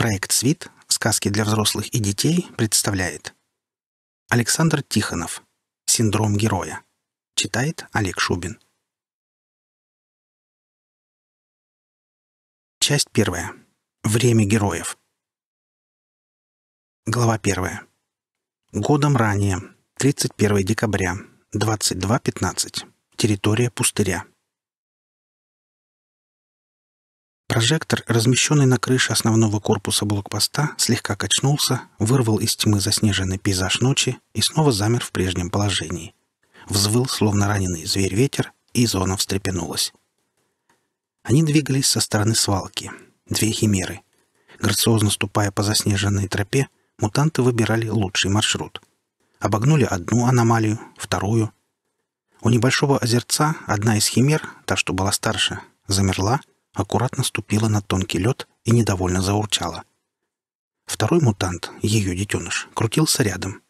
Проект «Свит. Сказки для взрослых и детей» представляет Александр Тихонов. «Синдром героя». Читает Олег Шубин. Часть первая. Время героев. Глава первая. Годом ранее, 31 декабря, 22.15. Территория пустыря. Прожектор, размещенный на крыше основного корпуса блокпоста, слегка качнулся, вырвал из тьмы заснеженный пейзаж ночи и снова замер в прежнем положении. Взвыл, словно раненый зверь, ветер, и зона встрепенулась. Они двигались со стороны свалки. Две химеры. Грациозно ступая по заснеженной тропе, мутанты выбирали лучший маршрут. Обогнули одну аномалию, вторую. У небольшого озерца одна из химер, та, что была старше, замерла — аккуратно ступила на тонкий лед и недовольно заурчала. Второй мутант, ее детеныш, крутился рядом.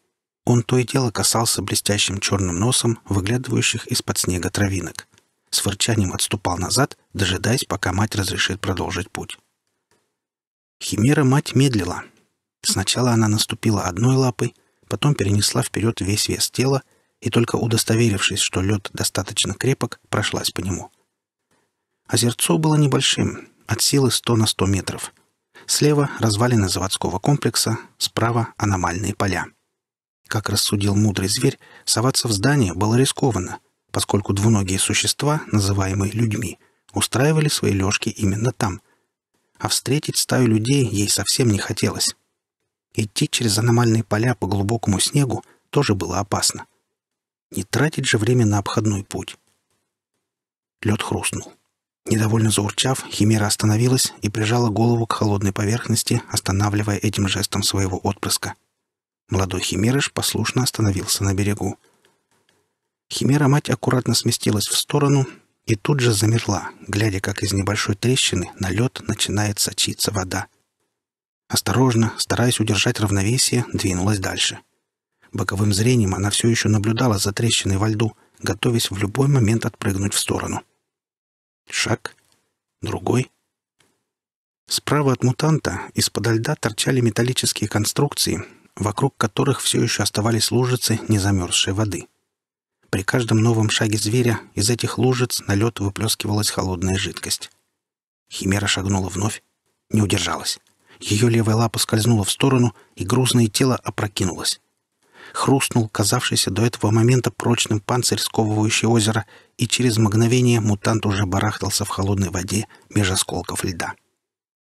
Он то и дело касался блестящим черным носом выглядывающих из-под снега травинок. С ворчанием отступал назад, дожидаясь, пока мать разрешит продолжить путь. Химера мать медлила. Сначала она наступила одной лапой, потом перенесла вперед весь вес тела и, только удостоверившись, что лед достаточно крепок, прошлась по нему — Озерцо было небольшим, от силы 100 на 100 метров. Слева — развалины заводского комплекса, справа — аномальные поля. Как рассудил мудрый зверь, соваться в здание было рискованно, поскольку двуногие существа, называемые людьми, устраивали свои лёжки именно там. А встретить стаю людей ей совсем не хотелось. Идти через аномальные поля по глубокому снегу тоже было опасно. Не тратить же время на обходной путь. Лед хрустнул. Недовольно заурчав, химера остановилась и прижала голову к холодной поверхности, останавливая этим жестом своего отпрыска. Молодой химерыш послушно остановился на берегу. Химера-мать аккуратно сместилась в сторону и тут же замерла, глядя, как из небольшой трещины на лед начинает сочиться вода. Осторожно, стараясь удержать равновесие, двинулась дальше. Боковым зрением она все еще наблюдала за трещиной во льду, готовясь в любой момент отпрыгнуть в сторону — Шаг. Другой. Справа от мутанта из-под льда торчали металлические конструкции, вокруг которых все еще оставались лужицы незамерзшей воды. При каждом новом шаге зверя из этих лужиц на лед выплескивалась холодная жидкость. Химера шагнула вновь, не удержалась. Ее левая лапа скользнула в сторону, и грузное тело опрокинулось хрустнул казавшийся до этого момента прочным панцирь, сковывающий озеро, и через мгновение мутант уже барахтался в холодной воде меж осколков льда.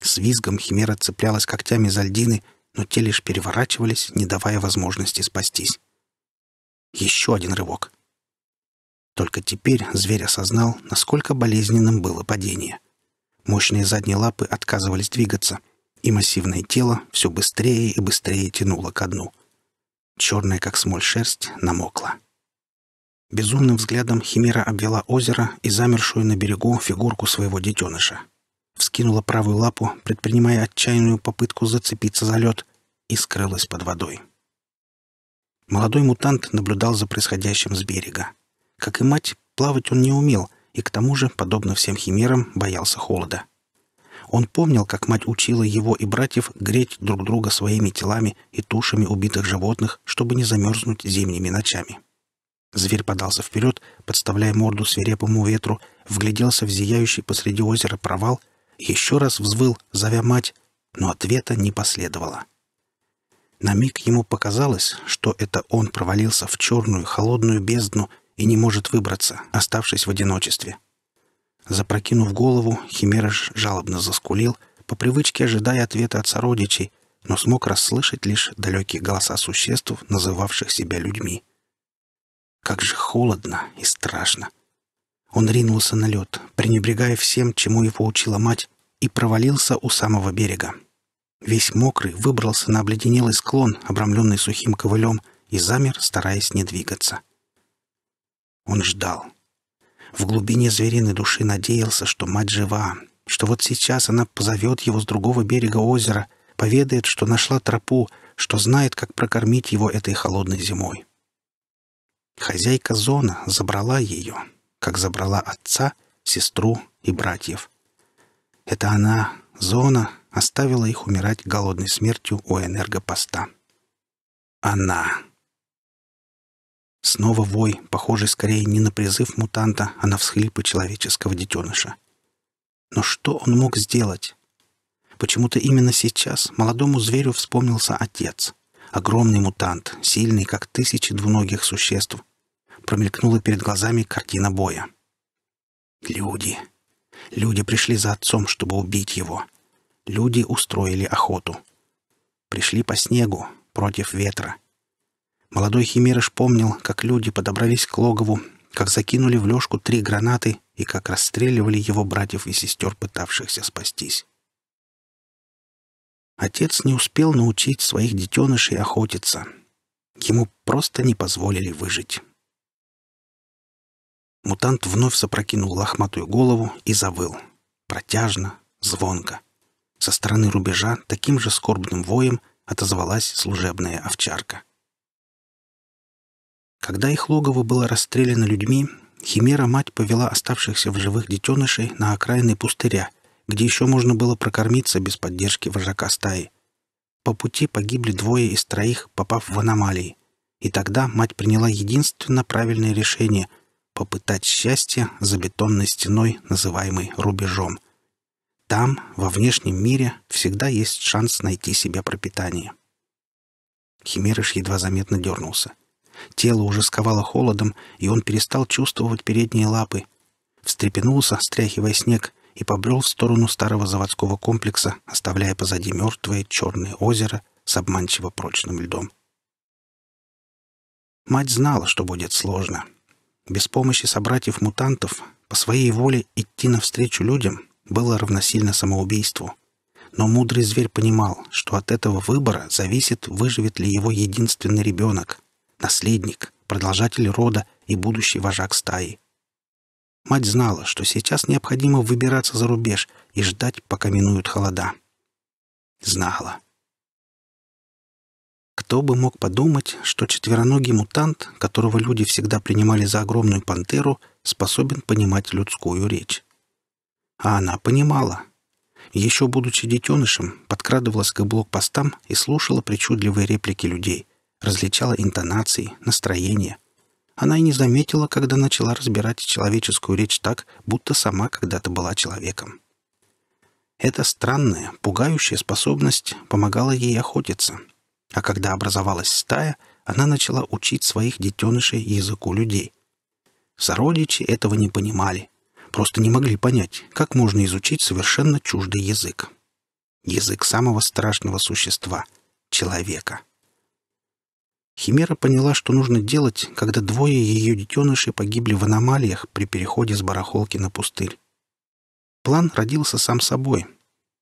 С визгом химера цеплялась когтями за льдины, но те лишь переворачивались, не давая возможности спастись. Еще один рывок. Только теперь зверь осознал, насколько болезненным было падение. Мощные задние лапы отказывались двигаться, и массивное тело все быстрее и быстрее тянуло ко дну — черная, как смоль шерсть, намокла. Безумным взглядом Химера обвела озеро и замершую на берегу фигурку своего детеныша. Вскинула правую лапу, предпринимая отчаянную попытку зацепиться за лед, и скрылась под водой. Молодой мутант наблюдал за происходящим с берега. Как и мать, плавать он не умел, и к тому же, подобно всем химерам, боялся холода. Он помнил, как мать учила его и братьев греть друг друга своими телами и тушами убитых животных, чтобы не замерзнуть зимними ночами. Зверь подался вперед, подставляя морду свирепому ветру, вгляделся в зияющий посреди озера провал, еще раз взвыл, зовя мать, но ответа не последовало. На миг ему показалось, что это он провалился в черную холодную бездну и не может выбраться, оставшись в одиночестве. — Запрокинув голову, Химерыш жалобно заскулил, по привычке ожидая ответа от сородичей, но смог расслышать лишь далекие голоса существ, называвших себя людьми. Как же холодно и страшно! Он ринулся на лед, пренебрегая всем, чему его учила мать, и провалился у самого берега. Весь мокрый выбрался на обледенелый склон, обрамленный сухим ковылем, и замер, стараясь не двигаться. Он ждал. В глубине звериной души надеялся, что мать жива, что вот сейчас она позовет его с другого берега озера, поведает, что нашла тропу, что знает, как прокормить его этой холодной зимой. Хозяйка зона забрала ее, как забрала отца, сестру и братьев. Это она, зона, оставила их умирать голодной смертью у энергопоста. Она. Снова вой, похожий скорее не на призыв мутанта, а на всхлипы человеческого детеныша. Но что он мог сделать? Почему-то именно сейчас молодому зверю вспомнился отец. Огромный мутант, сильный, как тысячи двуногих существ. Промелькнула перед глазами картина боя. Люди. Люди пришли за отцом, чтобы убить его. Люди устроили охоту. Пришли по снегу, против ветра. Молодой Химерыш помнил, как люди подобрались к логову, как закинули в лёжку три гранаты и как расстреливали его братьев и сестер, пытавшихся спастись. Отец не успел научить своих детенышей охотиться. Ему просто не позволили выжить. Мутант вновь запрокинул лохматую голову и завыл. Протяжно, звонко. Со стороны рубежа таким же скорбным воем отозвалась служебная овчарка. — когда их логово было расстреляно людьми, Химера-мать повела оставшихся в живых детенышей на окраины пустыря, где еще можно было прокормиться без поддержки вожака стаи. По пути погибли двое из троих, попав в аномалии. И тогда мать приняла единственно правильное решение — попытать счастье за бетонной стеной, называемой рубежом. Там, во внешнем мире, всегда есть шанс найти себе пропитание. Химерыш едва заметно дернулся. Тело уже сковало холодом, и он перестал чувствовать передние лапы. Встрепенулся, стряхивая снег, и побрел в сторону старого заводского комплекса, оставляя позади мертвое черное озеро с обманчиво прочным льдом. Мать знала, что будет сложно. Без помощи собратьев-мутантов по своей воле идти навстречу людям было равносильно самоубийству. Но мудрый зверь понимал, что от этого выбора зависит, выживет ли его единственный ребенок наследник, продолжатель рода и будущий вожак стаи. Мать знала, что сейчас необходимо выбираться за рубеж и ждать, пока минуют холода. Знала. Кто бы мог подумать, что четвероногий мутант, которого люди всегда принимали за огромную пантеру, способен понимать людскую речь. А она понимала. Еще будучи детенышем, подкрадывалась к блокпостам и слушала причудливые реплики людей различала интонации, настроение. Она и не заметила, когда начала разбирать человеческую речь так, будто сама когда-то была человеком. Эта странная, пугающая способность помогала ей охотиться. А когда образовалась стая, она начала учить своих детенышей языку людей. Сородичи этого не понимали, просто не могли понять, как можно изучить совершенно чуждый язык. Язык самого страшного существа — человека — Химера поняла, что нужно делать, когда двое ее детенышей погибли в аномалиях при переходе с барахолки на пустырь. План родился сам собой.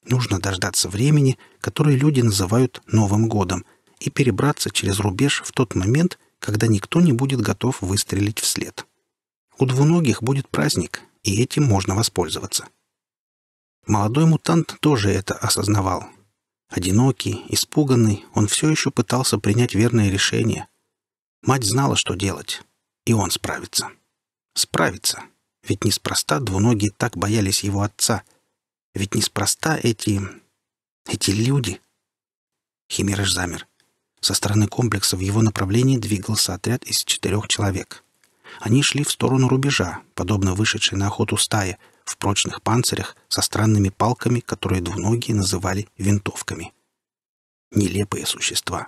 Нужно дождаться времени, которое люди называют «Новым годом», и перебраться через рубеж в тот момент, когда никто не будет готов выстрелить вслед. У двуногих будет праздник, и этим можно воспользоваться. Молодой мутант тоже это осознавал Одинокий, испуганный, он все еще пытался принять верное решение. Мать знала, что делать, и он справится. Справится, ведь неспроста двуногие так боялись его отца. Ведь неспроста эти... эти люди. Химерыш замер. Со стороны комплекса в его направлении двигался отряд из четырех человек. Они шли в сторону рубежа, подобно вышедшей на охоту стае — в прочных панцирях со странными палками, которые двуногие называли винтовками. Нелепые существа.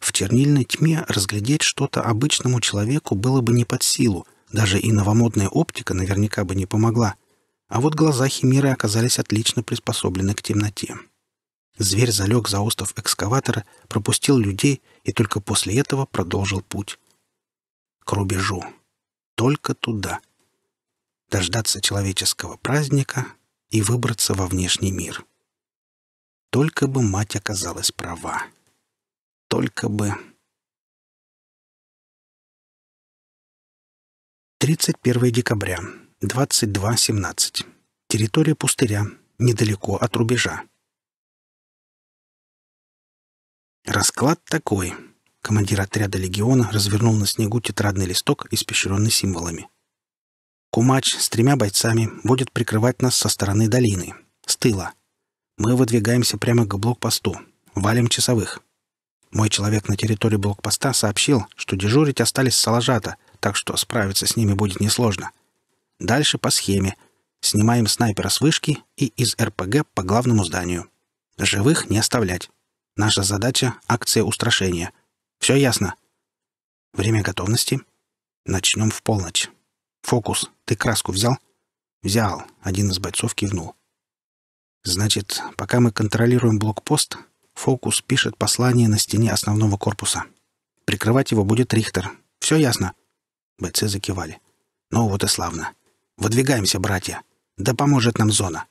В чернильной тьме разглядеть что-то обычному человеку было бы не под силу, даже и новомодная оптика наверняка бы не помогла. А вот глаза Химеры оказались отлично приспособлены к темноте. Зверь залег за остов экскаватора, пропустил людей и только после этого продолжил путь. К рубежу. Только туда дождаться человеческого праздника и выбраться во внешний мир. Только бы мать оказалась права. Только бы... 31 декабря, 22.17. Территория пустыря, недалеко от рубежа. Расклад такой. Командир отряда легиона развернул на снегу тетрадный листок, испещренный символами. Кумач с тремя бойцами будет прикрывать нас со стороны долины, с тыла. Мы выдвигаемся прямо к блокпосту, валим часовых. Мой человек на территории блокпоста сообщил, что дежурить остались салажата, так что справиться с ними будет несложно. Дальше по схеме. Снимаем снайпера с вышки и из РПГ по главному зданию. Живых не оставлять. Наша задача — акция устрашения. Все ясно? Время готовности? Начнем в полночь. «Фокус, ты краску взял?» «Взял», — один из бойцов кивнул. «Значит, пока мы контролируем блокпост, Фокус пишет послание на стене основного корпуса. Прикрывать его будет Рихтер. Все ясно?» Бойцы закивали. «Ну вот и славно. Выдвигаемся, братья. Да поможет нам зона!»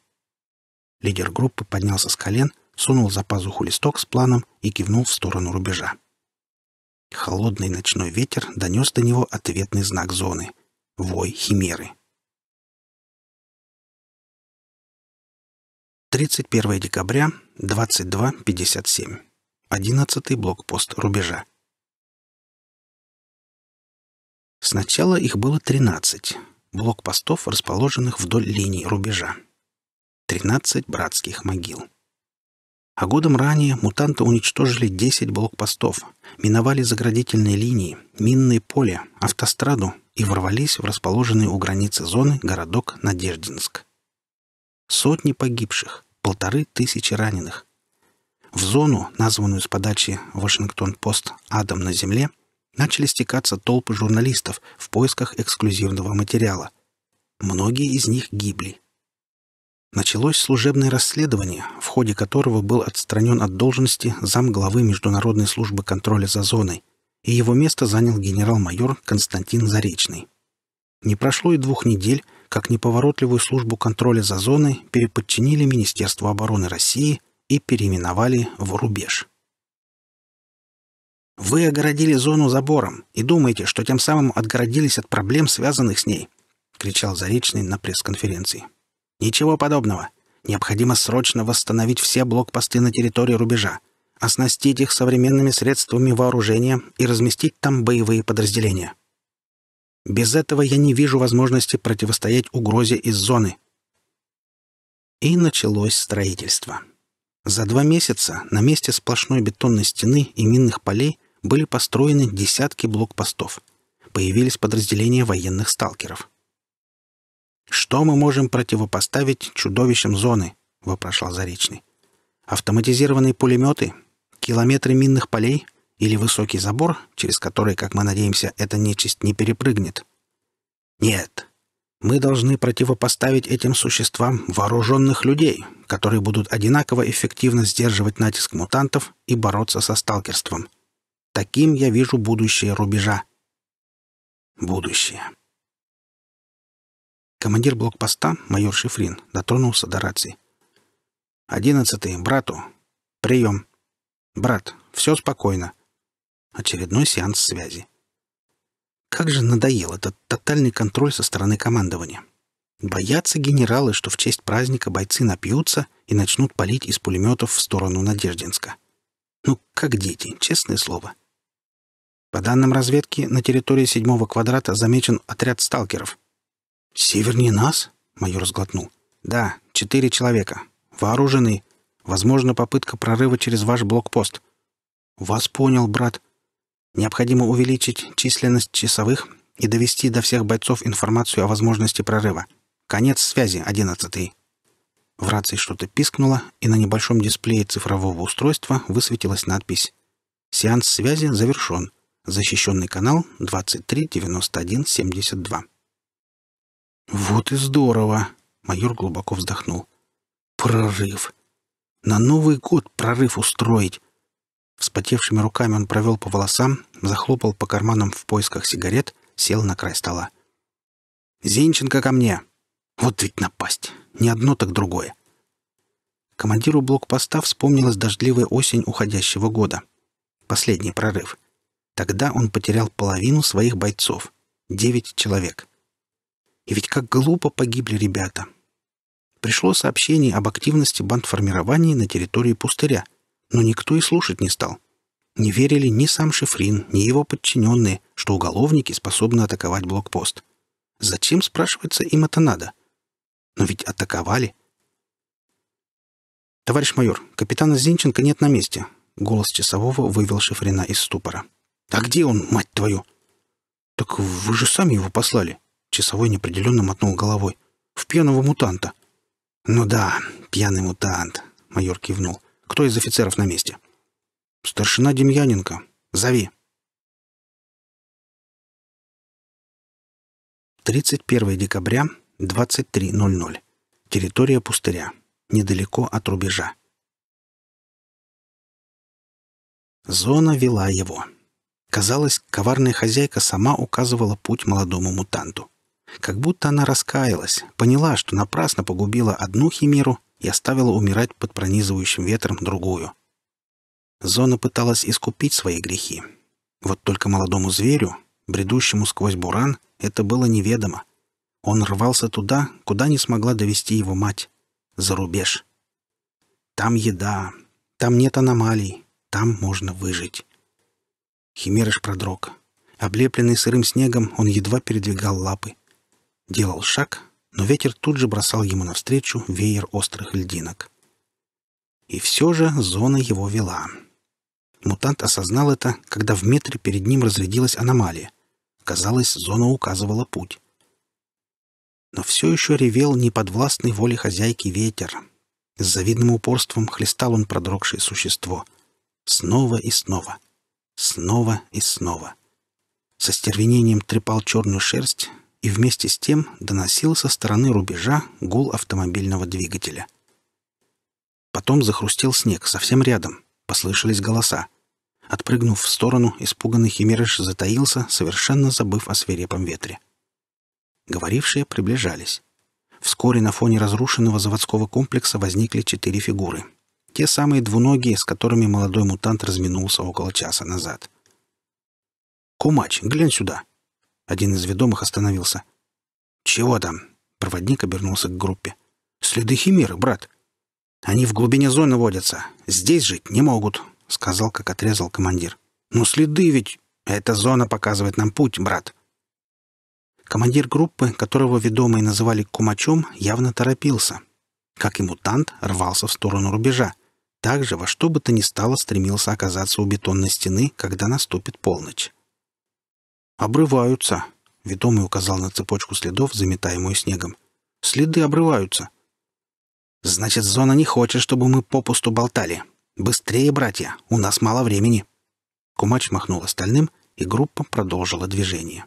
Лидер группы поднялся с колен, сунул за пазуху листок с планом и кивнул в сторону рубежа. Холодный ночной ветер донес до него ответный знак зоны — вой химеры. 31 декабря, 22.57. 11 блокпост рубежа. Сначала их было 13 блокпостов, расположенных вдоль линии рубежа. 13 братских могил. А годом ранее мутанты уничтожили 10 блокпостов, миновали заградительные линии, минное поле, автостраду, и ворвались в расположенный у границы зоны городок Надеждинск. Сотни погибших, полторы тысячи раненых. В зону, названную с подачи «Вашингтон-Пост» «Адам на земле», начали стекаться толпы журналистов в поисках эксклюзивного материала. Многие из них гибли. Началось служебное расследование, в ходе которого был отстранен от должности замглавы Международной службы контроля за зоной – и его место занял генерал-майор Константин Заречный. Не прошло и двух недель, как неповоротливую службу контроля за зоной переподчинили Министерство обороны России и переименовали в «Рубеж». Вы огородили зону забором и думаете, что тем самым отгородились от проблем, связанных с ней, кричал Заречный на пресс-конференции. Ничего подобного. Необходимо срочно восстановить все блокпосты на территории рубежа оснастить их современными средствами вооружения и разместить там боевые подразделения. Без этого я не вижу возможности противостоять угрозе из зоны. И началось строительство. За два месяца на месте сплошной бетонной стены и минных полей были построены десятки блокпостов. Появились подразделения военных сталкеров. «Что мы можем противопоставить чудовищам зоны?» — вопрошал Заречный. «Автоматизированные пулеметы, Километры минных полей или высокий забор, через который, как мы надеемся, эта нечисть не перепрыгнет? Нет. Мы должны противопоставить этим существам вооруженных людей, которые будут одинаково эффективно сдерживать натиск мутантов и бороться со сталкерством. Таким я вижу будущее рубежа. Будущее. Командир блокпоста, майор Шифрин, дотронулся до рации. «Одиннадцатый, брату. Прием!» «Брат, все спокойно». Очередной сеанс связи. Как же надоел этот тотальный контроль со стороны командования. Боятся генералы, что в честь праздника бойцы напьются и начнут палить из пулеметов в сторону Надеждинска. Ну, как дети, честное слово. По данным разведки, на территории седьмого квадрата замечен отряд сталкеров. «Севернее нас?» — майор сглотнул. «Да, четыре человека. Вооружены. Возможно, попытка прорыва через ваш блокпост. Вас понял, брат. Необходимо увеличить численность часовых и довести до всех бойцов информацию о возможности прорыва. Конец связи, одиннадцатый. В рации что-то пискнуло, и на небольшом дисплее цифрового устройства высветилась надпись. Сеанс связи завершен. Защищенный канал 239172. «Вот и здорово!» — майор глубоко вздохнул. «Прорыв! На Новый год прорыв устроить!» Вспотевшими руками он провел по волосам, захлопал по карманам в поисках сигарет, сел на край стола. «Зинченко ко мне!» «Вот ведь напасть! Не одно, так другое!» Командиру блокпоста вспомнилась дождливая осень уходящего года. Последний прорыв. Тогда он потерял половину своих бойцов. Девять человек. И ведь как глупо погибли ребята пришло сообщение об активности бандформирования на территории пустыря, но никто и слушать не стал. Не верили ни сам Шифрин, ни его подчиненные, что уголовники способны атаковать блокпост. Зачем, спрашивается, им это надо? Но ведь атаковали. «Товарищ майор, капитана Зинченко нет на месте», — голос часового вывел Шифрина из ступора. «А где он, мать твою?» «Так вы же сами его послали», — часовой неопределенно мотнул головой. «В пьяного мутанта». «Ну да, пьяный мутант», — майор кивнул. «Кто из офицеров на месте?» «Старшина Демьяненко. Зови». 31 декабря, 23.00. Территория пустыря. Недалеко от рубежа. Зона вела его. Казалось, коварная хозяйка сама указывала путь молодому мутанту. Как будто она раскаялась, поняла, что напрасно погубила одну химеру и оставила умирать под пронизывающим ветром другую. Зона пыталась искупить свои грехи. Вот только молодому зверю, бредущему сквозь буран, это было неведомо. Он рвался туда, куда не смогла довести его мать. За рубеж. Там еда, там нет аномалий, там можно выжить. Химерыш продрог. Облепленный сырым снегом, он едва передвигал лапы. Делал шаг, но ветер тут же бросал ему навстречу веер острых льдинок. И все же зона его вела. Мутант осознал это, когда в метре перед ним разрядилась аномалия. Казалось, зона указывала путь. Но все еще ревел неподвластной воле хозяйки ветер. С завидным упорством хлестал он продрогшее существо. Снова и снова. Снова и снова. Со стервенением трепал черную шерсть, и вместе с тем доносил со стороны рубежа гул автомобильного двигателя. Потом захрустел снег совсем рядом, послышались голоса. Отпрыгнув в сторону, испуганный Химерыш затаился, совершенно забыв о свирепом ветре. Говорившие приближались. Вскоре на фоне разрушенного заводского комплекса возникли четыре фигуры. Те самые двуногие, с которыми молодой мутант разминулся около часа назад. «Кумач, глянь сюда!» Один из ведомых остановился. «Чего там?» — проводник обернулся к группе. «Следы химеры, брат. Они в глубине зоны водятся. Здесь жить не могут», — сказал, как отрезал командир. Но следы ведь! Эта зона показывает нам путь, брат». Командир группы, которого ведомые называли Кумачом, явно торопился. Как и мутант, рвался в сторону рубежа. Также во что бы то ни стало стремился оказаться у бетонной стены, когда наступит полночь. «Обрываются», — ведомый указал на цепочку следов, заметаемую снегом. «Следы обрываются». «Значит, зона не хочет, чтобы мы попусту болтали. Быстрее, братья, у нас мало времени». Кумач махнул остальным, и группа продолжила движение.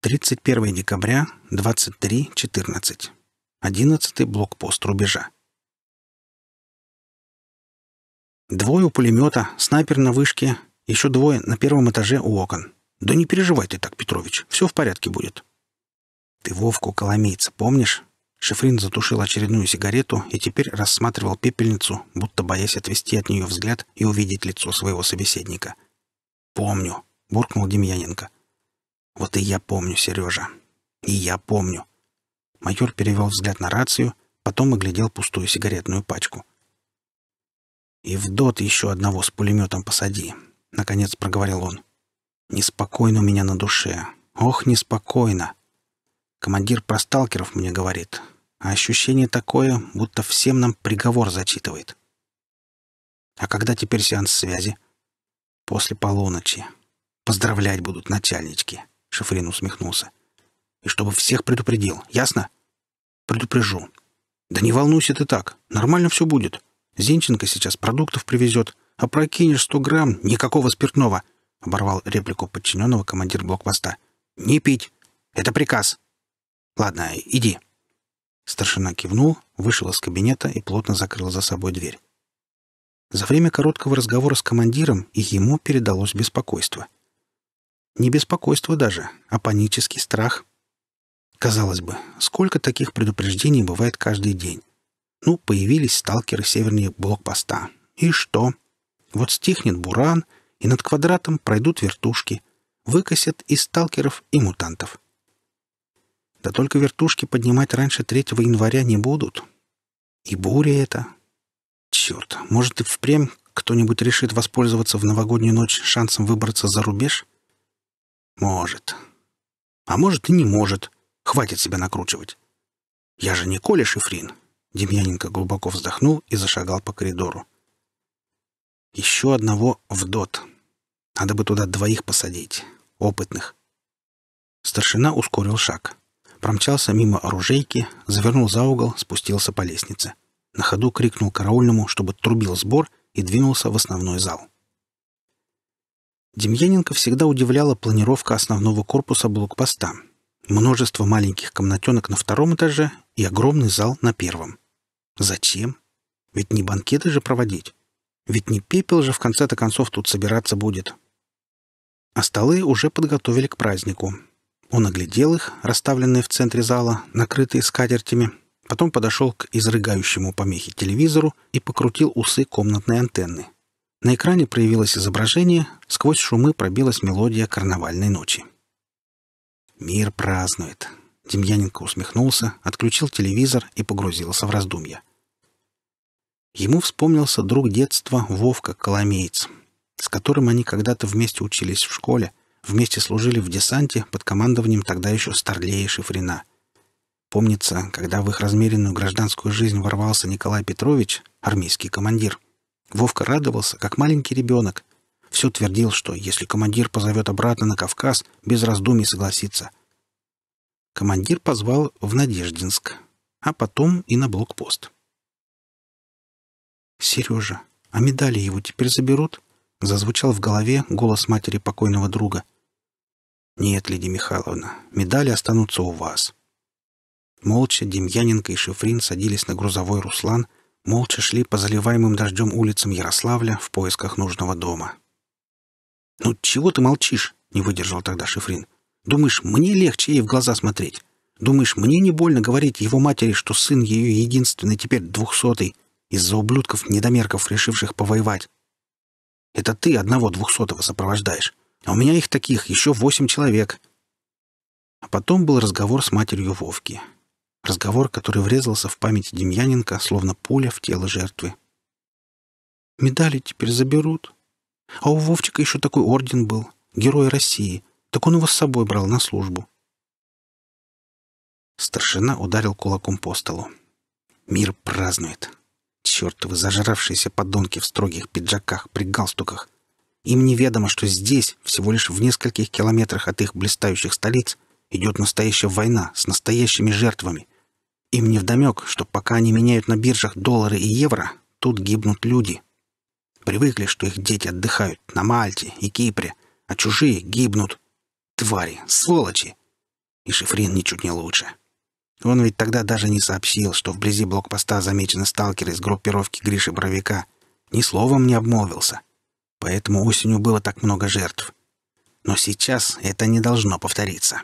31 декабря, 23.14. 11 блокпост рубежа. Двое у пулемета, снайпер на вышке, еще двое на первом этаже у окон. Да не переживай ты так, Петрович, все в порядке будет. Ты Вовку Коломейца помнишь? Шифрин затушил очередную сигарету и теперь рассматривал пепельницу, будто боясь отвести от нее взгляд и увидеть лицо своего собеседника. «Помню», — буркнул Демьяненко. «Вот и я помню, Сережа. И я помню». Майор перевел взгляд на рацию, потом оглядел пустую сигаретную пачку — «И в дот еще одного с пулеметом посади», — наконец проговорил он. «Неспокойно у меня на душе. Ох, неспокойно. Командир про сталкеров мне говорит, а ощущение такое, будто всем нам приговор зачитывает. А когда теперь сеанс связи? После полуночи. Поздравлять будут начальнички, Шифрин усмехнулся. И чтобы всех предупредил, ясно? Предупрежу. Да не волнуйся ты так, нормально все будет. Зинченко сейчас продуктов привезет. А прокинешь сто грамм, никакого спиртного!» — оборвал реплику подчиненного командир блокпоста. «Не пить! Это приказ!» «Ладно, иди!» Старшина кивнул, вышел из кабинета и плотно закрыл за собой дверь. За время короткого разговора с командиром и ему передалось беспокойство. Не беспокойство даже, а панический страх. Казалось бы, сколько таких предупреждений бывает каждый день. Ну, появились сталкеры севернее блокпоста. И что? Вот стихнет буран, и над квадратом пройдут вертушки. Выкосят и сталкеров, и мутантов. Да только вертушки поднимать раньше 3 января не будут. И буря это. Черт, может и впрямь кто-нибудь решит воспользоваться в новогоднюю ночь шансом выбраться за рубеж? Может. А может и не может. Хватит себя накручивать. Я же не Коля Шифрин, Демьяненко глубоко вздохнул и зашагал по коридору. Еще одного в ДОТ. Надо бы туда двоих посадить. Опытных. Старшина ускорил шаг. Промчался мимо оружейки, завернул за угол, спустился по лестнице. На ходу крикнул караульному, чтобы трубил сбор, и двинулся в основной зал. Демьяненко всегда удивляла планировка основного корпуса блокпоста. Множество маленьких комнатенок на втором этаже и огромный зал на первом. Зачем? Ведь не банкеты же проводить. Ведь не пепел же в конце-то концов тут собираться будет. А столы уже подготовили к празднику. Он оглядел их, расставленные в центре зала, накрытые скатертями, потом подошел к изрыгающему помехи телевизору и покрутил усы комнатной антенны. На экране проявилось изображение, сквозь шумы пробилась мелодия карнавальной ночи. «Мир празднует», Демьяненко усмехнулся, отключил телевизор и погрузился в раздумья. Ему вспомнился друг детства Вовка Коломеец, с которым они когда-то вместе учились в школе, вместе служили в десанте под командованием тогда еще Старлея Шифрина. Помнится, когда в их размеренную гражданскую жизнь ворвался Николай Петрович, армейский командир, Вовка радовался, как маленький ребенок. Все твердил, что если командир позовет обратно на Кавказ, без раздумий согласится — командир позвал в Надеждинск, а потом и на блокпост. «Сережа, а медали его теперь заберут?» — зазвучал в голове голос матери покойного друга. «Нет, Лидия Михайловна, медали останутся у вас». Молча Демьяненко и Шифрин садились на грузовой «Руслан», молча шли по заливаемым дождем улицам Ярославля в поисках нужного дома. «Ну чего ты молчишь?» — не выдержал тогда Шифрин. Думаешь, мне легче ей в глаза смотреть? Думаешь, мне не больно говорить его матери, что сын ее единственный теперь двухсотый, из-за ублюдков-недомерков, решивших повоевать? Это ты одного двухсотого сопровождаешь, а у меня их таких еще восемь человек. А потом был разговор с матерью Вовки. Разговор, который врезался в память Демьяненко, словно пуля в тело жертвы. «Медали теперь заберут. А у Вовчика еще такой орден был. Герой России. Так он его с собой брал на службу. Старшина ударил кулаком по столу. Мир празднует. Чёртовы зажравшиеся подонки в строгих пиджаках при галстуках. Им неведомо, что здесь, всего лишь в нескольких километрах от их блистающих столиц, идет настоящая война с настоящими жертвами. Им невдомек, что пока они меняют на биржах доллары и евро, тут гибнут люди. Привыкли, что их дети отдыхают на Мальте и Кипре, а чужие гибнут. Твари, сволочи! И Шифрин ничуть не лучше. Он ведь тогда даже не сообщил, что вблизи блокпоста замечены сталкеры из группировки Гриши Бровика. Ни словом не обмолвился. Поэтому осенью было так много жертв. Но сейчас это не должно повториться.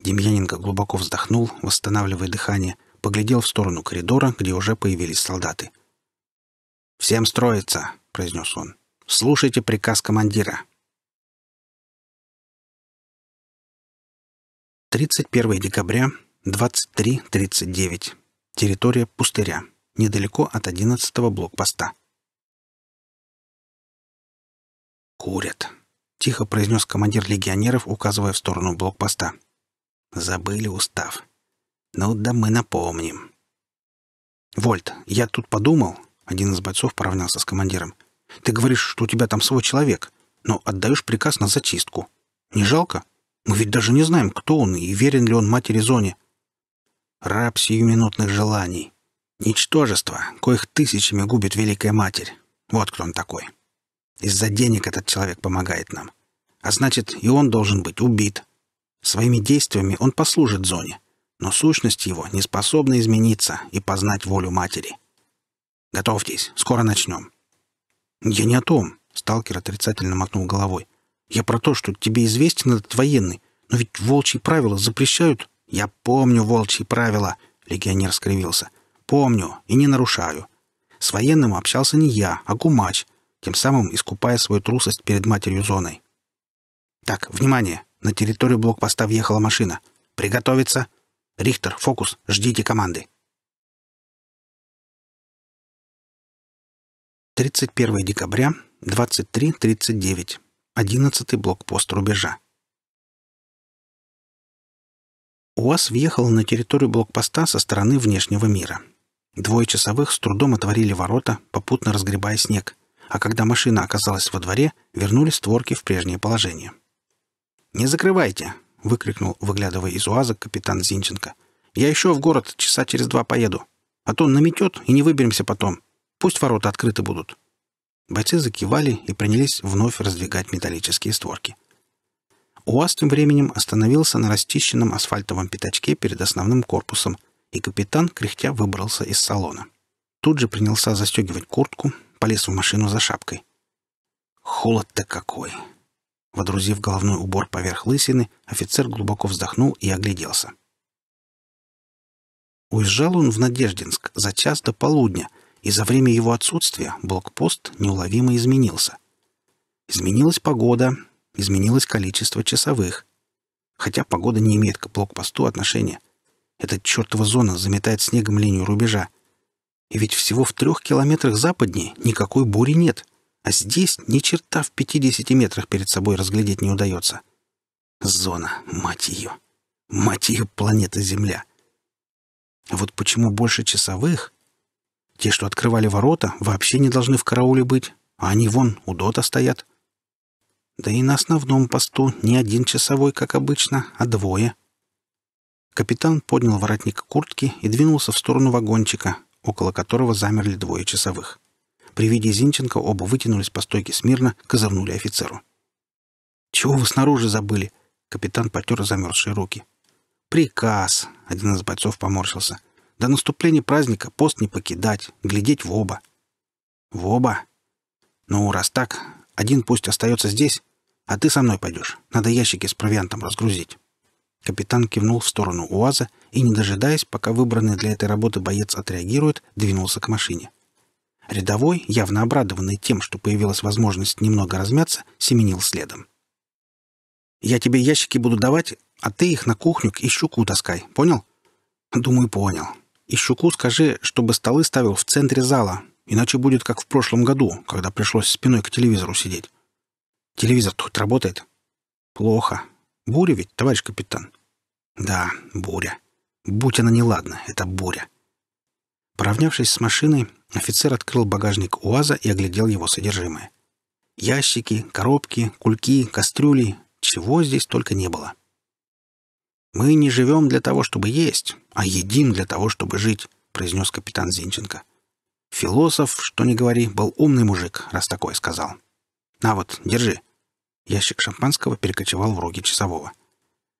Демьяненко глубоко вздохнул, восстанавливая дыхание, поглядел в сторону коридора, где уже появились солдаты. «Всем строится», — произнес он. «Слушайте приказ командира». 31 декабря, 23.39. Территория пустыря. Недалеко от 11 блокпоста. «Курят», — тихо произнес командир легионеров, указывая в сторону блокпоста. «Забыли устав. Ну да мы напомним». «Вольт, я тут подумал», — один из бойцов поравнялся с командиром. «Ты говоришь, что у тебя там свой человек, но отдаешь приказ на зачистку. Не жалко?» Мы ведь даже не знаем, кто он и верен ли он матери Зоне. Раб сиюминутных желаний. Ничтожество, коих тысячами губит Великая Матерь. Вот кто он такой. Из-за денег этот человек помогает нам. А значит, и он должен быть убит. Своими действиями он послужит Зоне, но сущность его не способна измениться и познать волю матери. Готовьтесь, скоро начнем. Я не о том, сталкер отрицательно мотнул головой. Я про то, что тебе известен этот военный. Но ведь волчьи правила запрещают. Я помню волчьи правила, легионер скривился. Помню и не нарушаю. С военным общался не я, а Гумач, тем самым искупая свою трусость перед матерью зоной. Так, внимание, на территорию блокпоста въехала машина. Приготовиться. Рихтер, фокус, ждите команды. 31 декабря, 23.39. Одиннадцатый блокпост рубежа. УАЗ въехал на территорию блокпоста со стороны внешнего мира. Двое часовых с трудом отворили ворота, попутно разгребая снег, а когда машина оказалась во дворе, вернули створки в прежнее положение. «Не закрывайте!» — выкрикнул, выглядывая из УАЗа, капитан Зинченко. «Я еще в город часа через два поеду, а то он наметет и не выберемся потом. Пусть ворота открыты будут». Бойцы закивали и принялись вновь раздвигать металлические створки. УАЗ тем временем остановился на расчищенном асфальтовом пятачке перед основным корпусом, и капитан, кряхтя, выбрался из салона. Тут же принялся застегивать куртку, полез в машину за шапкой. Холод-то какой! Водрузив головной убор поверх лысины, офицер глубоко вздохнул и огляделся. Уезжал он в Надеждинск за час до полудня — и за время его отсутствия блокпост неуловимо изменился. Изменилась погода, изменилось количество часовых. Хотя погода не имеет к блокпосту отношения. Эта чертова зона заметает снегом линию рубежа. И ведь всего в трех километрах западнее никакой бури нет. А здесь ни черта в 50 метрах перед собой разглядеть не удается. Зона, мать ее. Мать ее, планета Земля. А вот почему больше часовых, те, что открывали ворота, вообще не должны в карауле быть, а они вон у дота стоят. Да и на основном посту не один часовой, как обычно, а двое. Капитан поднял воротник куртки и двинулся в сторону вагончика, около которого замерли двое часовых. При виде Зинченко оба вытянулись по стойке смирно, козырнули офицеру. «Чего вы снаружи забыли?» Капитан потер замерзшие руки. «Приказ!» — один из бойцов поморщился. До наступления праздника пост не покидать, глядеть в оба. В оба? Ну, раз так, один пусть остается здесь, а ты со мной пойдешь. Надо ящики с провиантом разгрузить. Капитан кивнул в сторону УАЗа и, не дожидаясь, пока выбранный для этой работы боец отреагирует, двинулся к машине. Рядовой, явно обрадованный тем, что появилась возможность немного размяться, семенил следом. «Я тебе ящики буду давать, а ты их на кухню к ищуку таскай, понял?» «Думаю, понял. И Щуку скажи, чтобы столы ставил в центре зала, иначе будет как в прошлом году, когда пришлось спиной к телевизору сидеть. телевизор тут работает? Плохо. Буря ведь, товарищ капитан? Да, буря. Будь она неладна, это буря. Поравнявшись с машиной, офицер открыл багажник УАЗа и оглядел его содержимое. Ящики, коробки, кульки, кастрюли — чего здесь только не было. — мы не живем для того, чтобы есть, а едим для того, чтобы жить», — произнес капитан Зинченко. Философ, что ни говори, был умный мужик, раз такое сказал. «На вот, держи». Ящик шампанского перекочевал в руки часового.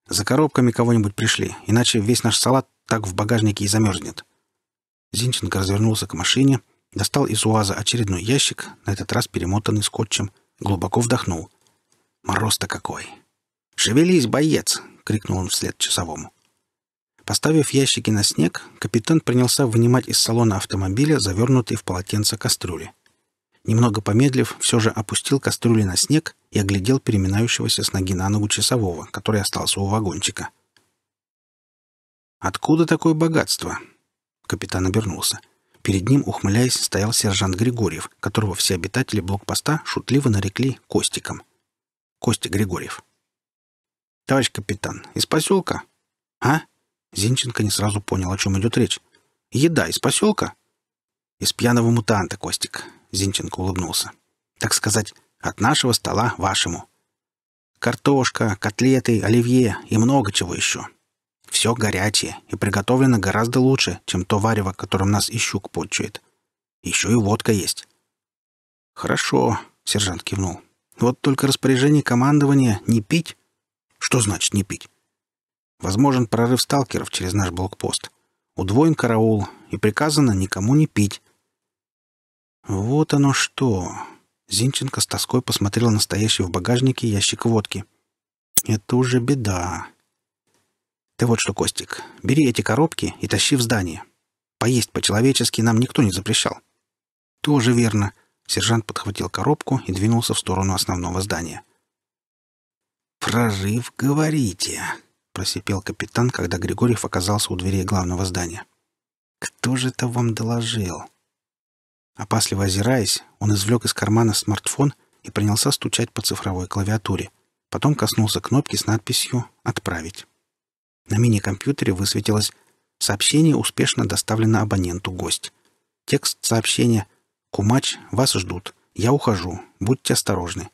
«За коробками кого-нибудь пришли, иначе весь наш салат так в багажнике и замерзнет». Зинченко развернулся к машине, достал из УАЗа очередной ящик, на этот раз перемотанный скотчем, глубоко вдохнул. «Мороз-то какой!» «Шевелись, боец! — крикнул он вслед часовому. Поставив ящики на снег, капитан принялся вынимать из салона автомобиля завернутые в полотенце кастрюли. Немного помедлив, все же опустил кастрюли на снег и оглядел переминающегося с ноги на ногу часового, который остался у вагончика. «Откуда такое богатство?» Капитан обернулся. Перед ним, ухмыляясь, стоял сержант Григорьев, которого все обитатели блокпоста шутливо нарекли «Костиком». Костя Григорьев. Товарищ капитан, из поселка? А? Зинченко не сразу понял, о чем идет речь. Еда из поселка? Из пьяного мутанта, Костик. Зинченко улыбнулся. Так сказать, от нашего стола вашему. Картошка, котлеты, оливье и много чего еще. Все горячее и приготовлено гораздо лучше, чем то варево, которым нас и щук подчует. Еще и водка есть. «Хорошо», — сержант кивнул. «Вот только распоряжение командования не пить что значит не пить? Возможен прорыв сталкеров через наш блокпост. Удвоен караул, и приказано никому не пить. Вот оно что. Зинченко с тоской посмотрел на стоящий в багажнике ящик водки. Это уже беда. Ты вот что, Костик, бери эти коробки и тащи в здание. Поесть по-человечески нам никто не запрещал. Тоже верно. Сержант подхватил коробку и двинулся в сторону основного здания. — «Прорыв, говорите!» — просипел капитан, когда Григорьев оказался у дверей главного здания. «Кто же это вам доложил?» Опасливо озираясь, он извлек из кармана смартфон и принялся стучать по цифровой клавиатуре. Потом коснулся кнопки с надписью «Отправить». На мини-компьютере высветилось «Сообщение успешно доставлено абоненту гость». Текст сообщения «Кумач, вас ждут. Я ухожу. Будьте осторожны.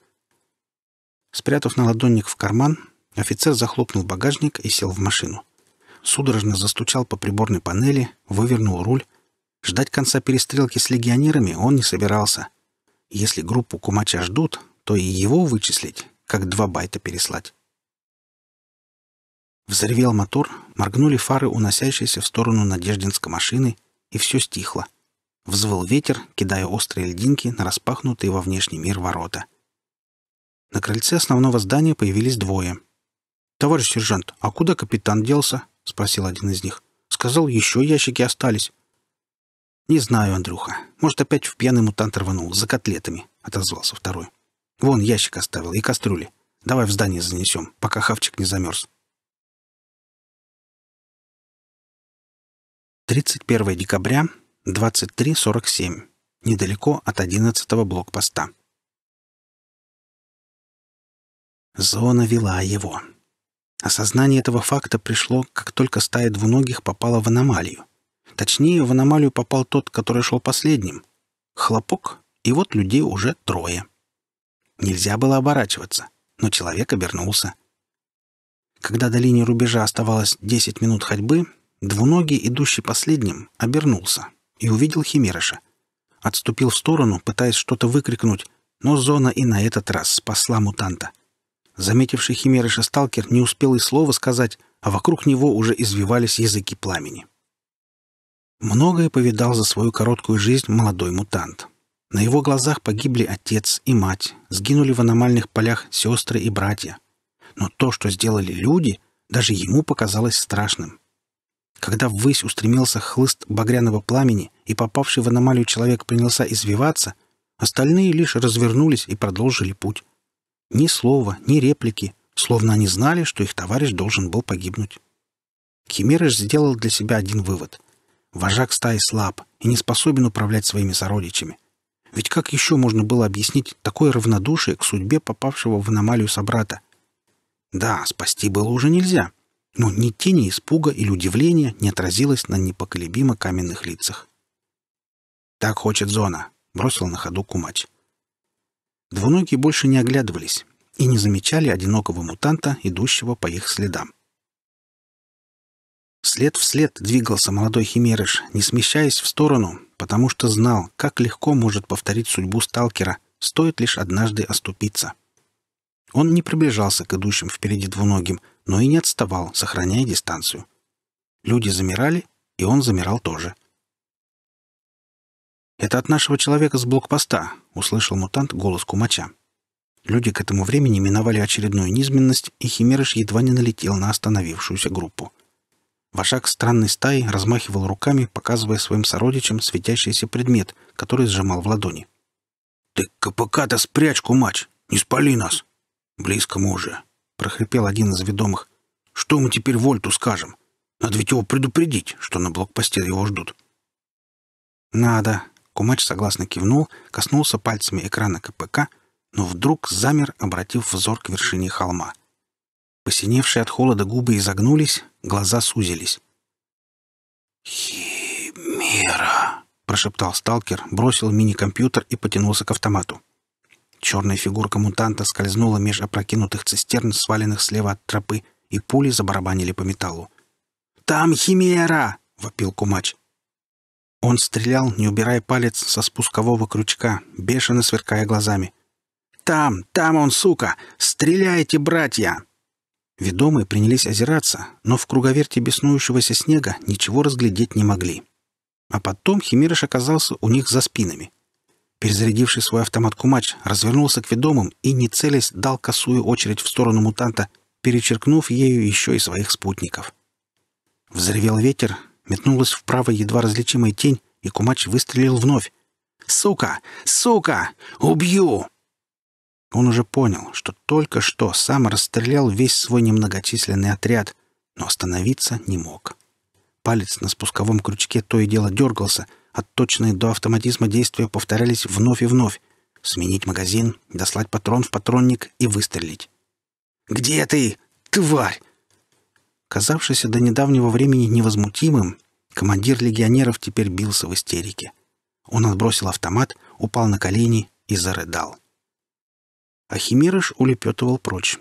Спрятав на ладонник в карман, офицер захлопнул багажник и сел в машину. Судорожно застучал по приборной панели, вывернул руль. Ждать конца перестрелки с легионерами он не собирался. Если группу кумача ждут, то и его вычислить, как два байта переслать. Взревел мотор, моргнули фары уносящиеся в сторону Надеждинской машины, и все стихло. Взвыл ветер, кидая острые льдинки на распахнутые во внешний мир ворота — на крыльце основного здания появились двое. «Товарищ сержант, а куда капитан делся?» — спросил один из них. «Сказал, еще ящики остались». «Не знаю, Андрюха. Может, опять в пьяный мутант рванул за котлетами», — отозвался второй. «Вон ящик оставил и кастрюли. Давай в здание занесем, пока хавчик не замерз». 31 декабря, 23.47, недалеко от 11 блокпоста. Зона вела его. Осознание этого факта пришло, как только стая двуногих попала в аномалию. Точнее, в аномалию попал тот, который шел последним. Хлопок, и вот людей уже трое. Нельзя было оборачиваться, но человек обернулся. Когда до линии рубежа оставалось 10 минут ходьбы, двуногий, идущий последним, обернулся и увидел Химераша. Отступил в сторону, пытаясь что-то выкрикнуть, но зона и на этот раз спасла мутанта. Заметивший химерыша сталкер не успел и слова сказать, а вокруг него уже извивались языки пламени. Многое повидал за свою короткую жизнь молодой мутант. На его глазах погибли отец и мать, сгинули в аномальных полях сестры и братья. Но то, что сделали люди, даже ему показалось страшным. Когда ввысь устремился хлыст багряного пламени и попавший в аномалию человек принялся извиваться, остальные лишь развернулись и продолжили путь. Ни слова, ни реплики, словно они знали, что их товарищ должен был погибнуть. Химерыш сделал для себя один вывод. Вожак стаи слаб и не способен управлять своими сородичами. Ведь как еще можно было объяснить такое равнодушие к судьбе попавшего в аномалию собрата? Да, спасти было уже нельзя, но ни тени испуга или удивления не отразилось на непоколебимо каменных лицах. «Так хочет зона», — бросил на ходу кумач. Двуногие больше не оглядывались и не замечали одинокого мутанта, идущего по их следам. След в след двигался молодой химерыш, не смещаясь в сторону, потому что знал, как легко может повторить судьбу сталкера, стоит лишь однажды оступиться. Он не приближался к идущим впереди двуногим, но и не отставал, сохраняя дистанцию. Люди замирали, и он замирал тоже — «Это от нашего человека с блокпоста», — услышал мутант голос кумача. Люди к этому времени миновали очередную низменность, и Химерыш едва не налетел на остановившуюся группу. Вошак странной стаи размахивал руками, показывая своим сородичам светящийся предмет, который сжимал в ладони. «Ты КПК-то спрячь, кумач! Не спали нас!» «Близко мы уже», — прохрипел один из ведомых. «Что мы теперь Вольту скажем? Надо ведь его предупредить, что на блокпосте его ждут». «Надо», Кумач согласно кивнул, коснулся пальцами экрана КПК, но вдруг замер, обратив взор к вершине холма. Посиневшие от холода губы изогнулись, глаза сузились. «Химера!» — прошептал сталкер, бросил мини-компьютер и потянулся к автомату. Черная фигурка мутанта скользнула меж опрокинутых цистерн, сваленных слева от тропы, и пули забарабанили по металлу. «Там химера!» — вопил кумач. Он стрелял, не убирая палец со спускового крючка, бешено сверкая глазами. «Там! Там он, сука! Стреляйте, братья!» Ведомые принялись озираться, но в круговерте беснующегося снега ничего разглядеть не могли. А потом Химирыш оказался у них за спинами. Перезарядивший свой автомат Кумач развернулся к ведомым и, не целясь, дал косую очередь в сторону мутанта, перечеркнув ею еще и своих спутников. Взревел ветер, Метнулась вправо едва различимая тень, и Кумач выстрелил вновь. «Сука! Сука! Убью!» Он уже понял, что только что сам расстрелял весь свой немногочисленный отряд, но остановиться не мог. Палец на спусковом крючке то и дело дергался, отточенные а до автоматизма действия повторялись вновь и вновь. Сменить магазин, дослать патрон в патронник и выстрелить. «Где ты, тварь? Казавшийся до недавнего времени невозмутимым, командир легионеров теперь бился в истерике. Он отбросил автомат, упал на колени и зарыдал. А улепетывал прочь.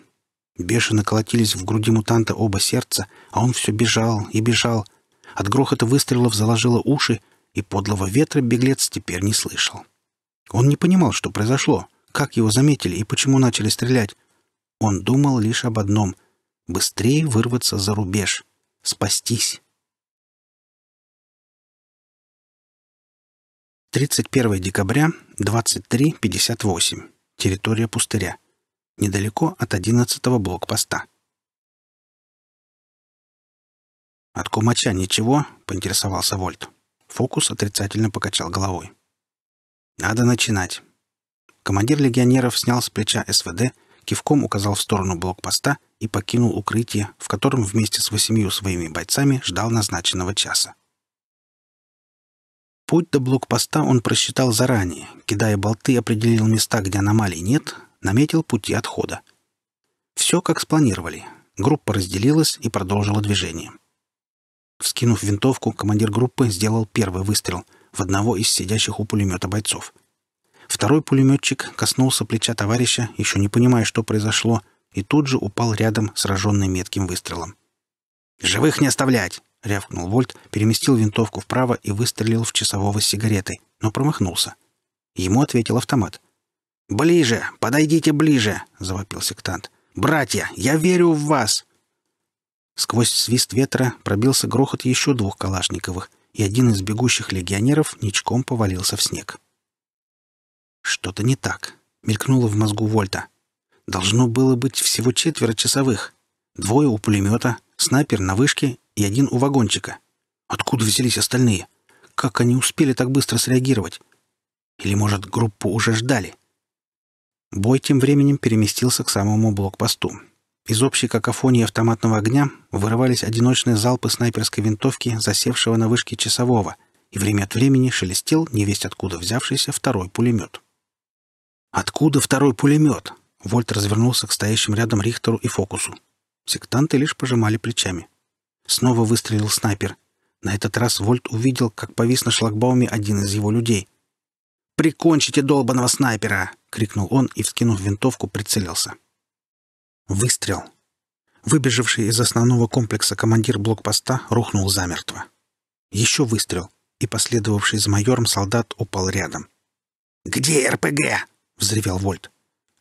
Бешено колотились в груди мутанта оба сердца, а он все бежал и бежал. От грохота выстрелов заложило уши, и подлого ветра беглец теперь не слышал. Он не понимал, что произошло, как его заметили и почему начали стрелять. Он думал лишь об одном — Быстрее вырваться за рубеж. Спастись. 31 декабря, 23.58. Территория пустыря. Недалеко от 11-го блокпоста. «От кумача ничего?» — поинтересовался Вольт. Фокус отрицательно покачал головой. «Надо начинать». Командир легионеров снял с плеча СВД, кивком указал в сторону блокпоста и покинул укрытие, в котором вместе с восемью своими бойцами ждал назначенного часа. Путь до блокпоста он просчитал заранее, кидая болты, определил места, где аномалий нет, наметил пути отхода. Все как спланировали. Группа разделилась и продолжила движение. Вскинув винтовку, командир группы сделал первый выстрел в одного из сидящих у пулемета бойцов. Второй пулеметчик коснулся плеча товарища, еще не понимая, что произошло, и тут же упал рядом, сраженный метким выстрелом. «Живых не оставлять!» — рявкнул Вольт, переместил винтовку вправо и выстрелил в часового с сигаретой, но промахнулся. Ему ответил автомат. «Ближе! Подойдите ближе!» — завопил сектант. «Братья, я верю в вас!» Сквозь свист ветра пробился грохот еще двух калашниковых, и один из бегущих легионеров ничком повалился в снег. Что-то не так. Мелькнуло в мозгу Вольта. Должно было быть всего четверо часовых. Двое у пулемета, снайпер на вышке и один у вагончика. Откуда взялись остальные? Как они успели так быстро среагировать? Или, может, группу уже ждали? Бой тем временем переместился к самому блокпосту. Из общей какофонии автоматного огня вырывались одиночные залпы снайперской винтовки, засевшего на вышке часового, и время от времени шелестел невесть откуда взявшийся второй пулемет. «Откуда второй пулемет?» Вольт развернулся к стоящим рядом Рихтеру и Фокусу. Сектанты лишь пожимали плечами. Снова выстрелил снайпер. На этот раз Вольт увидел, как повис на шлагбауме один из его людей. «Прикончите долбаного снайпера!» — крикнул он и, вскинув винтовку, прицелился. Выстрел. Выбежавший из основного комплекса командир блокпоста рухнул замертво. Еще выстрел, и последовавший за майором солдат упал рядом. «Где РПГ?» — взревел Вольт.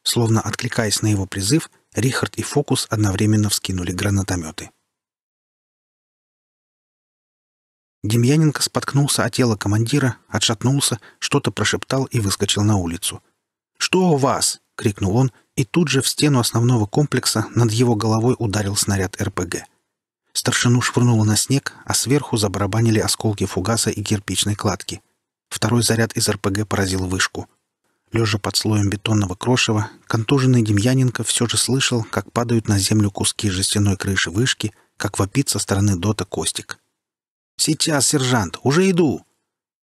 Словно откликаясь на его призыв, Рихард и Фокус одновременно вскинули гранатометы. Демьяненко споткнулся о тело командира, отшатнулся, что-то прошептал и выскочил на улицу. «Что у вас?» — крикнул он, и тут же в стену основного комплекса над его головой ударил снаряд РПГ. Старшину швырнуло на снег, а сверху забарабанили осколки фугаса и кирпичной кладки. Второй заряд из РПГ поразил вышку. Лежа под слоем бетонного крошева, контуженный Демьяненко все же слышал, как падают на землю куски жестяной крыши вышки, как вопит со стороны дота Костик. «Сейчас, сержант, уже иду!»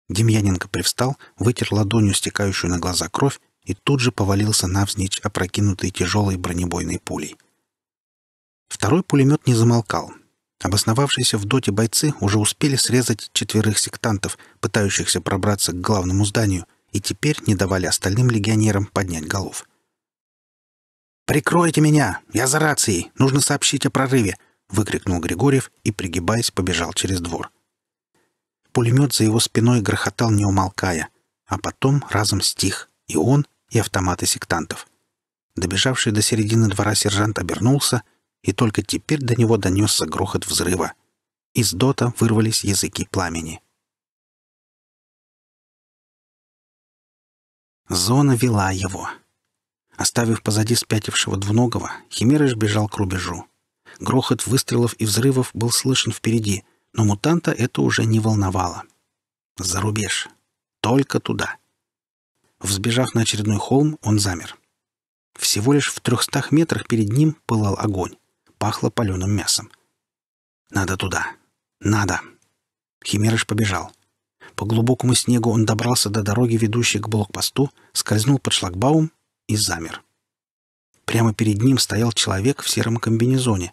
Демьяненко привстал, вытер ладонью стекающую на глаза кровь и тут же повалился навзничь, опрокинутый тяжелой бронебойной пулей. Второй пулемет не замолкал. Обосновавшиеся в доте бойцы уже успели срезать четверых сектантов, пытающихся пробраться к главному зданию — и теперь не давали остальным легионерам поднять голов. «Прикройте меня! Я за рацией! Нужно сообщить о прорыве!» — выкрикнул Григорьев и, пригибаясь, побежал через двор. Пулемет за его спиной грохотал, не умолкая, а потом разом стих и он, и автоматы сектантов. Добежавший до середины двора сержант обернулся, и только теперь до него донесся грохот взрыва. Из дота вырвались языки пламени — Зона вела его. Оставив позади спятившего двуногого, Химерыш бежал к рубежу. Грохот выстрелов и взрывов был слышен впереди, но мутанта это уже не волновало. За рубеж. Только туда. Взбежав на очередной холм, он замер. Всего лишь в трехстах метрах перед ним пылал огонь. Пахло паленым мясом. «Надо туда! Надо!» Химерыш побежал. По глубокому снегу он добрался до дороги, ведущей к блокпосту, скользнул под шлагбаум и замер. Прямо перед ним стоял человек в сером комбинезоне.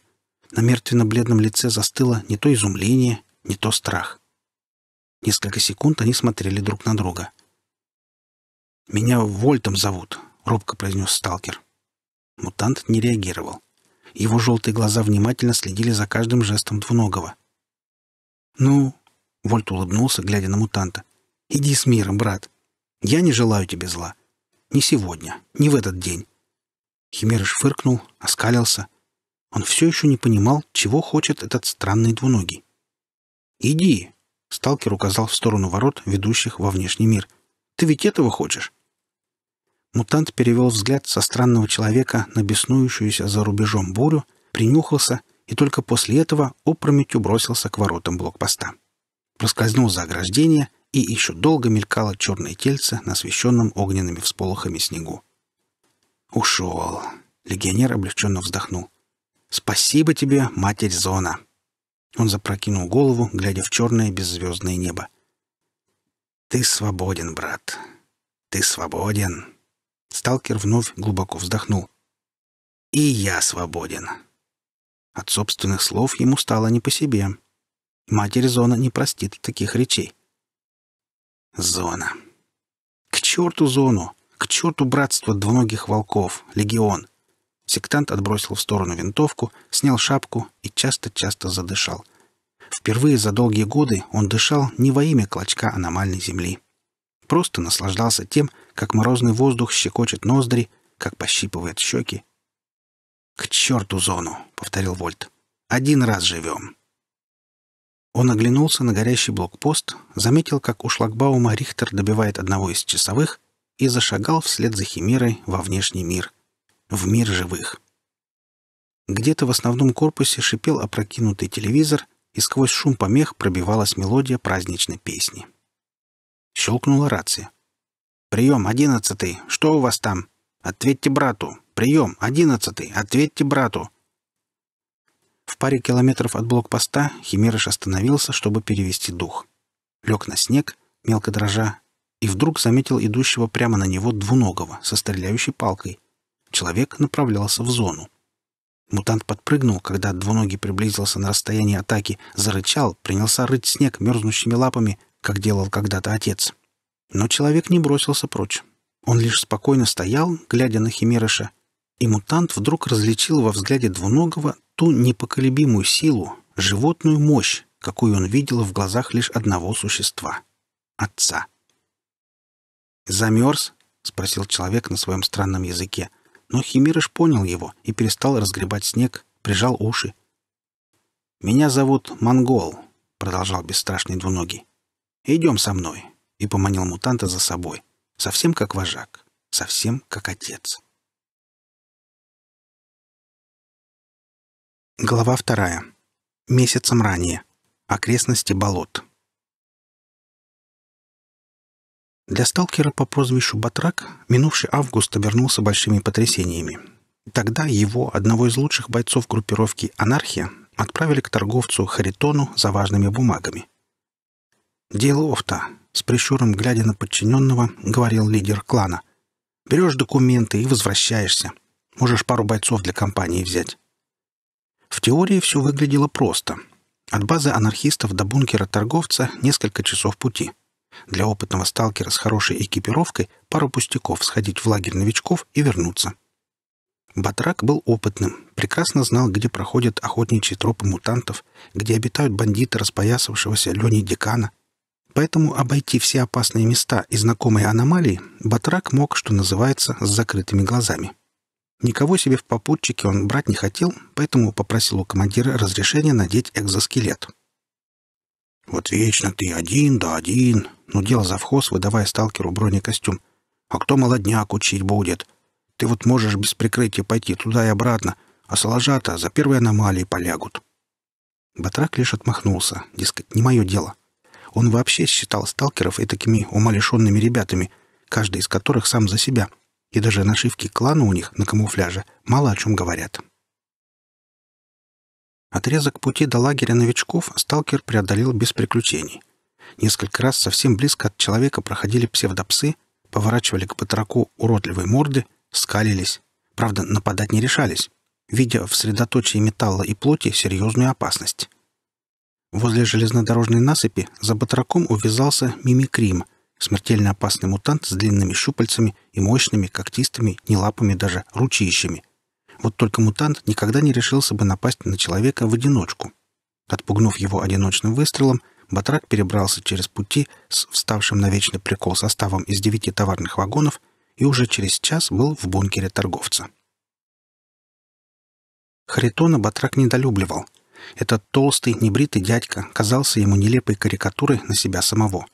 На мертвенно-бледном лице застыло не то изумление, не то страх. Несколько секунд они смотрели друг на друга. «Меня Вольтом зовут», — робко произнес сталкер. Мутант не реагировал. Его желтые глаза внимательно следили за каждым жестом двуногого. «Ну, Вольт улыбнулся, глядя на мутанта. «Иди с миром, брат. Я не желаю тебе зла. Не сегодня, не в этот день». Химерыш фыркнул, оскалился. Он все еще не понимал, чего хочет этот странный двуногий. «Иди!» — сталкер указал в сторону ворот, ведущих во внешний мир. «Ты ведь этого хочешь?» Мутант перевел взгляд со странного человека на беснующуюся за рубежом бурю, принюхался и только после этого опрометью бросился к воротам блокпоста проскользнул за ограждение, и еще долго мелькало черное тельце на освещенном огненными всполохами снегу. «Ушел!» — легионер облегченно вздохнул. «Спасибо тебе, Матерь Зона!» Он запрокинул голову, глядя в черное беззвездное небо. «Ты свободен, брат. Ты свободен!» Сталкер вновь глубоко вздохнул. «И я свободен!» От собственных слов ему стало не по себе. Матерь Зона не простит таких речей. Зона. К черту Зону! К черту братство двуногих волков, легион! Сектант отбросил в сторону винтовку, снял шапку и часто-часто задышал. Впервые за долгие годы он дышал не во имя клочка аномальной земли. Просто наслаждался тем, как морозный воздух щекочет ноздри, как пощипывает щеки. «К черту Зону!» — повторил Вольт. «Один раз живем!» Он оглянулся на горящий блокпост, заметил, как у шлагбаума Рихтер добивает одного из часовых и зашагал вслед за Химерой во внешний мир. В мир живых. Где-то в основном корпусе шипел опрокинутый телевизор, и сквозь шум помех пробивалась мелодия праздничной песни. Щелкнула рация. «Прием, одиннадцатый! Что у вас там? Ответьте брату! Прием, одиннадцатый! Ответьте брату!» В паре километров от блокпоста Химерыш остановился, чтобы перевести дух. Лег на снег, мелко дрожа, и вдруг заметил идущего прямо на него двуногого со стреляющей палкой. Человек направлялся в зону. Мутант подпрыгнул, когда двуногий приблизился на расстояние атаки, зарычал, принялся рыть снег мерзнущими лапами, как делал когда-то отец. Но человек не бросился прочь. Он лишь спокойно стоял, глядя на Химерыша, и мутант вдруг различил во взгляде двуногого ту непоколебимую силу, животную мощь, какую он видел в глазах лишь одного существа — отца. «Замерз?» — спросил человек на своем странном языке. Но Химирыш понял его и перестал разгребать снег, прижал уши. «Меня зовут Монгол», — продолжал бесстрашный двуногий. «Идем со мной», — и поманил мутанта за собой, совсем как вожак, совсем как отец. Глава вторая. Месяцем ранее. Окрестности болот. Для сталкера по прозвищу Батрак минувший август обернулся большими потрясениями. Тогда его, одного из лучших бойцов группировки «Анархия», отправили к торговцу Харитону за важными бумагами. «Делов-то!» — с прищуром глядя на подчиненного, говорил лидер клана. «Берешь документы и возвращаешься. Можешь пару бойцов для компании взять». В теории все выглядело просто. От базы анархистов до бункера торговца несколько часов пути. Для опытного сталкера с хорошей экипировкой пару пустяков сходить в лагерь новичков и вернуться. Батрак был опытным, прекрасно знал, где проходят охотничьи тропы мутантов, где обитают бандиты распоясавшегося Лени Декана. Поэтому обойти все опасные места и знакомые аномалии Батрак мог, что называется, с закрытыми глазами. Никого себе в попутчике он брать не хотел, поэтому попросил у командира разрешения надеть экзоскелет. «Вот вечно ты один да один!» — но нудел завхоз, выдавая сталкеру бронекостюм. «А кто молодняк учить будет? Ты вот можешь без прикрытия пойти туда и обратно, а соложата за первой аномалии полягут». Батрак лишь отмахнулся, дескать, не мое дело. Он вообще считал сталкеров и умалишенными ребятами, каждый из которых сам за себя — и даже нашивки клана у них на камуфляже мало о чем говорят. Отрезок пути до лагеря новичков сталкер преодолел без приключений. Несколько раз совсем близко от человека проходили псевдопсы, поворачивали к батраку уродливые морды, скалились. Правда, нападать не решались, видя в средоточии металла и плоти серьезную опасность. Возле железнодорожной насыпи за батраком увязался мимикрим, Смертельно опасный мутант с длинными щупальцами и мощными, когтистыми, не лапами даже, ручищами. Вот только мутант никогда не решился бы напасть на человека в одиночку. Отпугнув его одиночным выстрелом, Батрак перебрался через пути с вставшим на вечный прикол составом из девяти товарных вагонов и уже через час был в бункере торговца. Харитона Батрак недолюбливал. Этот толстый, небритый дядька казался ему нелепой карикатурой на себя самого.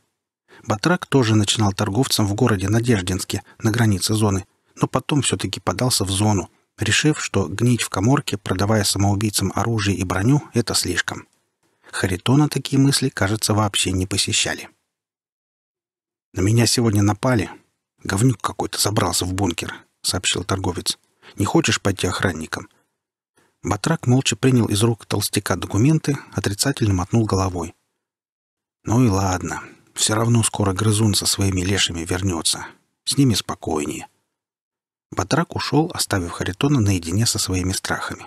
Батрак тоже начинал торговцем в городе Надеждинске, на границе зоны, но потом все-таки подался в зону, решив, что гнить в коморке, продавая самоубийцам оружие и броню, это слишком. Харитона такие мысли, кажется, вообще не посещали. «На меня сегодня напали. Говнюк какой-то забрался в бункер», — сообщил торговец. «Не хочешь пойти охранником?» Батрак молча принял из рук толстяка документы, отрицательно мотнул головой. «Ну и ладно. Все равно скоро грызун со своими лешими вернется. С ними спокойнее. Батрак ушел, оставив Харитона наедине со своими страхами.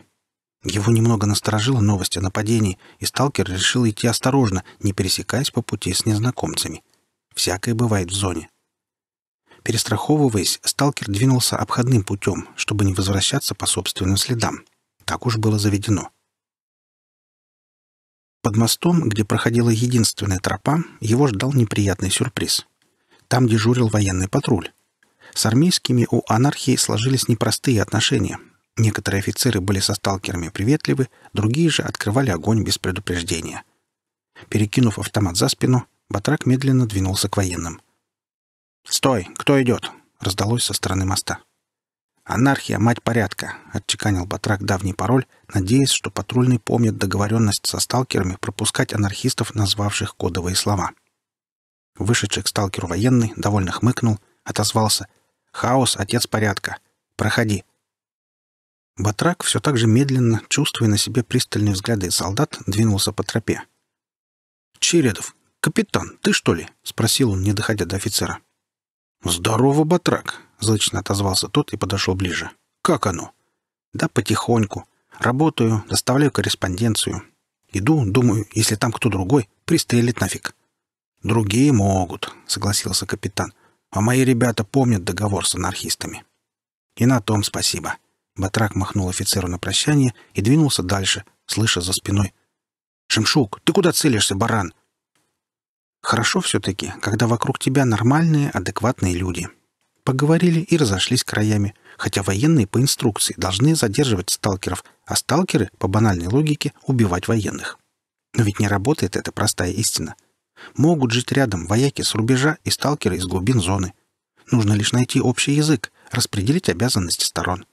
Его немного насторожила новость о нападении, и сталкер решил идти осторожно, не пересекаясь по пути с незнакомцами. Всякое бывает в зоне. Перестраховываясь, сталкер двинулся обходным путем, чтобы не возвращаться по собственным следам. Так уж было заведено. — под мостом, где проходила единственная тропа, его ждал неприятный сюрприз. Там дежурил военный патруль. С армейскими у анархии сложились непростые отношения. Некоторые офицеры были со сталкерами приветливы, другие же открывали огонь без предупреждения. Перекинув автомат за спину, Батрак медленно двинулся к военным. «Стой! Кто идет?» — раздалось со стороны моста. «Анархия, мать порядка!» — отчеканил Батрак давний пароль, надеясь, что патрульный помнит договоренность со сталкерами пропускать анархистов, назвавших кодовые слова. Вышедший к сталкеру военный довольно хмыкнул, отозвался. «Хаос, отец порядка! Проходи!» Батрак все так же медленно, чувствуя на себе пристальные взгляды солдат, двинулся по тропе. «Чередов, капитан, ты что ли?» — спросил он, не доходя до офицера. «Здорово, Батрак!» Зычно отозвался тот и подошел ближе. «Как оно?» «Да потихоньку. Работаю, доставляю корреспонденцию. Иду, думаю, если там кто другой, пристрелит нафиг». «Другие могут», — согласился капитан. «А мои ребята помнят договор с анархистами». «И на том спасибо». Батрак махнул офицеру на прощание и двинулся дальше, слыша за спиной. «Шимшук, ты куда целишься, баран?» «Хорошо все-таки, когда вокруг тебя нормальные, адекватные люди», Поговорили и разошлись краями, хотя военные по инструкции должны задерживать сталкеров, а сталкеры, по банальной логике, убивать военных. Но ведь не работает эта простая истина. Могут жить рядом вояки с рубежа и сталкеры из глубин зоны. Нужно лишь найти общий язык, распределить обязанности сторон.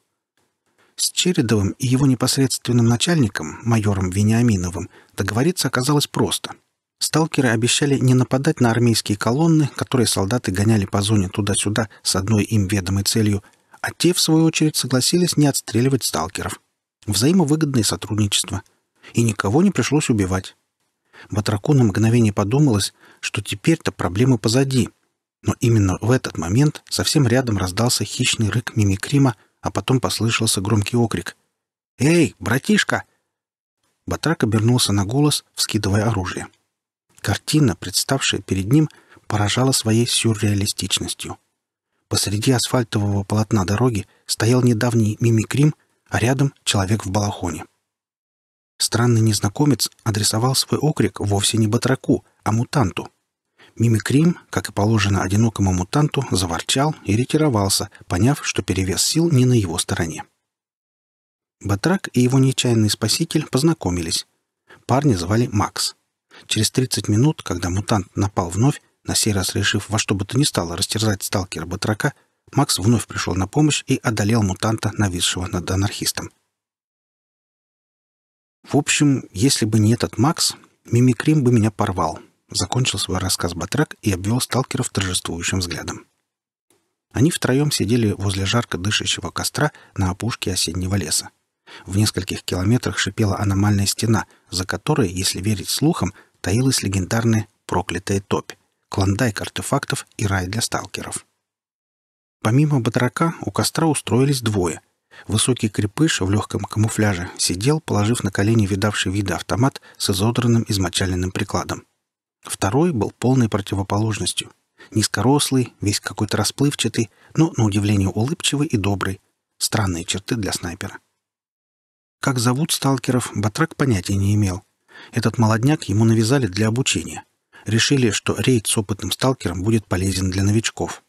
С Чередовым и его непосредственным начальником, майором Вениаминовым, договориться оказалось просто — Сталкеры обещали не нападать на армейские колонны, которые солдаты гоняли по зоне туда-сюда с одной им ведомой целью, а те, в свою очередь, согласились не отстреливать сталкеров. Взаимовыгодное сотрудничество. И никого не пришлось убивать. Батраку на мгновение подумалось, что теперь-то проблемы позади. Но именно в этот момент совсем рядом раздался хищный рык мимикрима, а потом послышался громкий окрик. «Эй, братишка!» Батрак обернулся на голос, вскидывая оружие. — Картина, представшая перед ним, поражала своей сюрреалистичностью. Посреди асфальтового полотна дороги стоял недавний мимикрим, а рядом человек в балахоне. Странный незнакомец адресовал свой окрик вовсе не батраку, а мутанту. Мимикрим, как и положено одинокому мутанту, заворчал и ретировался, поняв, что перевес сил не на его стороне. Батрак и его нечаянный спаситель познакомились. Парня звали Макс — Через 30 минут, когда мутант напал вновь, на сей раз решив во что бы то ни стало растерзать сталкера-батрака, Макс вновь пришел на помощь и одолел мутанта, нависшего над анархистом. В общем, если бы не этот Макс, мимикрим бы меня порвал. Закончил свой рассказ Батрак и обвел сталкеров торжествующим взглядом. Они втроем сидели возле жарко дышащего костра на опушке осеннего леса. В нескольких километрах шипела аномальная стена, за которой, если верить слухам, таилась легендарная «Проклятая топь», клондайк артефактов и рай для сталкеров. Помимо батрака у костра устроились двое. Высокий крепыш в легком камуфляже сидел, положив на колени видавший виды автомат с изодранным измочаленным прикладом. Второй был полной противоположностью. Низкорослый, весь какой-то расплывчатый, но, на удивление, улыбчивый и добрый. Странные черты для снайпера. Как зовут сталкеров, Батрак понятия не имел. Этот молодняк ему навязали для обучения. Решили, что рейд с опытным сталкером будет полезен для новичков.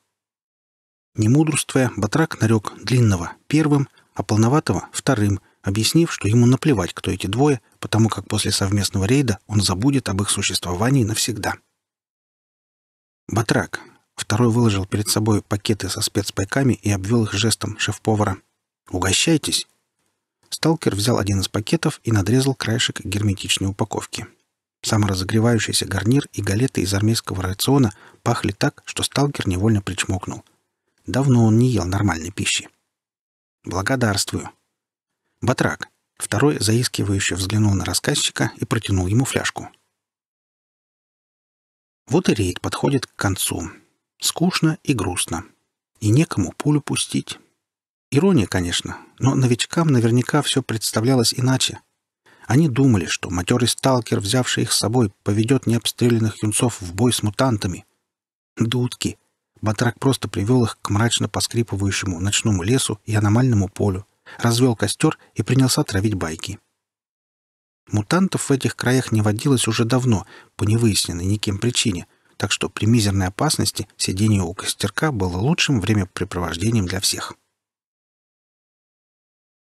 Немудрствуя, Батрак нарек длинного первым, а полноватого вторым, объяснив, что ему наплевать, кто эти двое, потому как после совместного рейда он забудет об их существовании навсегда. Батрак. Второй выложил перед собой пакеты со спецпайками и обвел их жестом шеф-повара. «Угощайтесь, Сталкер взял один из пакетов и надрезал краешек герметичной упаковки. Саморазогревающийся гарнир и галеты из армейского рациона пахли так, что сталкер невольно причмокнул. Давно он не ел нормальной пищи. «Благодарствую». «Батрак». Второй заискивающе взглянул на рассказчика и протянул ему фляжку. Вот и рейд подходит к концу. Скучно и грустно. И некому пулю пустить, Ирония, конечно, но новичкам наверняка все представлялось иначе. Они думали, что матерый сталкер, взявший их с собой, поведет необстрелянных юнцов в бой с мутантами. Дудки! Батрак просто привел их к мрачно поскрипывающему ночному лесу и аномальному полю, развел костер и принялся травить байки. Мутантов в этих краях не водилось уже давно, по невыясненной никем причине, так что при мизерной опасности сидение у костерка было лучшим времяпрепровождением для всех.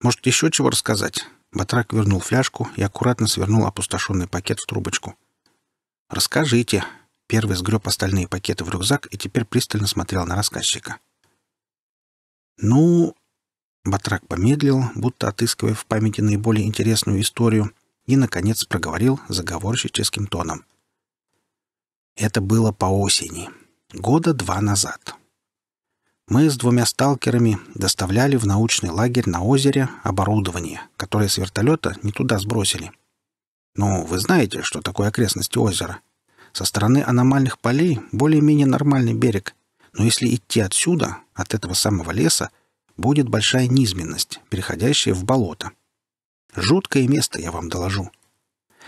Может, еще чего рассказать?» Батрак вернул фляжку и аккуратно свернул опустошенный пакет в трубочку. «Расскажите». Первый сгреб остальные пакеты в рюкзак и теперь пристально смотрел на рассказчика. «Ну...» Батрак помедлил, будто отыскивая в памяти наиболее интересную историю, и, наконец, проговорил заговорщическим тоном. «Это было по осени, года два назад». Мы с двумя сталкерами доставляли в научный лагерь на озере оборудование, которое с вертолета не туда сбросили. Ну, вы знаете, что такое окрестности озера. Со стороны аномальных полей более-менее нормальный берег, но если идти отсюда, от этого самого леса, будет большая низменность, переходящая в болото. Жуткое место, я вам доложу.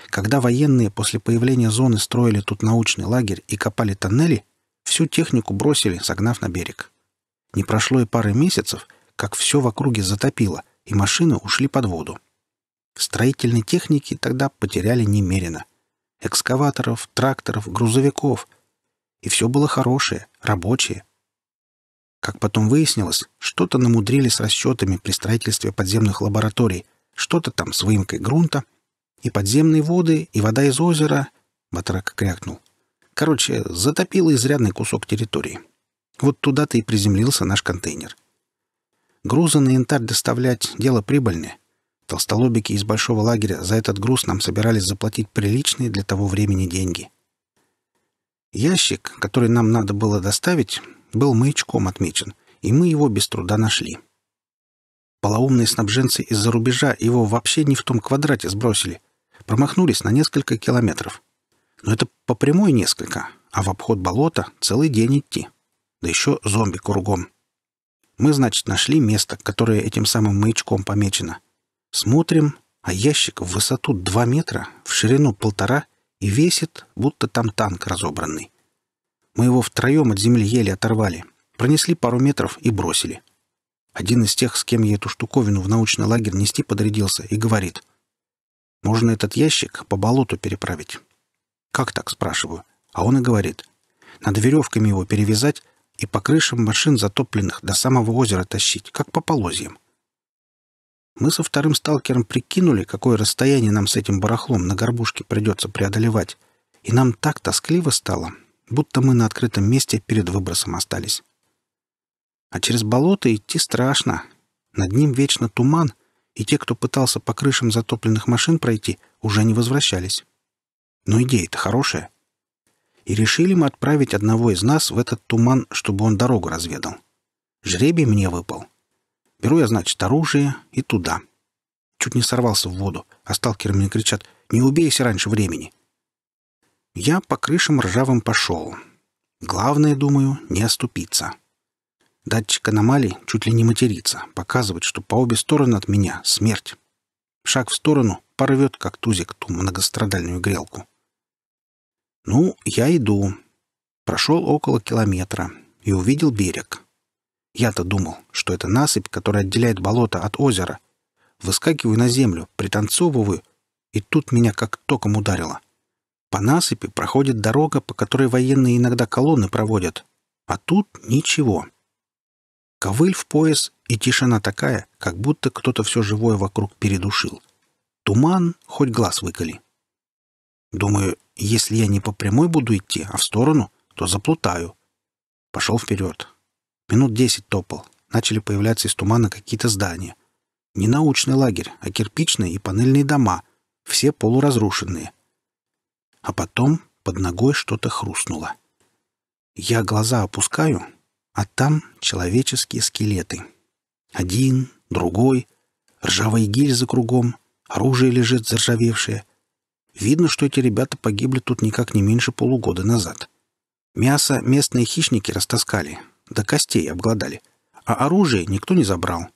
Когда военные после появления зоны строили тут научный лагерь и копали тоннели, всю технику бросили, согнав на берег. Не прошло и пары месяцев, как все в округе затопило, и машины ушли под воду. Строительной техники тогда потеряли немерено. Экскаваторов, тракторов, грузовиков. И все было хорошее, рабочее. Как потом выяснилось, что-то намудрили с расчетами при строительстве подземных лабораторий, что-то там с выемкой грунта, и подземные воды, и вода из озера, — Батрак крякнул. Короче, затопило изрядный кусок территории. Вот туда-то и приземлился наш контейнер. Грузы на янтарь доставлять — дело прибыльное. Толстолобики из большого лагеря за этот груз нам собирались заплатить приличные для того времени деньги. Ящик, который нам надо было доставить, был маячком отмечен, и мы его без труда нашли. Полоумные снабженцы из-за рубежа его вообще не в том квадрате сбросили. Промахнулись на несколько километров. Но это по прямой несколько, а в обход болота целый день идти. Да еще зомби кругом. Мы, значит, нашли место, которое этим самым маячком помечено. Смотрим, а ящик в высоту 2 метра, в ширину полтора и весит, будто там танк разобранный. Мы его втроем от земли еле оторвали, пронесли пару метров и бросили. Один из тех, с кем я эту штуковину в научный лагерь нести подрядился, и говорит. «Можно этот ящик по болоту переправить». «Как так?» — спрашиваю. А он и говорит. «Надо веревками его перевязать, и по крышам машин затопленных до самого озера тащить, как по полозьям. Мы со вторым сталкером прикинули, какое расстояние нам с этим барахлом на горбушке придется преодолевать, и нам так тоскливо стало, будто мы на открытом месте перед выбросом остались. А через болото идти страшно. Над ним вечно туман, и те, кто пытался по крышам затопленных машин пройти, уже не возвращались. Но идея-то хорошая и решили мы отправить одного из нас в этот туман, чтобы он дорогу разведал. Жребий мне выпал. Беру я, значит, оружие и туда. Чуть не сорвался в воду, а сталкеры мне кричат «Не убейся раньше времени!» Я по крышам ржавым пошел. Главное, думаю, не оступиться. Датчик аномалий чуть ли не матерится, показывает, что по обе стороны от меня смерть. Шаг в сторону порвет, как тузик, ту многострадальную грелку. Ну, я иду. Прошел около километра и увидел берег. Я-то думал, что это насыпь, которая отделяет болото от озера. Выскакиваю на землю, пританцовываю, и тут меня как током ударило. По насыпи проходит дорога, по которой военные иногда колонны проводят. А тут ничего. Ковыль в пояс, и тишина такая, как будто кто-то все живое вокруг передушил. Туман, хоть глаз выколи. Думаю, если я не по прямой буду идти, а в сторону, то заплутаю. Пошел вперед. Минут десять топал. Начали появляться из тумана какие-то здания. Не научный лагерь, а кирпичные и панельные дома. Все полуразрушенные. А потом под ногой что-то хрустнуло. Я глаза опускаю, а там человеческие скелеты. Один, другой, ржавые гильзы кругом, оружие лежит заржавевшее — Видно, что эти ребята погибли тут никак не меньше полугода назад. Мясо местные хищники растаскали, до костей обглодали, а оружие никто не забрал.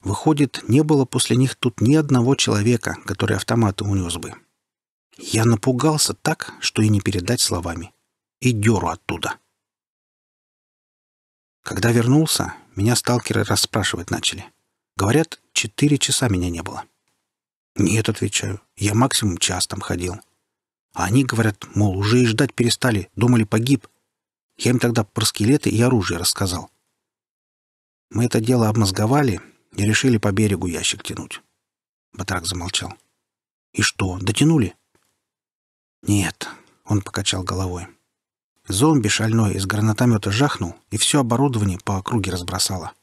Выходит, не было после них тут ни одного человека, который автоматы унес бы. Я напугался так, что и не передать словами. И деру оттуда. Когда вернулся, меня сталкеры расспрашивать начали. Говорят, четыре часа меня не было. — нет, отвечаю, я максимум час там ходил. А они говорят, мол, уже и ждать перестали, думали, погиб. Я им тогда про скелеты и оружие рассказал. Мы это дело обмозговали и решили по берегу ящик тянуть. Батрак замолчал. «И что, дотянули?» «Нет», — он покачал головой. Зомби шальной из гранатомета жахнул, и все оборудование по округе разбросало.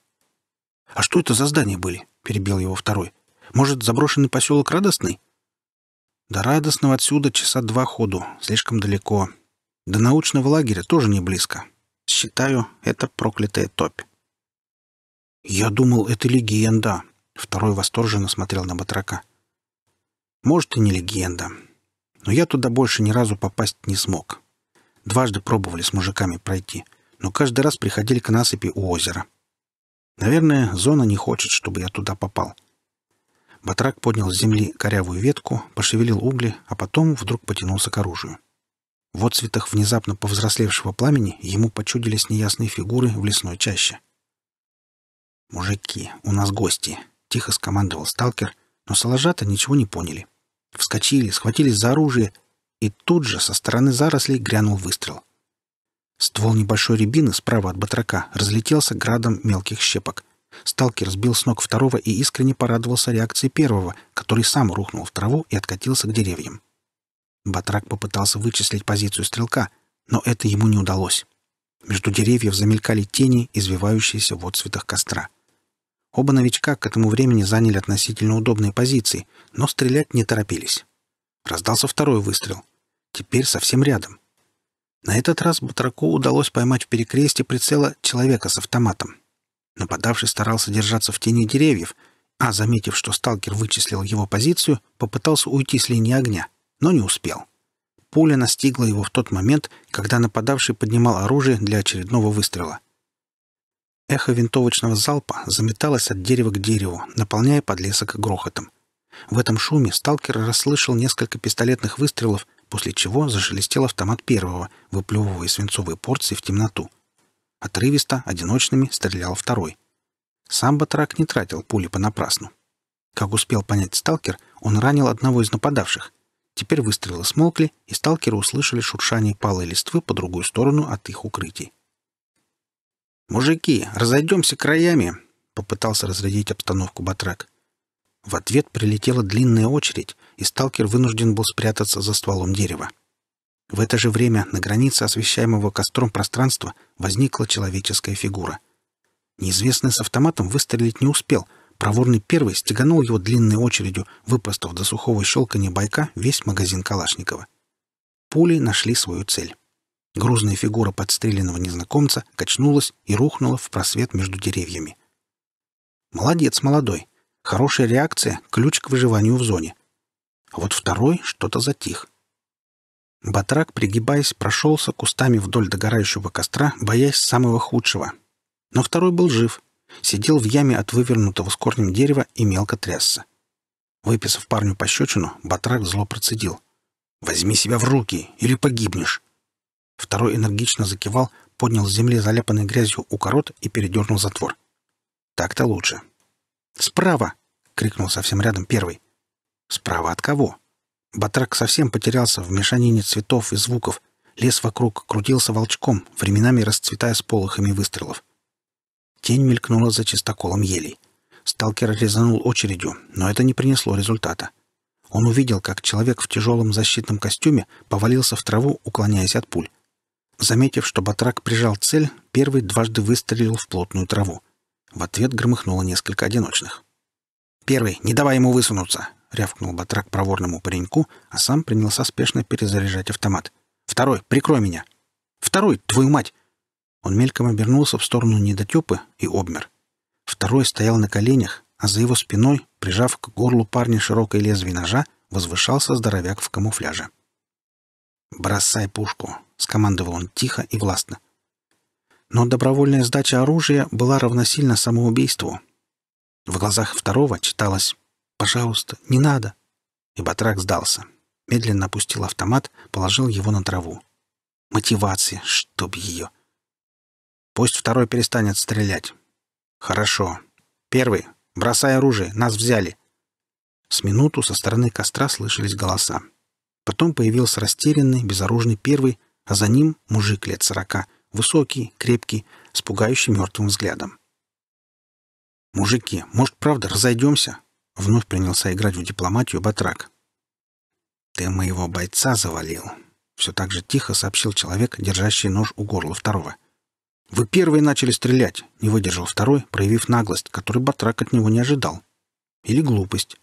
«А что это за здания были?» — перебил его второй. Может, заброшенный поселок Радостный? До Радостного отсюда часа два ходу, слишком далеко. До научного лагеря тоже не близко. Считаю, это проклятая топь. Я думал, это легенда. Второй восторженно смотрел на батрака. Может, и не легенда. Но я туда больше ни разу попасть не смог. Дважды пробовали с мужиками пройти, но каждый раз приходили к насыпи у озера. Наверное, зона не хочет, чтобы я туда попал. — Батрак поднял с земли корявую ветку, пошевелил угли, а потом вдруг потянулся к оружию. В отцветах внезапно повзрослевшего пламени ему почудились неясные фигуры в лесной чаще. «Мужики, у нас гости!» — тихо скомандовал сталкер, но соложата ничего не поняли. Вскочили, схватились за оружие, и тут же со стороны зарослей грянул выстрел. Ствол небольшой рябины справа от батрака разлетелся градом мелких щепок. Сталкер сбил с ног второго и искренне порадовался реакции первого, который сам рухнул в траву и откатился к деревьям. Батрак попытался вычислить позицию стрелка, но это ему не удалось. Между деревьев замелькали тени, извивающиеся в отцветах костра. Оба новичка к этому времени заняли относительно удобные позиции, но стрелять не торопились. Раздался второй выстрел. Теперь совсем рядом. На этот раз Батраку удалось поймать в перекресте прицела человека с автоматом. Нападавший старался держаться в тени деревьев, а, заметив, что сталкер вычислил его позицию, попытался уйти с линии огня, но не успел. Пуля настигла его в тот момент, когда нападавший поднимал оружие для очередного выстрела. Эхо винтовочного залпа заметалось от дерева к дереву, наполняя подлесок грохотом. В этом шуме сталкер расслышал несколько пистолетных выстрелов, после чего зашелестел автомат первого, выплевывая свинцовые порции в темноту — Отрывисто, одиночными стрелял второй. Сам батрак не тратил пули понапрасну. Как успел понять сталкер, он ранил одного из нападавших. Теперь выстрелы смолкли, и сталкеры услышали шуршание палой листвы по другую сторону от их укрытий. «Мужики, разойдемся краями!» — попытался разрядить обстановку батрак. В ответ прилетела длинная очередь, и сталкер вынужден был спрятаться за стволом дерева. В это же время на границе освещаемого костром пространства возникла человеческая фигура. Неизвестный с автоматом выстрелить не успел. Проворный первый стеганул его длинной очередью, выпростав до сухого щелка байка весь магазин Калашникова. Пули нашли свою цель. Грузная фигура подстреленного незнакомца качнулась и рухнула в просвет между деревьями. «Молодец, молодой. Хорошая реакция — ключ к выживанию в зоне. А вот второй что-то затих. Батрак, пригибаясь, прошелся кустами вдоль догорающего костра, боясь самого худшего. Но второй был жив. Сидел в яме от вывернутого с корнем дерева и мелко трясся. Выписав парню пощечину, Батрак зло процедил. «Возьми себя в руки, или погибнешь!» Второй энергично закивал, поднял с земли заляпанный грязью укорот и передернул затвор. «Так-то лучше!» «Справа!» — крикнул совсем рядом первый. «Справа от кого?» Батрак совсем потерялся в мешанине цветов и звуков. Лес вокруг крутился волчком, временами расцветая с полохами выстрелов. Тень мелькнула за чистоколом елей. Сталкер резанул очередью, но это не принесло результата. Он увидел, как человек в тяжелом защитном костюме повалился в траву, уклоняясь от пуль. Заметив, что батрак прижал цель, первый дважды выстрелил в плотную траву. В ответ громыхнуло несколько одиночных. «Первый, не давай ему высунуться!» рявкнул батрак проворному пареньку, а сам принялся спешно перезаряжать автомат. «Второй, прикрой меня!» «Второй, твою мать!» Он мельком обернулся в сторону недотёпы и обмер. Второй стоял на коленях, а за его спиной, прижав к горлу парня широкой лезвие ножа, возвышался здоровяк в камуфляже. «Бросай пушку!» — скомандовал он тихо и властно. Но добровольная сдача оружия была равносильна самоубийству. В глазах второго читалось Пожалуйста, не надо!» И Батрак сдался. Медленно опустил автомат, положил его на траву. «Мотивация, чтоб ее!» «Пусть второй перестанет стрелять». «Хорошо. Первый, бросай оружие, нас взяли». С минуту со стороны костра слышались голоса. Потом появился растерянный, безоружный первый, а за ним мужик лет сорока, высокий, крепкий, с пугающим мертвым взглядом. «Мужики, может, правда, разойдемся?» Вновь принялся играть в дипломатию батрак. «Ты моего бойца завалил», — все так же тихо сообщил человек, держащий нож у горла второго. «Вы первые начали стрелять», — не выдержал второй, проявив наглость, которую батрак от него не ожидал. «Или глупость».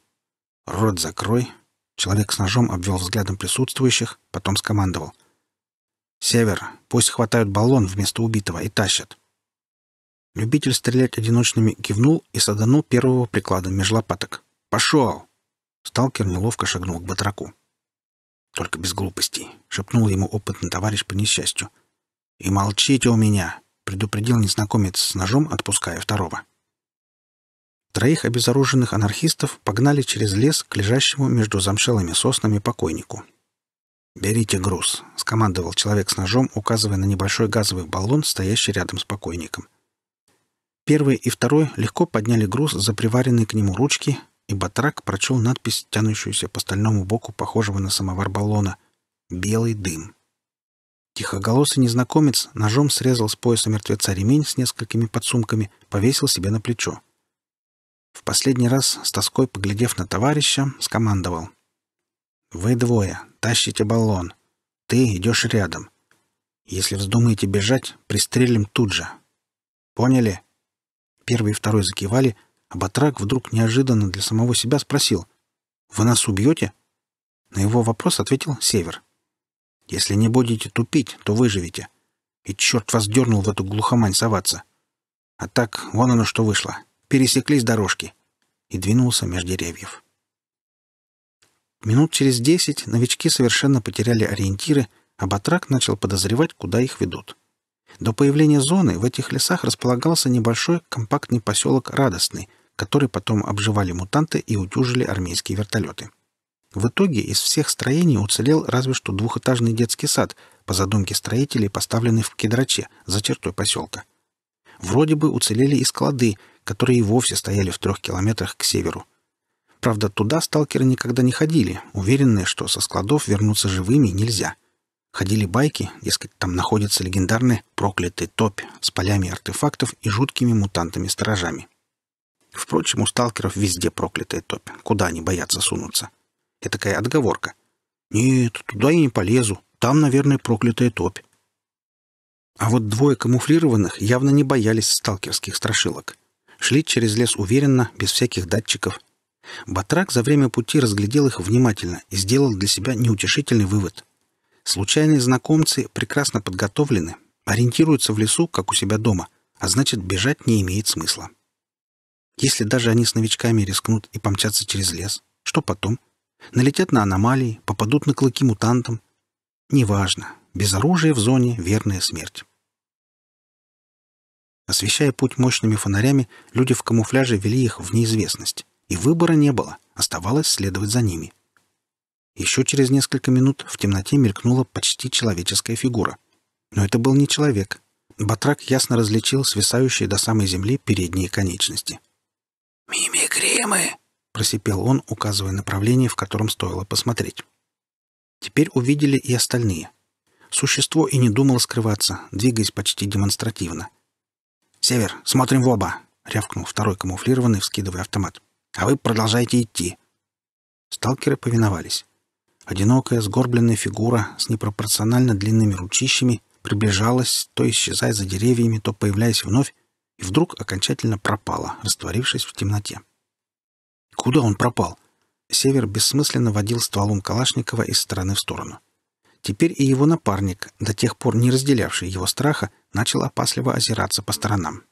«Рот закрой». Человек с ножом обвел взглядом присутствующих, потом скомандовал. «Север, пусть хватают баллон вместо убитого и тащат. Любитель стрелять одиночными кивнул и саданул первого приклада меж лопаток. «Пошел!» Сталкер неловко шагнул к батраку. «Только без глупостей», — шепнул ему опытный товарищ по несчастью. «И молчите у меня!» — предупредил незнакомец с ножом, отпуская второго. Троих обезоруженных анархистов погнали через лес к лежащему между замшелыми соснами покойнику. «Берите груз», — скомандовал человек с ножом, указывая на небольшой газовый баллон, стоящий рядом с покойником. — Первый и второй легко подняли груз за приваренные к нему ручки, и Батрак прочел надпись, тянущуюся по стальному боку, похожего на самовар баллона «Белый дым». Тихоголосый незнакомец ножом срезал с пояса мертвеца ремень с несколькими подсумками, повесил себе на плечо. В последний раз, с тоской поглядев на товарища, скомандовал. «Вы двое, тащите баллон. Ты идешь рядом. Если вздумаете бежать, пристрелим тут же. Поняли?» Первый и второй закивали, а Батрак вдруг неожиданно для самого себя спросил. «Вы нас убьете?» На его вопрос ответил Север. «Если не будете тупить, то выживете. И черт вас дернул в эту глухомань соваться. А так, вон оно что вышло. Пересеклись дорожки». И двинулся меж деревьев. Минут через десять новички совершенно потеряли ориентиры, а Батрак начал подозревать, куда их ведут. До появления зоны в этих лесах располагался небольшой компактный поселок Радостный, который потом обживали мутанты и утюжили армейские вертолеты. В итоге из всех строений уцелел разве что двухэтажный детский сад, по задумке строителей, поставленный в Кедраче, за чертой поселка. Вроде бы уцелели и склады, которые и вовсе стояли в трех километрах к северу. Правда, туда сталкеры никогда не ходили, уверенные, что со складов вернуться живыми нельзя. Ходили байки, дескать, там находится легендарный проклятый топь с полями артефактов и жуткими мутантами-сторожами. Впрочем, у сталкеров везде проклятая топь, куда они боятся сунуться. Это такая отговорка. «Нет, туда я не полезу, там, наверное, проклятая топь». А вот двое камуфлированных явно не боялись сталкерских страшилок. Шли через лес уверенно, без всяких датчиков. Батрак за время пути разглядел их внимательно и сделал для себя неутешительный вывод. Случайные знакомцы прекрасно подготовлены, ориентируются в лесу, как у себя дома, а значит, бежать не имеет смысла. Если даже они с новичками рискнут и помчатся через лес, что потом? Налетят на аномалии, попадут на клыки мутантам. Неважно, без оружия в зоне верная смерть. Освещая путь мощными фонарями, люди в камуфляже вели их в неизвестность, и выбора не было, оставалось следовать за ними — еще через несколько минут в темноте мелькнула почти человеческая фигура. Но это был не человек. Батрак ясно различил свисающие до самой земли передние конечности. «Мимикримы!» — просипел он, указывая направление, в котором стоило посмотреть. Теперь увидели и остальные. Существо и не думало скрываться, двигаясь почти демонстративно. «Север, смотрим в оба!» — рявкнул второй камуфлированный, вскидывая автомат. «А вы продолжайте идти!» Сталкеры повиновались. Одинокая сгорбленная фигура с непропорционально длинными ручищами приближалась, то исчезая за деревьями, то появляясь вновь, и вдруг окончательно пропала, растворившись в темноте. Куда он пропал? Север бессмысленно водил стволом Калашникова из стороны в сторону. Теперь и его напарник, до тех пор не разделявший его страха, начал опасливо озираться по сторонам.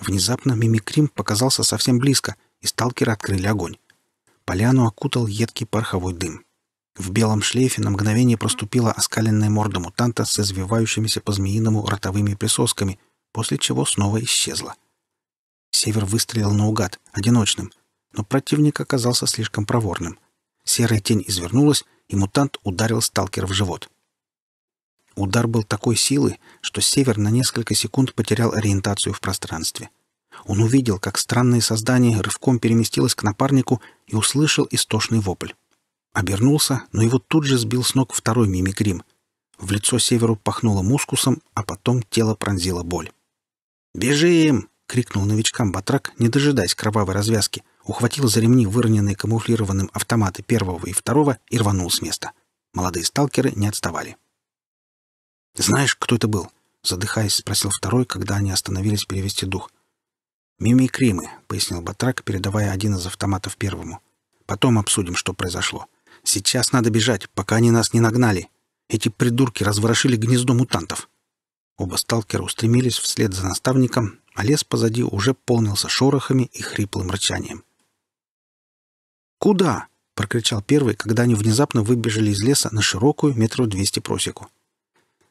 Внезапно мимикрим показался совсем близко, и сталкеры открыли огонь. Поляну окутал едкий пороховой дым. В белом шлейфе на мгновение проступила оскаленная морда мутанта с извивающимися по змеиному ротовыми присосками, после чего снова исчезла. Север выстрелил наугад, одиночным, но противник оказался слишком проворным. Серая тень извернулась, и мутант ударил сталкера в живот. Удар был такой силы, что Север на несколько секунд потерял ориентацию в пространстве. Он увидел, как странное создание рывком переместилось к напарнику и услышал истошный вопль. Обернулся, но его тут же сбил с ног второй мимикрим. В лицо северу пахнуло мускусом, а потом тело пронзила боль. «Бежим!» — крикнул новичкам батрак, не дожидаясь кровавой развязки, ухватил за ремни выроненные камуфлированным автоматы первого и второго и рванул с места. Молодые сталкеры не отставали. «Знаешь, кто это был?» — задыхаясь, спросил второй, когда они остановились перевести дух. «Мимикримы», — пояснил батрак, передавая один из автоматов первому. «Потом обсудим, что произошло. Сейчас надо бежать, пока они нас не нагнали. Эти придурки разворошили гнездо мутантов. Оба сталкера устремились вслед за наставником, а лес позади уже полнился шорохами и хриплым рычанием. «Куда?» — прокричал первый, когда они внезапно выбежали из леса на широкую метров двести просеку.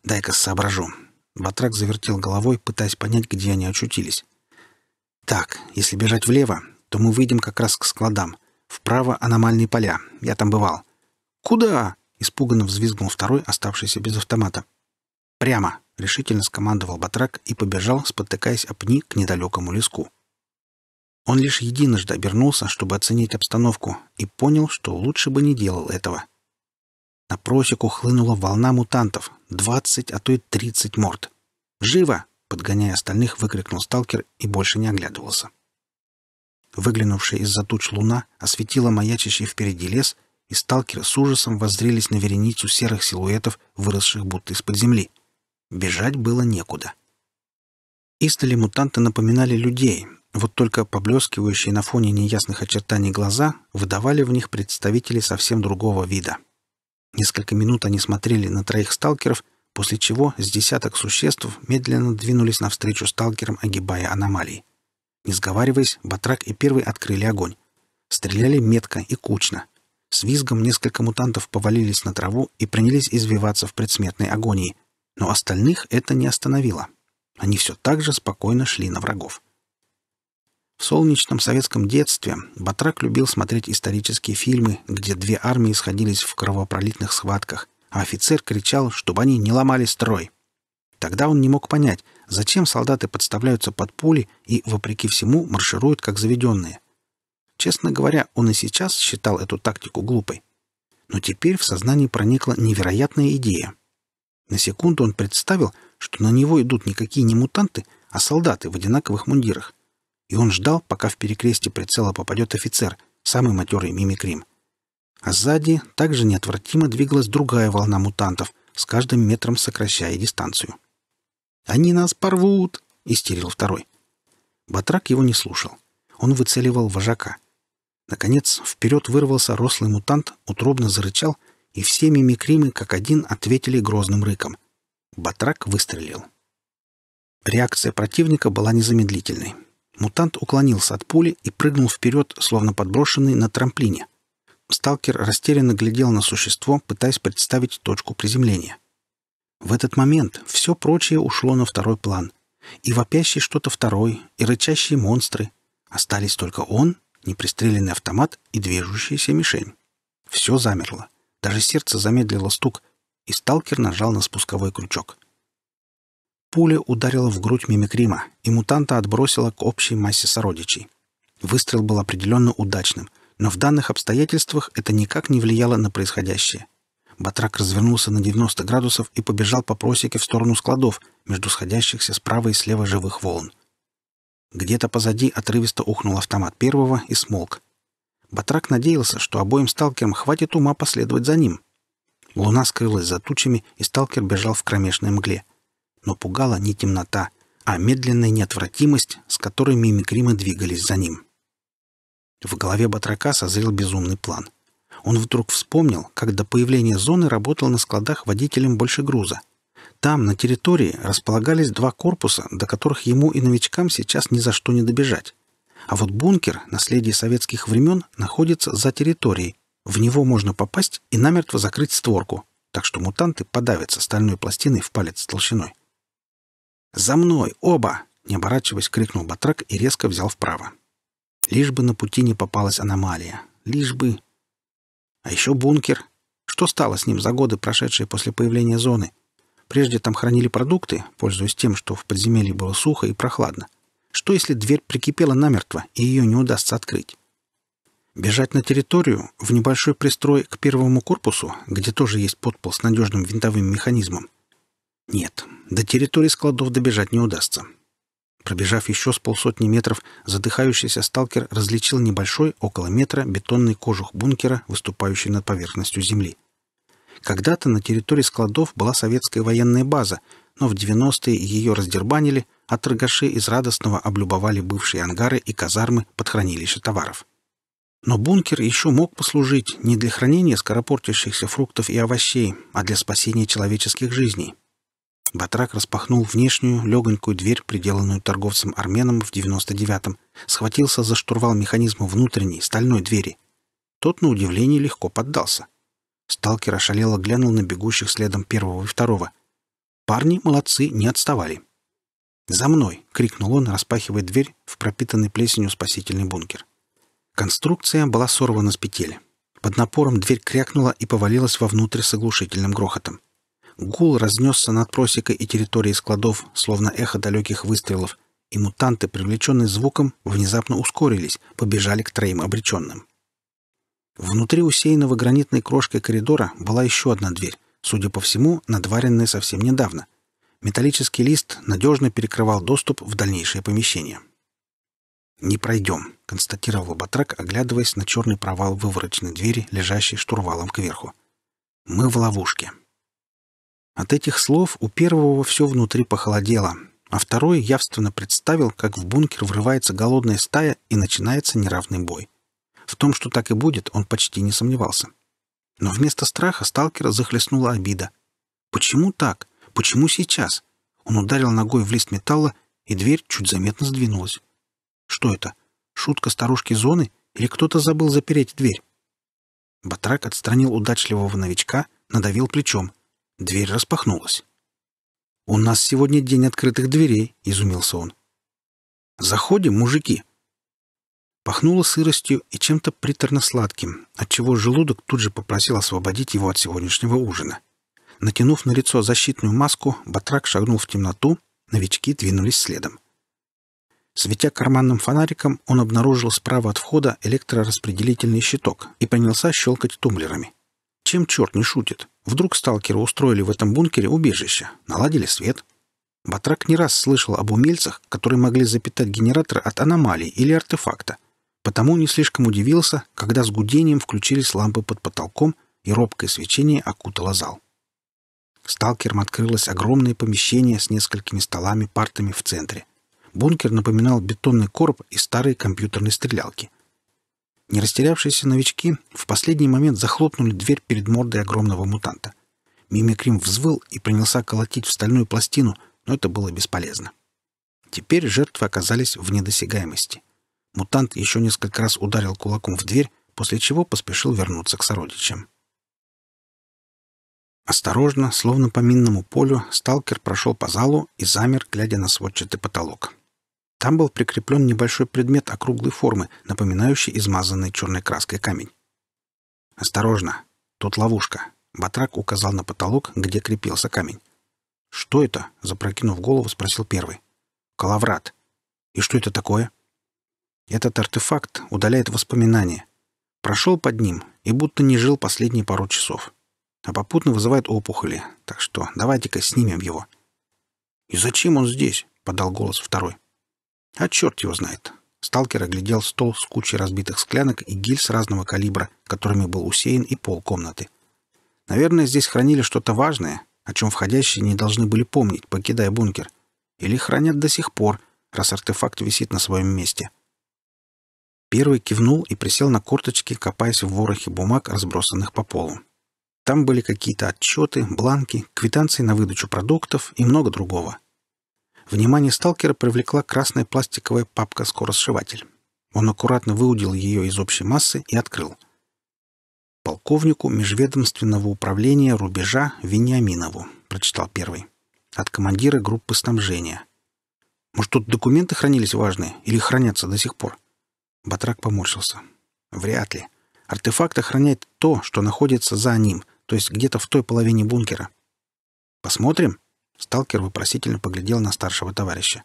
«Дай-ка соображу». Батрак завертел головой, пытаясь понять, где они очутились. «Так, если бежать влево, то мы выйдем как раз к складам. Вправо аномальные поля. Я там бывал. Куда? Испуганно взвизгнул второй, оставшийся без автомата. Прямо, решительно скомандовал Батрак и побежал, спотыкаясь о пни к недалекому леску. Он лишь единожды обернулся, чтобы оценить обстановку, и понял, что лучше бы не делал этого. На просеку хлынула волна мутантов, двадцать, а то и тридцать морд. «Живо!» — подгоняя остальных, выкрикнул сталкер и больше не оглядывался. Выглянувшая из-за туч луна осветила маячащий впереди лес, и сталкеры с ужасом воззрелись на вереницу серых силуэтов, выросших будто из-под земли. Бежать было некуда. Издали мутанты напоминали людей, вот только поблескивающие на фоне неясных очертаний глаза выдавали в них представителей совсем другого вида. Несколько минут они смотрели на троих сталкеров, после чего с десяток существ медленно двинулись навстречу сталкерам, огибая аномалии. Не сговариваясь, Батрак и Первый открыли огонь. Стреляли метко и кучно. С визгом несколько мутантов повалились на траву и принялись извиваться в предсмертной агонии. Но остальных это не остановило. Они все так же спокойно шли на врагов. В солнечном советском детстве Батрак любил смотреть исторические фильмы, где две армии сходились в кровопролитных схватках, а офицер кричал, чтобы они не ломали строй. Тогда он не мог понять, Зачем солдаты подставляются под пули и, вопреки всему, маршируют как заведенные? Честно говоря, он и сейчас считал эту тактику глупой. Но теперь в сознании проникла невероятная идея. На секунду он представил, что на него идут никакие не мутанты, а солдаты в одинаковых мундирах. И он ждал, пока в перекресте прицела попадет офицер, самый матерый мимикрим. А сзади также неотвратимо двигалась другая волна мутантов, с каждым метром сокращая дистанцию. «Они нас порвут!» — истерил второй. Батрак его не слушал. Он выцеливал вожака. Наконец, вперед вырвался рослый мутант, утробно зарычал, и все мимикримы как один ответили грозным рыком. Батрак выстрелил. Реакция противника была незамедлительной. Мутант уклонился от пули и прыгнул вперед, словно подброшенный на трамплине. Сталкер растерянно глядел на существо, пытаясь представить точку приземления. В этот момент все прочее ушло на второй план. И вопящий что-то второй, и рычащие монстры. Остались только он, непристреленный автомат и движущаяся мишень. Все замерло. Даже сердце замедлило стук, и сталкер нажал на спусковой крючок. Пуля ударила в грудь мимикрима, и мутанта отбросила к общей массе сородичей. Выстрел был определенно удачным, но в данных обстоятельствах это никак не влияло на происходящее. Батрак развернулся на 90 градусов и побежал по просеке в сторону складов, между сходящихся справа и слева живых волн. Где-то позади отрывисто ухнул автомат первого и смолк. Батрак надеялся, что обоим сталкерам хватит ума последовать за ним. Луна скрылась за тучами, и сталкер бежал в кромешной мгле. Но пугала не темнота, а медленная неотвратимость, с которой мимикримы двигались за ним. В голове Батрака созрел безумный план. Он вдруг вспомнил, как до появления зоны работал на складах водителем больше груза. Там, на территории, располагались два корпуса, до которых ему и новичкам сейчас ни за что не добежать. А вот бункер, наследие советских времен, находится за территорией. В него можно попасть и намертво закрыть створку, так что мутанты подавятся стальной пластиной в палец толщиной. «За мной! Оба!» — не оборачиваясь, крикнул батрак и резко взял вправо. Лишь бы на пути не попалась аномалия. Лишь бы... А еще бункер. Что стало с ним за годы, прошедшие после появления зоны? Прежде там хранили продукты, пользуясь тем, что в подземелье было сухо и прохладно. Что, если дверь прикипела намертво, и ее не удастся открыть? Бежать на территорию, в небольшой пристрой к первому корпусу, где тоже есть подпол с надежным винтовым механизмом? Нет, до территории складов добежать не удастся. Пробежав еще с полсотни метров, задыхающийся сталкер различил небольшой, около метра, бетонный кожух бункера, выступающий над поверхностью земли. Когда-то на территории складов была советская военная база, но в 90-е ее раздербанили, а торгаши из Радостного облюбовали бывшие ангары и казармы под хранилище товаров. Но бункер еще мог послужить не для хранения скоропортящихся фруктов и овощей, а для спасения человеческих жизней — Батрак распахнул внешнюю, легонькую дверь, приделанную торговцем Арменом в 99-м, схватился за штурвал механизма внутренней, стальной двери. Тот, на удивление, легко поддался. Сталкер ошалело глянул на бегущих следом первого и второго. Парни, молодцы, не отставали. «За мной!» — крикнул он, распахивая дверь в пропитанный плесенью спасительный бункер. Конструкция была сорвана с петель. Под напором дверь крякнула и повалилась вовнутрь с оглушительным грохотом. Гул разнесся над просекой и территорией складов, словно эхо далеких выстрелов, и мутанты, привлеченные звуком, внезапно ускорились, побежали к троим обреченным. Внутри усеянного гранитной крошкой коридора была еще одна дверь, судя по всему, надваренная совсем недавно. Металлический лист надежно перекрывал доступ в дальнейшее помещение. «Не пройдем», — констатировал Батрак, оглядываясь на черный провал выворочной двери, лежащей штурвалом кверху. «Мы в ловушке». От этих слов у первого все внутри похолодело, а второй явственно представил, как в бункер врывается голодная стая и начинается неравный бой. В том, что так и будет, он почти не сомневался. Но вместо страха сталкера захлестнула обида. Почему так? Почему сейчас? Он ударил ногой в лист металла, и дверь чуть заметно сдвинулась. Что это? Шутка старушки Зоны или кто-то забыл запереть дверь? Батрак отстранил удачливого новичка, надавил плечом. Дверь распахнулась. «У нас сегодня день открытых дверей», — изумился он. «Заходим, мужики». Пахнуло сыростью и чем-то приторно-сладким, отчего желудок тут же попросил освободить его от сегодняшнего ужина. Натянув на лицо защитную маску, батрак шагнул в темноту, новички двинулись следом. Светя карманным фонариком, он обнаружил справа от входа электрораспределительный щиток и принялся щелкать тумблерами. Чем черт не шутит? Вдруг сталкеры устроили в этом бункере убежище, наладили свет. Батрак не раз слышал об умельцах, которые могли запитать генератор от аномалий или артефакта. Потому не слишком удивился, когда с гудением включились лампы под потолком и робкое свечение окутало зал. Сталкером открылось огромное помещение с несколькими столами-партами в центре. Бункер напоминал бетонный короб и старые компьютерные стрелялки. Не растерявшиеся новички в последний момент захлопнули дверь перед мордой огромного мутанта. Мимикрим взвыл и принялся колотить в стальную пластину, но это было бесполезно. Теперь жертвы оказались в недосягаемости. Мутант еще несколько раз ударил кулаком в дверь, после чего поспешил вернуться к сородичам. Осторожно, словно по минному полю, сталкер прошел по залу и замер, глядя на сводчатый потолок. Там был прикреплен небольшой предмет округлой формы, напоминающий измазанный черной краской камень. «Осторожно! Тут ловушка!» Батрак указал на потолок, где крепился камень. «Что это?» — запрокинув голову, спросил первый. «Калаврат. И что это такое?» «Этот артефакт удаляет воспоминания. Прошел под ним и будто не жил последние пару часов. А попутно вызывает опухоли, так что давайте-ка снимем его». «И зачем он здесь?» — подал голос второй. А черт его знает. Сталкер оглядел стол с кучей разбитых склянок и гильз разного калибра, которыми был усеян и пол комнаты. Наверное, здесь хранили что-то важное, о чем входящие не должны были помнить, покидая бункер. Или хранят до сих пор, раз артефакт висит на своем месте. Первый кивнул и присел на корточки, копаясь в ворохе бумаг, разбросанных по полу. Там были какие-то отчеты, бланки, квитанции на выдачу продуктов и много другого — Внимание сталкера привлекла красная пластиковая папка-скоросшиватель. Он аккуратно выудил ее из общей массы и открыл. «Полковнику межведомственного управления рубежа Вениаминову», — прочитал первый. «От командира группы снабжения». «Может, тут документы хранились важные или хранятся до сих пор?» Батрак поморщился. «Вряд ли. Артефакт охраняет то, что находится за ним, то есть где-то в той половине бункера. Посмотрим?» Сталкер вопросительно поглядел на старшего товарища.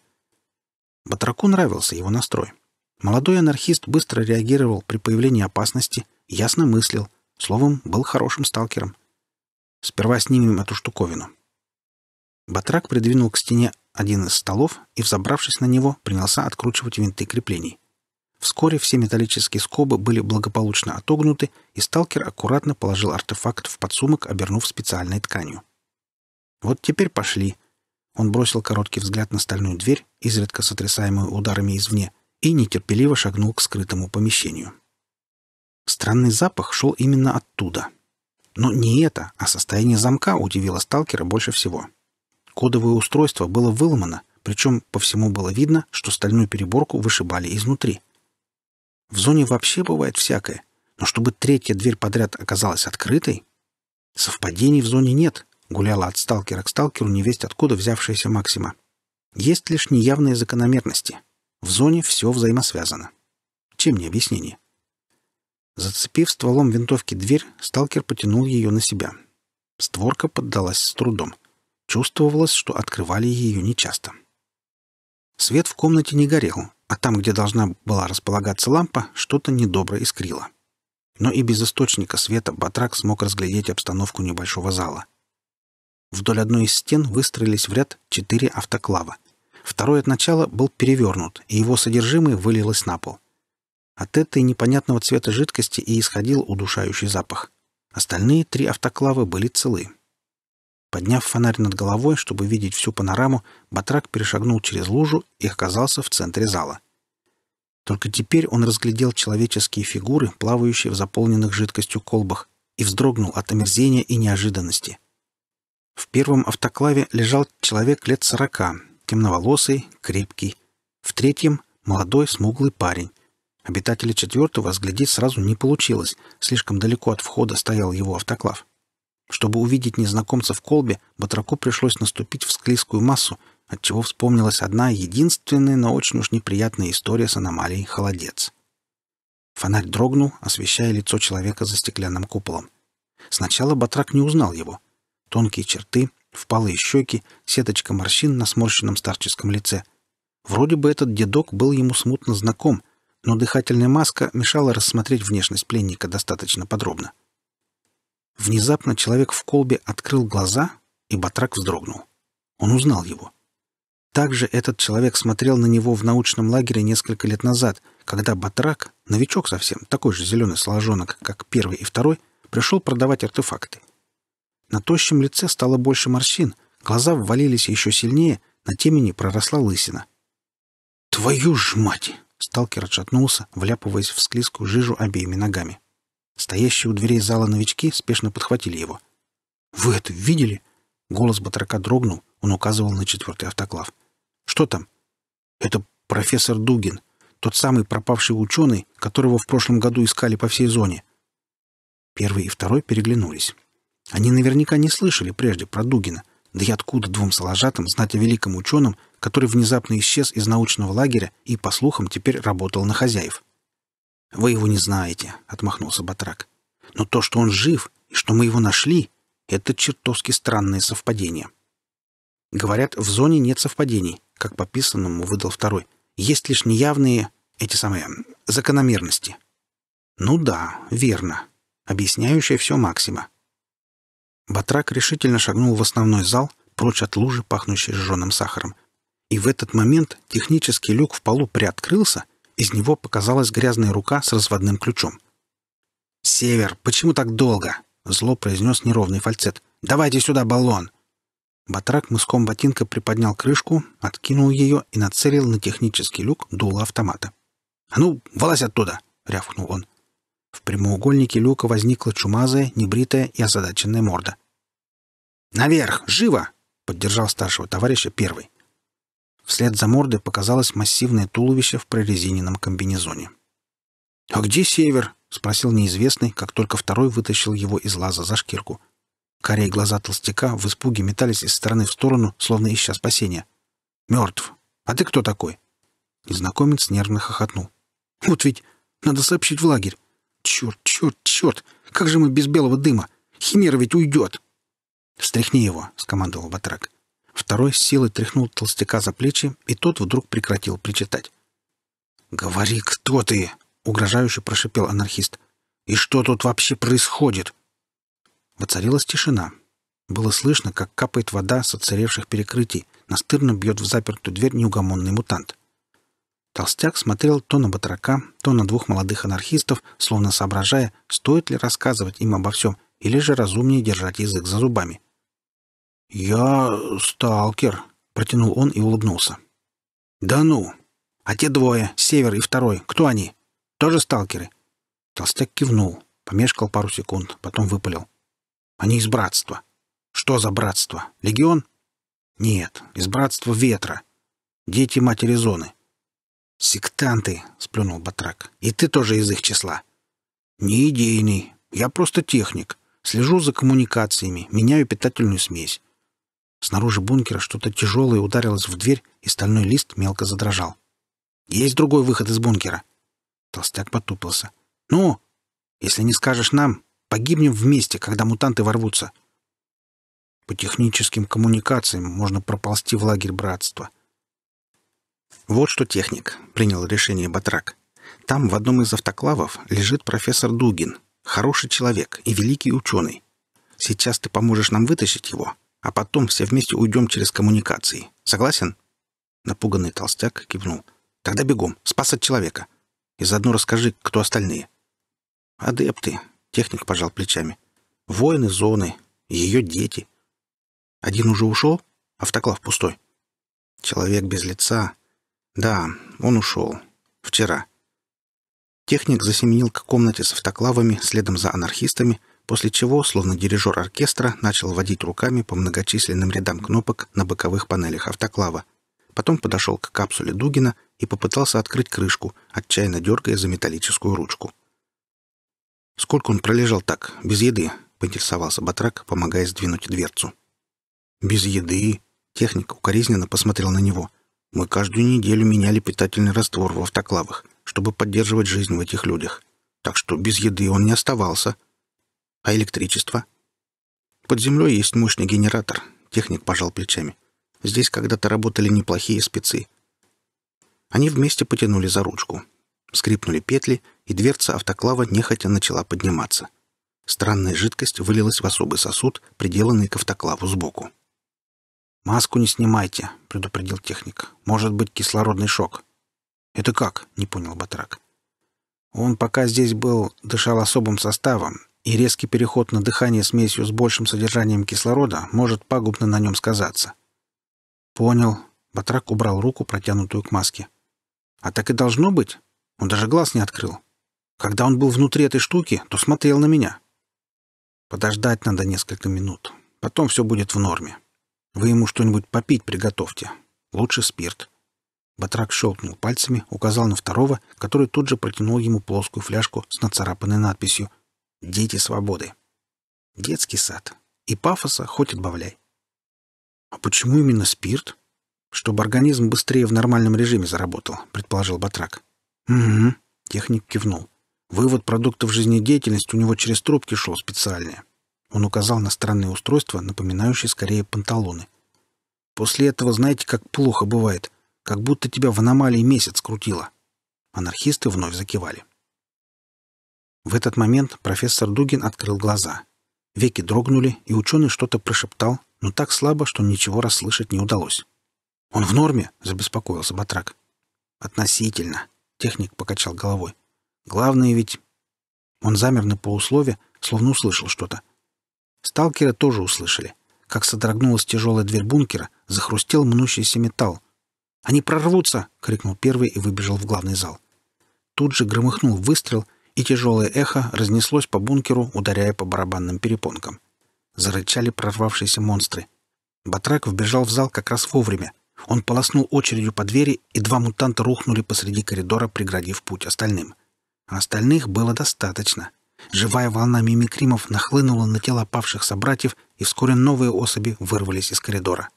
Батраку нравился его настрой. Молодой анархист быстро реагировал при появлении опасности, ясно мыслил, словом, был хорошим сталкером. Сперва снимем эту штуковину. Батрак придвинул к стене один из столов и, взобравшись на него, принялся откручивать винты креплений. Вскоре все металлические скобы были благополучно отогнуты, и сталкер аккуратно положил артефакт в подсумок, обернув специальной тканью. Вот теперь пошли. Он бросил короткий взгляд на стальную дверь, изредка сотрясаемую ударами извне, и нетерпеливо шагнул к скрытому помещению. Странный запах шел именно оттуда. Но не это, а состояние замка удивило сталкера больше всего. Кодовое устройство было выломано, причем по всему было видно, что стальную переборку вышибали изнутри. В зоне вообще бывает всякое, но чтобы третья дверь подряд оказалась открытой... Совпадений в зоне нет, гуляла от сталкера к сталкеру невесть откуда взявшаяся Максима. Есть лишь неявные закономерности. В зоне все взаимосвязано. Чем не объяснение? Зацепив стволом винтовки дверь, сталкер потянул ее на себя. Створка поддалась с трудом. Чувствовалось, что открывали ее нечасто. Свет в комнате не горел, а там, где должна была располагаться лампа, что-то недобро искрило. Но и без источника света Батрак смог разглядеть обстановку небольшого зала — Вдоль одной из стен выстроились в ряд четыре автоклава. Второй от начала был перевернут, и его содержимое вылилось на пол. От этой непонятного цвета жидкости и исходил удушающий запах. Остальные три автоклавы были целы. Подняв фонарь над головой, чтобы видеть всю панораму, Батрак перешагнул через лужу и оказался в центре зала. Только теперь он разглядел человеческие фигуры, плавающие в заполненных жидкостью колбах, и вздрогнул от омерзения и неожиданности — в первом автоклаве лежал человек лет сорока, темноволосый, крепкий. В третьем — молодой, смуглый парень. Обитателя четвертого разглядеть сразу не получилось, слишком далеко от входа стоял его автоклав. Чтобы увидеть незнакомца в колбе, батраку пришлось наступить в склизкую массу, отчего вспомнилась одна единственная, но очень уж неприятная история с аномалией «Холодец». Фонарь дрогнул, освещая лицо человека за стеклянным куполом. Сначала Батрак не узнал его — Тонкие черты, впалые щеки, сеточка морщин на сморщенном старческом лице. Вроде бы этот дедок был ему смутно знаком, но дыхательная маска мешала рассмотреть внешность пленника достаточно подробно. Внезапно человек в колбе открыл глаза, и Батрак вздрогнул. Он узнал его. Также этот человек смотрел на него в научном лагере несколько лет назад, когда Батрак, новичок совсем, такой же зеленый сложенок как первый и второй, пришел продавать артефакты. На тощем лице стало больше морщин, глаза ввалились еще сильнее, на темени проросла лысина. «Твою ж мать!» — сталкер отшатнулся, вляпываясь в склизкую жижу обеими ногами. Стоящие у дверей зала новички спешно подхватили его. «Вы это видели?» Голос батрака дрогнул, он указывал на четвертый автоклав. «Что там?» «Это профессор Дугин, тот самый пропавший ученый, которого в прошлом году искали по всей зоне». Первый и второй переглянулись. Они наверняка не слышали прежде про Дугина. Да и откуда двум соложатым знать о великом ученом, который внезапно исчез из научного лагеря и, по слухам, теперь работал на хозяев? «Вы его не знаете», — отмахнулся Батрак. «Но то, что он жив и что мы его нашли, — это чертовски странное совпадение». Говорят, в зоне нет совпадений, как по писанному выдал второй. Есть лишь неявные, эти самые, закономерности. Ну да, верно. Объясняющая все Максима. Батрак решительно шагнул в основной зал, прочь от лужи, пахнущей жженым сахаром. И в этот момент технический люк в полу приоткрылся, из него показалась грязная рука с разводным ключом. «Север, почему так долго?» — зло произнес неровный фальцет. «Давайте сюда баллон!» Батрак мыском ботинка приподнял крышку, откинул ее и нацелил на технический люк дуло автомата. «А ну, вылазь оттуда!» — рявкнул он. В прямоугольнике люка возникла чумазая, небритая и озадаченная морда. «Наверх! Живо!» — поддержал старшего товарища первый. Вслед за мордой показалось массивное туловище в прорезиненном комбинезоне. «А где север?» — спросил неизвестный, как только второй вытащил его из лаза за шкирку. Корей глаза толстяка в испуге метались из стороны в сторону, словно ища спасения. «Мертв! А ты кто такой?» Незнакомец нервно хохотнул. «Вот ведь! Надо сообщить в лагерь! Черт, черт, черт! Как же мы без белого дыма? Химера ведь уйдет!» «Стряхни его!» — скомандовал Батрак. Второй с силой тряхнул толстяка за плечи, и тот вдруг прекратил причитать. «Говори, кто ты!» — угрожающе прошипел анархист. «И что тут вообще происходит?» Воцарилась тишина. Было слышно, как капает вода с оцаревших перекрытий. Настырно бьет в запертую дверь неугомонный мутант. Толстяк смотрел то на батрака, то на двух молодых анархистов, словно соображая, стоит ли рассказывать им обо всем, или же разумнее держать язык за зубами. «Я сталкер», — протянул он и улыбнулся. «Да ну! А те двое, север и второй, кто они? Тоже сталкеры?» Толстяк кивнул, помешкал пару секунд, потом выпалил. «Они из братства». «Что за братство? Легион?» «Нет, из братства Ветра. Дети матери Зоны». «Сектанты!» — сплюнул Батрак. «И ты тоже из их числа?» «Не идейный. Я просто техник. Слежу за коммуникациями, меняю питательную смесь». Снаружи бункера что-то тяжелое ударилось в дверь, и стальной лист мелко задрожал. «Есть другой выход из бункера!» Толстяк потупился. «Ну, если не скажешь нам, погибнем вместе, когда мутанты ворвутся». По техническим коммуникациям можно проползти в лагерь братства — «Вот что, техник», — принял решение Батрак. «Там, в одном из автоклавов, лежит профессор Дугин, хороший человек и великий ученый. Сейчас ты поможешь нам вытащить его, а потом все вместе уйдем через коммуникации. Согласен?» Напуганный толстяк кивнул. «Тогда бегом, спас от человека. И заодно расскажи, кто остальные». «Адепты», — техник пожал плечами. «Воины зоны, ее дети». «Один уже ушел? Автоклав пустой». «Человек без лица, да, он ушел. Вчера. Техник засеменил к комнате с автоклавами следом за анархистами, после чего, словно дирижер оркестра, начал водить руками по многочисленным рядам кнопок на боковых панелях автоклава. Потом подошел к капсуле Дугина и попытался открыть крышку, отчаянно дергая за металлическую ручку. «Сколько он пролежал так, без еды?» — поинтересовался Батрак, помогая сдвинуть дверцу. «Без еды?» — техник укоризненно посмотрел на него — мы каждую неделю меняли питательный раствор в автоклавах, чтобы поддерживать жизнь в этих людях. Так что без еды он не оставался. А электричество? Под землей есть мощный генератор. Техник пожал плечами. Здесь когда-то работали неплохие спецы. Они вместе потянули за ручку. Скрипнули петли, и дверца автоклава нехотя начала подниматься. Странная жидкость вылилась в особый сосуд, приделанный к автоклаву сбоку. «Маску не снимайте», — предупредил техник. «Может быть кислородный шок». «Это как?» — не понял Батрак. «Он пока здесь был, дышал особым составом, и резкий переход на дыхание смесью с большим содержанием кислорода может пагубно на нем сказаться». «Понял». Батрак убрал руку, протянутую к маске. «А так и должно быть. Он даже глаз не открыл. Когда он был внутри этой штуки, то смотрел на меня». «Подождать надо несколько минут. Потом все будет в норме». Вы ему что-нибудь попить приготовьте. Лучше спирт. Батрак щелкнул пальцами, указал на второго, который тут же протянул ему плоскую фляжку с нацарапанной надписью «Дети свободы». Детский сад. И пафоса хоть отбавляй. А почему именно спирт? Чтобы организм быстрее в нормальном режиме заработал, предположил Батрак. Угу. Техник кивнул. Вывод продуктов жизнедеятельности у него через трубки шел специальные. Он указал на странное устройство, напоминающее скорее панталоны. «После этого знаете, как плохо бывает. Как будто тебя в аномалии месяц крутило». Анархисты вновь закивали. В этот момент профессор Дугин открыл глаза. Веки дрогнули, и ученый что-то прошептал, но так слабо, что ничего расслышать не удалось. «Он в норме?» — забеспокоился Батрак. «Относительно», — техник покачал головой. «Главное ведь...» Он замер на полуслове, словно услышал что-то. Сталкеры тоже услышали. Как содрогнулась тяжелая дверь бункера, захрустел мнущийся металл. «Они прорвутся!» — крикнул первый и выбежал в главный зал. Тут же громыхнул выстрел, и тяжелое эхо разнеслось по бункеру, ударяя по барабанным перепонкам. Зарычали прорвавшиеся монстры. Батрак вбежал в зал как раз вовремя. Он полоснул очередью по двери, и два мутанта рухнули посреди коридора, преградив путь остальным. А остальных было достаточно — Живая волна мимикримов нахлынула на тела павших собратьев, и вскоре новые особи вырвались из коридора.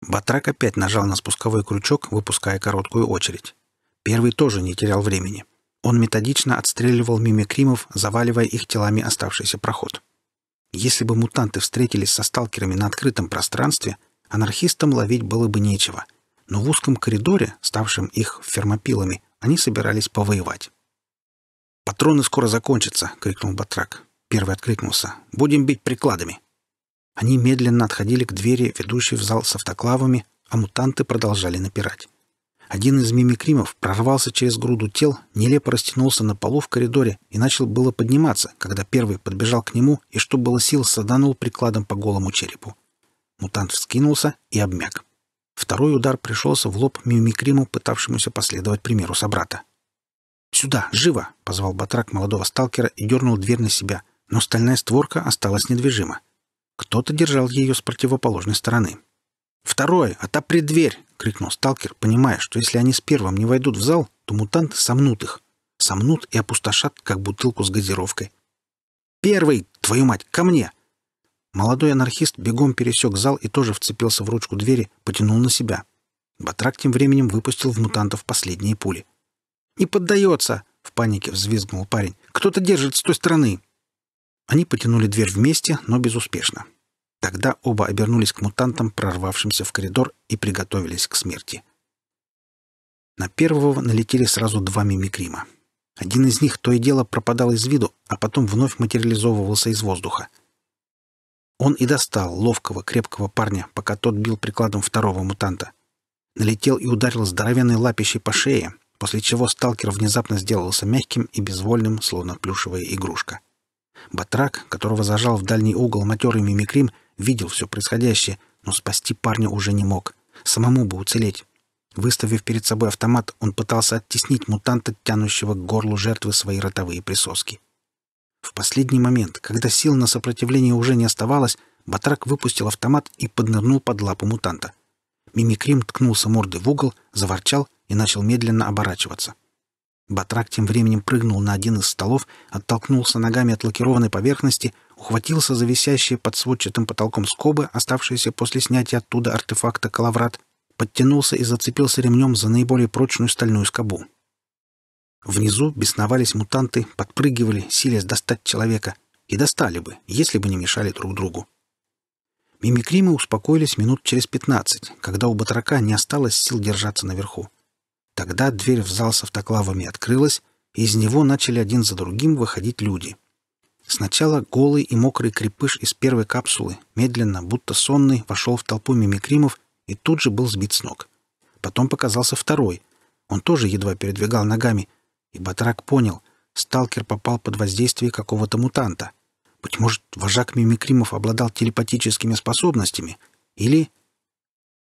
Батрак опять нажал на спусковой крючок, выпуская короткую очередь. Первый тоже не терял времени. Он методично отстреливал мимикримов, заваливая их телами оставшийся проход. Если бы мутанты встретились со сталкерами на открытом пространстве, анархистам ловить было бы нечего. Но в узком коридоре, ставшем их фермопилами, они собирались повоевать. «Патроны скоро закончатся!» — крикнул Батрак. Первый откликнулся. «Будем бить прикладами!» Они медленно отходили к двери, ведущей в зал с автоклавами, а мутанты продолжали напирать. Один из мимикримов прорвался через груду тел, нелепо растянулся на полу в коридоре и начал было подниматься, когда первый подбежал к нему и, что было сил, саданул прикладом по голому черепу. Мутант вскинулся и обмяк. Второй удар пришелся в лоб мимикриму, пытавшемуся последовать примеру собрата. «Сюда, живо!» — позвал батрак молодого сталкера и дернул дверь на себя, но стальная створка осталась недвижима. Кто-то держал ее с противоположной стороны. «Второе! Отопри дверь!» — крикнул сталкер, понимая, что если они с первым не войдут в зал, то мутанты сомнут их. Сомнут и опустошат, как бутылку с газировкой. «Первый! Твою мать! Ко мне!» Молодой анархист бегом пересек зал и тоже вцепился в ручку двери, потянул на себя. Батрак тем временем выпустил в мутантов последние пули. «Не поддается!» — в панике взвизгнул парень. «Кто-то держит с той стороны!» Они потянули дверь вместе, но безуспешно. Тогда оба обернулись к мутантам, прорвавшимся в коридор, и приготовились к смерти. На первого налетели сразу два мимикрима. Один из них то и дело пропадал из виду, а потом вновь материализовывался из воздуха. Он и достал ловкого, крепкого парня, пока тот бил прикладом второго мутанта. Налетел и ударил здоровенной лапищей по шее, после чего сталкер внезапно сделался мягким и безвольным, словно плюшевая игрушка. Батрак, которого зажал в дальний угол матерый мимикрим, видел все происходящее, но спасти парня уже не мог. Самому бы уцелеть. Выставив перед собой автомат, он пытался оттеснить мутанта, тянущего к горлу жертвы свои ротовые присоски. В последний момент, когда сил на сопротивление уже не оставалось, Батрак выпустил автомат и поднырнул под лапу мутанта. Мимикрим ткнулся мордой в угол, заворчал и начал медленно оборачиваться. Батрак тем временем прыгнул на один из столов, оттолкнулся ногами от лакированной поверхности, ухватился за висящие под сводчатым потолком скобы, оставшиеся после снятия оттуда артефакта «Калаврат», подтянулся и зацепился ремнем за наиболее прочную стальную скобу. Внизу бесновались мутанты, подпрыгивали, силясь достать человека. И достали бы, если бы не мешали друг другу. Мимикримы успокоились минут через пятнадцать, когда у батрака не осталось сил держаться наверху. Тогда дверь в зал с автоклавами открылась, и из него начали один за другим выходить люди. Сначала голый и мокрый крепыш из первой капсулы, медленно, будто сонный, вошел в толпу мимикримов и тут же был сбит с ног. Потом показался второй. Он тоже едва передвигал ногами, и Батрак понял, сталкер попал под воздействие какого-то мутанта. Быть может, вожак мимикримов обладал телепатическими способностями? Или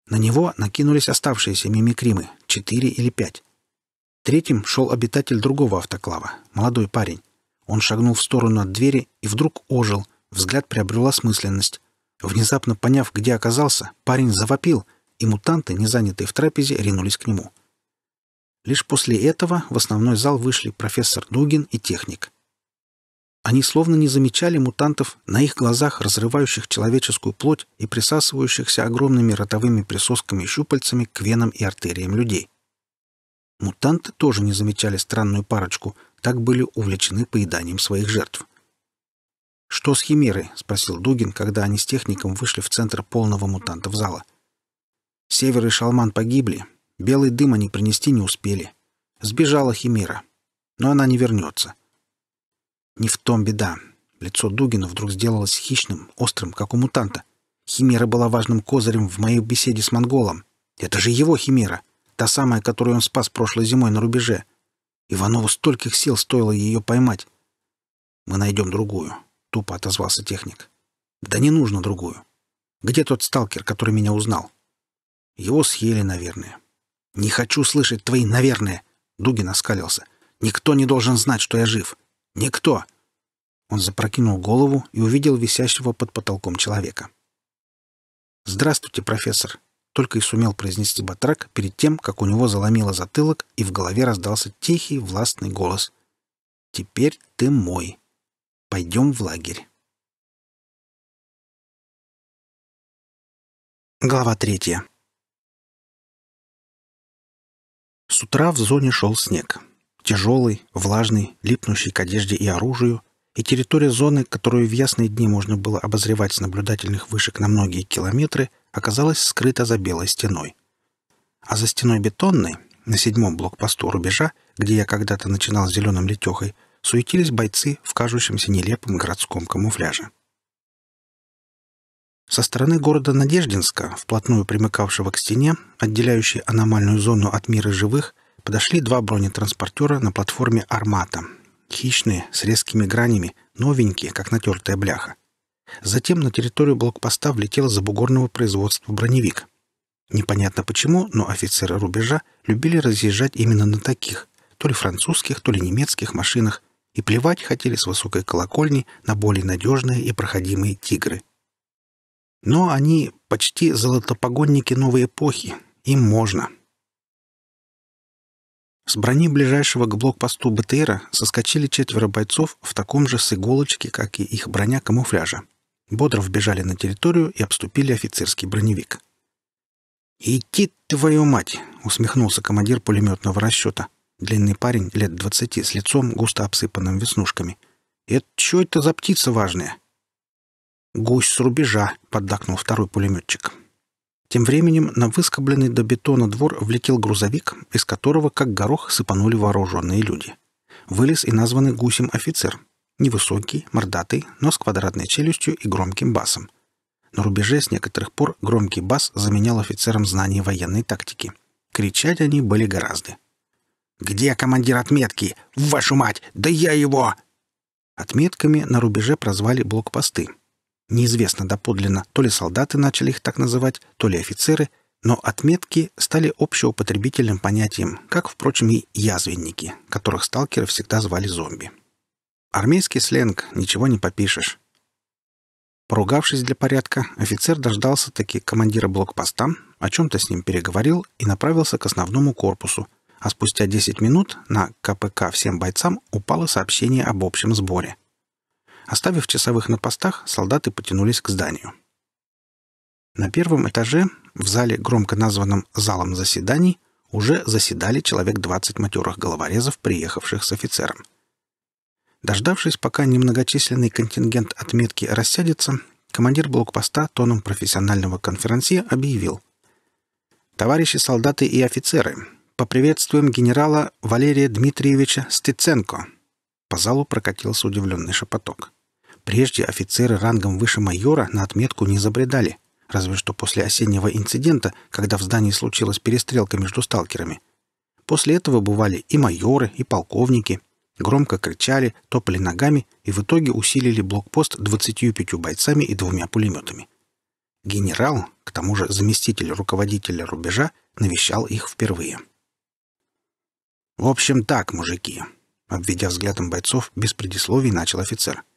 на него накинулись оставшиеся мимикримы, четыре или пять. Третьим шел обитатель другого автоклава, молодой парень. Он шагнул в сторону от двери и вдруг ожил, взгляд приобрел осмысленность. Внезапно поняв, где оказался, парень завопил, и мутанты, не занятые в трапезе, ринулись к нему. Лишь после этого в основной зал вышли профессор Дугин и техник — они словно не замечали мутантов, на их глазах разрывающих человеческую плоть и присасывающихся огромными ротовыми присосками и щупальцами к венам и артериям людей. Мутанты тоже не замечали странную парочку, так были увлечены поеданием своих жертв. «Что с химерой?» — спросил Дугин, когда они с техником вышли в центр полного мутантов зала. «Север и Шалман погибли. Белый дым они принести не успели. Сбежала химера. Но она не вернется. Не в том беда. Лицо Дугина вдруг сделалось хищным, острым, как у мутанта. Химера была важным козырем в моей беседе с монголом. Это же его химера, та самая, которую он спас прошлой зимой на рубеже. Иванову стольких сил стоило ее поймать. «Мы найдем другую», — тупо отозвался техник. «Да не нужно другую. Где тот сталкер, который меня узнал?» «Его съели, наверное». «Не хочу слышать твои «наверное», — Дугин оскалился. «Никто не должен знать, что я жив. «Никто!» Он запрокинул голову и увидел висящего под потолком человека. «Здравствуйте, профессор!» Только и сумел произнести батрак перед тем, как у него заломило затылок, и в голове раздался тихий, властный голос. «Теперь ты мой. Пойдем в лагерь». Глава третья. С утра в зоне шел снег тяжелый, влажный, липнущий к одежде и оружию, и территория зоны, которую в ясные дни можно было обозревать с наблюдательных вышек на многие километры, оказалась скрыта за белой стеной. А за стеной бетонной, на седьмом блокпосту рубежа, где я когда-то начинал с зеленым летехой, суетились бойцы в кажущемся нелепом городском камуфляже. Со стороны города Надеждинска, вплотную примыкавшего к стене, отделяющей аномальную зону от мира живых, подошли два бронетранспортера на платформе «Армата». Хищные, с резкими гранями, новенькие, как натертая бляха. Затем на территорию блокпоста влетел забугорного производства броневик. Непонятно почему, но офицеры рубежа любили разъезжать именно на таких, то ли французских, то ли немецких машинах, и плевать хотели с высокой колокольни на более надежные и проходимые «Тигры». Но они почти золотопогонники новой эпохи, им можно — с брони ближайшего к блокпосту БТРа соскочили четверо бойцов в таком же с иголочки, как и их броня камуфляжа. Бодро вбежали на территорию и обступили офицерский броневик. «Идти, твою мать!» — усмехнулся командир пулеметного расчета. Длинный парень, лет двадцати, с лицом, густо обсыпанным веснушками. «Это что это за птица важная?» «Гусь с рубежа», — поддакнул второй пулеметчик. Тем временем на выскобленный до бетона двор влетел грузовик, из которого, как горох, сыпанули вооруженные люди. Вылез и названный гусем офицер. Невысокий, мордатый, но с квадратной челюстью и громким басом. На рубеже с некоторых пор громкий бас заменял офицерам знание военной тактики. Кричать они были гораздо. «Где командир отметки? Вашу мать! Да я его!» Отметками на рубеже прозвали блокпосты — Неизвестно доподлинно, то ли солдаты начали их так называть, то ли офицеры, но отметки стали общеупотребительным понятием, как, впрочем, и язвенники, которых сталкеры всегда звали зомби. Армейский сленг, ничего не попишешь. Поругавшись для порядка, офицер дождался таки командира блокпоста, о чем-то с ним переговорил и направился к основному корпусу, а спустя 10 минут на КПК всем бойцам упало сообщение об общем сборе. Оставив часовых на постах, солдаты потянулись к зданию. На первом этаже, в зале, громко названном «залом заседаний», уже заседали человек 20 матерых головорезов, приехавших с офицером. Дождавшись, пока немногочисленный контингент отметки рассядется, командир блокпоста тоном профессионального конферансье объявил. «Товарищи солдаты и офицеры, поприветствуем генерала Валерия Дмитриевича Стеценко». По залу прокатился удивленный шепоток. Прежде офицеры рангом выше майора на отметку не забредали, разве что после осеннего инцидента, когда в здании случилась перестрелка между сталкерами. После этого бывали и майоры, и полковники. Громко кричали, топали ногами и в итоге усилили блокпост 25 бойцами и двумя пулеметами. Генерал, к тому же заместитель руководителя рубежа, навещал их впервые. «В общем так, мужики», — обведя взглядом бойцов, без предисловий начал офицер —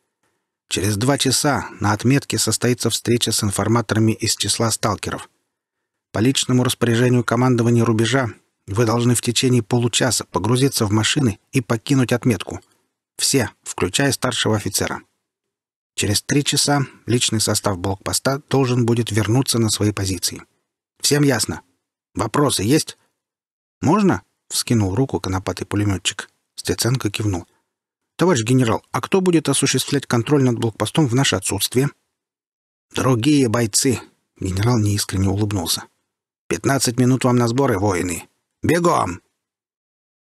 Через два часа на отметке состоится встреча с информаторами из числа сталкеров. По личному распоряжению командования рубежа вы должны в течение получаса погрузиться в машины и покинуть отметку. Все, включая старшего офицера. Через три часа личный состав блокпоста должен будет вернуться на свои позиции. Всем ясно? Вопросы есть? Можно? Вскинул руку конопатый пулеметчик. Стеценко кивнул. «Товарищ генерал, а кто будет осуществлять контроль над блокпостом в наше отсутствие?» «Другие бойцы!» — генерал неискренне улыбнулся. «Пятнадцать минут вам на сборы, воины! Бегом!»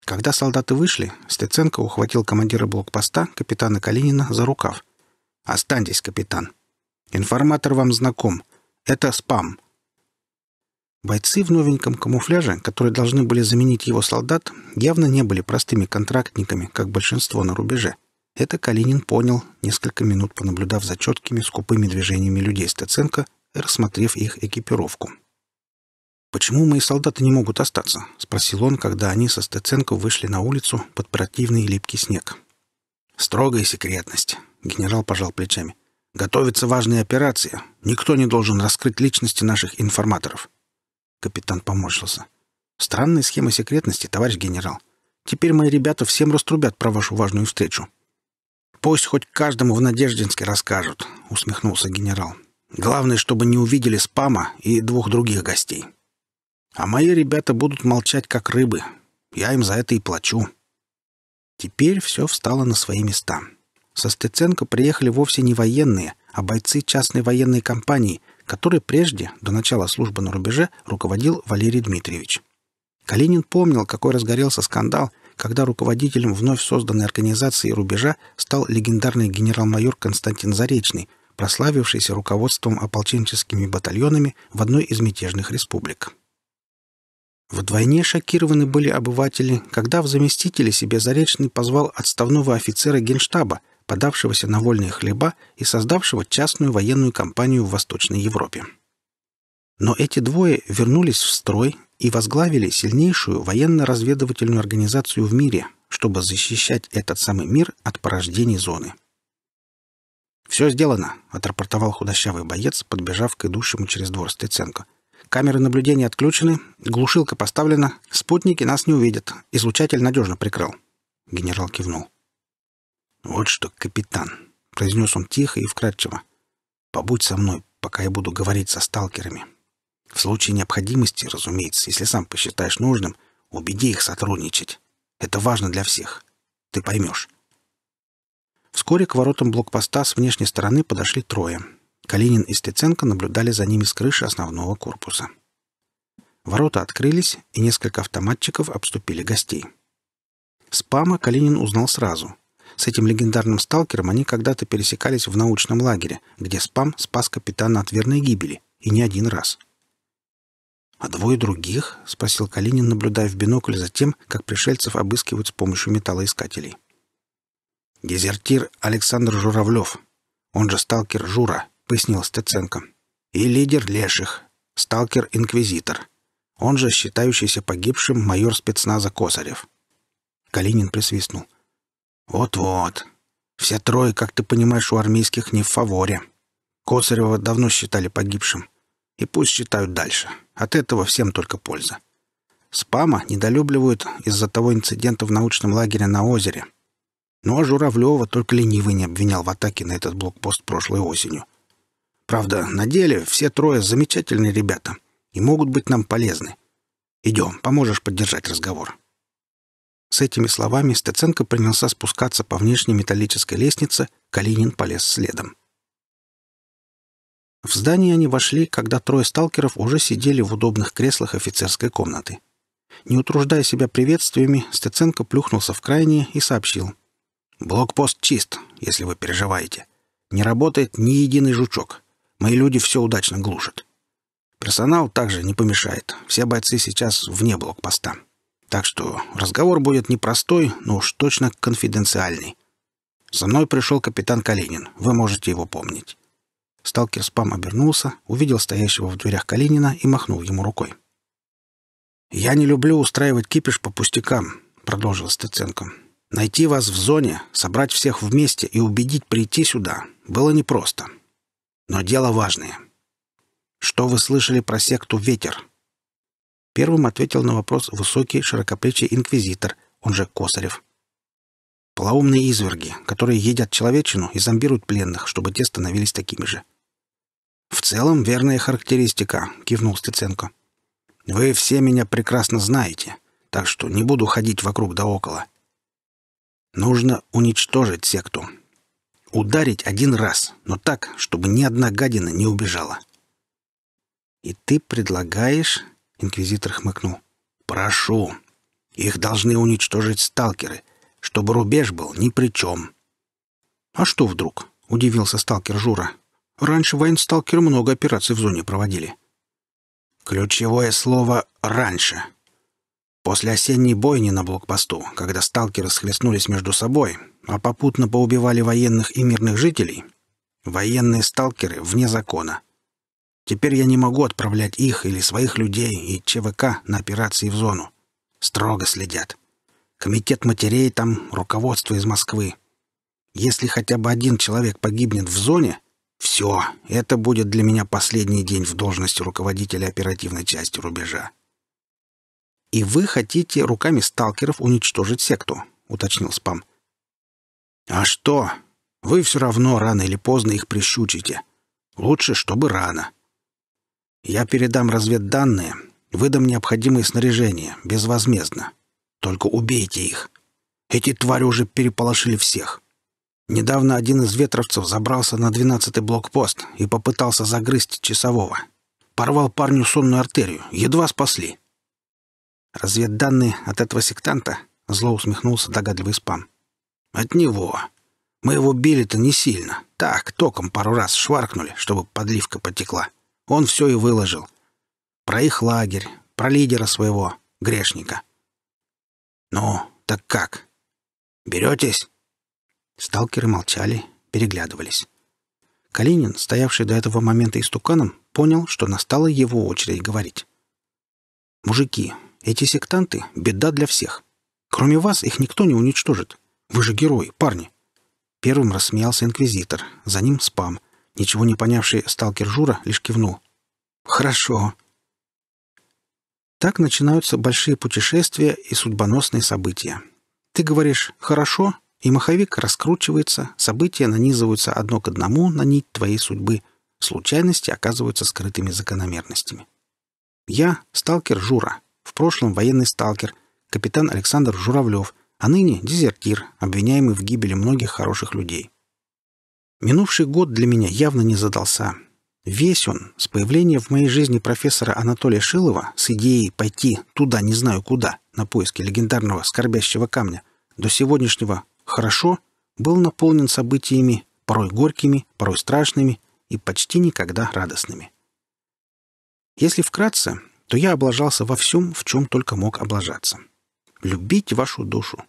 Когда солдаты вышли, Стеценко ухватил командира блокпоста, капитана Калинина, за рукав. «Останьтесь, капитан. Информатор вам знаком. Это спам. Бойцы в новеньком камуфляже, которые должны были заменить его солдат, явно не были простыми контрактниками, как большинство на рубеже. Это Калинин понял, несколько минут понаблюдав за четкими скупыми движениями людей Стеценко и рассмотрев их экипировку. «Почему мои солдаты не могут остаться?» — спросил он, когда они со Стеценко вышли на улицу под противный липкий снег. «Строгая секретность», — генерал пожал плечами. «Готовится важная операция. Никто не должен раскрыть личности наших информаторов. Капитан поморщился. «Странная схема секретности, товарищ генерал. Теперь мои ребята всем раструбят про вашу важную встречу». «Пусть хоть каждому в Надеждинске расскажут», — усмехнулся генерал. «Главное, чтобы не увидели спама и двух других гостей. А мои ребята будут молчать, как рыбы. Я им за это и плачу». Теперь все встало на свои места. Со Стеценко приехали вовсе не военные, а бойцы частной военной компании — который прежде, до начала службы на рубеже, руководил Валерий Дмитриевич. Калинин помнил, какой разгорелся скандал, когда руководителем вновь созданной организации рубежа стал легендарный генерал-майор Константин Заречный, прославившийся руководством ополченческими батальонами в одной из мятежных республик. Вдвойне шокированы были обыватели, когда в заместители себе Заречный позвал отставного офицера генштаба, подавшегося на вольные хлеба и создавшего частную военную компанию в Восточной Европе. Но эти двое вернулись в строй и возглавили сильнейшую военно-разведывательную организацию в мире, чтобы защищать этот самый мир от порождений зоны. «Все сделано», — отрапортовал худощавый боец, подбежав к идущему через двор Стеценко. «Камеры наблюдения отключены, глушилка поставлена, спутники нас не увидят, излучатель надежно прикрыл». Генерал кивнул. «Вот что, капитан!» — произнес он тихо и вкрадчиво. «Побудь со мной, пока я буду говорить со сталкерами. В случае необходимости, разумеется, если сам посчитаешь нужным, убеди их сотрудничать. Это важно для всех. Ты поймешь». Вскоре к воротам блокпоста с внешней стороны подошли трое. Калинин и Стеценко наблюдали за ними с крыши основного корпуса. Ворота открылись, и несколько автоматчиков обступили гостей. Спама Калинин узнал сразу — с этим легендарным сталкером они когда-то пересекались в научном лагере, где спам спас капитана от верной гибели, и не один раз. «А двое других?» — спросил Калинин, наблюдая в бинокль за тем, как пришельцев обыскивают с помощью металлоискателей. «Дезертир Александр Журавлев, он же сталкер Жура», — пояснил Стеценко. «И лидер леших, сталкер-инквизитор, он же считающийся погибшим майор спецназа Косарев». Калинин присвистнул. «Вот-вот. Все трое, как ты понимаешь, у армейских не в фаворе. Косарева давно считали погибшим. И пусть считают дальше. От этого всем только польза. Спама недолюбливают из-за того инцидента в научном лагере на озере. Но ну, а Журавлева только ленивый не обвинял в атаке на этот блокпост прошлой осенью. Правда, на деле все трое замечательные ребята и могут быть нам полезны. Идем, поможешь поддержать разговор». С этими словами Стеценко принялся спускаться по внешней металлической лестнице, Калинин полез следом. В здание они вошли, когда трое сталкеров уже сидели в удобных креслах офицерской комнаты. Не утруждая себя приветствиями, Стеценко плюхнулся в крайнее и сообщил. «Блокпост чист, если вы переживаете. Не работает ни единый жучок. Мои люди все удачно глушат. Персонал также не помешает. Все бойцы сейчас вне блокпоста». Так что разговор будет непростой, но уж точно конфиденциальный. За мной пришел капитан Калинин, вы можете его помнить. Сталкер спам обернулся, увидел стоящего в дверях Калинина и махнул ему рукой. «Я не люблю устраивать кипиш по пустякам», — продолжил Стеценко. «Найти вас в зоне, собрать всех вместе и убедить прийти сюда было непросто. Но дело важное. Что вы слышали про секту «Ветер»? Первым ответил на вопрос высокий, широкоплечий инквизитор, он же Косарев. Полоумные изверги, которые едят человечину и зомбируют пленных, чтобы те становились такими же. «В целом, верная характеристика», — кивнул Стеценко. «Вы все меня прекрасно знаете, так что не буду ходить вокруг да около. Нужно уничтожить секту. Ударить один раз, но так, чтобы ни одна гадина не убежала». «И ты предлагаешь...» Инквизитор хмыкнул. «Прошу. Их должны уничтожить сталкеры, чтобы рубеж был ни при чем». «А что вдруг?» — удивился сталкер Жура. «Раньше воин сталкер много операций в зоне проводили». «Ключевое слово «раньше». После осенней бойни на блокпосту, когда сталкеры схлестнулись между собой, а попутно поубивали военных и мирных жителей, военные сталкеры вне закона — Теперь я не могу отправлять их или своих людей и ЧВК на операции в зону. Строго следят. Комитет матерей там, руководство из Москвы. Если хотя бы один человек погибнет в зоне, все, это будет для меня последний день в должности руководителя оперативной части рубежа. «И вы хотите руками сталкеров уничтожить секту?» — уточнил спам. «А что? Вы все равно рано или поздно их прищучите. Лучше, чтобы рано. Я передам разведданные, выдам необходимое снаряжение, безвозмездно. Только убейте их. Эти твари уже переполошили всех. Недавно один из ветровцев забрался на двенадцатый блокпост и попытался загрызть часового. Порвал парню сонную артерию. Едва спасли. Разведданные от этого сектанта? Зло усмехнулся догадливый спам. От него. Мы его били-то не сильно. Так, током пару раз шваркнули, чтобы подливка потекла. — он все и выложил. Про их лагерь, про лидера своего, грешника. «Ну, так как? Беретесь?» Сталкеры молчали, переглядывались. Калинин, стоявший до этого момента истуканом, понял, что настала его очередь говорить. «Мужики, эти сектанты — беда для всех. Кроме вас их никто не уничтожит. Вы же герои, парни!» Первым рассмеялся инквизитор, за ним спам, Ничего не понявший сталкер Жура лишь кивнул. «Хорошо». Так начинаются большие путешествия и судьбоносные события. Ты говоришь «хорошо», и маховик раскручивается, события нанизываются одно к одному на нить твоей судьбы, случайности оказываются скрытыми закономерностями. Я — сталкер Жура, в прошлом военный сталкер, капитан Александр Журавлев, а ныне дезертир, обвиняемый в гибели многих хороших людей. Минувший год для меня явно не задался. Весь он, с появления в моей жизни профессора Анатолия Шилова, с идеей пойти туда не знаю куда, на поиски легендарного скорбящего камня, до сегодняшнего «хорошо», был наполнен событиями, порой горькими, порой страшными и почти никогда радостными. Если вкратце, то я облажался во всем, в чем только мог облажаться. Любить вашу душу,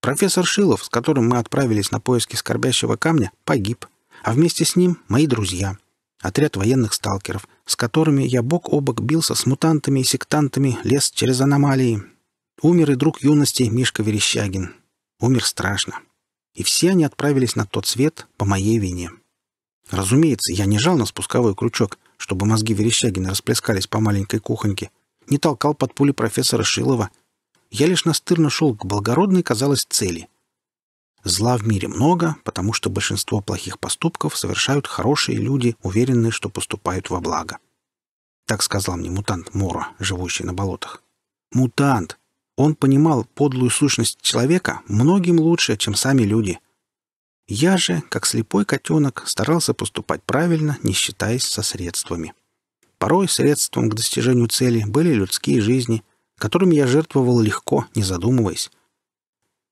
Профессор Шилов, с которым мы отправились на поиски скорбящего камня, погиб, а вместе с ним мои друзья, отряд военных сталкеров, с которыми я бок о бок бился с мутантами и сектантами, лес через аномалии. Умер и друг юности Мишка Верещагин. Умер страшно. И все они отправились на тот свет по моей вине. Разумеется, я не жал на спусковой крючок, чтобы мозги Верещагина расплескались по маленькой кухоньке, не толкал под пули профессора Шилова — я лишь настырно шел к благородной, казалось, цели. Зла в мире много, потому что большинство плохих поступков совершают хорошие люди, уверенные, что поступают во благо. Так сказал мне мутант Мора, живущий на болотах. Мутант! Он понимал подлую сущность человека многим лучше, чем сами люди. Я же, как слепой котенок, старался поступать правильно, не считаясь со средствами. Порой средством к достижению цели были людские жизни — которыми я жертвовал легко, не задумываясь.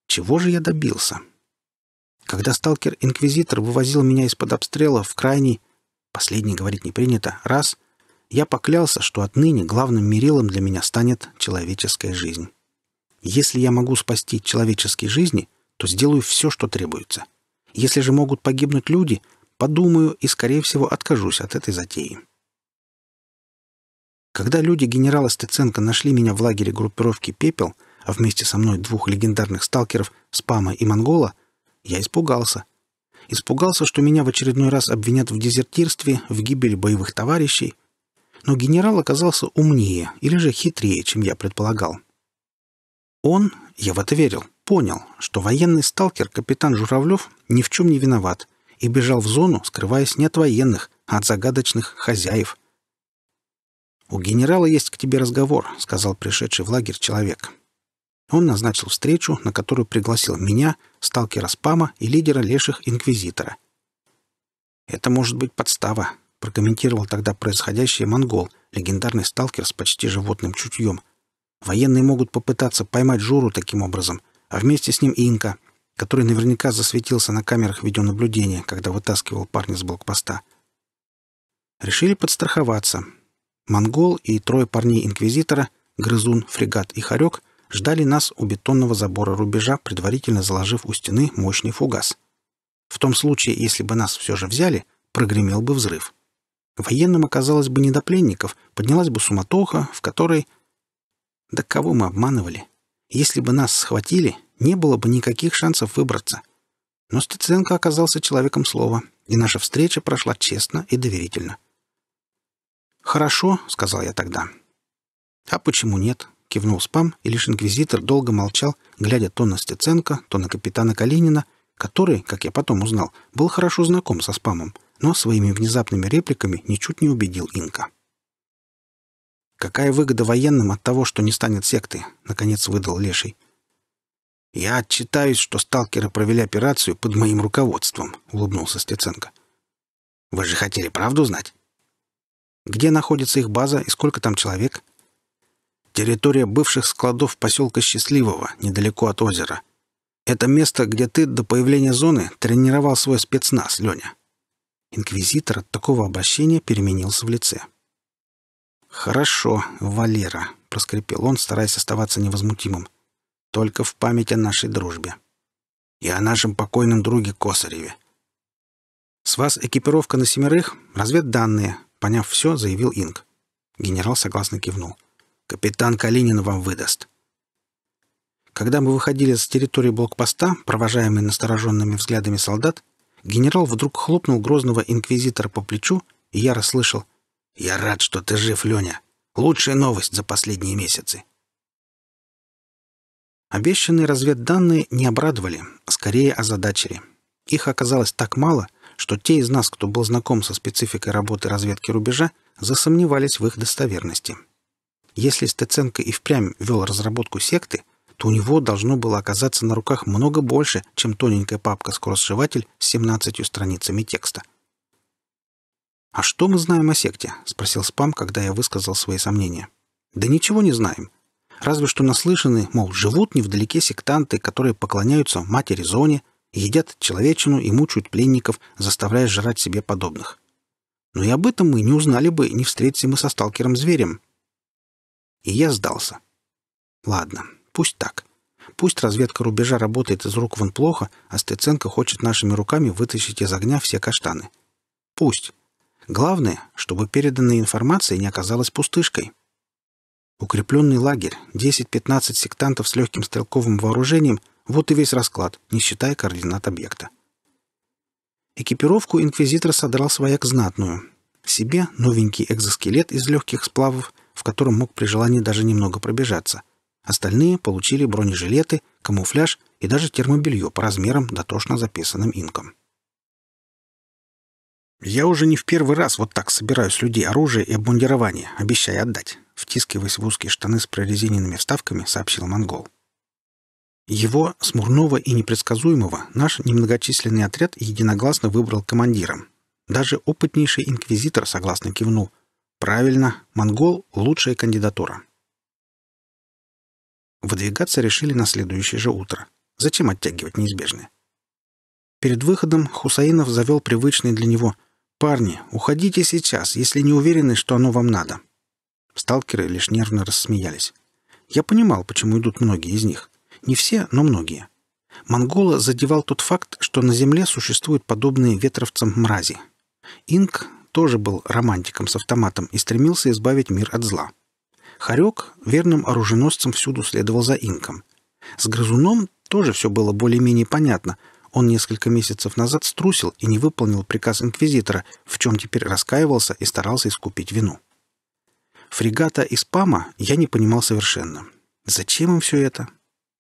Чего же я добился? Когда сталкер-инквизитор вывозил меня из-под обстрела в крайний, последний говорить не принято, раз, я поклялся, что отныне главным мерилом для меня станет человеческая жизнь. Если я могу спасти человеческие жизни, то сделаю все, что требуется. Если же могут погибнуть люди, подумаю и, скорее всего, откажусь от этой затеи. Когда люди генерала Стеценко нашли меня в лагере группировки «Пепел», а вместе со мной двух легендарных сталкеров Спама и Монгола, я испугался. Испугался, что меня в очередной раз обвинят в дезертирстве, в гибели боевых товарищей. Но генерал оказался умнее или же хитрее, чем я предполагал. Он, я в это верил, понял, что военный сталкер капитан Журавлев ни в чем не виноват и бежал в зону, скрываясь не от военных, а от загадочных хозяев — «У генерала есть к тебе разговор», — сказал пришедший в лагерь человек. Он назначил встречу, на которую пригласил меня, сталкера спама и лидера леших инквизитора. «Это может быть подстава», — прокомментировал тогда происходящее монгол, легендарный сталкер с почти животным чутьем. «Военные могут попытаться поймать Журу таким образом, а вместе с ним Инка, который наверняка засветился на камерах видеонаблюдения, когда вытаскивал парня с блокпоста». Решили подстраховаться — Монгол и трое парней инквизитора, грызун, фрегат и хорек, ждали нас у бетонного забора рубежа, предварительно заложив у стены мощный фугас. В том случае, если бы нас все же взяли, прогремел бы взрыв. Военным оказалось бы не до пленников, поднялась бы суматоха, в которой... Да кого мы обманывали? Если бы нас схватили, не было бы никаких шансов выбраться. Но Стеценко оказался человеком слова, и наша встреча прошла честно и доверительно. — «Хорошо», — сказал я тогда. «А почему нет?» — кивнул спам, и лишь инквизитор долго молчал, глядя то на Стеценко, то на капитана Калинина, который, как я потом узнал, был хорошо знаком со спамом, но своими внезапными репликами ничуть не убедил инка. «Какая выгода военным от того, что не станет секты?» — наконец выдал Леший. «Я отчитаюсь, что сталкеры провели операцию под моим руководством», — улыбнулся Стеценко. «Вы же хотели правду знать?» Где находится их база и сколько там человек? Территория бывших складов поселка Счастливого, недалеко от озера. Это место, где ты до появления зоны тренировал свой спецназ, Леня. Инквизитор от такого обращения переменился в лице. «Хорошо, Валера», — проскрипел он, стараясь оставаться невозмутимым. «Только в память о нашей дружбе. И о нашем покойном друге Косареве. С вас экипировка на семерых, разведданные, Поняв все, заявил Инг. Генерал согласно кивнул. «Капитан Калинин вам выдаст». Когда мы выходили с территории блокпоста, провожаемые настороженными взглядами солдат, генерал вдруг хлопнул грозного инквизитора по плечу, и я расслышал «Я рад, что ты жив, Леня. Лучшая новость за последние месяцы». Обещанные разведданные не обрадовали, а скорее озадачили. Их оказалось так мало — что те из нас, кто был знаком со спецификой работы разведки рубежа, засомневались в их достоверности. Если Стеценко и впрямь вел разработку секты, то у него должно было оказаться на руках много больше, чем тоненькая папка-скоросшиватель с 17 страницами текста. «А что мы знаем о секте?» — спросил Спам, когда я высказал свои сомнения. «Да ничего не знаем. Разве что наслышаны, мол, живут невдалеке сектанты, которые поклоняются матери Зоне, едят человечину и мучают пленников, заставляя жрать себе подобных. Но и об этом мы не узнали бы, не встретимся мы со сталкером-зверем. И я сдался. Ладно, пусть так. Пусть разведка рубежа работает из рук вон плохо, а Стеценко хочет нашими руками вытащить из огня все каштаны. Пусть. Главное, чтобы переданная информация не оказалась пустышкой. Укрепленный лагерь, 10-15 сектантов с легким стрелковым вооружением — вот и весь расклад, не считая координат объекта. Экипировку инквизитор содрал свояк знатную. Себе новенький экзоскелет из легких сплавов, в котором мог при желании даже немного пробежаться. Остальные получили бронежилеты, камуфляж и даже термобелье по размерам, дотошно записанным инком. «Я уже не в первый раз вот так собираю с людей оружие и обмундирование, обещая отдать», втискиваясь в узкие штаны с прорезиненными вставками, сообщил монгол. Его, смурного и непредсказуемого, наш немногочисленный отряд единогласно выбрал командиром. Даже опытнейший инквизитор согласно кивнул. Правильно, монгол — лучшая кандидатура. Выдвигаться решили на следующее же утро. Зачем оттягивать неизбежное? Перед выходом Хусаинов завел привычный для него «Парни, уходите сейчас, если не уверены, что оно вам надо». Сталкеры лишь нервно рассмеялись. Я понимал, почему идут многие из них. Не все, но многие. Монгола задевал тот факт, что на Земле существуют подобные ветровцам мрази. Инк тоже был романтиком с автоматом и стремился избавить мир от зла. Харек верным оруженосцем всюду следовал за инком. С грызуном тоже все было более-менее понятно. Он несколько месяцев назад струсил и не выполнил приказ инквизитора, в чем теперь раскаивался и старался искупить вину. Фрегата и спама я не понимал совершенно. Зачем им все это?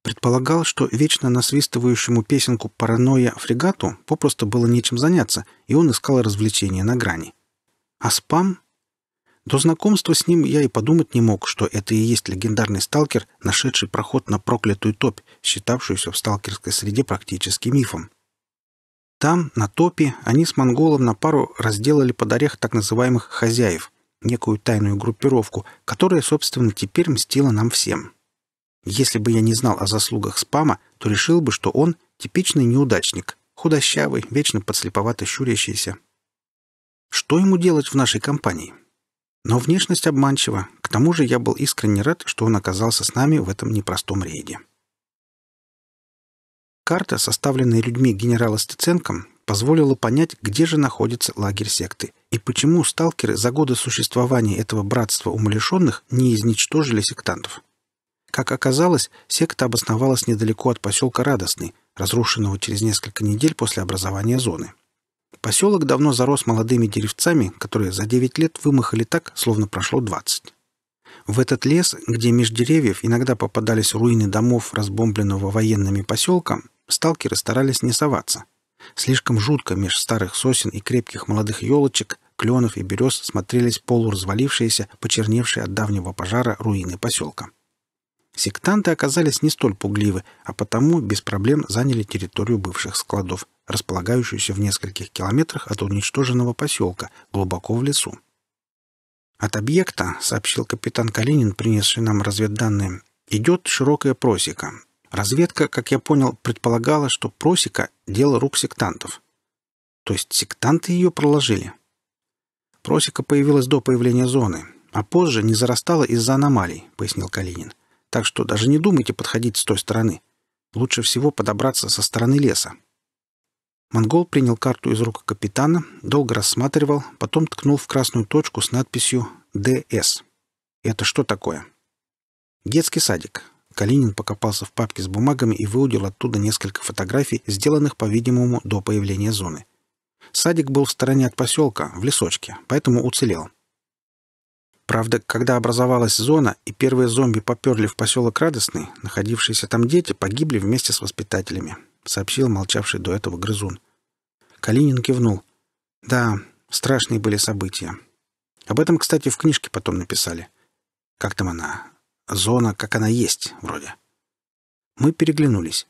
Предполагал, что вечно насвистывающему песенку «Паранойя» фрегату попросту было нечем заняться, и он искал развлечения на грани. А спам? До знакомства с ним я и подумать не мог, что это и есть легендарный сталкер, нашедший проход на проклятую топь, считавшуюся в сталкерской среде практически мифом. Там, на топе, они с монголом на пару разделали под орех так называемых «хозяев», некую тайную группировку, которая, собственно, теперь мстила нам всем. Если бы я не знал о заслугах спама, то решил бы, что он — типичный неудачник, худощавый, вечно подслеповато щурящийся. Что ему делать в нашей компании? Но внешность обманчива. К тому же я был искренне рад, что он оказался с нами в этом непростом рейде. Карта, составленная людьми генерала Стеценко, позволила понять, где же находится лагерь секты и почему сталкеры за годы существования этого братства умалишенных не изничтожили сектантов. Как оказалось, секта обосновалась недалеко от поселка Радостный, разрушенного через несколько недель после образования зоны. Поселок давно зарос молодыми деревцами, которые за 9 лет вымахали так, словно прошло 20. В этот лес, где меж деревьев иногда попадались руины домов разбомбленного военными поселка, сталкеры старались не соваться. Слишком жутко меж старых сосен и крепких молодых елочек, кленов и берез смотрелись полуразвалившиеся, почерневшие от давнего пожара руины поселка. Сектанты оказались не столь пугливы, а потому без проблем заняли территорию бывших складов, располагающуюся в нескольких километрах от уничтоженного поселка, глубоко в лесу. «От объекта», — сообщил капитан Калинин, принесший нам разведданные, — «идет широкая просека. Разведка, как я понял, предполагала, что просека — дело рук сектантов». «То есть сектанты ее проложили?» «Просека появилась до появления зоны, а позже не зарастала из-за аномалий», — пояснил Калинин так что даже не думайте подходить с той стороны. Лучше всего подобраться со стороны леса. Монгол принял карту из рук капитана, долго рассматривал, потом ткнул в красную точку с надписью «ДС». «Это что такое?» «Детский садик». Калинин покопался в папке с бумагами и выудил оттуда несколько фотографий, сделанных, по-видимому, до появления зоны. Садик был в стороне от поселка, в лесочке, поэтому уцелел. Правда, когда образовалась зона и первые зомби поперли в поселок Радостный, находившиеся там дети погибли вместе с воспитателями, сообщил молчавший до этого грызун. Калинин кивнул. Да, страшные были события. Об этом, кстати, в книжке потом написали. Как там она? Зона, как она есть, вроде. Мы переглянулись.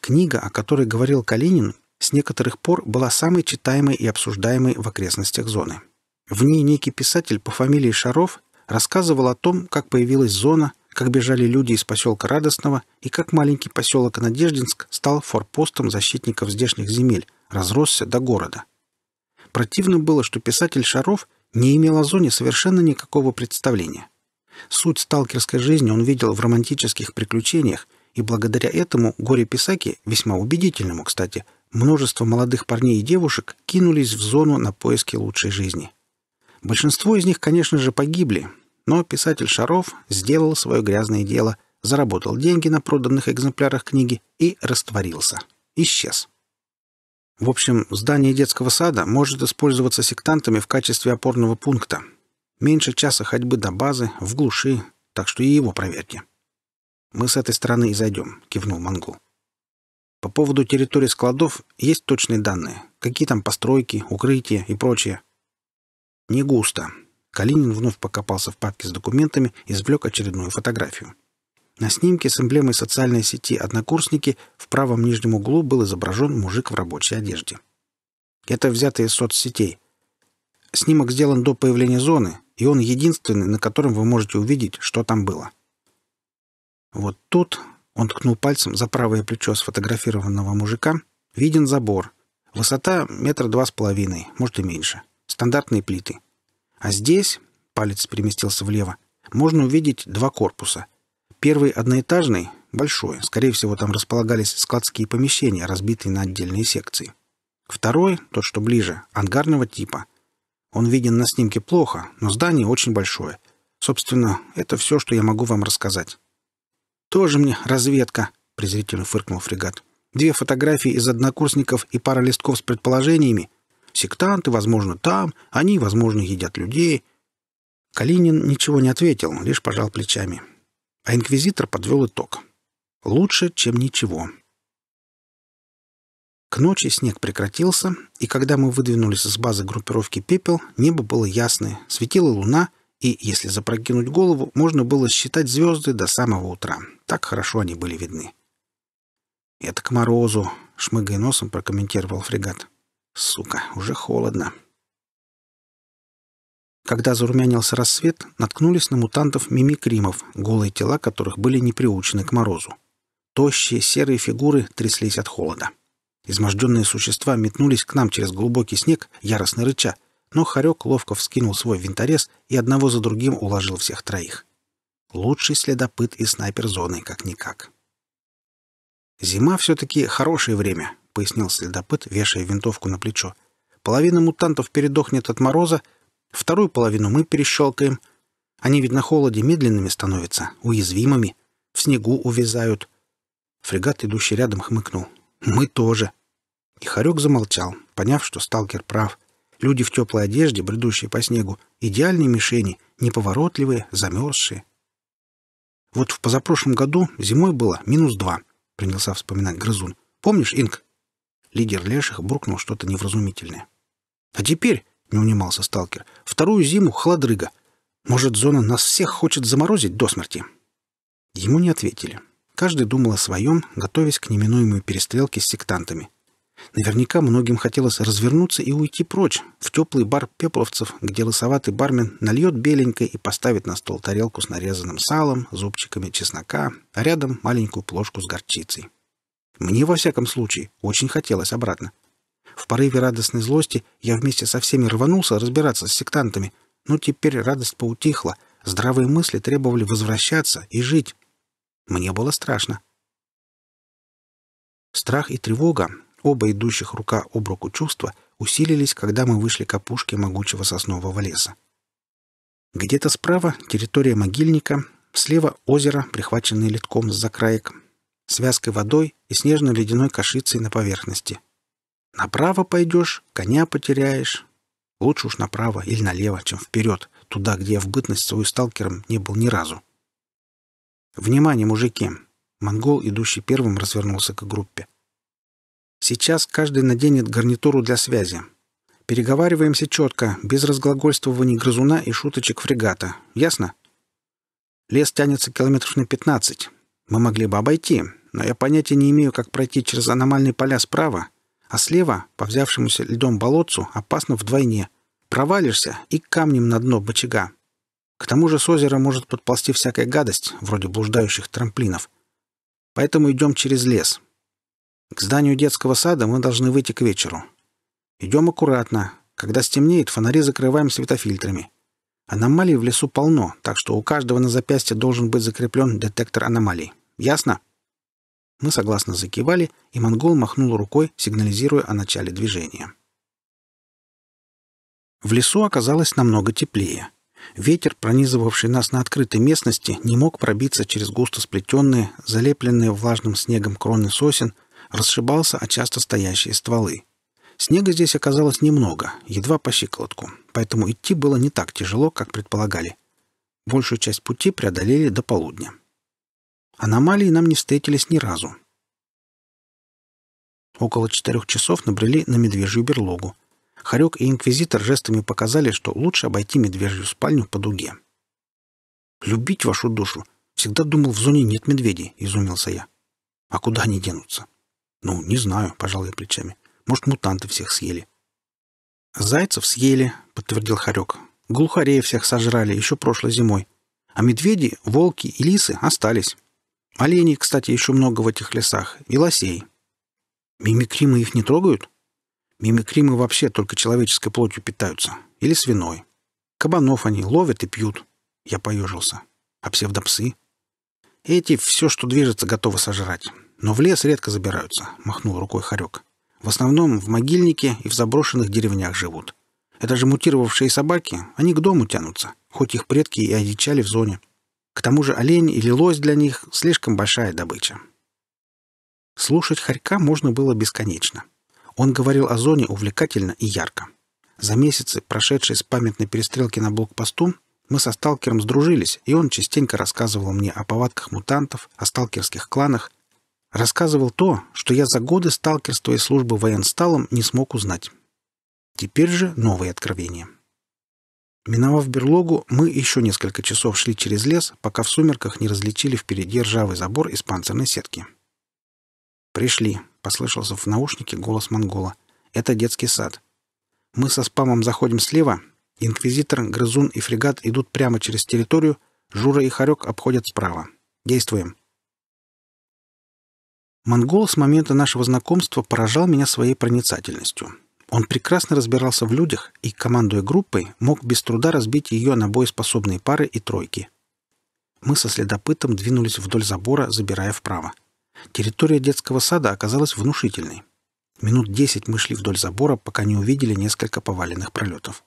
Книга, о которой говорил Калинин, с некоторых пор была самой читаемой и обсуждаемой в окрестностях зоны. В ней некий писатель по фамилии Шаров рассказывал о том, как появилась зона, как бежали люди из поселка Радостного и как маленький поселок Надеждинск стал форпостом защитников здешних земель, разросся до города. Противно было, что писатель Шаров не имел о зоне совершенно никакого представления. Суть сталкерской жизни он видел в романтических приключениях, и благодаря этому горе Писаки, весьма убедительному, кстати, множество молодых парней и девушек кинулись в зону на поиски лучшей жизни. Большинство из них, конечно же, погибли, но писатель Шаров сделал свое грязное дело, заработал деньги на проданных экземплярах книги и растворился. Исчез. В общем, здание детского сада может использоваться сектантами в качестве опорного пункта. Меньше часа ходьбы до базы, в глуши, так что и его проверьте. «Мы с этой стороны и зайдем», — кивнул Монгол. «По поводу территории складов есть точные данные. Какие там постройки, укрытия и прочее. Не густо. Калинин вновь покопался в папке с документами и извлек очередную фотографию. На снимке с эмблемой социальной сети «Однокурсники» в правом нижнем углу был изображен мужик в рабочей одежде. Это взято из соцсетей. Снимок сделан до появления зоны, и он единственный, на котором вы можете увидеть, что там было. Вот тут он ткнул пальцем за правое плечо сфотографированного мужика. Виден забор. Высота метра два с половиной, может и меньше. Стандартные плиты. А здесь, палец переместился влево, можно увидеть два корпуса. Первый одноэтажный, большой, скорее всего, там располагались складские помещения, разбитые на отдельные секции. Второй, тот, что ближе, ангарного типа. Он виден на снимке плохо, но здание очень большое. Собственно, это все, что я могу вам рассказать. «Тоже мне разведка», — презрительно фыркнул фрегат. «Две фотографии из однокурсников и пара листков с предположениями, Сектанты, возможно, там, они, возможно, едят людей. Калинин ничего не ответил, лишь пожал плечами. А инквизитор подвел итог. Лучше, чем ничего. К ночи снег прекратился, и когда мы выдвинулись с базы группировки «Пепел», небо было ясное, светила луна, и, если запрокинуть голову, можно было считать звезды до самого утра. Так хорошо они были видны. «Это к морозу», — шмыгая носом прокомментировал фрегат. Сука, уже холодно. Когда зарумянился рассвет, наткнулись на мутантов мимикримов, голые тела которых были не приучены к морозу. Тощие серые фигуры тряслись от холода. Изможденные существа метнулись к нам через глубокий снег, яростно рыча, но Харек ловко вскинул свой винторез и одного за другим уложил всех троих. Лучший следопыт и снайпер зоны, как-никак. «Зима все-таки хорошее время», — пояснил следопыт, вешая винтовку на плечо. «Половина мутантов передохнет от мороза, вторую половину мы перещелкаем. Они ведь на холоде медленными становятся, уязвимыми, в снегу увязают». Фрегат, идущий рядом, хмыкнул. «Мы тоже». И Харек замолчал, поняв, что сталкер прав. Люди в теплой одежде, бредущие по снегу, идеальные мишени, неповоротливые, замерзшие. Вот в позапрошлом году зимой было минус два —— принялся вспоминать грызун. «Помнишь, Инг, Лидер леших буркнул что-то невразумительное. «А теперь», — не унимался сталкер, — «вторую зиму хладрыга. Может, зона нас всех хочет заморозить до смерти?» Ему не ответили. Каждый думал о своем, готовясь к неминуемой перестрелке с сектантами. Наверняка многим хотелось развернуться и уйти прочь, в теплый бар пепловцев, где лысоватый бармен нальет беленькой и поставит на стол тарелку с нарезанным салом, зубчиками чеснока, а рядом маленькую плошку с горчицей. Мне, во всяком случае, очень хотелось обратно. В порыве радостной злости я вместе со всеми рванулся разбираться с сектантами, но теперь радость поутихла, здравые мысли требовали возвращаться и жить. Мне было страшно. Страх и тревога Оба идущих рука об руку чувства усилились, когда мы вышли к опушке могучего соснового леса. Где-то справа территория могильника, слева озеро, прихваченное литком с закраек, связкой водой и снежно-ледяной кашицей на поверхности. Направо пойдешь, коня потеряешь. Лучше уж направо или налево, чем вперед, туда, где я в бытность свою сталкером не был ни разу. «Внимание, мужики!» Монгол, идущий первым, развернулся к группе. Сейчас каждый наденет гарнитуру для связи. Переговариваемся четко, без разглагольствований грызуна и шуточек фрегата. Ясно? Лес тянется километров на 15. Мы могли бы обойти, но я понятия не имею, как пройти через аномальные поля справа, а слева, по взявшемуся льдом болотцу, опасно вдвойне. Провалишься и камнем на дно бочага. К тому же с озера может подползти всякая гадость, вроде блуждающих трамплинов. Поэтому идем через лес. К зданию детского сада мы должны выйти к вечеру. Идем аккуратно. Когда стемнеет, фонари закрываем светофильтрами. Аномалий в лесу полно, так что у каждого на запястье должен быть закреплен детектор аномалий. Ясно? Мы согласно закивали, и монгол махнул рукой, сигнализируя о начале движения. В лесу оказалось намного теплее. Ветер, пронизывавший нас на открытой местности, не мог пробиться через густо сплетенные, залепленные влажным снегом кроны сосен, расшибался от а часто стоящие стволы. Снега здесь оказалось немного, едва по щиколотку, поэтому идти было не так тяжело, как предполагали. Большую часть пути преодолели до полудня. Аномалии нам не встретились ни разу. Около четырех часов набрели на медвежью берлогу. Харек и инквизитор жестами показали, что лучше обойти медвежью спальню по дуге. «Любить вашу душу! Всегда думал, в зоне нет медведей», — изумился я. «А куда они денутся?» «Ну, не знаю», — пожал я плечами. «Может, мутанты всех съели». «Зайцев съели», — подтвердил Харек. «Глухарей всех сожрали еще прошлой зимой. А медведи, волки и лисы остались. Оленей, кстати, еще много в этих лесах. И лосей». «Мимикримы их не трогают?» «Мимикримы вообще только человеческой плотью питаются. Или свиной. Кабанов они ловят и пьют». Я поежился. «А псевдопсы?» «Эти все, что движется, готовы сожрать. Но в лес редко забираются, — махнул рукой Харек. В основном в могильнике и в заброшенных деревнях живут. Это же мутировавшие собаки, они к дому тянутся, хоть их предки и одичали в зоне. К тому же олень или лось для них — слишком большая добыча. Слушать Харька можно было бесконечно. Он говорил о зоне увлекательно и ярко. За месяцы, прошедшие с памятной перестрелки на блокпосту, мы со сталкером сдружились, и он частенько рассказывал мне о повадках мутантов, о сталкерских кланах Рассказывал то, что я за годы сталкерства и службы военсталом не смог узнать. Теперь же новые откровения. Миновав берлогу, мы еще несколько часов шли через лес, пока в сумерках не различили впереди ржавый забор из панцирной сетки. «Пришли», — послышался в наушнике голос монгола. «Это детский сад. Мы со спамом заходим слева. Инквизитор, Грызун и фрегат идут прямо через территорию. Жура и Харек обходят справа. Действуем». Монгол с момента нашего знакомства поражал меня своей проницательностью. Он прекрасно разбирался в людях и, командуя группой, мог без труда разбить ее на боеспособные пары и тройки. Мы со следопытом двинулись вдоль забора, забирая вправо. Территория детского сада оказалась внушительной. Минут десять мы шли вдоль забора, пока не увидели несколько поваленных пролетов.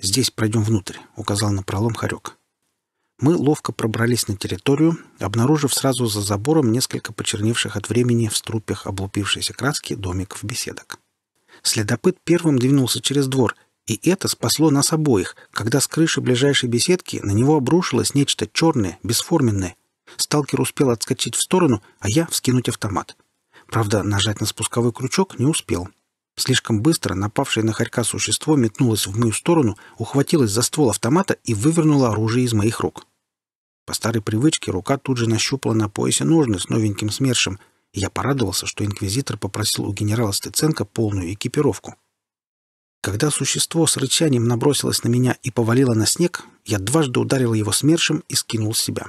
«Здесь пройдем внутрь», — указал на пролом Харек мы ловко пробрались на территорию, обнаружив сразу за забором несколько почерневших от времени в струпях облупившейся краски домиков беседок. Следопыт первым двинулся через двор, и это спасло нас обоих, когда с крыши ближайшей беседки на него обрушилось нечто черное, бесформенное. Сталкер успел отскочить в сторону, а я вскинуть автомат. Правда, нажать на спусковой крючок не успел. Слишком быстро напавшее на хорька существо метнулось в мою сторону, ухватилось за ствол автомата и вывернуло оружие из моих рук. По старой привычке рука тут же нащупала на поясе ножны с новеньким смершем, и я порадовался, что инквизитор попросил у генерала Стеценко полную экипировку. Когда существо с рычанием набросилось на меня и повалило на снег, я дважды ударил его смершем и скинул с себя.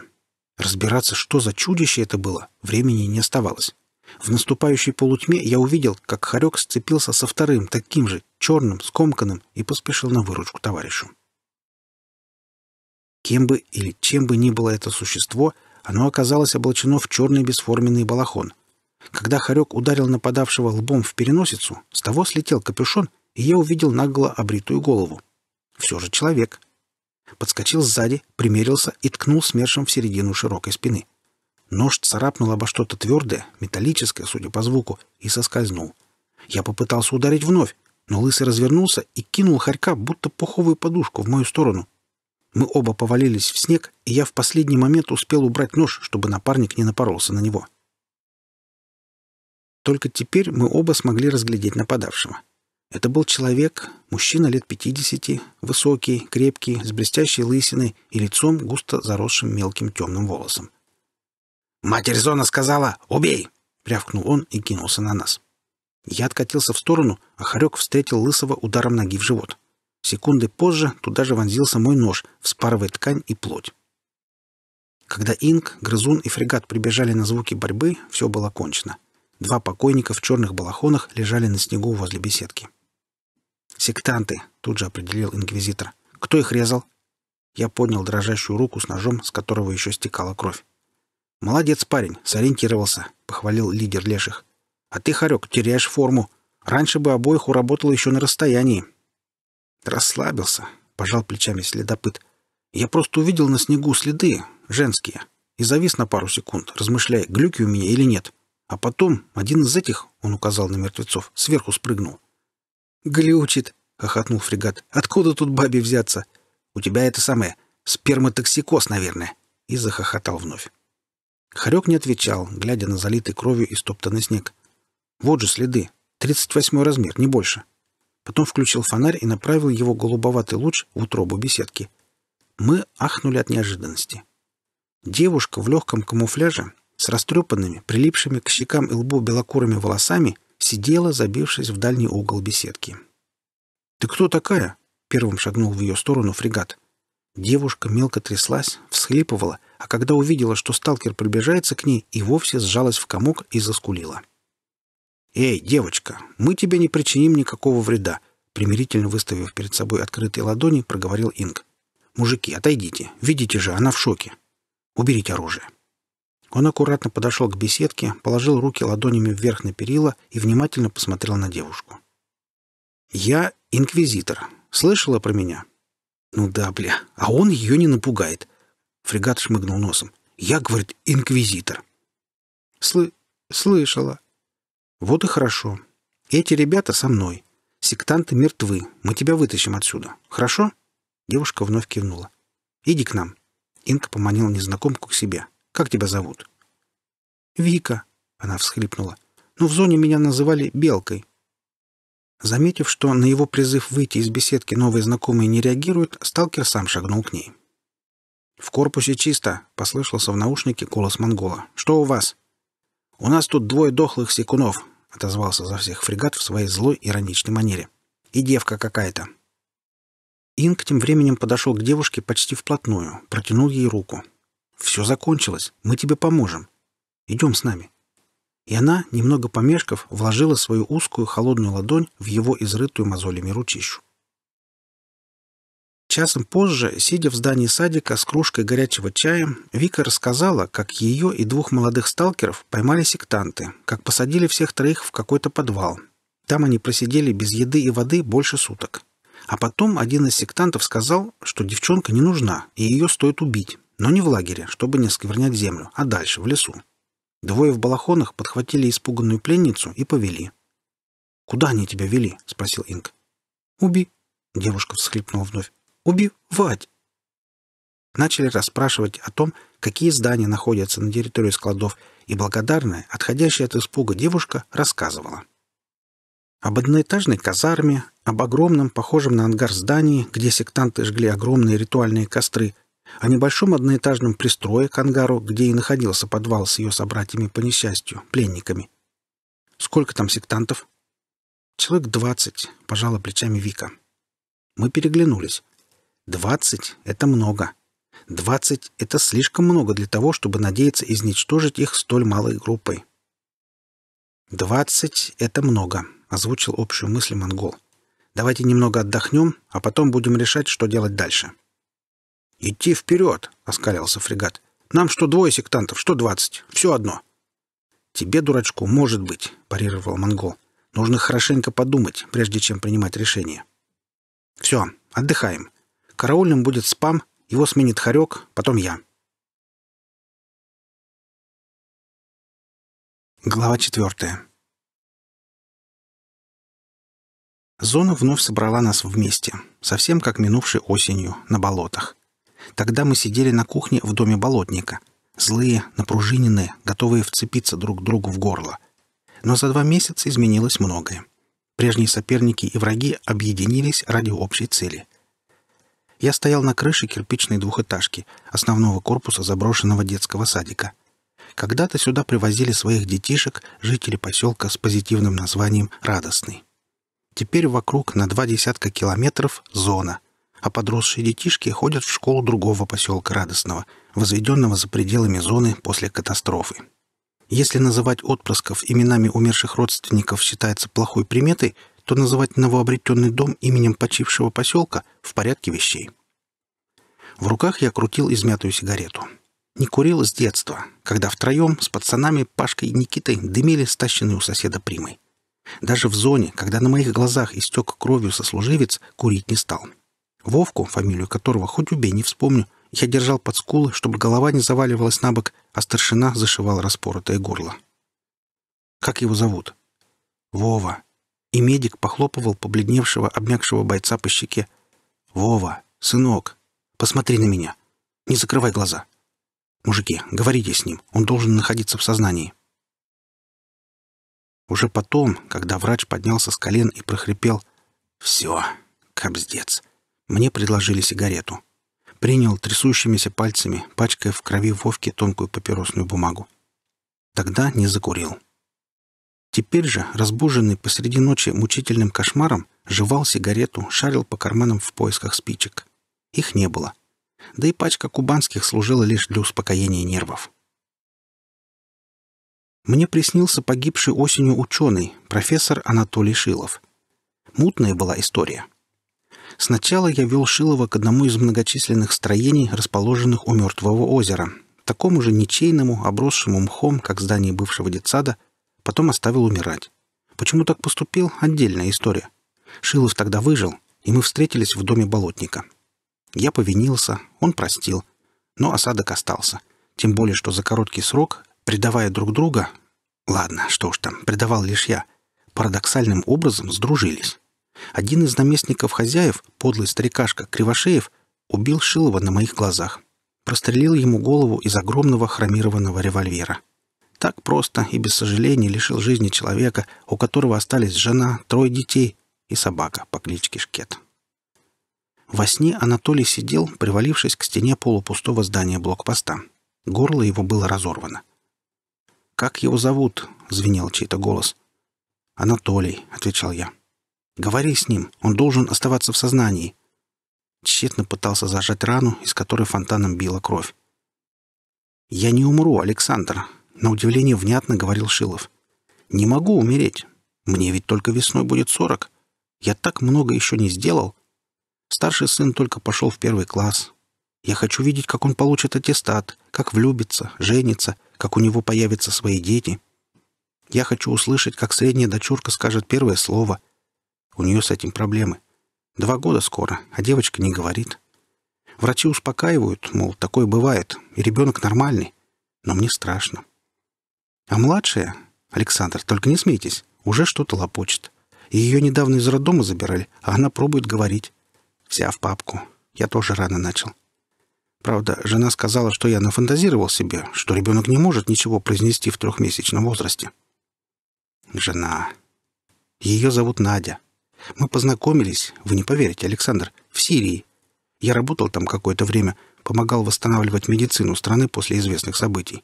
Разбираться, что за чудище это было, времени не оставалось. В наступающей полутьме я увидел, как хорек сцепился со вторым, таким же, черным, скомканным, и поспешил на выручку товарищу. Кем бы или чем бы ни было это существо, оно оказалось облачено в черный бесформенный балахон. Когда Харек ударил нападавшего лбом в переносицу, с того слетел капюшон, и я увидел нагло обритую голову. Все же человек. Подскочил сзади, примерился и ткнул смершем в середину широкой спины. Нож царапнул обо что-то твердое, металлическое, судя по звуку, и соскользнул. Я попытался ударить вновь, но лысый развернулся и кинул хорька, будто пуховую подушку, в мою сторону — мы оба повалились в снег, и я в последний момент успел убрать нож, чтобы напарник не напоролся на него. Только теперь мы оба смогли разглядеть нападавшего. Это был человек, мужчина лет 50, высокий, крепкий, с блестящей лысиной и лицом, густо заросшим мелким темным волосом. «Матерь Зона сказала, убей!» — рявкнул он и кинулся на нас. Я откатился в сторону, а Харек встретил Лысого ударом ноги в живот — Секунды позже туда же вонзился мой нож, вспарывая ткань и плоть. Когда Инг, Грызун и фрегат прибежали на звуки борьбы, все было кончено. Два покойника в черных балахонах лежали на снегу возле беседки. «Сектанты!» — тут же определил инквизитор. «Кто их резал?» Я поднял дрожащую руку с ножом, с которого еще стекала кровь. «Молодец, парень, сориентировался», — похвалил лидер леших. «А ты, Харек, теряешь форму. Раньше бы обоих уработало еще на расстоянии, Расслабился, пожал плечами следопыт. Я просто увидел на снегу следы, женские, и завис на пару секунд, размышляя, глюки у меня или нет. А потом один из этих, он указал на мертвецов, сверху спрыгнул. «Глючит!» — хохотнул фрегат. «Откуда тут бабе взяться? У тебя это самое, сперматоксикоз, наверное!» И захохотал вновь. Харек не отвечал, глядя на залитый кровью и стоптанный снег. «Вот же следы. Тридцать восьмой размер, не больше потом включил фонарь и направил его голубоватый луч в утробу беседки. Мы ахнули от неожиданности. Девушка в легком камуфляже с растрепанными, прилипшими к щекам и лбу белокурыми волосами сидела, забившись в дальний угол беседки. «Ты кто такая?» — первым шагнул в ее сторону фрегат. Девушка мелко тряслась, всхлипывала, а когда увидела, что сталкер приближается к ней, и вовсе сжалась в комок и заскулила. «Эй, девочка, мы тебе не причиним никакого вреда», примирительно выставив перед собой открытые ладони, проговорил Инг. «Мужики, отойдите. Видите же, она в шоке. Уберите оружие». Он аккуратно подошел к беседке, положил руки ладонями вверх на перила и внимательно посмотрел на девушку. «Я инквизитор. Слышала про меня?» «Ну да, бля. А он ее не напугает». Фрегат шмыгнул носом. «Я, — говорит, — инквизитор». «Слы... слышала», «Вот и хорошо. Эти ребята со мной. Сектанты мертвы. Мы тебя вытащим отсюда. Хорошо?» Девушка вновь кивнула. «Иди к нам». Инка поманила незнакомку к себе. «Как тебя зовут?» «Вика», — она всхлипнула. «Но «Ну, в зоне меня называли Белкой». Заметив, что на его призыв выйти из беседки новые знакомые не реагируют, сталкер сам шагнул к ней. «В корпусе чисто», — послышался в наушнике голос Монгола. «Что у вас?» «У нас тут двое дохлых секунов. — отозвался за всех фрегат в своей злой ироничной манере. «И девка какая-то». Инг тем временем подошел к девушке почти вплотную, протянул ей руку. «Все закончилось, мы тебе поможем. Идем с нами». И она, немного помешков, вложила свою узкую холодную ладонь в его изрытую мозолями ручищу. Часом позже, сидя в здании садика с кружкой горячего чая, Вика рассказала, как ее и двух молодых сталкеров поймали сектанты, как посадили всех троих в какой-то подвал. Там они просидели без еды и воды больше суток. А потом один из сектантов сказал, что девчонка не нужна, и ее стоит убить, но не в лагере, чтобы не сквернять землю, а дальше, в лесу. Двое в балахонах подхватили испуганную пленницу и повели. «Куда они тебя вели?» — спросил Инг. «Уби», — девушка всхлипнула вновь. Убивать!» Начали расспрашивать о том, какие здания находятся на территории складов, и благодарная, отходящая от испуга девушка рассказывала. Об одноэтажной казарме, об огромном, похожем на ангар здании, где сектанты жгли огромные ритуальные костры, о небольшом одноэтажном пристрое к ангару, где и находился подвал с ее собратьями по несчастью, пленниками. «Сколько там сектантов?» «Человек двадцать», — пожала плечами Вика. Мы переглянулись. Двадцать — это много. Двадцать — это слишком много для того, чтобы надеяться изничтожить их столь малой группой. «Двадцать — это много», — озвучил общую мысль монгол. «Давайте немного отдохнем, а потом будем решать, что делать дальше». «Идти вперед!» — оскалился фрегат. «Нам что двое сектантов, что двадцать. Все одно». «Тебе, дурачку, может быть», — парировал монгол. «Нужно хорошенько подумать, прежде чем принимать решение». «Все, отдыхаем. Караульным будет спам, его сменит Харек, потом я. Глава четвертая. Зона вновь собрала нас вместе, совсем как минувшей осенью, на болотах. Тогда мы сидели на кухне в доме болотника. Злые, напружиненные, готовые вцепиться друг другу в горло. Но за два месяца изменилось многое. Прежние соперники и враги объединились ради общей цели. Я стоял на крыше кирпичной двухэтажки, основного корпуса заброшенного детского садика. Когда-то сюда привозили своих детишек жители поселка с позитивным названием «Радостный». Теперь вокруг на два десятка километров зона, а подросшие детишки ходят в школу другого поселка Радостного, возведенного за пределами зоны после катастрофы. Если называть отпрысков именами умерших родственников считается плохой приметой, то называть новообретенный дом именем почившего поселка в порядке вещей. В руках я крутил измятую сигарету. Не курил с детства, когда втроем с пацанами Пашкой и Никитой дымили стащенные у соседа примой. Даже в зоне, когда на моих глазах истек кровью сослуживец, курить не стал. Вовку, фамилию которого хоть убей, не вспомню, я держал под скулы, чтобы голова не заваливалась на бок, а старшина зашивал распоротое горло. «Как его зовут?» «Вова», и медик похлопывал побледневшего, обмякшего бойца по щеке. «Вова, сынок, посмотри на меня. Не закрывай глаза. Мужики, говорите с ним, он должен находиться в сознании». Уже потом, когда врач поднялся с колен и прохрипел «Все, кобздец», мне предложили сигарету. Принял трясущимися пальцами, пачкая в крови Вовке тонкую папиросную бумагу. Тогда не закурил. Теперь же, разбуженный посреди ночи мучительным кошмаром, жевал сигарету, шарил по карманам в поисках спичек. Их не было. Да и пачка кубанских служила лишь для успокоения нервов. Мне приснился погибший осенью ученый, профессор Анатолий Шилов. Мутная была история. Сначала я вел Шилова к одному из многочисленных строений, расположенных у Мертвого озера, такому же ничейному, обросшему мхом, как здание бывшего детсада — потом оставил умирать. Почему так поступил — отдельная история. Шилов тогда выжил, и мы встретились в доме болотника. Я повинился, он простил, но осадок остался. Тем более, что за короткий срок, предавая друг друга... Ладно, что уж там, предавал лишь я. Парадоксальным образом сдружились. Один из наместников хозяев, подлый старикашка Кривошеев, убил Шилова на моих глазах. Прострелил ему голову из огромного хромированного револьвера. Так просто и без сожалений лишил жизни человека, у которого остались жена, трое детей и собака по кличке Шкет. Во сне Анатолий сидел, привалившись к стене полупустого здания блокпоста. Горло его было разорвано. «Как его зовут?» — звенел чей-то голос. «Анатолий», — отвечал я. «Говори с ним, он должен оставаться в сознании». Тщетно пытался зажать рану, из которой фонтаном била кровь. «Я не умру, Александр», на удивление внятно говорил Шилов. «Не могу умереть. Мне ведь только весной будет сорок. Я так много еще не сделал. Старший сын только пошел в первый класс. Я хочу видеть, как он получит аттестат, как влюбится, женится, как у него появятся свои дети. Я хочу услышать, как средняя дочурка скажет первое слово. У нее с этим проблемы. Два года скоро, а девочка не говорит. Врачи успокаивают, мол, такое бывает, и ребенок нормальный. Но мне страшно. А младшая, Александр, только не смейтесь, уже что-то лопочет. Ее недавно из роддома забирали, а она пробует говорить. Вся в папку. Я тоже рано начал. Правда, жена сказала, что я нафантазировал себе, что ребенок не может ничего произнести в трехмесячном возрасте. Жена. Ее зовут Надя. Мы познакомились, вы не поверите, Александр, в Сирии. Я работал там какое-то время, помогал восстанавливать медицину страны после известных событий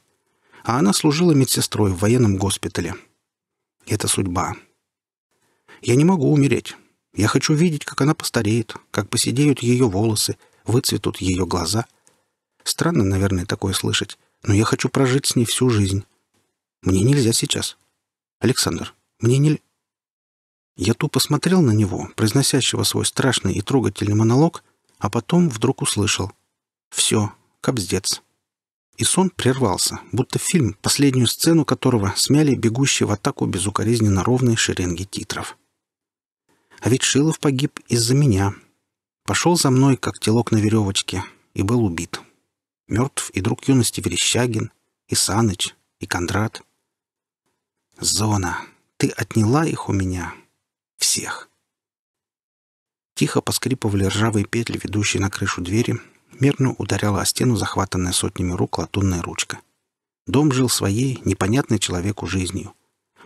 а она служила медсестрой в военном госпитале. Это судьба. Я не могу умереть. Я хочу видеть, как она постареет, как поседеют ее волосы, выцветут ее глаза. Странно, наверное, такое слышать, но я хочу прожить с ней всю жизнь. Мне нельзя сейчас. Александр, мне не... Я тупо смотрел на него, произносящего свой страшный и трогательный монолог, а потом вдруг услышал. «Все, кобздец» и сон прервался, будто фильм, последнюю сцену которого смяли бегущие в атаку безукоризненно ровные шеренги титров. А ведь Шилов погиб из-за меня. Пошел за мной, как телок на веревочке, и был убит. Мертв и друг юности Верещагин, и Саныч, и Кондрат. Зона, ты отняла их у меня. Всех. Тихо поскрипывали ржавые петли, ведущие на крышу двери, Мерно ударяла о стену захватанная сотнями рук латунная ручка. Дом жил своей, непонятной человеку жизнью.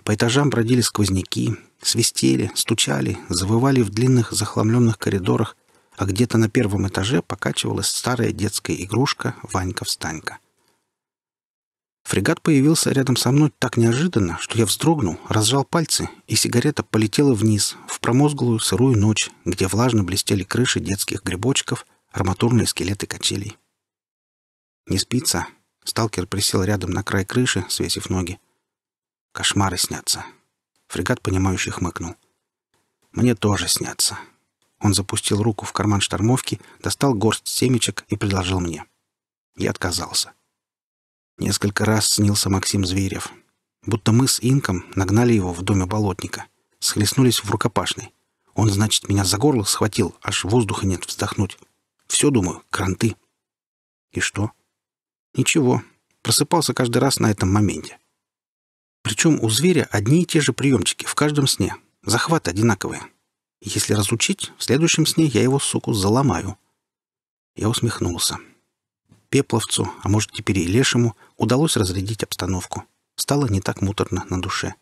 По этажам бродили сквозняки, свистели, стучали, завывали в длинных захламленных коридорах, а где-то на первом этаже покачивалась старая детская игрушка «Ванька-встанька». Фрегат появился рядом со мной так неожиданно, что я вздрогнул, разжал пальцы, и сигарета полетела вниз, в промозглую сырую ночь, где влажно блестели крыши детских грибочков — арматурные скелеты качелей. «Не спится?» Сталкер присел рядом на край крыши, свесив ноги. «Кошмары снятся». Фрегат, понимающий, хмыкнул. «Мне тоже снятся». Он запустил руку в карман штормовки, достал горсть семечек и предложил мне. Я отказался. Несколько раз снился Максим Зверев. Будто мы с Инком нагнали его в доме болотника. Схлестнулись в рукопашной. Он, значит, меня за горло схватил, аж воздуха нет вздохнуть. Все, думаю, кранты. И что? Ничего. Просыпался каждый раз на этом моменте. Причем у зверя одни и те же приемчики в каждом сне. Захваты одинаковые. Если разучить, в следующем сне я его, суку, заломаю. Я усмехнулся. Пепловцу, а может теперь и Лешему, удалось разрядить обстановку. Стало не так муторно на душе.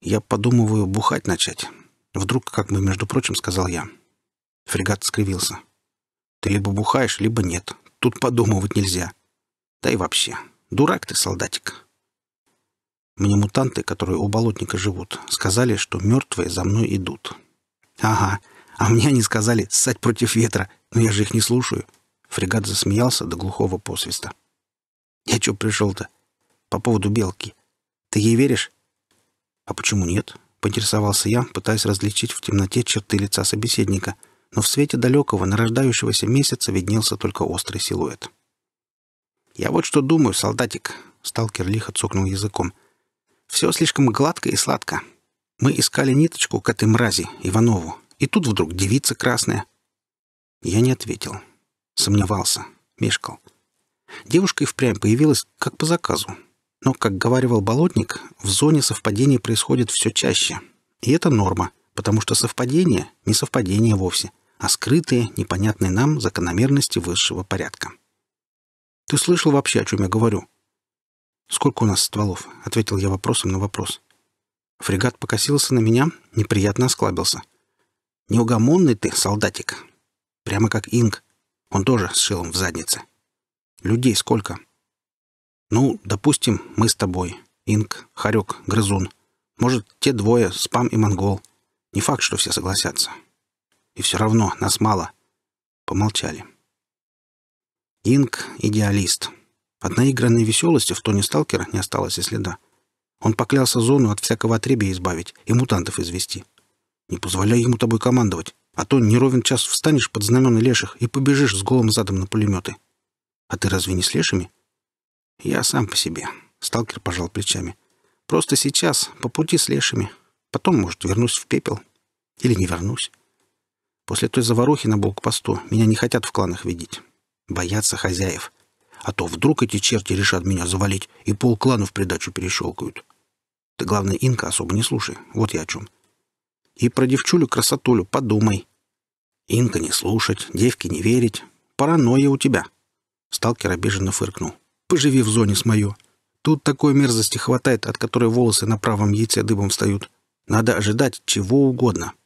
Я подумываю бухать начать. Вдруг, как бы, между прочим, сказал я. Фрегат скривился. «Ты либо бухаешь, либо нет. Тут подумывать нельзя. Да и вообще, дурак ты, солдатик». Мне мутанты, которые у болотника живут, сказали, что мертвые за мной идут. «Ага, а мне они сказали ссать против ветра, но я же их не слушаю». Фрегат засмеялся до глухого посвиста. «Я чё пришел-то? По поводу белки. Ты ей веришь?» «А почему нет?» — поинтересовался я, пытаясь различить в темноте черты лица собеседника но в свете далекого нарождающегося месяца виднелся только острый силуэт. «Я вот что думаю, солдатик», — сталкер лихо цокнул языком. «Все слишком гладко и сладко. Мы искали ниточку к этой мрази, Иванову, и тут вдруг девица красная». Я не ответил. Сомневался. Мешкал. Девушка и впрямь появилась как по заказу. Но, как говаривал Болотник, в зоне совпадений происходит все чаще. И это норма, потому что совпадение — не совпадение вовсе — а скрытые, непонятные нам закономерности высшего порядка. «Ты слышал вообще, о чем я говорю?» «Сколько у нас стволов?» — ответил я вопросом на вопрос. Фрегат покосился на меня, неприятно осклабился. «Неугомонный ты, солдатик!» Прямо как Инг. Он тоже с шилом в заднице. «Людей сколько?» «Ну, допустим, мы с тобой. Инг, Харек, Грызун. Может, те двое, Спам и Монгол. Не факт, что все согласятся и все равно нас мало. Помолчали. Инг — идеалист. От наигранной веселости в тоне сталкера не осталось и следа. Он поклялся зону от всякого отребия избавить и мутантов извести. Не позволяй ему тобой командовать, а то неровен час встанешь под знамена леших и побежишь с голым задом на пулеметы. А ты разве не с лешими? Я сам по себе. Сталкер пожал плечами. Просто сейчас, по пути с лешими. Потом, может, вернусь в пепел. Или не вернусь. После той заварухи на блокпосту меня не хотят в кланах видеть. Боятся хозяев. А то вдруг эти черти решат меня завалить и полклана в придачу перещелкают. Ты, главное, инка особо не слушай. Вот я о чем. И про девчулю-красотулю подумай. Инка не слушать, девке не верить. Паранойя у тебя. Сталкер обиженно фыркнул. Поживи в зоне с моё. Тут такой мерзости хватает, от которой волосы на правом яйце дыбом встают. Надо ожидать чего угодно. —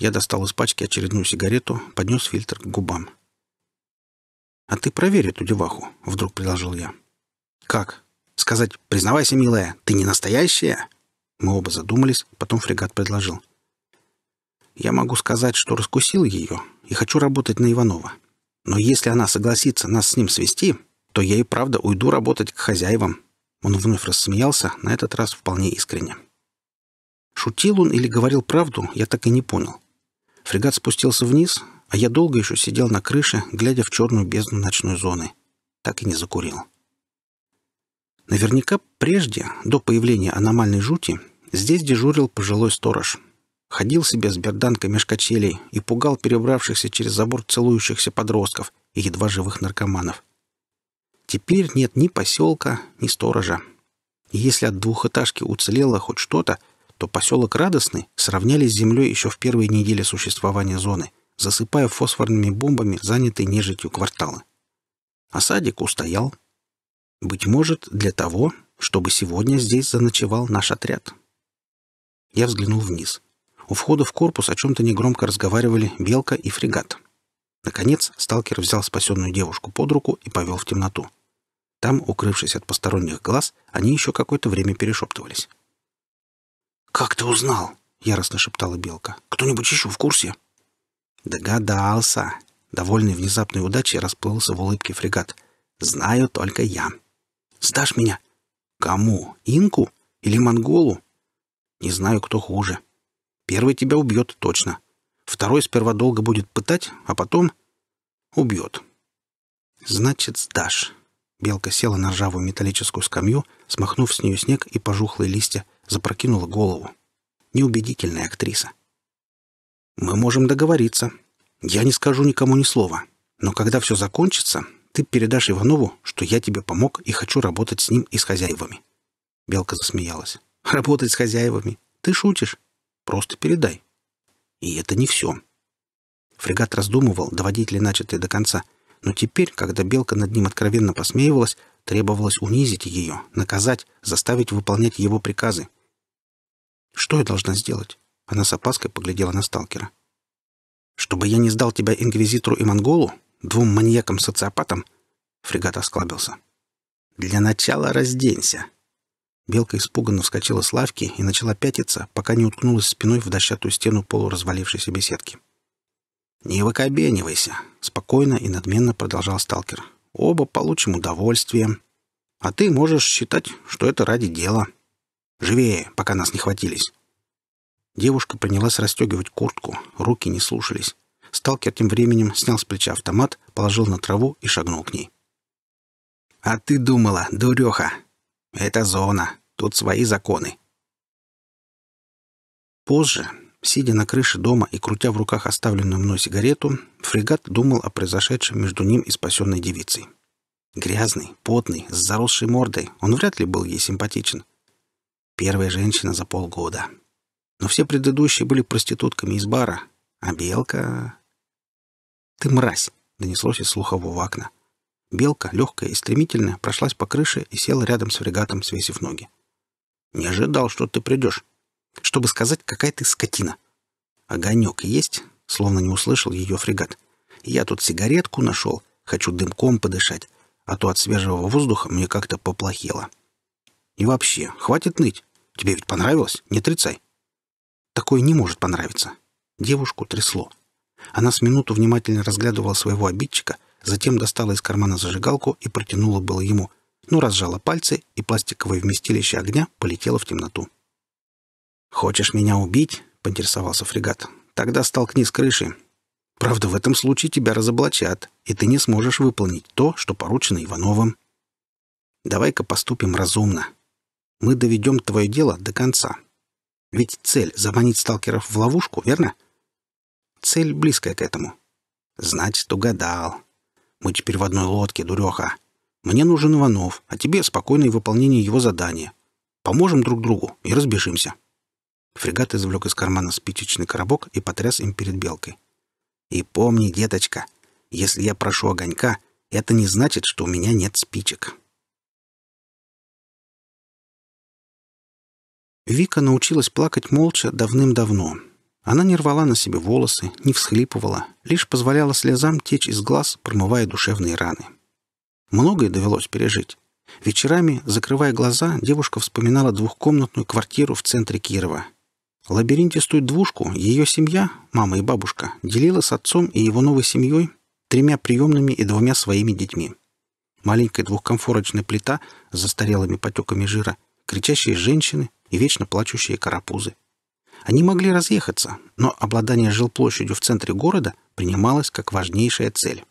я достал из пачки очередную сигарету, поднес фильтр к губам. «А ты проверь эту деваху», — вдруг предложил я. «Как? Сказать, признавайся, милая, ты не настоящая?» Мы оба задумались, потом фрегат предложил. «Я могу сказать, что раскусил ее и хочу работать на Иванова. Но если она согласится нас с ним свести, то я и правда уйду работать к хозяевам». Он вновь рассмеялся, на этот раз вполне искренне. Шутил он или говорил правду, я так и не понял. Фрегат спустился вниз, а я долго еще сидел на крыше, глядя в черную бездну ночной зоны. Так и не закурил. Наверняка прежде, до появления аномальной жути, здесь дежурил пожилой сторож. Ходил себе с берданкой мешкачелей и пугал перебравшихся через забор целующихся подростков и едва живых наркоманов. Теперь нет ни поселка, ни сторожа. И если от двухэтажки уцелело хоть что-то, то поселок Радостный сравняли с землей еще в первые недели существования зоны, засыпая фосфорными бомбами занятые нежитью кварталы. А садик устоял. Быть может, для того, чтобы сегодня здесь заночевал наш отряд. Я взглянул вниз. У входа в корпус о чем-то негромко разговаривали Белка и Фрегат. Наконец, сталкер взял спасенную девушку под руку и повел в темноту. Там, укрывшись от посторонних глаз, они еще какое-то время перешептывались. «Как ты узнал?» — яростно шептала Белка. «Кто-нибудь еще в курсе?» «Догадался!» Довольный внезапной удачей расплылся в улыбке фрегат. «Знаю только я». «Сдашь меня?» «Кому? Инку? Или монголу?» «Не знаю, кто хуже. Первый тебя убьет точно. Второй сперва долго будет пытать, а потом...» «Убьет». «Значит, сдашь». Белка села на ржавую металлическую скамью, смахнув с нее снег и пожухлые листья, запрокинула голову. Неубедительная актриса. «Мы можем договориться. Я не скажу никому ни слова. Но когда все закончится, ты передашь Иванову, что я тебе помог и хочу работать с ним и с хозяевами». Белка засмеялась. «Работать с хозяевами? Ты шутишь? Просто передай». И это не все. Фрегат раздумывал, доводить ли начатое до конца. Но теперь, когда Белка над ним откровенно посмеивалась, требовалось унизить ее, наказать, заставить выполнять его приказы. «Что я должна сделать?» Она с опаской поглядела на сталкера. «Чтобы я не сдал тебя инквизитору и монголу, двум маньякам-социопатам?» Фрегат осклабился. «Для начала разденься!» Белка испуганно вскочила с лавки и начала пятиться, пока не уткнулась спиной в дощатую стену полуразвалившейся беседки. «Не выкобенивайся!» — спокойно и надменно продолжал сталкер. «Оба получим удовольствие. А ты можешь считать, что это ради дела». Живее, пока нас не хватились!» Девушка принялась расстегивать куртку, руки не слушались. Сталкер тем временем снял с плеча автомат, положил на траву и шагнул к ней. «А ты думала, дуреха! Это зона, тут свои законы!» Позже, сидя на крыше дома и крутя в руках оставленную мной сигарету, фрегат думал о произошедшем между ним и спасенной девицей. Грязный, потный, с заросшей мордой, он вряд ли был ей симпатичен — Первая женщина за полгода. Но все предыдущие были проститутками из бара. А Белка... «Ты мразь!» — донеслось из слухового окна. Белка, легкая и стремительная, прошлась по крыше и села рядом с фрегатом, свесив ноги. «Не ожидал, что ты придешь. Чтобы сказать, какая ты скотина. Огонек есть?» — словно не услышал ее фрегат. «Я тут сигаретку нашел. Хочу дымком подышать. А то от свежего воздуха мне как-то поплохело. И вообще, хватит ныть. Тебе ведь понравилось? Не отрицай. Такое не может понравиться. Девушку трясло. Она с минуту внимательно разглядывала своего обидчика, затем достала из кармана зажигалку и протянула было ему, но ну, разжала пальцы, и пластиковое вместилище огня полетело в темноту. «Хочешь меня убить?» — поинтересовался фрегат. «Тогда столкни с крыши. Правда, в этом случае тебя разоблачат, и ты не сможешь выполнить то, что поручено Ивановым. Давай-ка поступим разумно мы доведем твое дело до конца. Ведь цель — заманить сталкеров в ловушку, верно? Цель близкая к этому. Значит, угадал. Мы теперь в одной лодке, дуреха. Мне нужен Иванов, а тебе спокойное выполнение его задания. Поможем друг другу и разбежимся. Фрегат извлек из кармана спичечный коробок и потряс им перед белкой. И помни, деточка, если я прошу огонька, это не значит, что у меня нет спичек. Вика научилась плакать молча давным-давно. Она не рвала на себе волосы, не всхлипывала, лишь позволяла слезам течь из глаз, промывая душевные раны. Многое довелось пережить. Вечерами, закрывая глаза, девушка вспоминала двухкомнатную квартиру в центре Кирова. Лабиринтистую двушку ее семья, мама и бабушка, делила с отцом и его новой семьей, тремя приемными и двумя своими детьми. Маленькая двухкомфорочная плита с застарелыми потеками жира, кричащие женщины, и вечно плачущие карапузы. Они могли разъехаться, но обладание жилплощадью в центре города принималось как важнейшая цель.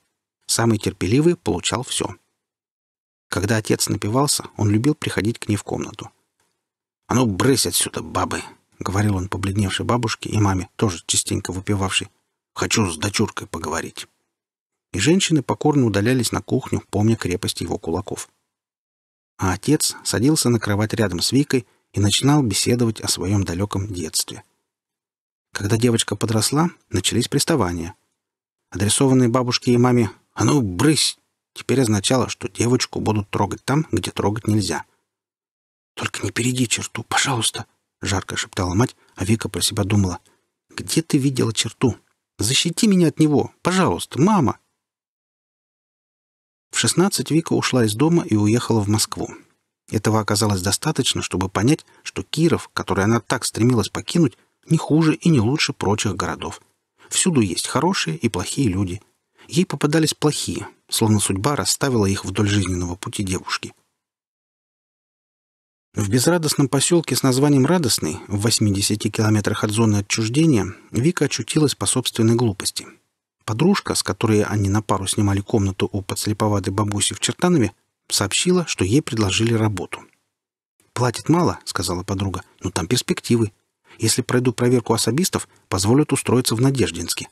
Самый терпеливый получал все. Когда отец напивался, он любил приходить к ней в комнату. «А ну, брысь отсюда, бабы!» — говорил он побледневшей бабушке и маме, тоже частенько выпивавшей. «Хочу с дочуркой поговорить». И женщины покорно удалялись на кухню, помня крепость его кулаков. А отец садился на кровать рядом с Викой и начинал беседовать о своем далеком детстве. Когда девочка подросла, начались приставания. Адресованные бабушке и маме «А ну, брысь!» теперь означало, что девочку будут трогать там, где трогать нельзя. «Только не перейди черту, пожалуйста!» — жарко шептала мать, а Вика про себя думала. «Где ты видела черту? Защити меня от него! Пожалуйста, мама!» В шестнадцать Вика ушла из дома и уехала в Москву. Этого оказалось достаточно, чтобы понять, что Киров, который она так стремилась покинуть, не хуже и не лучше прочих городов. Всюду есть хорошие и плохие люди. Ей попадались плохие, словно судьба расставила их вдоль жизненного пути девушки. В безрадостном поселке с названием «Радостный», в 80 километрах от зоны отчуждения, Вика очутилась по собственной глупости. Подружка, с которой они на пару снимали комнату у подслеповатой бабуси в Чертанове, Сообщила, что ей предложили работу. «Платит мало», — сказала подруга, — «но там перспективы. Если пройду проверку особистов, позволят устроиться в Надеждинске.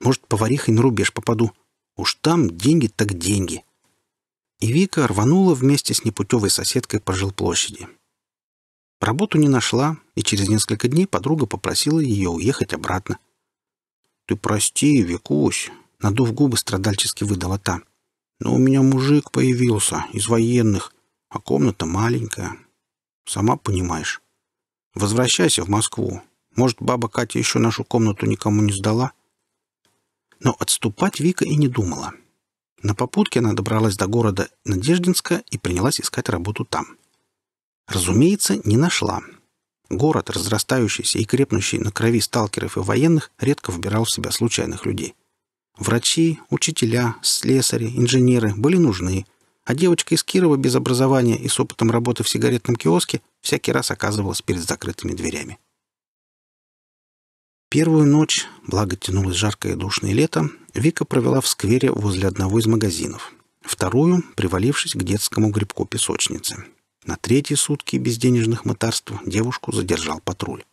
Может, поварихой на рубеж попаду. Уж там деньги так деньги». И Вика рванула вместе с непутевой соседкой по жилплощади. Работу не нашла, и через несколько дней подруга попросила ее уехать обратно. «Ты прости, Викусь», — надув губы, страдальчески выдала та. Но у меня мужик появился из военных, а комната маленькая. Сама понимаешь. Возвращайся в Москву. Может, баба Катя еще нашу комнату никому не сдала? Но отступать Вика и не думала. На попутке она добралась до города Надеждинска и принялась искать работу там. Разумеется, не нашла. Город, разрастающийся и крепнущий на крови сталкеров и военных, редко вбирал в себя случайных людей. Врачи, учителя, слесари, инженеры были нужны, а девочка из Кирова без образования и с опытом работы в сигаретном киоске всякий раз оказывалась перед закрытыми дверями. Первую ночь, благо тянулось жаркое и душное лето, Вика провела в сквере возле одного из магазинов. Вторую — привалившись к детскому грибку песочницы. На третьи сутки безденежных мытарств девушку задержал патруль.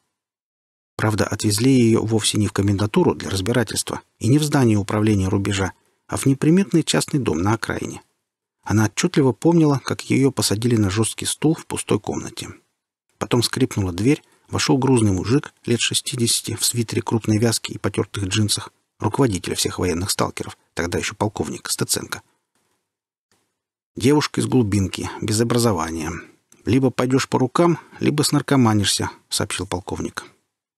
Правда, отвезли ее вовсе не в комендатуру для разбирательства и не в здание управления рубежа, а в неприметный частный дом на окраине. Она отчетливо помнила, как ее посадили на жесткий стул в пустой комнате. Потом скрипнула дверь, вошел грузный мужик лет 60 в свитере крупной вязки и потертых джинсах, руководитель всех военных сталкеров, тогда еще полковник Стеценко. Девушка из глубинки, без образования. Либо пойдешь по рукам, либо снаркоманишься, сообщил полковник.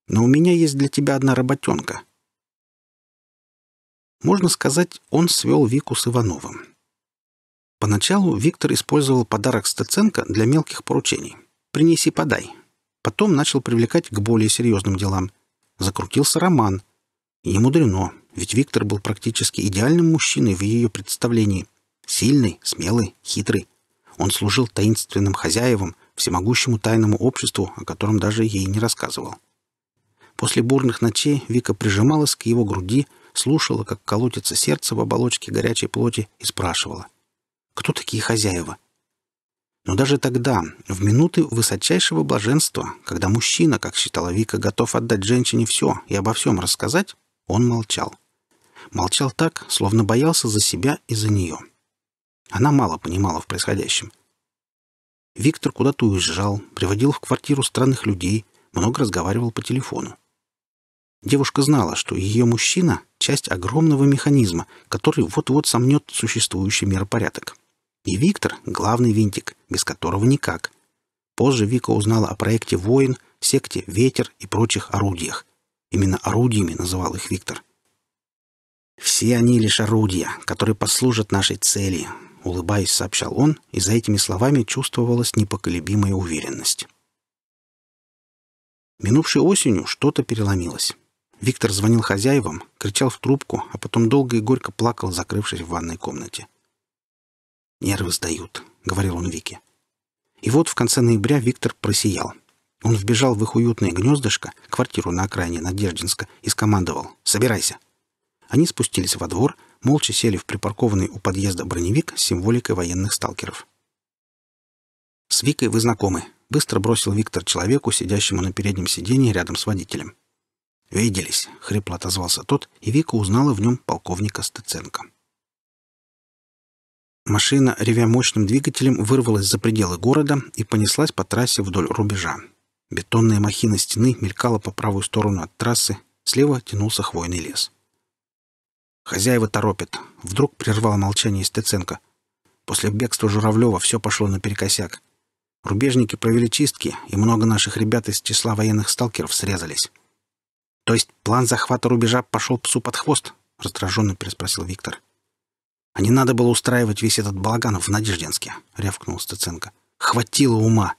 Но у меня есть для тебя одна работенка». Можно сказать, он свел Вику с Ивановым. Поначалу Виктор использовал подарок Стеценко для мелких поручений. «Принеси, подай». Потом начал привлекать к более серьезным делам. Закрутился роман. не мудрено, ведь Виктор был практически идеальным мужчиной в ее представлении. Сильный, смелый, хитрый. Он служил таинственным хозяевам, всемогущему тайному обществу, о котором даже ей не рассказывал. После бурных ночей Вика прижималась к его груди, слушала, как колотится сердце в оболочке горячей плоти, и спрашивала. «Кто такие хозяева?» Но даже тогда, в минуты высочайшего блаженства, когда мужчина, как считала Вика, готов отдать женщине все и обо всем рассказать, он молчал. Молчал так, словно боялся за себя и за нее. Она мало понимала в происходящем. Виктор куда-то уезжал, приводил в квартиру странных людей, много разговаривал по телефону. Девушка знала, что ее мужчина — часть огромного механизма, который вот-вот сомнет существующий миропорядок. И Виктор — главный винтик, без которого никак. Позже Вика узнала о проекте «Воин», секте «Ветер» и прочих орудиях. Именно орудиями называл их Виктор. «Все они лишь орудия, которые послужат нашей цели», — улыбаясь, сообщал он, и за этими словами чувствовалась непоколебимая уверенность. Минувшей осенью что-то переломилось. Виктор звонил хозяевам, кричал в трубку, а потом долго и горько плакал, закрывшись в ванной комнате. «Нервы сдают», — говорил он Вике. И вот в конце ноября Виктор просиял. Он вбежал в их уютное гнездышко, квартиру на окраине Надеждинска, и скомандовал «Собирайся». Они спустились во двор, молча сели в припаркованный у подъезда броневик с символикой военных сталкеров. «С Викой вы знакомы», — быстро бросил Виктор человеку, сидящему на переднем сиденье рядом с водителем. «Виделись», — хрипло отозвался тот, и Вика узнала в нем полковника Стыценко. Машина, ревя мощным двигателем, вырвалась за пределы города и понеслась по трассе вдоль рубежа. Бетонная махина стены мелькала по правую сторону от трассы, слева тянулся хвойный лес. «Хозяева торопят», — вдруг прервал молчание Стеценко. «После бегства Журавлева все пошло наперекосяк. Рубежники провели чистки, и много наших ребят из числа военных сталкеров срезались. «То есть план захвата рубежа пошел псу под хвост?» — раздраженно переспросил Виктор. «А не надо было устраивать весь этот балаган в Надежденске», — рявкнул Стеценко. «Хватило ума!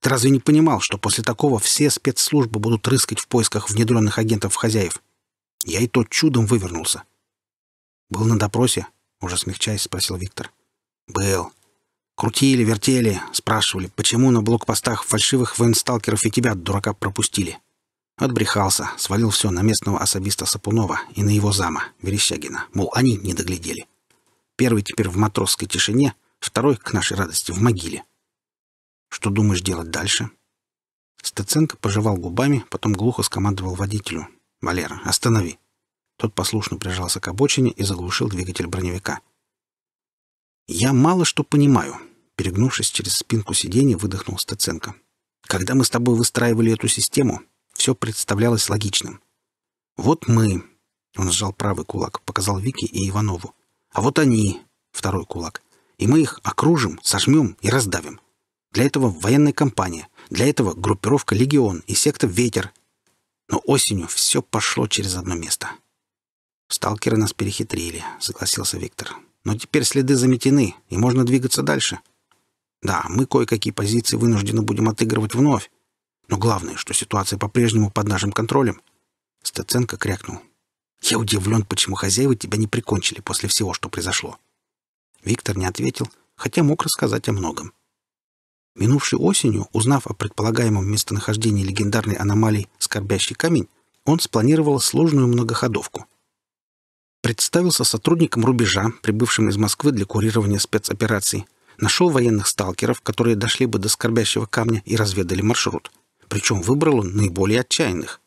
Ты разве не понимал, что после такого все спецслужбы будут рыскать в поисках внедренных агентов-хозяев? Я и тот чудом вывернулся». «Был на допросе?» — уже смягчаясь, спросил Виктор. «Был. Крутили, вертели, спрашивали, почему на блокпостах фальшивых военсталкеров и тебя, дурака, пропустили. Отбрехался, свалил все на местного особиста Сапунова и на его зама, Верещагина, мол, они не доглядели. Первый теперь в матросской тишине, второй, к нашей радости, в могиле. Что думаешь делать дальше? Стеценко пожевал губами, потом глухо скомандовал водителю. «Валера, останови!» Тот послушно прижался к обочине и заглушил двигатель броневика. «Я мало что понимаю», — перегнувшись через спинку сиденья, выдохнул Стеценко. «Когда мы с тобой выстраивали эту систему, все представлялось логичным. «Вот мы», — он сжал правый кулак, показал Вике и Иванову. «А вот они», — второй кулак. «И мы их окружим, сожмем и раздавим. Для этого военная компания, для этого группировка «Легион» и секта «Ветер». Но осенью все пошло через одно место. «Сталкеры нас перехитрили», — согласился Виктор. «Но теперь следы заметены, и можно двигаться дальше». «Да, мы кое-какие позиции вынуждены будем отыгрывать вновь, но главное, что ситуация по-прежнему под нашим контролем. Стеценко крякнул. «Я удивлен, почему хозяева тебя не прикончили после всего, что произошло». Виктор не ответил, хотя мог рассказать о многом. Минувшей осенью, узнав о предполагаемом местонахождении легендарной аномалии «Скорбящий камень», он спланировал сложную многоходовку. Представился сотрудником рубежа, прибывшим из Москвы для курирования спецопераций, нашел военных сталкеров, которые дошли бы до «Скорбящего камня» и разведали маршрут — причем выбрал он наиболее отчаянных.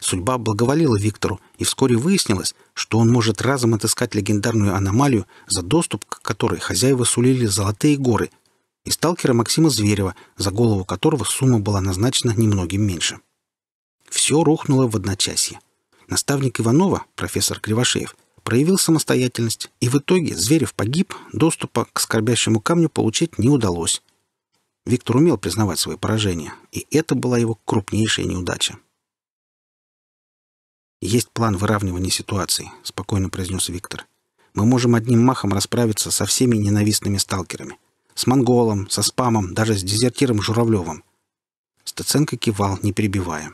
Судьба благоволила Виктору, и вскоре выяснилось, что он может разом отыскать легендарную аномалию, за доступ к которой хозяева сулили золотые горы, и сталкера Максима Зверева, за голову которого сумма была назначена немногим меньше. Все рухнуло в одночасье. Наставник Иванова, профессор Кривошеев, проявил самостоятельность, и в итоге Зверев погиб, доступа к скорбящему камню получить не удалось. Виктор умел признавать свои поражения, и это была его крупнейшая неудача. «Есть план выравнивания ситуации», — спокойно произнес Виктор. «Мы можем одним махом расправиться со всеми ненавистными сталкерами. С Монголом, со Спамом, даже с дезертиром Журавлевым». Стаценко кивал, не перебивая.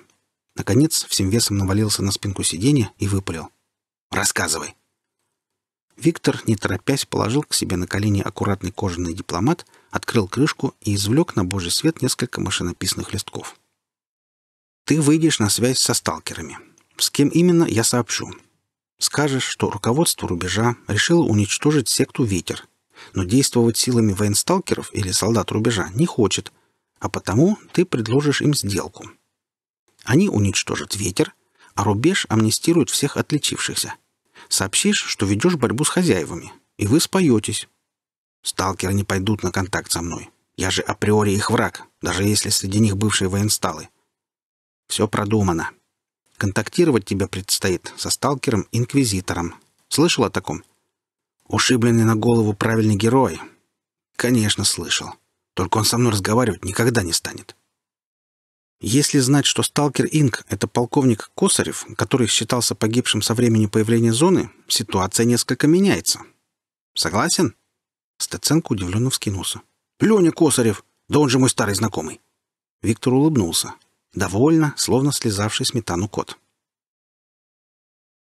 Наконец, всем весом навалился на спинку сиденья и выпалил. «Рассказывай!» Виктор, не торопясь, положил к себе на колени аккуратный кожаный дипломат, открыл крышку и извлек на божий свет несколько машинописных листков. «Ты выйдешь на связь со сталкерами. С кем именно, я сообщу. Скажешь, что руководство рубежа решило уничтожить секту «Ветер», но действовать силами военсталкеров или солдат рубежа не хочет, а потому ты предложишь им сделку. Они уничтожат «Ветер», а рубеж амнистирует всех отличившихся. Сообщишь, что ведешь борьбу с хозяевами, и вы споетесь. Сталкеры не пойдут на контакт со мной. Я же априори их враг, даже если среди них бывшие военсталы. Все продумано. Контактировать тебе предстоит со сталкером-инквизитором. Слышал о таком? Ушибленный на голову правильный герой. Конечно, слышал. Только он со мной разговаривать никогда не станет. Если знать, что сталкер Инк — это полковник Косарев, который считался погибшим со времени появления зоны, ситуация несколько меняется. Согласен? Стеценко удивленно вскинулся. «Леня Косарев! Да он же мой старый знакомый!» Виктор улыбнулся. Довольно, словно слезавший сметану кот.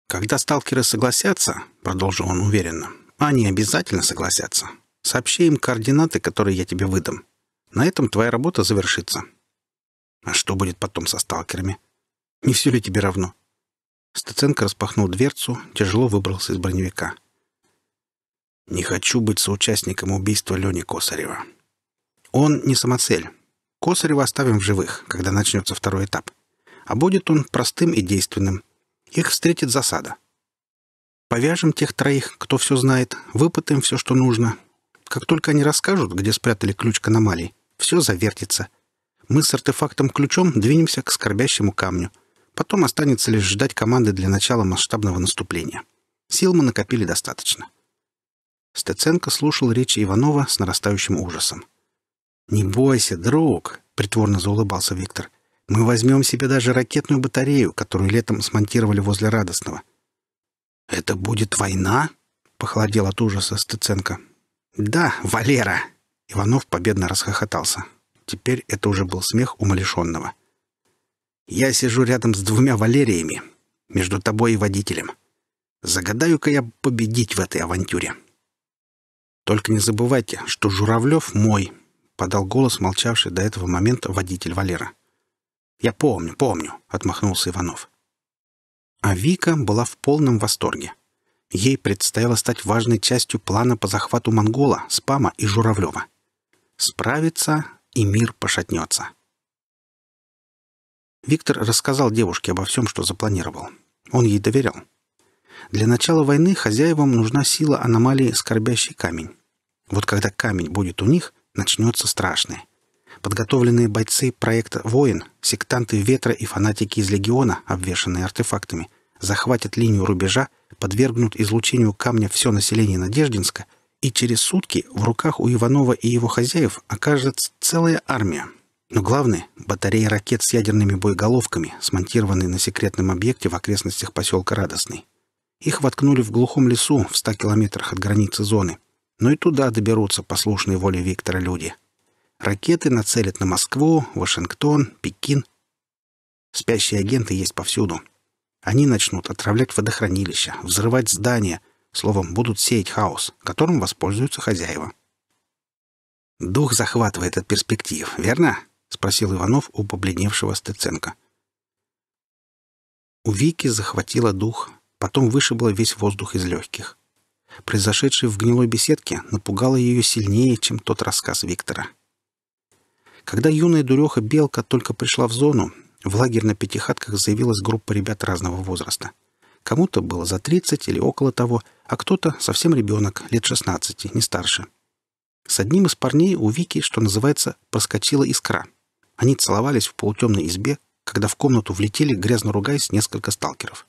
«Когда сталкеры согласятся, — продолжил он уверенно, — они обязательно согласятся. Сообщи им координаты, которые я тебе выдам. На этом твоя работа завершится. А что будет потом со сталкерами? Не все ли тебе равно? Стаценко распахнул дверцу, тяжело выбрался из броневика. Не хочу быть соучастником убийства Лени Косарева. Он не самоцель. Косарева оставим в живых, когда начнется второй этап. А будет он простым и действенным. Их встретит засада. Повяжем тех троих, кто все знает, выпытаем все, что нужно. Как только они расскажут, где спрятали ключ к аномалии, все завертится — мы с артефактом-ключом двинемся к скорбящему камню. Потом останется лишь ждать команды для начала масштабного наступления. Сил мы накопили достаточно. Стеценко слушал речи Иванова с нарастающим ужасом. «Не бойся, друг!» — притворно заулыбался Виктор. «Мы возьмем себе даже ракетную батарею, которую летом смонтировали возле Радостного». «Это будет война?» — похолодел от ужаса Стеценко. «Да, Валера!» — Иванов победно расхохотался. Теперь это уже был смех умалишенного. «Я сижу рядом с двумя Валериями, между тобой и водителем. Загадаю-ка я победить в этой авантюре». «Только не забывайте, что Журавлев мой», — подал голос молчавший до этого момента водитель Валера. «Я помню, помню», — отмахнулся Иванов. А Вика была в полном восторге. Ей предстояло стать важной частью плана по захвату Монгола, Спама и Журавлева. Справиться и мир пошатнется. Виктор рассказал девушке обо всем, что запланировал. Он ей доверял. Для начала войны хозяевам нужна сила аномалии «Скорбящий камень». Вот когда камень будет у них, начнется страшное. Подготовленные бойцы проекта «Воин», сектанты «Ветра» и фанатики из «Легиона», обвешанные артефактами, захватят линию рубежа, подвергнут излучению камня все население Надеждинска — и через сутки в руках у Иванова и его хозяев окажется целая армия. Но главное — батареи ракет с ядерными боеголовками, смонтированные на секретном объекте в окрестностях поселка Радостный. Их воткнули в глухом лесу в ста километрах от границы зоны. Но и туда доберутся послушные воле Виктора люди. Ракеты нацелят на Москву, Вашингтон, Пекин. Спящие агенты есть повсюду. Они начнут отравлять водохранилища, взрывать здания, Словом, будут сеять хаос, которым воспользуются хозяева. «Дух захватывает от перспектив, верно?» — спросил Иванов у побледневшего Стеценко. У Вики захватило дух, потом вышибло весь воздух из легких. Произошедшее в гнилой беседке напугало ее сильнее, чем тот рассказ Виктора. Когда юная дуреха Белка только пришла в зону, в лагерь на пятихатках заявилась группа ребят разного возраста — Кому-то было за 30 или около того, а кто-то совсем ребенок, лет 16, не старше. С одним из парней у Вики, что называется, проскочила искра. Они целовались в полутемной избе, когда в комнату влетели, грязно ругаясь, несколько сталкеров.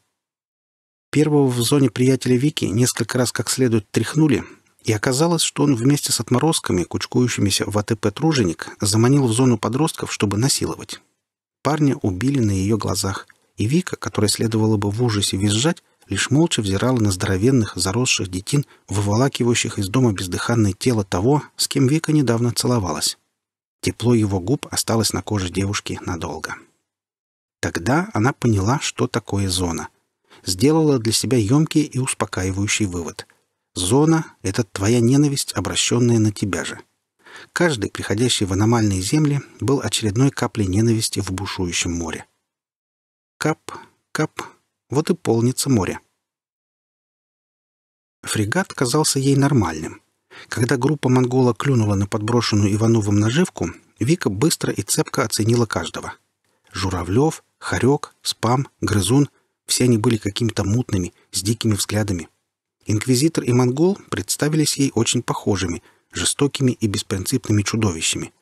Первого в зоне приятеля Вики несколько раз как следует тряхнули, и оказалось, что он вместе с отморозками, кучкующимися в АТП «Труженик», заманил в зону подростков, чтобы насиловать. Парня убили на ее глазах – и Вика, которая следовала бы в ужасе визжать, лишь молча взирала на здоровенных, заросших детин, выволакивающих из дома бездыханное тело того, с кем Вика недавно целовалась. Тепло его губ осталось на коже девушки надолго. Тогда она поняла, что такое зона. Сделала для себя емкий и успокаивающий вывод. Зона — это твоя ненависть, обращенная на тебя же. Каждый, приходящий в аномальные земли, был очередной каплей ненависти в бушующем море. Кап, кап, вот и полнится море. Фрегат казался ей нормальным. Когда группа монгола клюнула на подброшенную Ивановым наживку, Вика быстро и цепко оценила каждого. Журавлев, Харек, Спам, Грызун — все они были какими-то мутными, с дикими взглядами. Инквизитор и монгол представились ей очень похожими, жестокими и беспринципными чудовищами.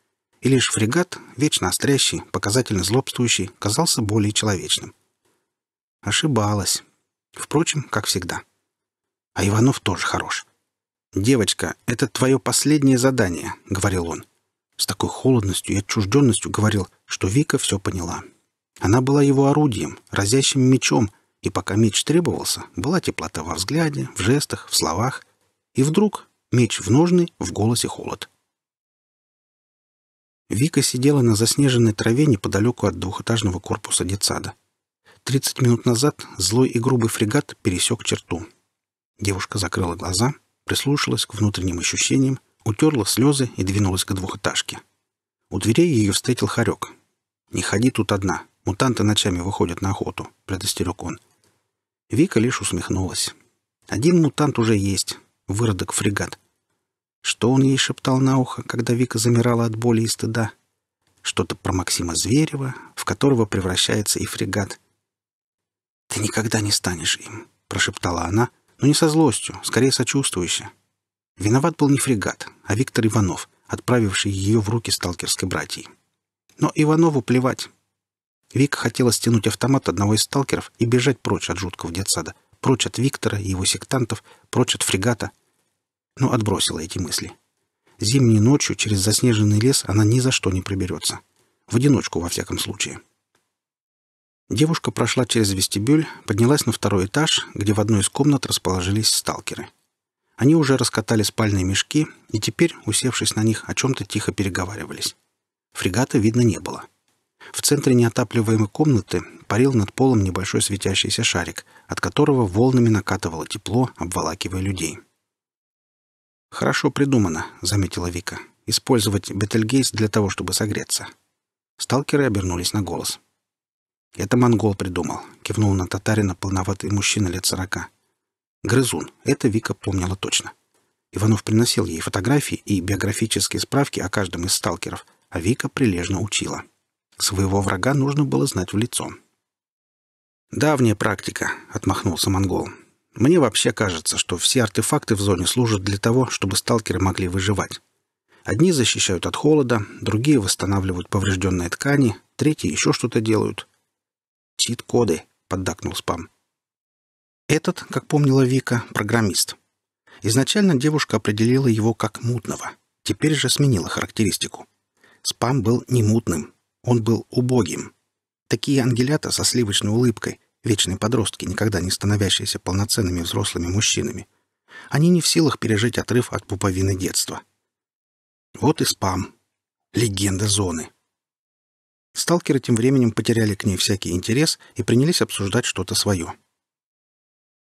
И лишь фрегат, вечно острящий, показательно злобствующий, казался более человечным. Ошибалась. Впрочем, как всегда. А Иванов тоже хорош. «Девочка, это твое последнее задание», — говорил он. С такой холодностью и отчужденностью говорил, что Вика все поняла. Она была его орудием, разящим мечом, и пока меч требовался, была теплота во взгляде, в жестах, в словах. И вдруг меч в ножны, в голосе холод. Вика сидела на заснеженной траве неподалеку от двухэтажного корпуса детсада. Тридцать минут назад злой и грубый фрегат пересек черту. Девушка закрыла глаза, прислушалась к внутренним ощущениям, утерла слезы и двинулась к двухэтажке. У дверей ее встретил Харек. «Не ходи тут одна. Мутанты ночами выходят на охоту», — предостерег он. Вика лишь усмехнулась. «Один мутант уже есть. Выродок фрегат. Что он ей шептал на ухо, когда Вика замирала от боли и стыда? Что-то про Максима Зверева, в которого превращается и фрегат. «Ты никогда не станешь им», — прошептала она, но не со злостью, скорее сочувствующе. Виноват был не фрегат, а Виктор Иванов, отправивший ее в руки сталкерской братьей. Но Иванову плевать. Вика хотела стянуть автомат одного из сталкеров и бежать прочь от жуткого детсада, прочь от Виктора и его сектантов, прочь от фрегата, но отбросила эти мысли. Зимней ночью через заснеженный лес она ни за что не приберется В одиночку, во всяком случае. Девушка прошла через вестибюль, поднялась на второй этаж, где в одной из комнат расположились сталкеры. Они уже раскатали спальные мешки и теперь, усевшись на них, о чем-то тихо переговаривались. Фрегата видно не было. В центре неотапливаемой комнаты парил над полом небольшой светящийся шарик, от которого волнами накатывало тепло, обволакивая людей. — «Хорошо придумано», — заметила Вика. «Использовать Бетельгейс для того, чтобы согреться». Сталкеры обернулись на голос. «Это монгол придумал», — кивнул на татарина полноватый мужчина лет сорока. «Грызун. Это Вика помнила точно». Иванов приносил ей фотографии и биографические справки о каждом из сталкеров, а Вика прилежно учила. Своего врага нужно было знать в лицо. «Давняя практика», — отмахнулся монгол. Мне вообще кажется, что все артефакты в зоне служат для того, чтобы сталкеры могли выживать. Одни защищают от холода, другие восстанавливают поврежденные ткани, третьи еще что-то делают. «Чит-коды», — поддакнул спам. Этот, как помнила Вика, программист. Изначально девушка определила его как мутного. Теперь же сменила характеристику. Спам был не мутным, он был убогим. Такие ангелята со сливочной улыбкой — вечные подростки, никогда не становящиеся полноценными взрослыми мужчинами. Они не в силах пережить отрыв от пуповины детства. Вот и спам. Легенда зоны. Сталкеры тем временем потеряли к ней всякий интерес и принялись обсуждать что-то свое.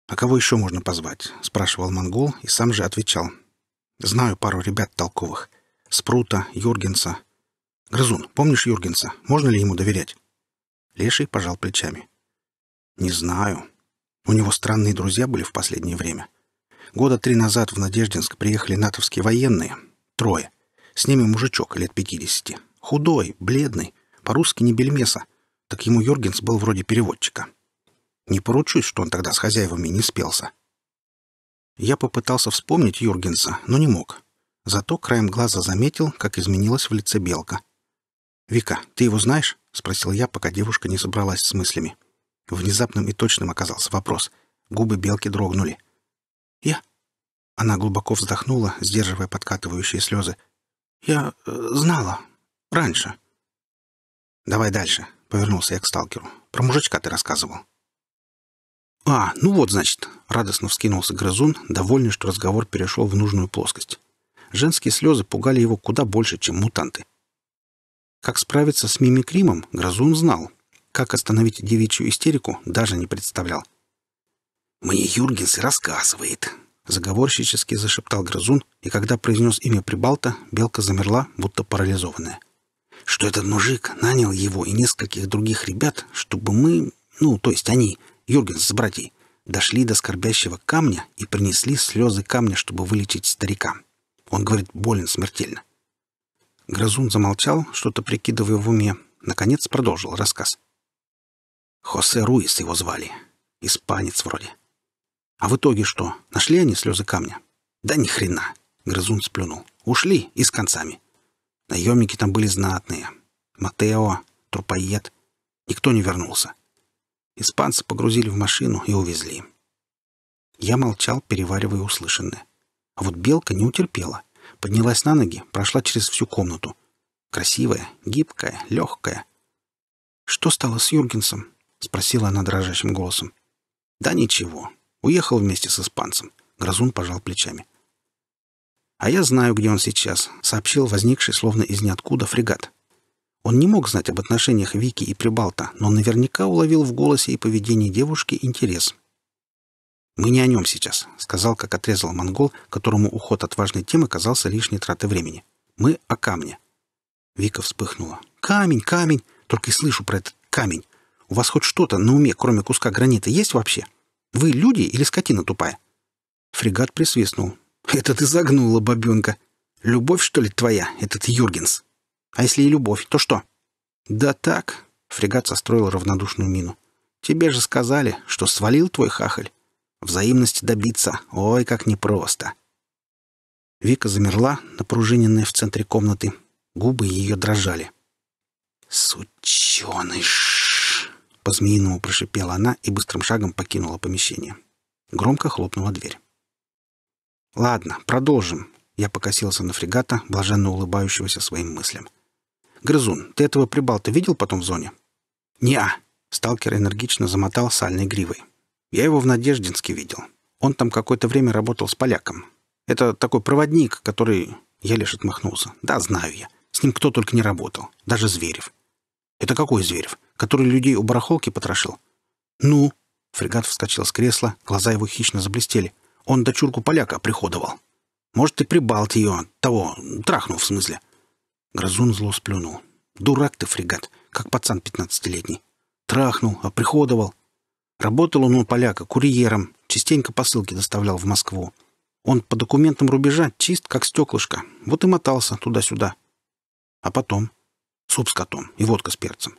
«А кого еще можно позвать?» — спрашивал монгол и сам же отвечал. «Знаю пару ребят толковых. Спрута, Юргенса. Грызун, помнишь Юргенса? Можно ли ему доверять?» Леший пожал плечами. Не знаю. У него странные друзья были в последнее время. Года три назад в Надеждинск приехали натовские военные. Трое. С ними мужичок лет пятидесяти. Худой, бледный, по-русски не бельмеса. Так ему Юргенс был вроде переводчика. Не поручусь, что он тогда с хозяевами не спелся. Я попытался вспомнить Юргенса, но не мог. Зато краем глаза заметил, как изменилась в лице белка. «Вика, ты его знаешь?» — спросил я, пока девушка не собралась с мыслями. — Внезапным и точным оказался вопрос. Губы белки дрогнули. «Я...» Она глубоко вздохнула, сдерживая подкатывающие слезы. «Я э, знала. Раньше». «Давай дальше», — повернулся я к сталкеру. «Про мужичка ты рассказывал». «А, ну вот, значит», — радостно вскинулся грызун, довольный, что разговор перешел в нужную плоскость. Женские слезы пугали его куда больше, чем мутанты. Как справиться с мимикримом, Грозун знал — как остановить девичью истерику, даже не представлял. «Мне Юргенс рассказывает», — заговорщически зашептал грызун, и когда произнес имя Прибалта, белка замерла, будто парализованная. «Что этот мужик нанял его и нескольких других ребят, чтобы мы, ну, то есть они, Юргенс с братьей, дошли до скорбящего камня и принесли слезы камня, чтобы вылечить старика. Он, говорит, болен смертельно». Грозун замолчал, что-то прикидывая в уме, наконец продолжил рассказ. — Хосе Руис его звали. Испанец вроде. А в итоге что? Нашли они слезы камня? Да ни хрена. Грызун сплюнул. Ушли и с концами. Наемники там были знатные. Матео, трупоед. Никто не вернулся. Испанцы погрузили в машину и увезли. Я молчал, переваривая услышанное. А вот белка не утерпела. Поднялась на ноги, прошла через всю комнату. Красивая, гибкая, легкая. Что стало с Юргенсом? — спросила она дрожащим голосом. «Да ничего. Уехал вместе с испанцем». Грозун пожал плечами. «А я знаю, где он сейчас», — сообщил возникший словно из ниоткуда фрегат. Он не мог знать об отношениях Вики и Прибалта, но наверняка уловил в голосе и поведении девушки интерес. «Мы не о нем сейчас», — сказал, как отрезал монгол, которому уход от важной темы казался лишней тратой времени. «Мы о камне». Вика вспыхнула. «Камень, камень! Только и слышу про этот камень!» У вас хоть что-то на уме, кроме куска гранита, есть вообще? Вы люди или скотина тупая?» Фрегат присвистнул. «Это ты загнула, бабенка! Любовь, что ли, твоя, этот Юргенс? А если и любовь, то что?» «Да так», — фрегат состроил равнодушную мину. «Тебе же сказали, что свалил твой хахаль. Взаимности добиться, ой, как непросто». Вика замерла, напружиненная в центре комнаты. Губы ее дрожали. «Сученыш!» По-змеиному прошипела она и быстрым шагом покинула помещение. Громко хлопнула дверь. «Ладно, продолжим», — я покосился на фрегата, блаженно улыбающегося своим мыслям. «Грызун, ты этого прибалта видел потом в зоне?» «Не-а», сталкер энергично замотал сальной гривой. «Я его в Надеждинске видел. Он там какое-то время работал с поляком. Это такой проводник, который...» Я лишь отмахнулся. «Да, знаю я. С ним кто только не работал. Даже Зверев. «Это какой Зверев? Который людей у барахолки потрошил?» «Ну?» Фрегат вскочил с кресла, глаза его хищно заблестели. «Он дочурку поляка приходовал. Может, ты прибалт ее, того, трахнул в смысле». Грозун зло сплюнул. «Дурак ты, фрегат, как пацан пятнадцатилетний. Трахнул, а приходовал. Работал он у поляка курьером, частенько посылки доставлял в Москву. Он по документам рубежа чист, как стеклышко. Вот и мотался туда-сюда. А потом? Суп с котом и водка с перцем.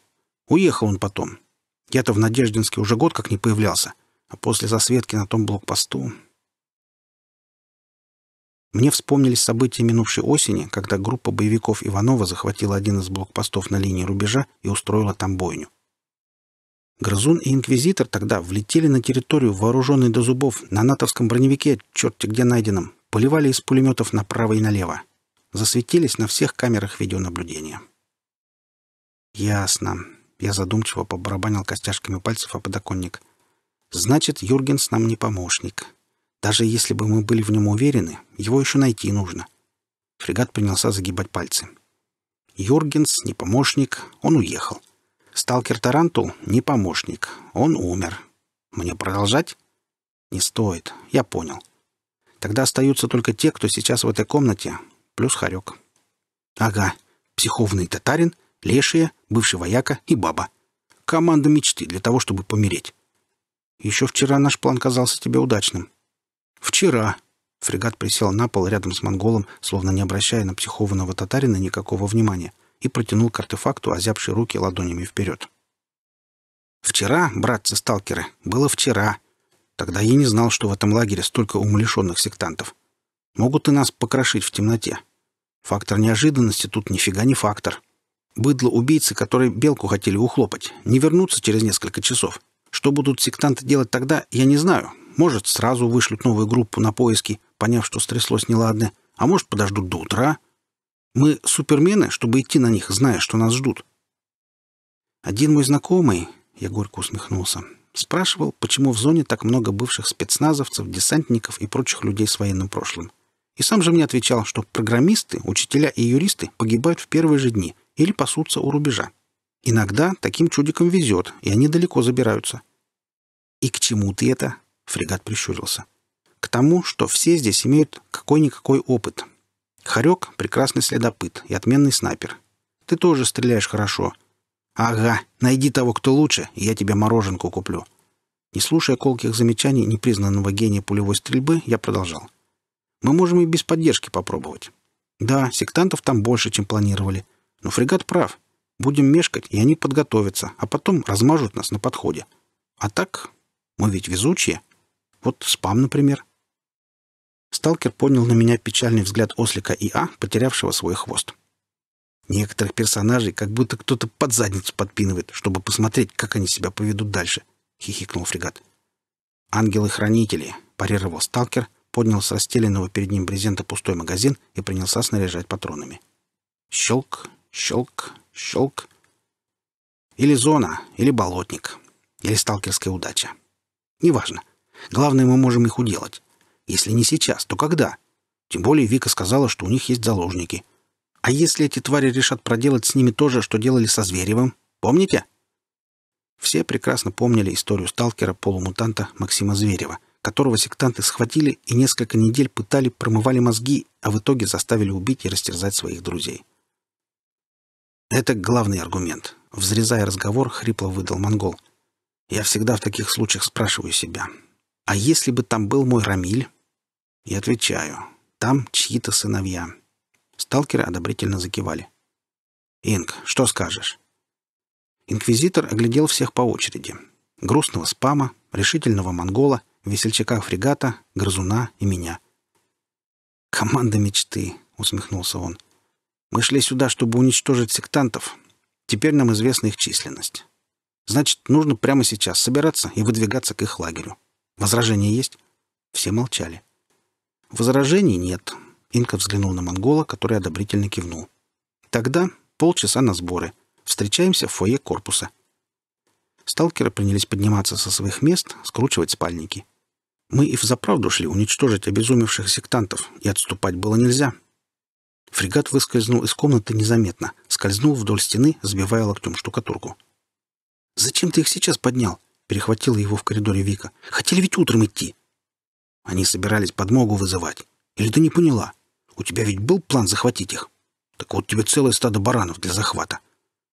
Уехал он потом. Я-то в Надеждинске уже год как не появлялся, а после засветки на том блокпосту... Мне вспомнились события минувшей осени, когда группа боевиков Иванова захватила один из блокпостов на линии рубежа и устроила там бойню. Грызун и Инквизитор тогда влетели на территорию, вооруженные до зубов, на натовском броневике, черти где найденном, поливали из пулеметов направо и налево. Засветились на всех камерах видеонаблюдения. Ясно. Я задумчиво побарабанил костяшками пальцев о подоконник. Значит, Юргенс нам не помощник. Даже если бы мы были в нем уверены, его еще найти нужно. Фрегат принялся загибать пальцы. Юргенс не помощник, он уехал. Сталкер Тарантул не помощник, он умер. Мне продолжать? Не стоит, я понял. Тогда остаются только те, кто сейчас в этой комнате, плюс Харек. Ага, психовный татарин лешие, бывший вояка и баба. Команда мечты для того, чтобы помереть. Еще вчера наш план казался тебе удачным. Вчера. Фрегат присел на пол рядом с монголом, словно не обращая на психованного татарина никакого внимания, и протянул к артефакту озябшие руки ладонями вперед. «Вчера, братцы-сталкеры, было вчера. Тогда я не знал, что в этом лагере столько умалишенных сектантов. Могут и нас покрошить в темноте. Фактор неожиданности тут нифига не фактор. Быдло-убийцы, которые белку хотели ухлопать, не вернутся через несколько часов. Что будут сектанты делать тогда, я не знаю. Может, сразу вышлют новую группу на поиски, поняв, что стряслось неладное, а может, подождут до утра. Мы супермены, чтобы идти на них, зная, что нас ждут. Один мой знакомый, я горько усмехнулся, спрашивал, почему в зоне так много бывших спецназовцев, десантников и прочих людей с военным прошлым. И сам же мне отвечал, что программисты, учителя и юристы погибают в первые же дни или пасутся у рубежа. Иногда таким чудикам везет, и они далеко забираются. «И к чему ты это?» — фрегат прищурился. «К тому, что все здесь имеют какой-никакой опыт. Харек — прекрасный следопыт и отменный снайпер. Ты тоже стреляешь хорошо. Ага, найди того, кто лучше, и я тебе мороженку куплю». Не слушая колких замечаний непризнанного гения пулевой стрельбы, я продолжал. — мы можем и без поддержки попробовать. Да, сектантов там больше, чем планировали. Но фрегат прав. Будем мешкать, и они подготовятся, а потом размажут нас на подходе. А так, мы ведь везучие. Вот спам, например. Сталкер понял на меня печальный взгляд ослика ИА, потерявшего свой хвост. Некоторых персонажей как будто кто-то под задницу подпинывает, чтобы посмотреть, как они себя поведут дальше, — хихикнул фрегат. «Ангелы-хранители», — парировал сталкер — поднял с расстеленного перед ним брезента пустой магазин и принялся снаряжать патронами. Щелк, щелк, щелк. Или зона, или болотник, или сталкерская удача. Неважно. Главное, мы можем их уделать. Если не сейчас, то когда? Тем более Вика сказала, что у них есть заложники. А если эти твари решат проделать с ними то же, что делали со Зверевым? Помните? Все прекрасно помнили историю сталкера-полумутанта Максима Зверева — которого сектанты схватили и несколько недель пытали, промывали мозги, а в итоге заставили убить и растерзать своих друзей. Это главный аргумент. Взрезая разговор, хрипло выдал монгол. Я всегда в таких случаях спрашиваю себя. А если бы там был мой Рамиль? И отвечаю. Там чьи-то сыновья. Сталкеры одобрительно закивали. «Инг, что скажешь?» Инквизитор оглядел всех по очереди. Грустного спама, решительного монгола весельчака фрегата, грызуна и меня. «Команда мечты», — усмехнулся он. «Мы шли сюда, чтобы уничтожить сектантов. Теперь нам известна их численность. Значит, нужно прямо сейчас собираться и выдвигаться к их лагерю. Возражения есть?» Все молчали. «Возражений нет», — Инка взглянул на монгола, который одобрительно кивнул. «Тогда полчаса на сборы. Встречаемся в фойе корпуса». Сталкеры принялись подниматься со своих мест, скручивать спальники. Мы и взаправду шли уничтожить обезумевших сектантов, и отступать было нельзя. Фрегат выскользнул из комнаты незаметно, скользнул вдоль стены, сбивая локтем штукатурку. «Зачем ты их сейчас поднял?» — перехватила его в коридоре Вика. «Хотели ведь утром идти». «Они собирались подмогу вызывать. Или ты не поняла? У тебя ведь был план захватить их? Так вот тебе целое стадо баранов для захвата.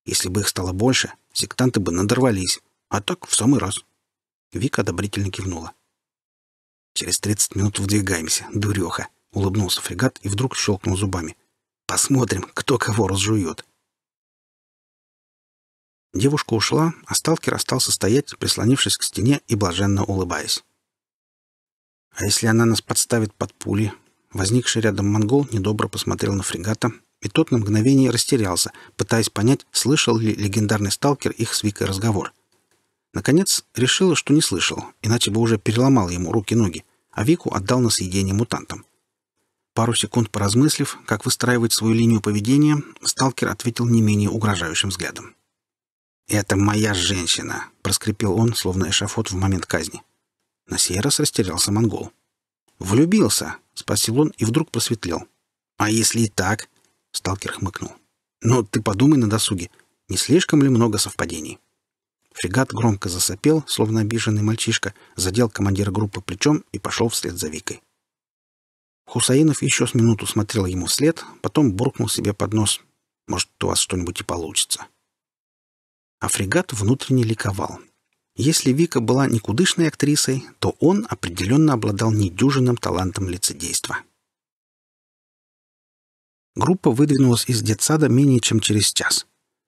Если бы их стало больше, сектанты бы надорвались. А так в самый раз». Вика одобрительно кивнула. Через тридцать минут выдвигаемся, дуреха!» — улыбнулся фрегат и вдруг щелкнул зубами. «Посмотрим, кто кого разжует!» Девушка ушла, а сталкер остался стоять, прислонившись к стене и блаженно улыбаясь. «А если она нас подставит под пули?» Возникший рядом монгол недобро посмотрел на фрегата, и тот на мгновение растерялся, пытаясь понять, слышал ли легендарный сталкер их с Викой разговор. Наконец, решила, что не слышал, иначе бы уже переломал ему руки-ноги, а Вику отдал на съедение мутантам. Пару секунд поразмыслив, как выстраивать свою линию поведения, сталкер ответил не менее угрожающим взглядом. «Это моя женщина!» — проскрипел он, словно эшафот в момент казни. На сей раз растерялся монгол. «Влюбился!» — спросил он и вдруг просветлел. «А если и так?» — сталкер хмыкнул. Но «Ну, ты подумай на досуге. Не слишком ли много совпадений?» Фрегат громко засопел, словно обиженный мальчишка, задел командира группы плечом и пошел вслед за Викой. Хусаинов еще с минуту смотрел ему вслед, потом буркнул себе под нос. «Может, у вас что-нибудь и получится». А фрегат внутренне ликовал. Если Вика была никудышной актрисой, то он определенно обладал недюжинным талантом лицедейства. Группа выдвинулась из детсада менее чем через час.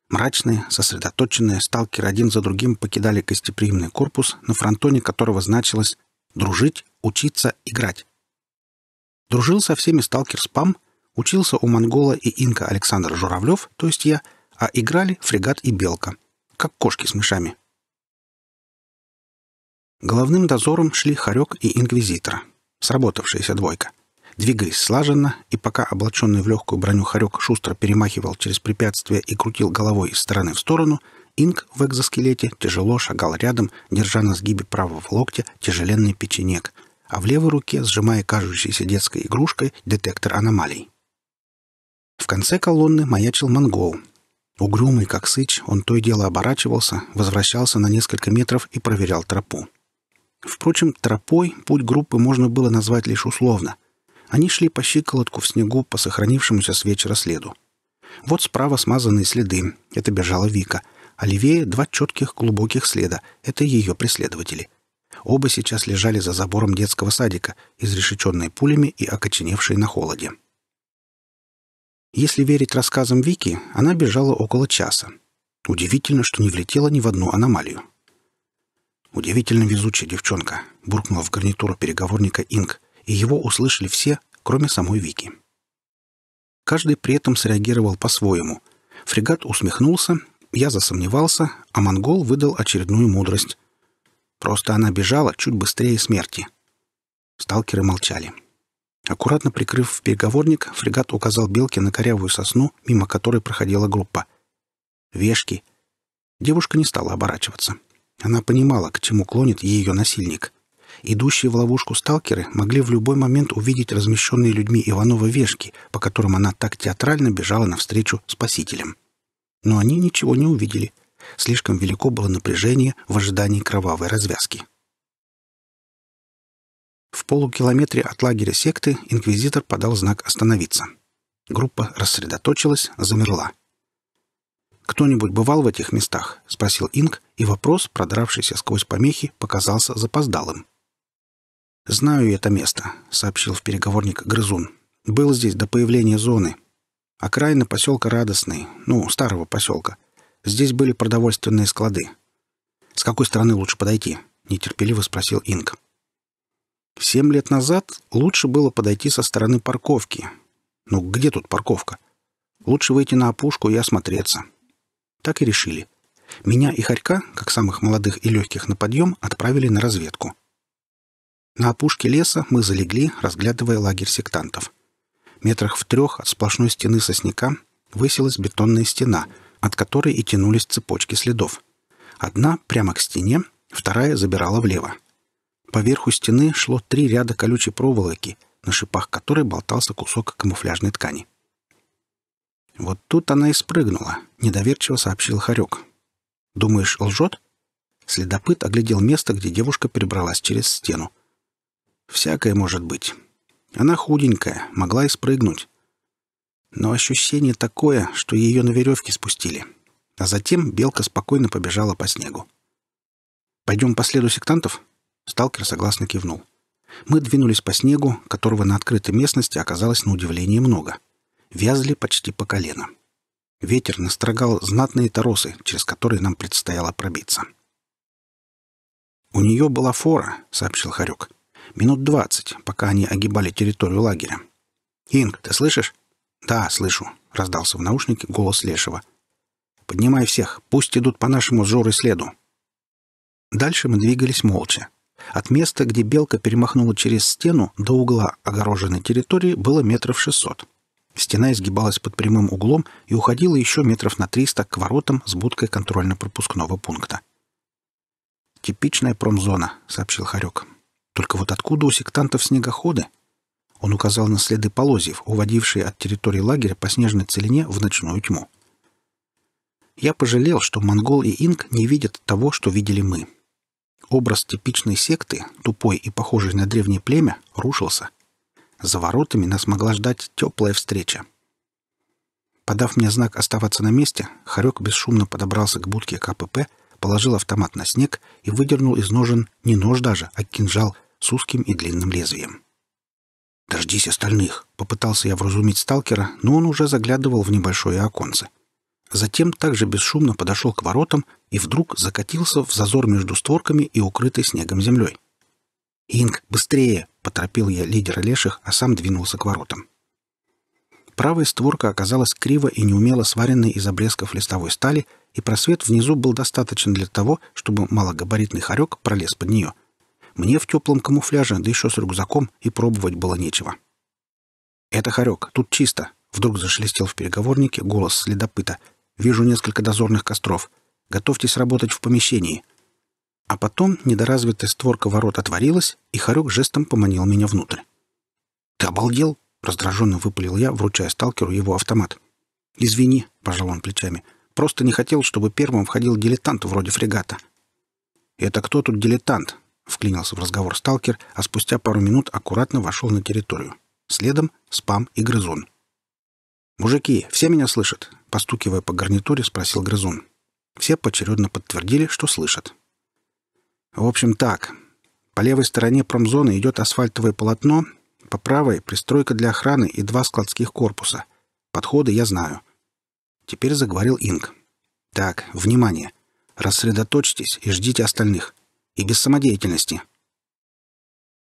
Мрачные, сосредоточенные, сталкеры один за другим покидали гостеприимный корпус, на фронтоне которого значилось «дружить, учиться, играть». Дружил со всеми сталкер спам, учился у монгола и инка Александр Журавлев, то есть я, а играли фрегат и белка, как кошки с мышами. Головным дозором шли Харек и Инквизитора, сработавшаяся двойка. Двигаясь слаженно, и пока облаченный в легкую броню хорек шустро перемахивал через препятствия и крутил головой из стороны в сторону, Инг в экзоскелете тяжело шагал рядом, держа на сгибе правого локтя тяжеленный печенек, а в левой руке сжимая кажущейся детской игрушкой детектор аномалий. В конце колонны маячил монгол. Угрюмый, как сыч, он то и дело оборачивался, возвращался на несколько метров и проверял тропу. Впрочем, тропой путь группы можно было назвать лишь условно — они шли по щиколотку в снегу по сохранившемуся с вечера следу. Вот справа смазанные следы. Это бежала Вика. А левее два четких глубоких следа. Это ее преследователи. Оба сейчас лежали за забором детского садика, изрешеченные пулями и окоченевшие на холоде. Если верить рассказам Вики, она бежала около часа. Удивительно, что не влетела ни в одну аномалию. «Удивительно везучая девчонка», — буркнула в гарнитуру переговорника Инг и его услышали все, кроме самой Вики. Каждый при этом среагировал по-своему. Фрегат усмехнулся, я засомневался, а монгол выдал очередную мудрость. Просто она бежала чуть быстрее смерти. Сталкеры молчали. Аккуратно прикрыв переговорник, фрегат указал белке на корявую сосну, мимо которой проходила группа. «Вешки». Девушка не стала оборачиваться. Она понимала, к чему клонит ее насильник идущие в ловушку сталкеры могли в любой момент увидеть размещенные людьми Иванова вешки, по которым она так театрально бежала навстречу спасителям. Но они ничего не увидели. Слишком велико было напряжение в ожидании кровавой развязки. В полукилометре от лагеря секты инквизитор подал знак «Остановиться». Группа рассредоточилась, замерла. «Кто-нибудь бывал в этих местах?» — спросил Инг, и вопрос, продравшийся сквозь помехи, показался запоздалым. «Знаю это место», — сообщил в переговорник Грызун. «Был здесь до появления зоны. Окраина поселка Радостный, ну, старого поселка. Здесь были продовольственные склады». «С какой стороны лучше подойти?» — нетерпеливо спросил Инг. «Семь лет назад лучше было подойти со стороны парковки. Ну, где тут парковка? Лучше выйти на опушку и осмотреться». Так и решили. Меня и Харька, как самых молодых и легких на подъем, отправили на разведку — на опушке леса мы залегли, разглядывая лагерь сектантов. Метрах в трех от сплошной стены сосняка высилась бетонная стена, от которой и тянулись цепочки следов. Одна прямо к стене, вторая забирала влево. Поверху стены шло три ряда колючей проволоки, на шипах которой болтался кусок камуфляжной ткани. «Вот тут она и спрыгнула», — недоверчиво сообщил Харек. «Думаешь, лжет?» Следопыт оглядел место, где девушка перебралась через стену. Всякое может быть. Она худенькая, могла и спрыгнуть. Но ощущение такое, что ее на веревке спустили. А затем белка спокойно побежала по снегу. «Пойдем по следу сектантов?» Сталкер согласно кивнул. Мы двинулись по снегу, которого на открытой местности оказалось на удивление много. Вязли почти по колено. Ветер настрогал знатные торосы, через которые нам предстояло пробиться. «У нее была фора», — сообщил Харек. Минут двадцать, пока они огибали территорию лагеря. «Инг, ты слышишь?» «Да, слышу», — раздался в наушнике голос Лешего. «Поднимай всех, пусть идут по нашему с Жорой следу». Дальше мы двигались молча. От места, где белка перемахнула через стену, до угла огороженной территории было метров шестьсот. Стена изгибалась под прямым углом и уходила еще метров на триста к воротам с будкой контрольно-пропускного пункта. «Типичная промзона», — сообщил Харек. Только вот откуда у сектантов снегоходы? Он указал на следы полозьев, уводившие от территории лагеря по снежной целине в ночную тьму. Я пожалел, что монгол и инк не видят того, что видели мы. Образ типичной секты, тупой и похожей на древнее племя, рушился. За воротами нас могла ждать теплая встреча. Подав мне знак оставаться на месте, Харек бесшумно подобрался к будке КПП, положил автомат на снег и выдернул из ножен не нож даже, а кинжал — с узким и длинным лезвием. «Дождись остальных!» — попытался я вразумить сталкера, но он уже заглядывал в небольшое оконце. Затем также бесшумно подошел к воротам и вдруг закатился в зазор между створками и укрытой снегом землей. «Инг, быстрее!» — поторопил я лидера леших, а сам двинулся к воротам. Правая створка оказалась криво и неумело сваренной из обрезков листовой стали, и просвет внизу был достаточен для того, чтобы малогабаритный хорек пролез под нее — мне в теплом камуфляже, да еще с рюкзаком, и пробовать было нечего. «Это Харек. тут чисто!» Вдруг зашелестел в переговорнике голос следопыта. «Вижу несколько дозорных костров. Готовьтесь работать в помещении». А потом недоразвитая створка ворот отворилась, и Харек жестом поманил меня внутрь. «Ты обалдел?» — раздраженно выпалил я, вручая сталкеру его автомат. «Извини», — пожал он плечами, — «просто не хотел, чтобы первым входил дилетант вроде фрегата». «Это кто тут дилетант?» Вклинился в разговор сталкер, а спустя пару минут аккуратно вошел на территорию. Следом — спам и грызун. «Мужики, все меня слышат?» — постукивая по гарнитуре, спросил грызун. Все поочередно подтвердили, что слышат. «В общем, так. По левой стороне промзоны идет асфальтовое полотно, по правой — пристройка для охраны и два складских корпуса. Подходы я знаю». Теперь заговорил Инг. «Так, внимание. Рассредоточьтесь и ждите остальных и без самодеятельности.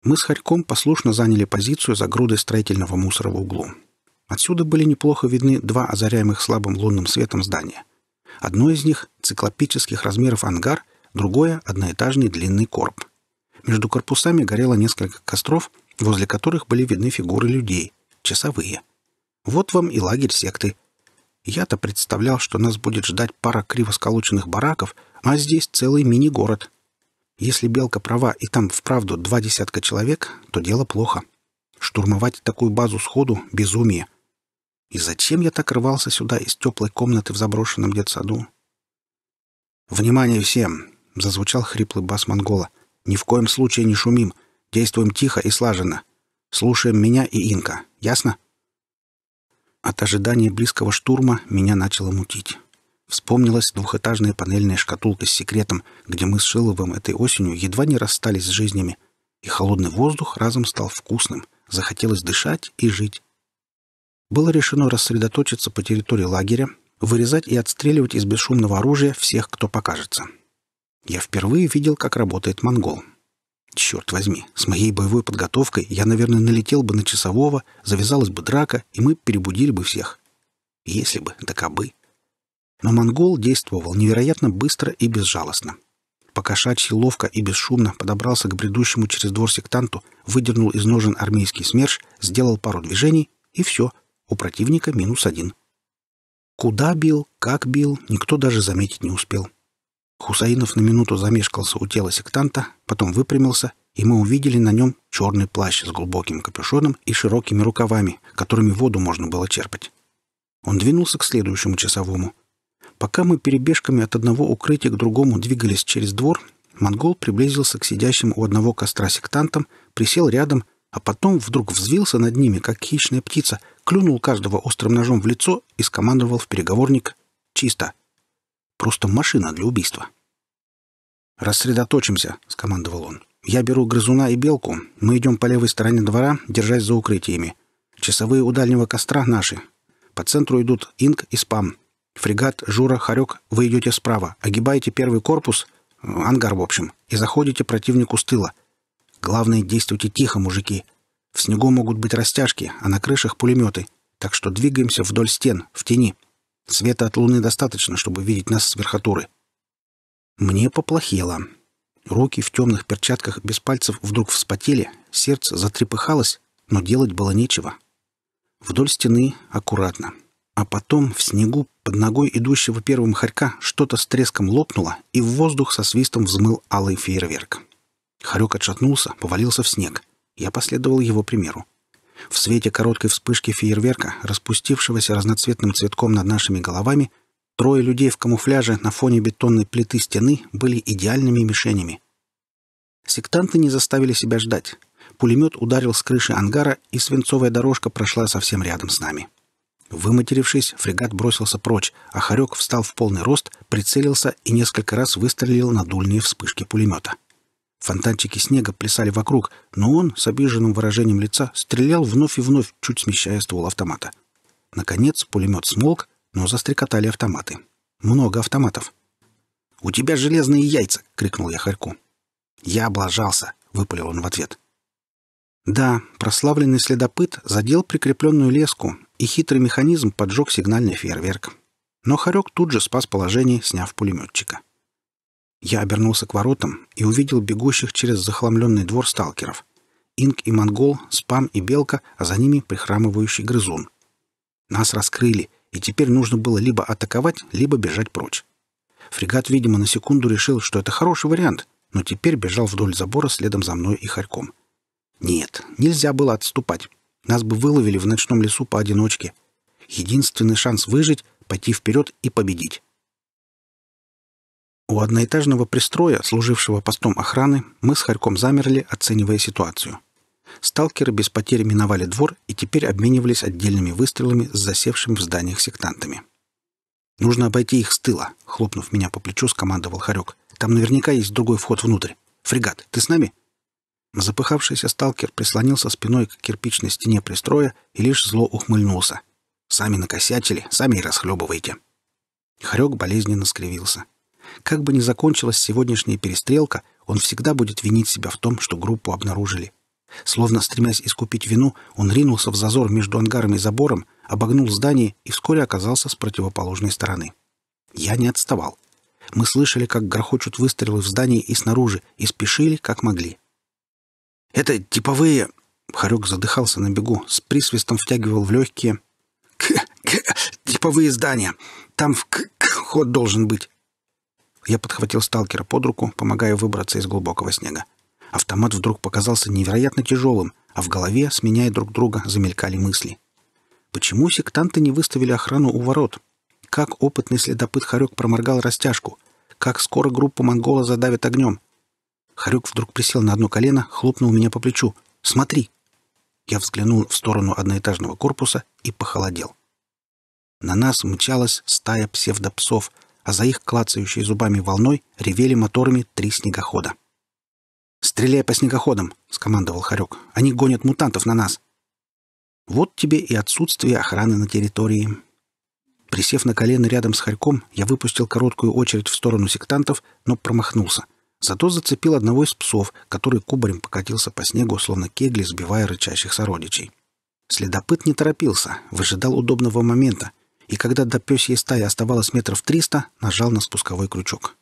Мы с Харьком послушно заняли позицию за грудой строительного мусора в углу. Отсюда были неплохо видны два озаряемых слабым лунным светом здания. Одно из них — циклопических размеров ангар, другое — одноэтажный длинный корп. Между корпусами горело несколько костров, возле которых были видны фигуры людей, часовые. Вот вам и лагерь секты. Я-то представлял, что нас будет ждать пара криво сколоченных бараков, а здесь целый мини-город — если Белка права и там вправду два десятка человек, то дело плохо. Штурмовать такую базу сходу — безумие. И зачем я так рвался сюда из теплой комнаты в заброшенном детсаду? «Внимание всем!» — зазвучал хриплый бас Монгола. «Ни в коем случае не шумим. Действуем тихо и слаженно. Слушаем меня и Инка. Ясно?» От ожидания близкого штурма меня начало мутить. Вспомнилась двухэтажная панельная шкатулка с секретом, где мы с Шиловым этой осенью едва не расстались с жизнями, и холодный воздух разом стал вкусным, захотелось дышать и жить. Было решено рассредоточиться по территории лагеря, вырезать и отстреливать из бесшумного оружия всех, кто покажется. Я впервые видел, как работает монгол. Черт возьми, с моей боевой подготовкой я, наверное, налетел бы на часового, завязалась бы драка, и мы перебудили бы всех. Если бы, да кабы. Но монгол действовал невероятно быстро и безжалостно. Покошачий ловко и бесшумно подобрался к бредущему через двор сектанту, выдернул из ножен армейский смерш, сделал пару движений, и все, у противника минус один. Куда бил, как бил, никто даже заметить не успел. Хусаинов на минуту замешкался у тела сектанта, потом выпрямился, и мы увидели на нем черный плащ с глубоким капюшоном и широкими рукавами, которыми воду можно было черпать. Он двинулся к следующему часовому — Пока мы перебежками от одного укрытия к другому двигались через двор, монгол приблизился к сидящим у одного костра сектантам, присел рядом, а потом вдруг взвился над ними, как хищная птица, клюнул каждого острым ножом в лицо и скомандовал в переговорник «Чисто!» Просто машина для убийства. «Рассредоточимся», — скомандовал он. «Я беру грызуна и белку. Мы идем по левой стороне двора, держась за укрытиями. Часовые у дальнего костра наши. По центру идут инк и спам. Фрегат «Жура Харек» вы идете справа, огибаете первый корпус, э, ангар, в общем, и заходите противнику с тыла. Главное, действуйте тихо, мужики. В снегу могут быть растяжки, а на крышах пулеметы, так что двигаемся вдоль стен, в тени. Света от луны достаточно, чтобы видеть нас с верхотуры. Мне поплохело. Руки в темных перчатках без пальцев вдруг вспотели, сердце затрепыхалось, но делать было нечего. Вдоль стены аккуратно. А потом в снегу под ногой идущего первым хорька что-то с треском лопнуло, и в воздух со свистом взмыл алый фейерверк. Хорек отшатнулся, повалился в снег. Я последовал его примеру. В свете короткой вспышки фейерверка, распустившегося разноцветным цветком над нашими головами, трое людей в камуфляже на фоне бетонной плиты стены были идеальными мишенями. Сектанты не заставили себя ждать. Пулемет ударил с крыши ангара, и свинцовая дорожка прошла совсем рядом с нами. — Выматерившись, фрегат бросился прочь, а Харек встал в полный рост, прицелился и несколько раз выстрелил на дульные вспышки пулемета. Фонтанчики снега плясали вокруг, но он с обиженным выражением лица стрелял вновь и вновь, чуть смещая ствол автомата. Наконец пулемет смолк, но застрекотали автоматы. Много автоматов. «У тебя железные яйца!» — крикнул я Харьку. «Я облажался!» — выпалил он в ответ. Да, прославленный следопыт задел прикрепленную леску, и хитрый механизм поджег сигнальный фейерверк. Но Харек тут же спас положение, сняв пулеметчика. Я обернулся к воротам и увидел бегущих через захламленный двор сталкеров. Инк и Монгол, Спам и Белка, а за ними прихрамывающий грызун. Нас раскрыли, и теперь нужно было либо атаковать, либо бежать прочь. Фрегат, видимо, на секунду решил, что это хороший вариант, но теперь бежал вдоль забора следом за мной и Харьком. Нет, нельзя было отступать. Нас бы выловили в ночном лесу поодиночке. Единственный шанс выжить — пойти вперед и победить. У одноэтажного пристроя, служившего постом охраны, мы с Харьком замерли, оценивая ситуацию. Сталкеры без потерь миновали двор и теперь обменивались отдельными выстрелами с засевшими в зданиях сектантами. «Нужно обойти их с тыла», — хлопнув меня по плечу, скомандовал Харек. «Там наверняка есть другой вход внутрь. Фрегат, ты с нами?» Запыхавшийся сталкер прислонился спиной к кирпичной стене пристроя и лишь зло ухмыльнулся. «Сами накосячили, сами и расхлебывайте». Хорек болезненно скривился. Как бы ни закончилась сегодняшняя перестрелка, он всегда будет винить себя в том, что группу обнаружили. Словно стремясь искупить вину, он ринулся в зазор между ангаром и забором, обогнул здание и вскоре оказался с противоположной стороны. Я не отставал. Мы слышали, как грохочут выстрелы в здании и снаружи, и спешили, как могли. — это типовые...» Харек задыхался на бегу, с присвистом втягивал в легкие. К -к «Типовые здания. Там в к -к ход должен быть». Я подхватил сталкера под руку, помогая выбраться из глубокого снега. Автомат вдруг показался невероятно тяжелым, а в голове, сменяя друг друга, замелькали мысли. Почему сектанты не выставили охрану у ворот? Как опытный следопыт Харек проморгал растяжку? Как скоро группу монгола задавят огнем? Харюк вдруг присел на одно колено, хлопнул меня по плечу. «Смотри!» Я взглянул в сторону одноэтажного корпуса и похолодел. На нас мчалась стая псевдопсов, а за их клацающей зубами волной ревели моторами три снегохода. «Стреляй по снегоходам!» — скомандовал Харек. «Они гонят мутантов на нас!» Вот тебе и отсутствие охраны на территории. Присев на колено рядом с Харьком, я выпустил короткую очередь в сторону сектантов, но промахнулся — Зато зацепил одного из псов, который кубарем покатился по снегу, словно кегли, сбивая рычащих сородичей. Следопыт не торопился, выжидал удобного момента, и когда до пёсьей стаи оставалось метров триста, нажал на спусковой крючок.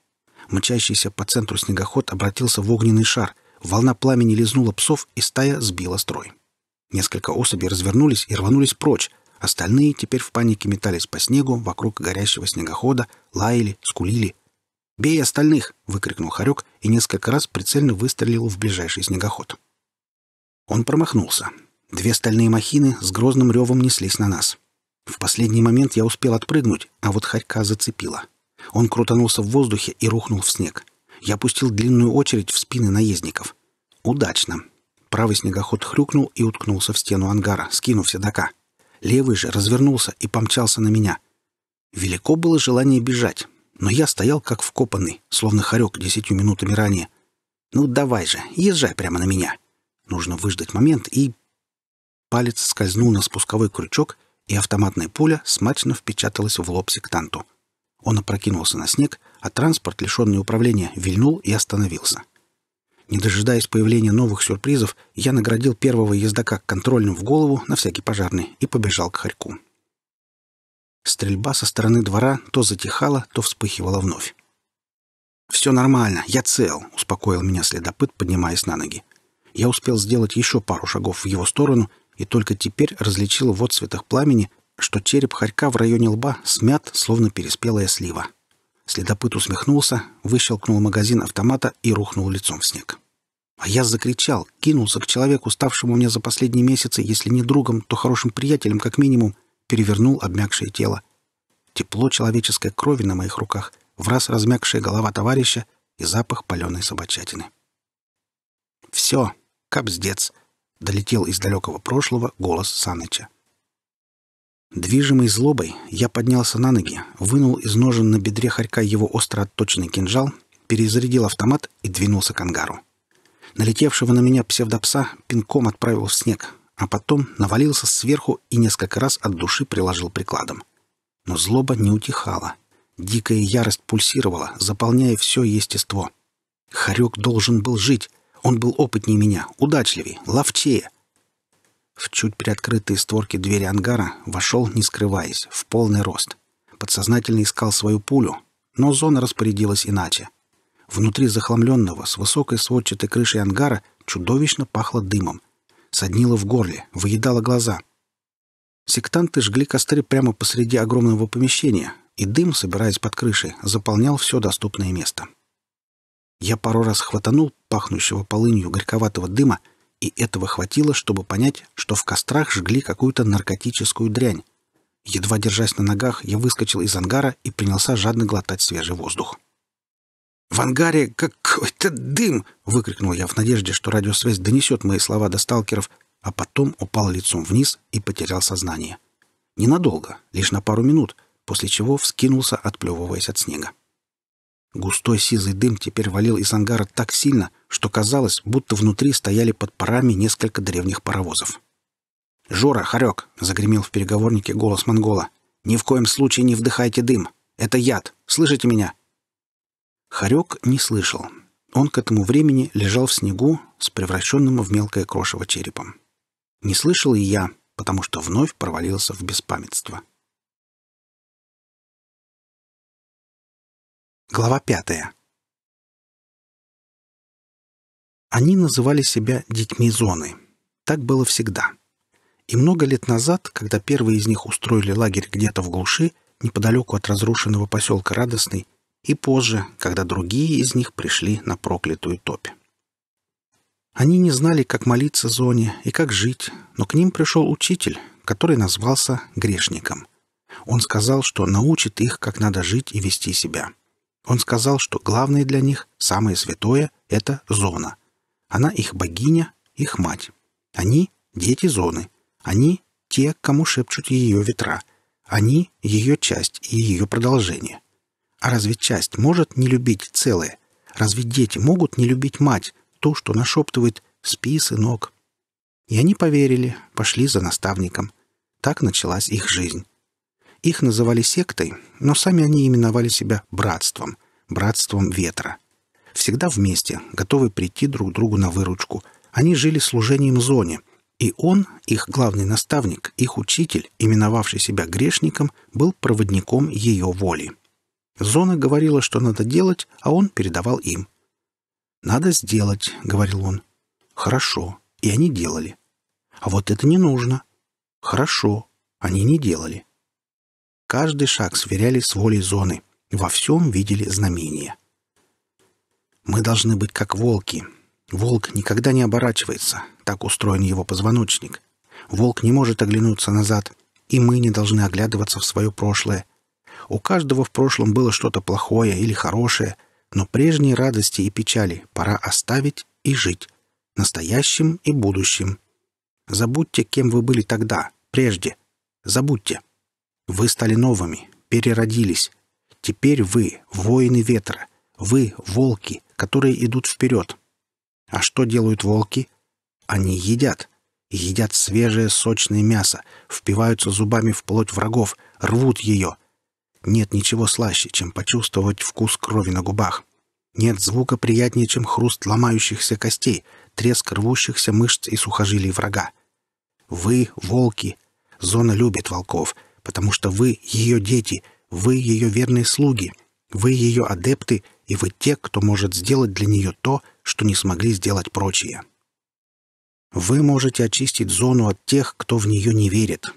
Мчащийся по центру снегоход обратился в огненный шар, волна пламени лизнула псов, и стая сбила строй. Несколько особей развернулись и рванулись прочь, остальные теперь в панике метались по снегу вокруг горящего снегохода, лаяли, скулили — «Бей остальных!» — выкрикнул Харек и несколько раз прицельно выстрелил в ближайший снегоход. Он промахнулся. Две стальные махины с грозным ревом неслись на нас. В последний момент я успел отпрыгнуть, а вот Харька зацепила. Он крутанулся в воздухе и рухнул в снег. Я пустил длинную очередь в спины наездников. Удачно. Правый снегоход хрюкнул и уткнулся в стену ангара, скинув седока. Левый же развернулся и помчался на меня. Велико было желание бежать, но я стоял как вкопанный, словно хорек десятью минутами ранее. «Ну давай же, езжай прямо на меня!» Нужно выждать момент и... Палец скользнул на спусковой крючок, и автоматная пуля смачно впечаталась в лоб сектанту. Он опрокинулся на снег, а транспорт, лишенный управления, вильнул и остановился. Не дожидаясь появления новых сюрпризов, я наградил первого ездака контрольным в голову на всякий пожарный и побежал к Харьку. Стрельба со стороны двора то затихала, то вспыхивала вновь. «Все нормально, я цел», — успокоил меня следопыт, поднимаясь на ноги. Я успел сделать еще пару шагов в его сторону и только теперь различил в отцветах пламени, что череп хорька в районе лба смят, словно переспелая слива. Следопыт усмехнулся, выщелкнул магазин автомата и рухнул лицом в снег. А я закричал, кинулся к человеку, ставшему мне за последние месяцы, если не другом, то хорошим приятелем, как минимум, перевернул обмякшее тело. Тепло человеческой крови на моих руках, в раз размякшая голова товарища и запах паленой собачатины. «Все, капздец!» — долетел из далекого прошлого голос Саныча. Движимый злобой, я поднялся на ноги, вынул из ножен на бедре хорька его остро отточенный кинжал, перезарядил автомат и двинулся к ангару. Налетевшего на меня псевдопса пинком отправил в снег, а потом навалился сверху и несколько раз от души приложил прикладом. Но злоба не утихала. Дикая ярость пульсировала, заполняя все естество. Харек должен был жить. Он был опытнее меня, удачливее, ловчее. В чуть приоткрытые створки двери ангара вошел, не скрываясь, в полный рост. Подсознательно искал свою пулю, но зона распорядилась иначе. Внутри захламленного, с высокой сводчатой крышей ангара чудовищно пахло дымом — саднило в горле, выедало глаза. Сектанты жгли костры прямо посреди огромного помещения, и дым, собираясь под крышей, заполнял все доступное место. Я пару раз хватанул пахнущего полынью горьковатого дыма, и этого хватило, чтобы понять, что в кострах жгли какую-то наркотическую дрянь. Едва держась на ногах, я выскочил из ангара и принялся жадно глотать свежий воздух. В ангаре какой-то дым!» — выкрикнул я в надежде, что радиосвязь донесет мои слова до сталкеров, а потом упал лицом вниз и потерял сознание. Ненадолго, лишь на пару минут, после чего вскинулся, отплевываясь от снега. Густой сизый дым теперь валил из ангара так сильно, что казалось, будто внутри стояли под парами несколько древних паровозов. «Жора, Харек!» — загремел в переговорнике голос монгола. «Ни в коем случае не вдыхайте дым! Это яд! Слышите меня? Харек не слышал. Он к этому времени лежал в снегу с превращенным в мелкое крошево черепом. Не слышал и я, потому что вновь провалился в беспамятство. Глава пятая. Они называли себя «детьми зоны». Так было всегда. И много лет назад, когда первые из них устроили лагерь где-то в глуши, неподалеку от разрушенного поселка Радостный, и позже, когда другие из них пришли на проклятую топь. Они не знали, как молиться Зоне и как жить, но к ним пришел учитель, который назвался грешником. Он сказал, что научит их, как надо жить и вести себя. Он сказал, что главное для них, самое святое — это Зона. Она их богиня, их мать. Они — дети Зоны. Они — те, кому шепчут ее ветра. Они — ее часть и ее продолжение. А разве часть может не любить целое? Разве дети могут не любить мать, то, что нашептывает «спи, сынок»? И они поверили, пошли за наставником. Так началась их жизнь. Их называли сектой, но сами они именовали себя братством, братством ветра. Всегда вместе, готовы прийти друг другу на выручку. Они жили служением зоне, и он, их главный наставник, их учитель, именовавший себя грешником, был проводником ее воли. Зона говорила, что надо делать, а он передавал им. «Надо сделать», — говорил он. «Хорошо». И они делали. «А вот это не нужно». «Хорошо». Они не делали. Каждый шаг сверяли с волей зоны. Во всем видели знамения. «Мы должны быть как волки. Волк никогда не оборачивается. Так устроен его позвоночник. Волк не может оглянуться назад. И мы не должны оглядываться в свое прошлое. У каждого в прошлом было что-то плохое или хорошее, но прежние радости и печали пора оставить и жить, настоящим и будущим. Забудьте, кем вы были тогда, прежде. Забудьте. Вы стали новыми, переродились. Теперь вы — воины ветра, вы — волки, которые идут вперед. А что делают волки? Они едят. Едят свежее сочное мясо, впиваются зубами в плоть врагов, рвут ее — нет ничего слаще, чем почувствовать вкус крови на губах. Нет звука приятнее, чем хруст ломающихся костей, треск рвущихся мышц и сухожилий врага. Вы — волки. Зона любит волков, потому что вы — ее дети, вы — ее верные слуги, вы — ее адепты, и вы те, кто может сделать для нее то, что не смогли сделать прочие. Вы можете очистить зону от тех, кто в нее не верит.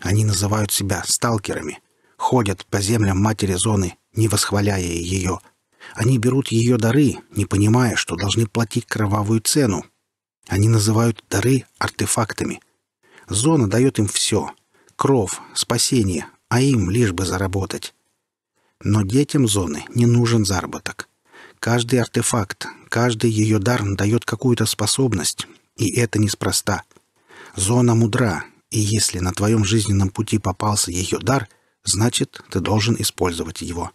Они называют себя сталкерами — ходят по землям матери зоны, не восхваляя ее. Они берут ее дары, не понимая, что должны платить кровавую цену. Они называют дары артефактами. Зона дает им все — кров, спасение, а им лишь бы заработать. Но детям зоны не нужен заработок. Каждый артефакт, каждый ее дар дает какую-то способность, и это неспроста. Зона мудра, и если на твоем жизненном пути попался ее дар — значит, ты должен использовать его.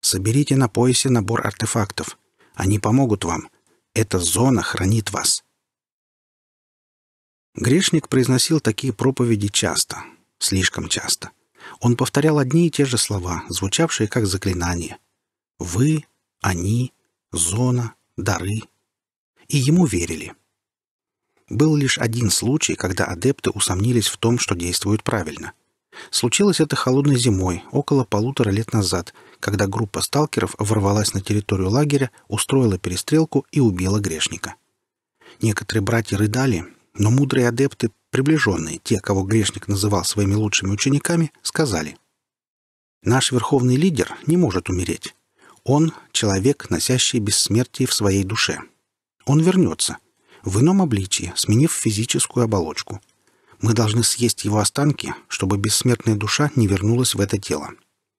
Соберите на поясе набор артефактов. Они помогут вам. Эта зона хранит вас. Грешник произносил такие проповеди часто, слишком часто. Он повторял одни и те же слова, звучавшие как заклинание. «Вы», «они», «зона», «дары». И ему верили. Был лишь один случай, когда адепты усомнились в том, что действуют правильно. Случилось это холодной зимой, около полутора лет назад, когда группа сталкеров ворвалась на территорию лагеря, устроила перестрелку и убила грешника. Некоторые братья рыдали, но мудрые адепты, приближенные, те, кого грешник называл своими лучшими учениками, сказали «Наш верховный лидер не может умереть. Он — человек, носящий бессмертие в своей душе. Он вернется, в ином обличии, сменив физическую оболочку — мы должны съесть его останки, чтобы бессмертная душа не вернулась в это тело.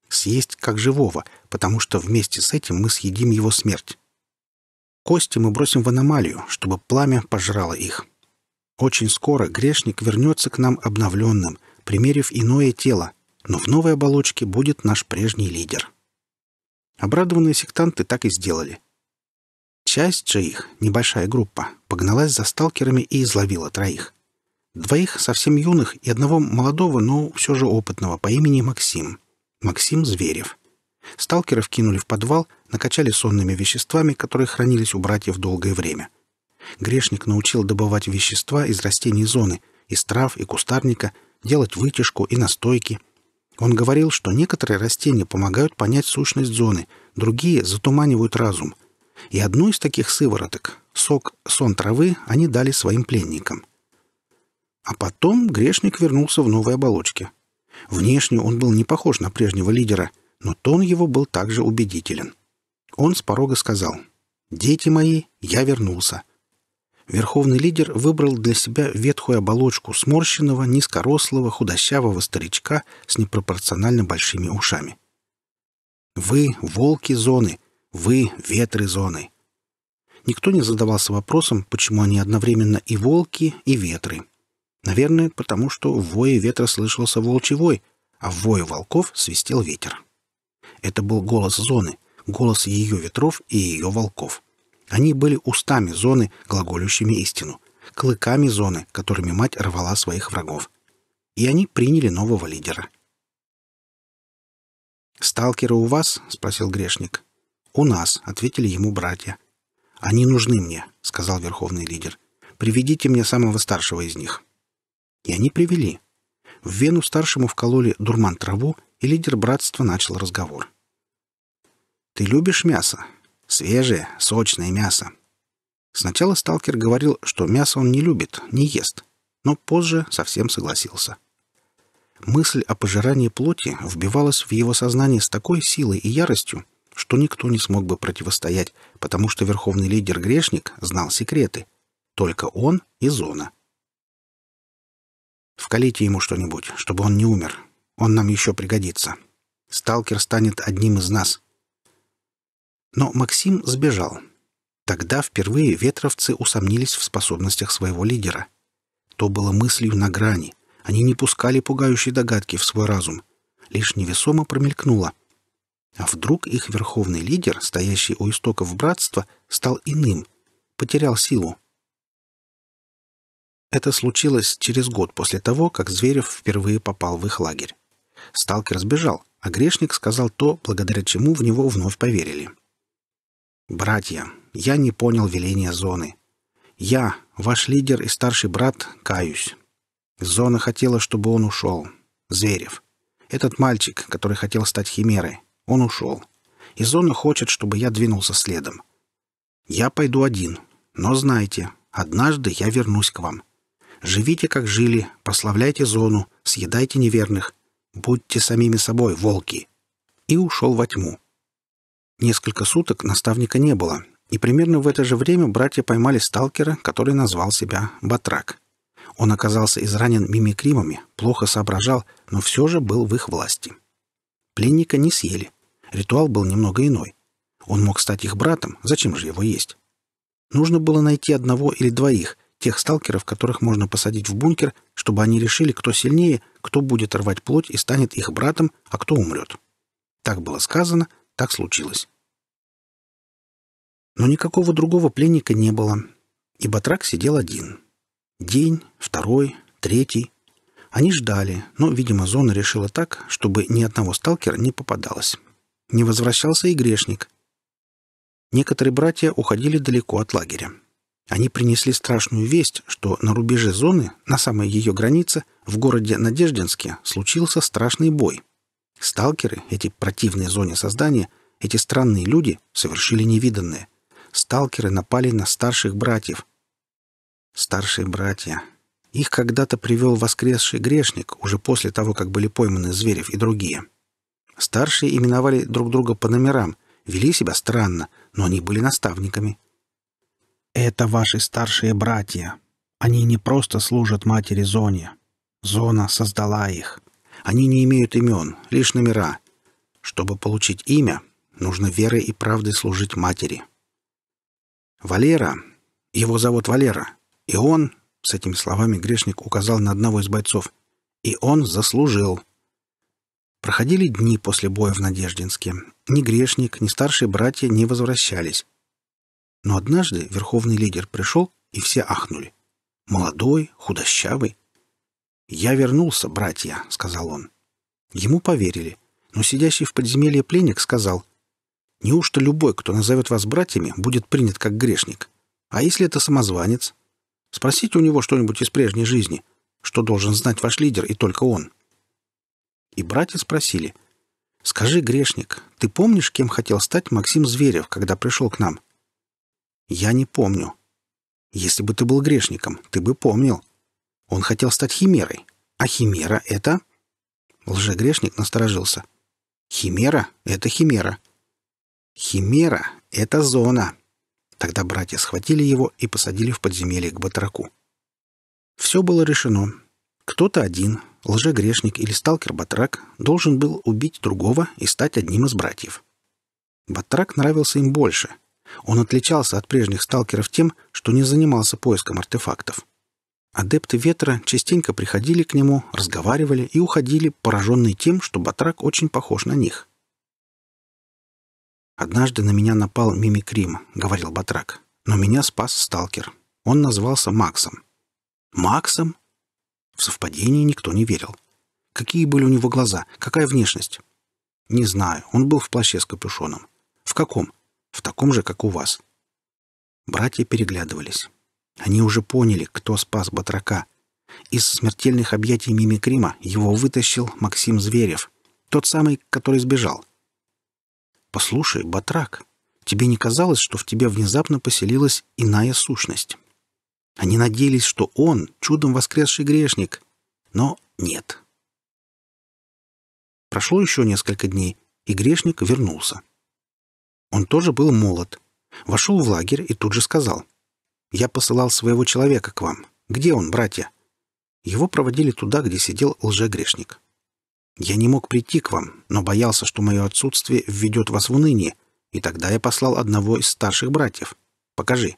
Съесть как живого, потому что вместе с этим мы съедим его смерть. Кости мы бросим в аномалию, чтобы пламя пожрало их. Очень скоро грешник вернется к нам обновленным, примерив иное тело, но в новой оболочке будет наш прежний лидер. Обрадованные сектанты так и сделали. Часть же их, небольшая группа, погналась за сталкерами и изловила троих. Двоих совсем юных и одного молодого, но все же опытного, по имени Максим. Максим Зверев. Сталкеров кинули в подвал, накачали сонными веществами, которые хранились у братьев долгое время. Грешник научил добывать вещества из растений зоны, из трав и кустарника, делать вытяжку и настойки. Он говорил, что некоторые растения помогают понять сущность зоны, другие затуманивают разум. И одну из таких сывороток, сок сон травы, они дали своим пленникам. А потом грешник вернулся в новой оболочке. Внешне он был не похож на прежнего лидера, но тон его был также убедителен. Он с порога сказал «Дети мои, я вернулся». Верховный лидер выбрал для себя ветхую оболочку сморщенного, низкорослого, худощавого старичка с непропорционально большими ушами. «Вы — волки зоны, вы — ветры зоны». Никто не задавался вопросом, почему они одновременно и волки, и ветры — Наверное, потому что в вое ветра слышался волчий вой, а в вое волков свистел ветер. Это был голос зоны, голос ее ветров и ее волков. Они были устами зоны, глаголющими истину, клыками зоны, которыми мать рвала своих врагов. И они приняли нового лидера. «Сталкеры у вас?» — спросил грешник. «У нас», — ответили ему братья. «Они нужны мне», — сказал верховный лидер. «Приведите мне самого старшего из них» и они привели. В вену старшему вкололи дурман траву, и лидер братства начал разговор. «Ты любишь мясо? Свежее, сочное мясо». Сначала сталкер говорил, что мясо он не любит, не ест, но позже совсем согласился. Мысль о пожирании плоти вбивалась в его сознание с такой силой и яростью, что никто не смог бы противостоять, потому что верховный лидер-грешник знал секреты. Только он и зона — Вкалите ему что-нибудь, чтобы он не умер. Он нам еще пригодится. Сталкер станет одним из нас. Но Максим сбежал. Тогда впервые ветровцы усомнились в способностях своего лидера. То было мыслью на грани. Они не пускали пугающие догадки в свой разум. Лишь невесомо промелькнуло. А вдруг их верховный лидер, стоящий у истоков братства, стал иным, потерял силу. Это случилось через год после того, как Зверев впервые попал в их лагерь. Сталкер сбежал, а грешник сказал то, благодаря чему в него вновь поверили. «Братья, я не понял веления Зоны. Я, ваш лидер и старший брат, каюсь. Зона хотела, чтобы он ушел. Зверев. Этот мальчик, который хотел стать химерой, он ушел. И Зона хочет, чтобы я двинулся следом. Я пойду один, но знайте, однажды я вернусь к вам. Живите, как жили, пославляйте зону, съедайте неверных. Будьте самими собой, волки!» И ушел во тьму. Несколько суток наставника не было, и примерно в это же время братья поймали сталкера, который назвал себя Батрак. Он оказался изранен мимикримами, плохо соображал, но все же был в их власти. Пленника не съели. Ритуал был немного иной. Он мог стать их братом, зачем же его есть? Нужно было найти одного или двоих, тех сталкеров, которых можно посадить в бункер, чтобы они решили, кто сильнее, кто будет рвать плоть и станет их братом, а кто умрет. Так было сказано, так случилось. Но никакого другого пленника не было, и Батрак сидел один. День, второй, третий. Они ждали, но, видимо, зона решила так, чтобы ни одного сталкера не попадалось. Не возвращался и грешник. Некоторые братья уходили далеко от лагеря. Они принесли страшную весть, что на рубеже зоны, на самой ее границе, в городе Надеждинске, случился страшный бой. Сталкеры, эти противные зоне создания, эти странные люди совершили невиданное. Сталкеры напали на старших братьев. Старшие братья. Их когда-то привел воскресший грешник, уже после того, как были пойманы Зверев и другие. Старшие именовали друг друга по номерам, вели себя странно, но они были наставниками, это ваши старшие братья. Они не просто служат матери Зоне. Зона создала их. Они не имеют имен, лишь номера. Чтобы получить имя, нужно верой и правдой служить матери. Валера, его зовут Валера, и он, с этими словами грешник указал на одного из бойцов, и он заслужил. Проходили дни после боя в Надеждинске. Ни грешник, ни старшие братья не возвращались. Но однажды верховный лидер пришел, и все ахнули. Молодой, худощавый. «Я вернулся, братья», — сказал он. Ему поверили, но сидящий в подземелье пленник сказал, «Неужто любой, кто назовет вас братьями, будет принят как грешник? А если это самозванец? Спросите у него что-нибудь из прежней жизни, что должен знать ваш лидер и только он». И братья спросили, «Скажи, грешник, ты помнишь, кем хотел стать Максим Зверев, когда пришел к нам?» Я не помню. Если бы ты был грешником, ты бы помнил. Он хотел стать химерой. А химера — это... Лжегрешник насторожился. Химера — это химера. Химера — это зона. Тогда братья схватили его и посадили в подземелье к батраку. Все было решено. Кто-то один, лжегрешник или сталкер-батрак, должен был убить другого и стать одним из братьев. Батрак нравился им больше — он отличался от прежних сталкеров тем, что не занимался поиском артефактов. Адепты ветра частенько приходили к нему, разговаривали и уходили, пораженные тем, что Батрак очень похож на них. «Однажды на меня напал мимикрим», — говорил Батрак. «Но меня спас сталкер. Он назвался Максом». «Максом?» В совпадении никто не верил. Какие были у него глаза? Какая внешность? Не знаю. Он был в плаще с капюшоном. В каком? в таком же, как у вас». Братья переглядывались. Они уже поняли, кто спас батрака. Из смертельных объятий Мимикрима его вытащил Максим Зверев, тот самый, который сбежал. «Послушай, батрак, тебе не казалось, что в тебе внезапно поселилась иная сущность?» Они надеялись, что он — чудом воскресший грешник. Но нет. Прошло еще несколько дней, и грешник вернулся. Он тоже был молод. Вошел в лагерь и тут же сказал. «Я посылал своего человека к вам. Где он, братья?» Его проводили туда, где сидел лжегрешник. «Я не мог прийти к вам, но боялся, что мое отсутствие введет вас в уныние, и тогда я послал одного из старших братьев. Покажи».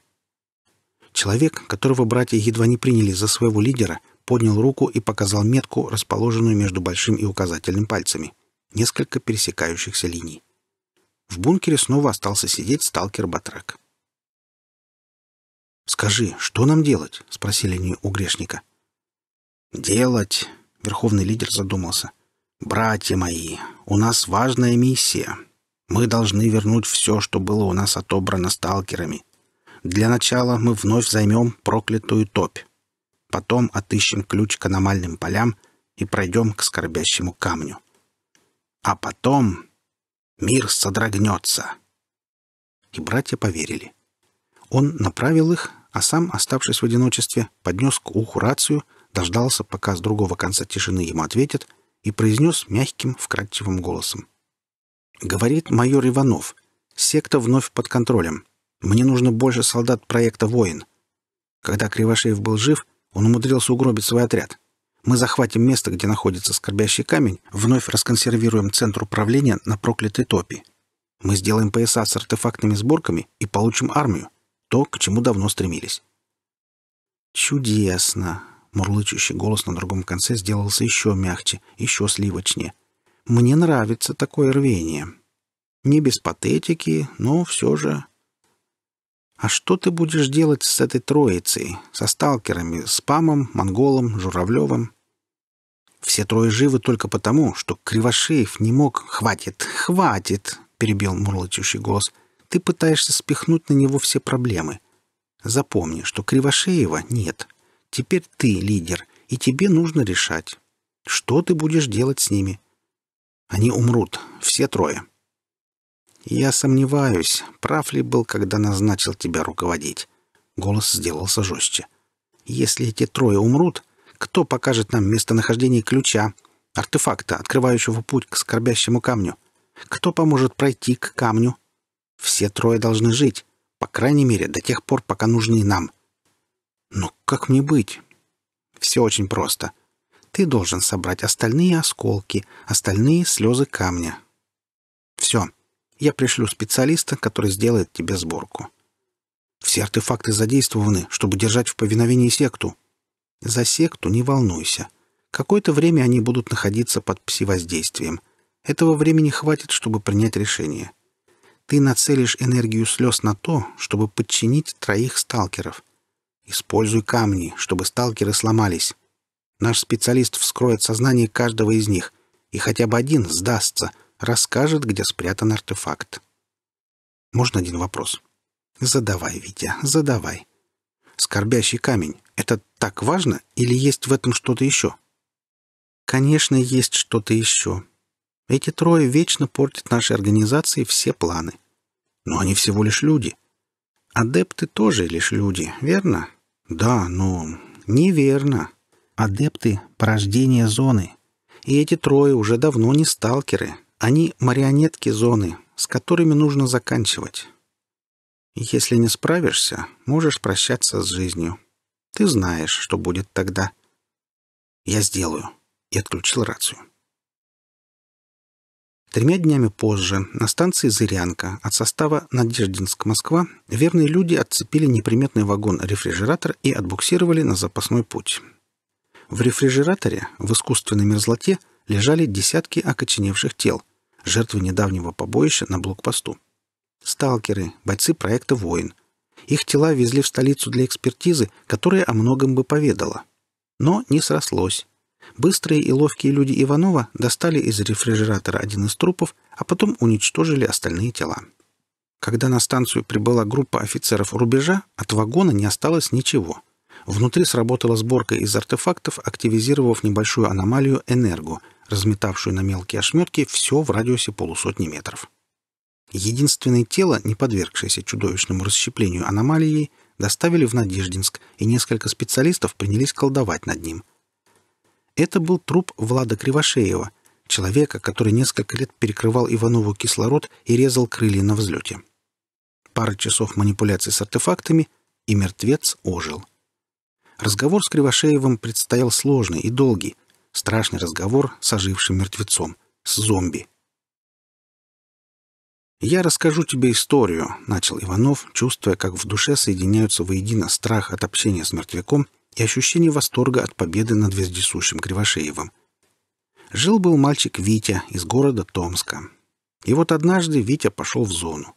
Человек, которого братья едва не приняли за своего лидера, поднял руку и показал метку, расположенную между большим и указательным пальцами, несколько пересекающихся линий. В бункере снова остался сидеть сталкер Батрак. «Скажи, что нам делать?» — спросили они у грешника. «Делать...» — верховный лидер задумался. «Братья мои, у нас важная миссия. Мы должны вернуть все, что было у нас отобрано сталкерами. Для начала мы вновь займем проклятую топь. Потом отыщем ключ к аномальным полям и пройдем к скорбящему камню. А потом Мир содрогнется!» И братья поверили. Он направил их, а сам, оставшись в одиночестве, поднес к уху рацию, дождался, пока с другого конца тишины ему ответят, и произнес мягким, вкрадчивым голосом. «Говорит майор Иванов. Секта вновь под контролем. Мне нужно больше солдат проекта «Воин». Когда Кривошеев был жив, он умудрился угробить свой отряд. Мы захватим место, где находится скорбящий камень, вновь расконсервируем центр управления на проклятой топе. Мы сделаем пояса с артефактными сборками и получим армию. То, к чему давно стремились. Чудесно. Мурлычущий голос на другом конце сделался еще мягче, еще сливочнее. Мне нравится такое рвение. Не без патетики, но все же... А что ты будешь делать с этой троицей? Со сталкерами, спамом, Монголом, Журавлевым? Все трое живы только потому, что Кривошеев не мог... «Хватит, хватит!» — перебил мурлотющий голос. «Ты пытаешься спихнуть на него все проблемы. Запомни, что Кривошеева нет. Теперь ты лидер, и тебе нужно решать. Что ты будешь делать с ними?» «Они умрут, все трое. Я сомневаюсь, прав ли был, когда назначил тебя руководить. Голос сделался жестче. Если эти трое умрут, кто покажет нам местонахождение ключа, артефакта, открывающего путь к скорбящему камню? Кто поможет пройти к камню? Все трое должны жить, по крайней мере, до тех пор, пока нужны нам. Но как мне быть? Все очень просто. Ты должен собрать остальные осколки, остальные слезы камня. Все. Я пришлю специалиста, который сделает тебе сборку. Все артефакты задействованы, чтобы держать в повиновении секту. За секту не волнуйся. Какое-то время они будут находиться под псевоздействием. Этого времени хватит, чтобы принять решение. Ты нацелишь энергию слез на то, чтобы подчинить троих сталкеров. Используй камни, чтобы сталкеры сломались. Наш специалист вскроет сознание каждого из них, и хотя бы один сдастся — Расскажет, где спрятан артефакт. Можно один вопрос? Задавай, Витя, задавай. Скорбящий камень — это так важно или есть в этом что-то еще? Конечно, есть что-то еще. Эти трое вечно портят нашей организации все планы. Но они всего лишь люди. Адепты тоже лишь люди, верно? Да, но неверно. Адепты — порождение зоны. И эти трое уже давно не сталкеры, они марионетки зоны, с которыми нужно заканчивать. Если не справишься, можешь прощаться с жизнью. Ты знаешь, что будет тогда. Я сделаю. И отключил рацию. Тремя днями позже на станции «Зырянка» от состава «Надеждинск-Москва» верные люди отцепили неприметный вагон-рефрижератор и отбуксировали на запасной путь. В рефрижераторе, в искусственной мерзлоте, лежали десятки окоченевших тел – жертвы недавнего побоища на блокпосту. Сталкеры, бойцы проекта «Воин». Их тела везли в столицу для экспертизы, которая о многом бы поведала. Но не срослось. Быстрые и ловкие люди Иванова достали из рефрижератора один из трупов, а потом уничтожили остальные тела. Когда на станцию прибыла группа офицеров рубежа, от вагона не осталось ничего. Внутри сработала сборка из артефактов, активизировав небольшую аномалию «Энерго», разметавшую на мелкие ошметки все в радиусе полусотни метров. Единственное тело, не подвергшееся чудовищному расщеплению аномалии, доставили в Надеждинск, и несколько специалистов принялись колдовать над ним. Это был труп Влада Кривошеева, человека, который несколько лет перекрывал Иванову кислород и резал крылья на взлете. Пара часов манипуляций с артефактами, и мертвец ожил. Разговор с Кривошеевым предстоял сложный и долгий, Страшный разговор с ожившим мертвецом, с зомби. «Я расскажу тебе историю», — начал Иванов, чувствуя, как в душе соединяются воедино страх от общения с мертвяком и ощущение восторга от победы над вездесущим Кривошеевым. Жил-был мальчик Витя из города Томска. И вот однажды Витя пошел в зону.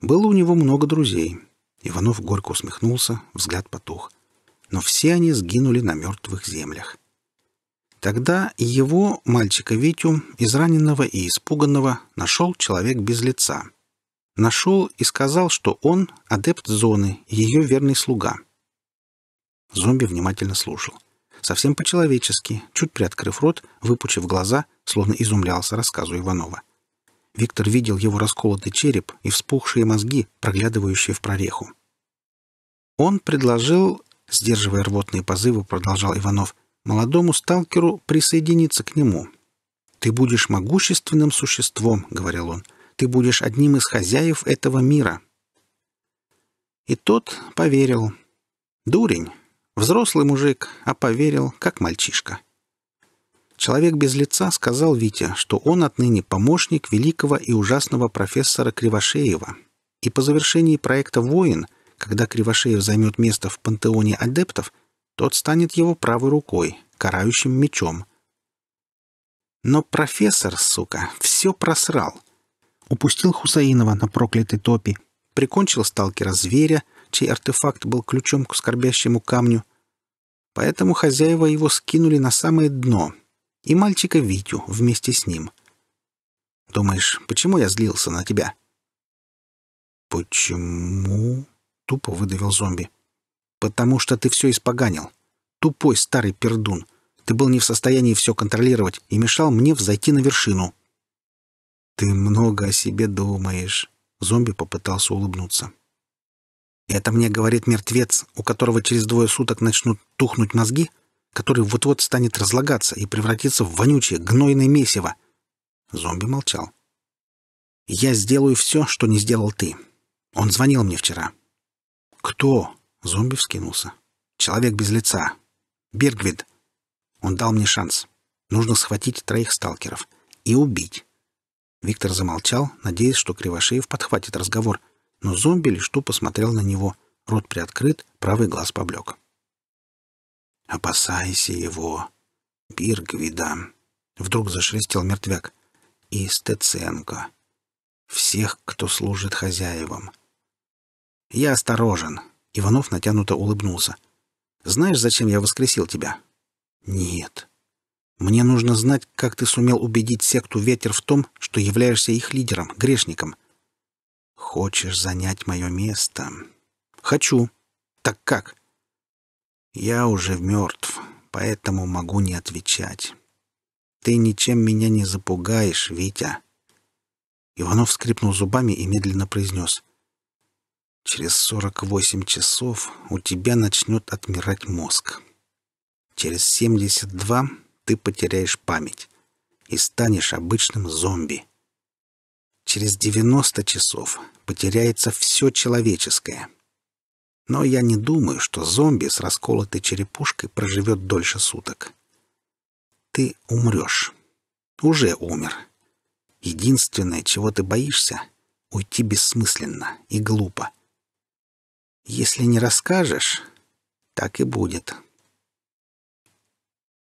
Было у него много друзей. Иванов горько усмехнулся, взгляд потух. Но все они сгинули на мертвых землях. Тогда его, мальчика Витю, израненного и испуганного, нашел человек без лица. Нашел и сказал, что он — адепт зоны, ее верный слуга. Зомби внимательно слушал. Совсем по-человечески, чуть приоткрыв рот, выпучив глаза, словно изумлялся рассказу Иванова. Виктор видел его расколотый череп и вспухшие мозги, проглядывающие в прореху. Он предложил, сдерживая рвотные позывы, продолжал Иванов — молодому сталкеру присоединиться к нему. «Ты будешь могущественным существом», — говорил он. «Ты будешь одним из хозяев этого мира». И тот поверил. Дурень. Взрослый мужик, а поверил, как мальчишка. Человек без лица сказал Вите, что он отныне помощник великого и ужасного профессора Кривошеева. И по завершении проекта «Воин», когда Кривошеев займет место в пантеоне адептов — тот станет его правой рукой, карающим мечом. Но профессор, сука, все просрал. Упустил Хусаинова на проклятой топе, прикончил сталкера-зверя, чей артефакт был ключом к скорбящему камню. Поэтому хозяева его скинули на самое дно, и мальчика Витю вместе с ним. «Думаешь, почему я злился на тебя?» «Почему?» — тупо выдавил зомби. «Потому что ты все испоганил. Тупой старый пердун. Ты был не в состоянии все контролировать и мешал мне взойти на вершину». «Ты много о себе думаешь», — зомби попытался улыбнуться. «Это мне говорит мертвец, у которого через двое суток начнут тухнуть мозги, который вот-вот станет разлагаться и превратиться в вонючее, гнойное месиво». Зомби молчал. «Я сделаю все, что не сделал ты. Он звонил мне вчера». «Кто?» Зомби вскинулся. «Человек без лица! Бергвид!» Он дал мне шанс. Нужно схватить троих сталкеров и убить. Виктор замолчал, надеясь, что Кривошеев подхватит разговор, но зомби лишь тупо смотрел на него, рот приоткрыт, правый глаз поблек. «Опасайся его! Биргвида!» — вдруг зашелестел мертвяк. «И Стеценко! Всех, кто служит хозяевам!» «Я осторожен!» Иванов натянуто улыбнулся. «Знаешь, зачем я воскресил тебя?» «Нет. Мне нужно знать, как ты сумел убедить секту «Ветер» в том, что являешься их лидером, грешником». «Хочешь занять мое место?» «Хочу. Так как?» «Я уже мертв, поэтому могу не отвечать. Ты ничем меня не запугаешь, Витя». Иванов скрипнул зубами и медленно произнес — Через 48 часов у тебя начнет отмирать мозг. Через 72 ты потеряешь память и станешь обычным зомби. Через 90 часов потеряется все человеческое. Но я не думаю, что зомби с расколотой черепушкой проживет дольше суток. Ты умрешь. Уже умер. Единственное, чего ты боишься — уйти бессмысленно и глупо — если не расскажешь, так и будет.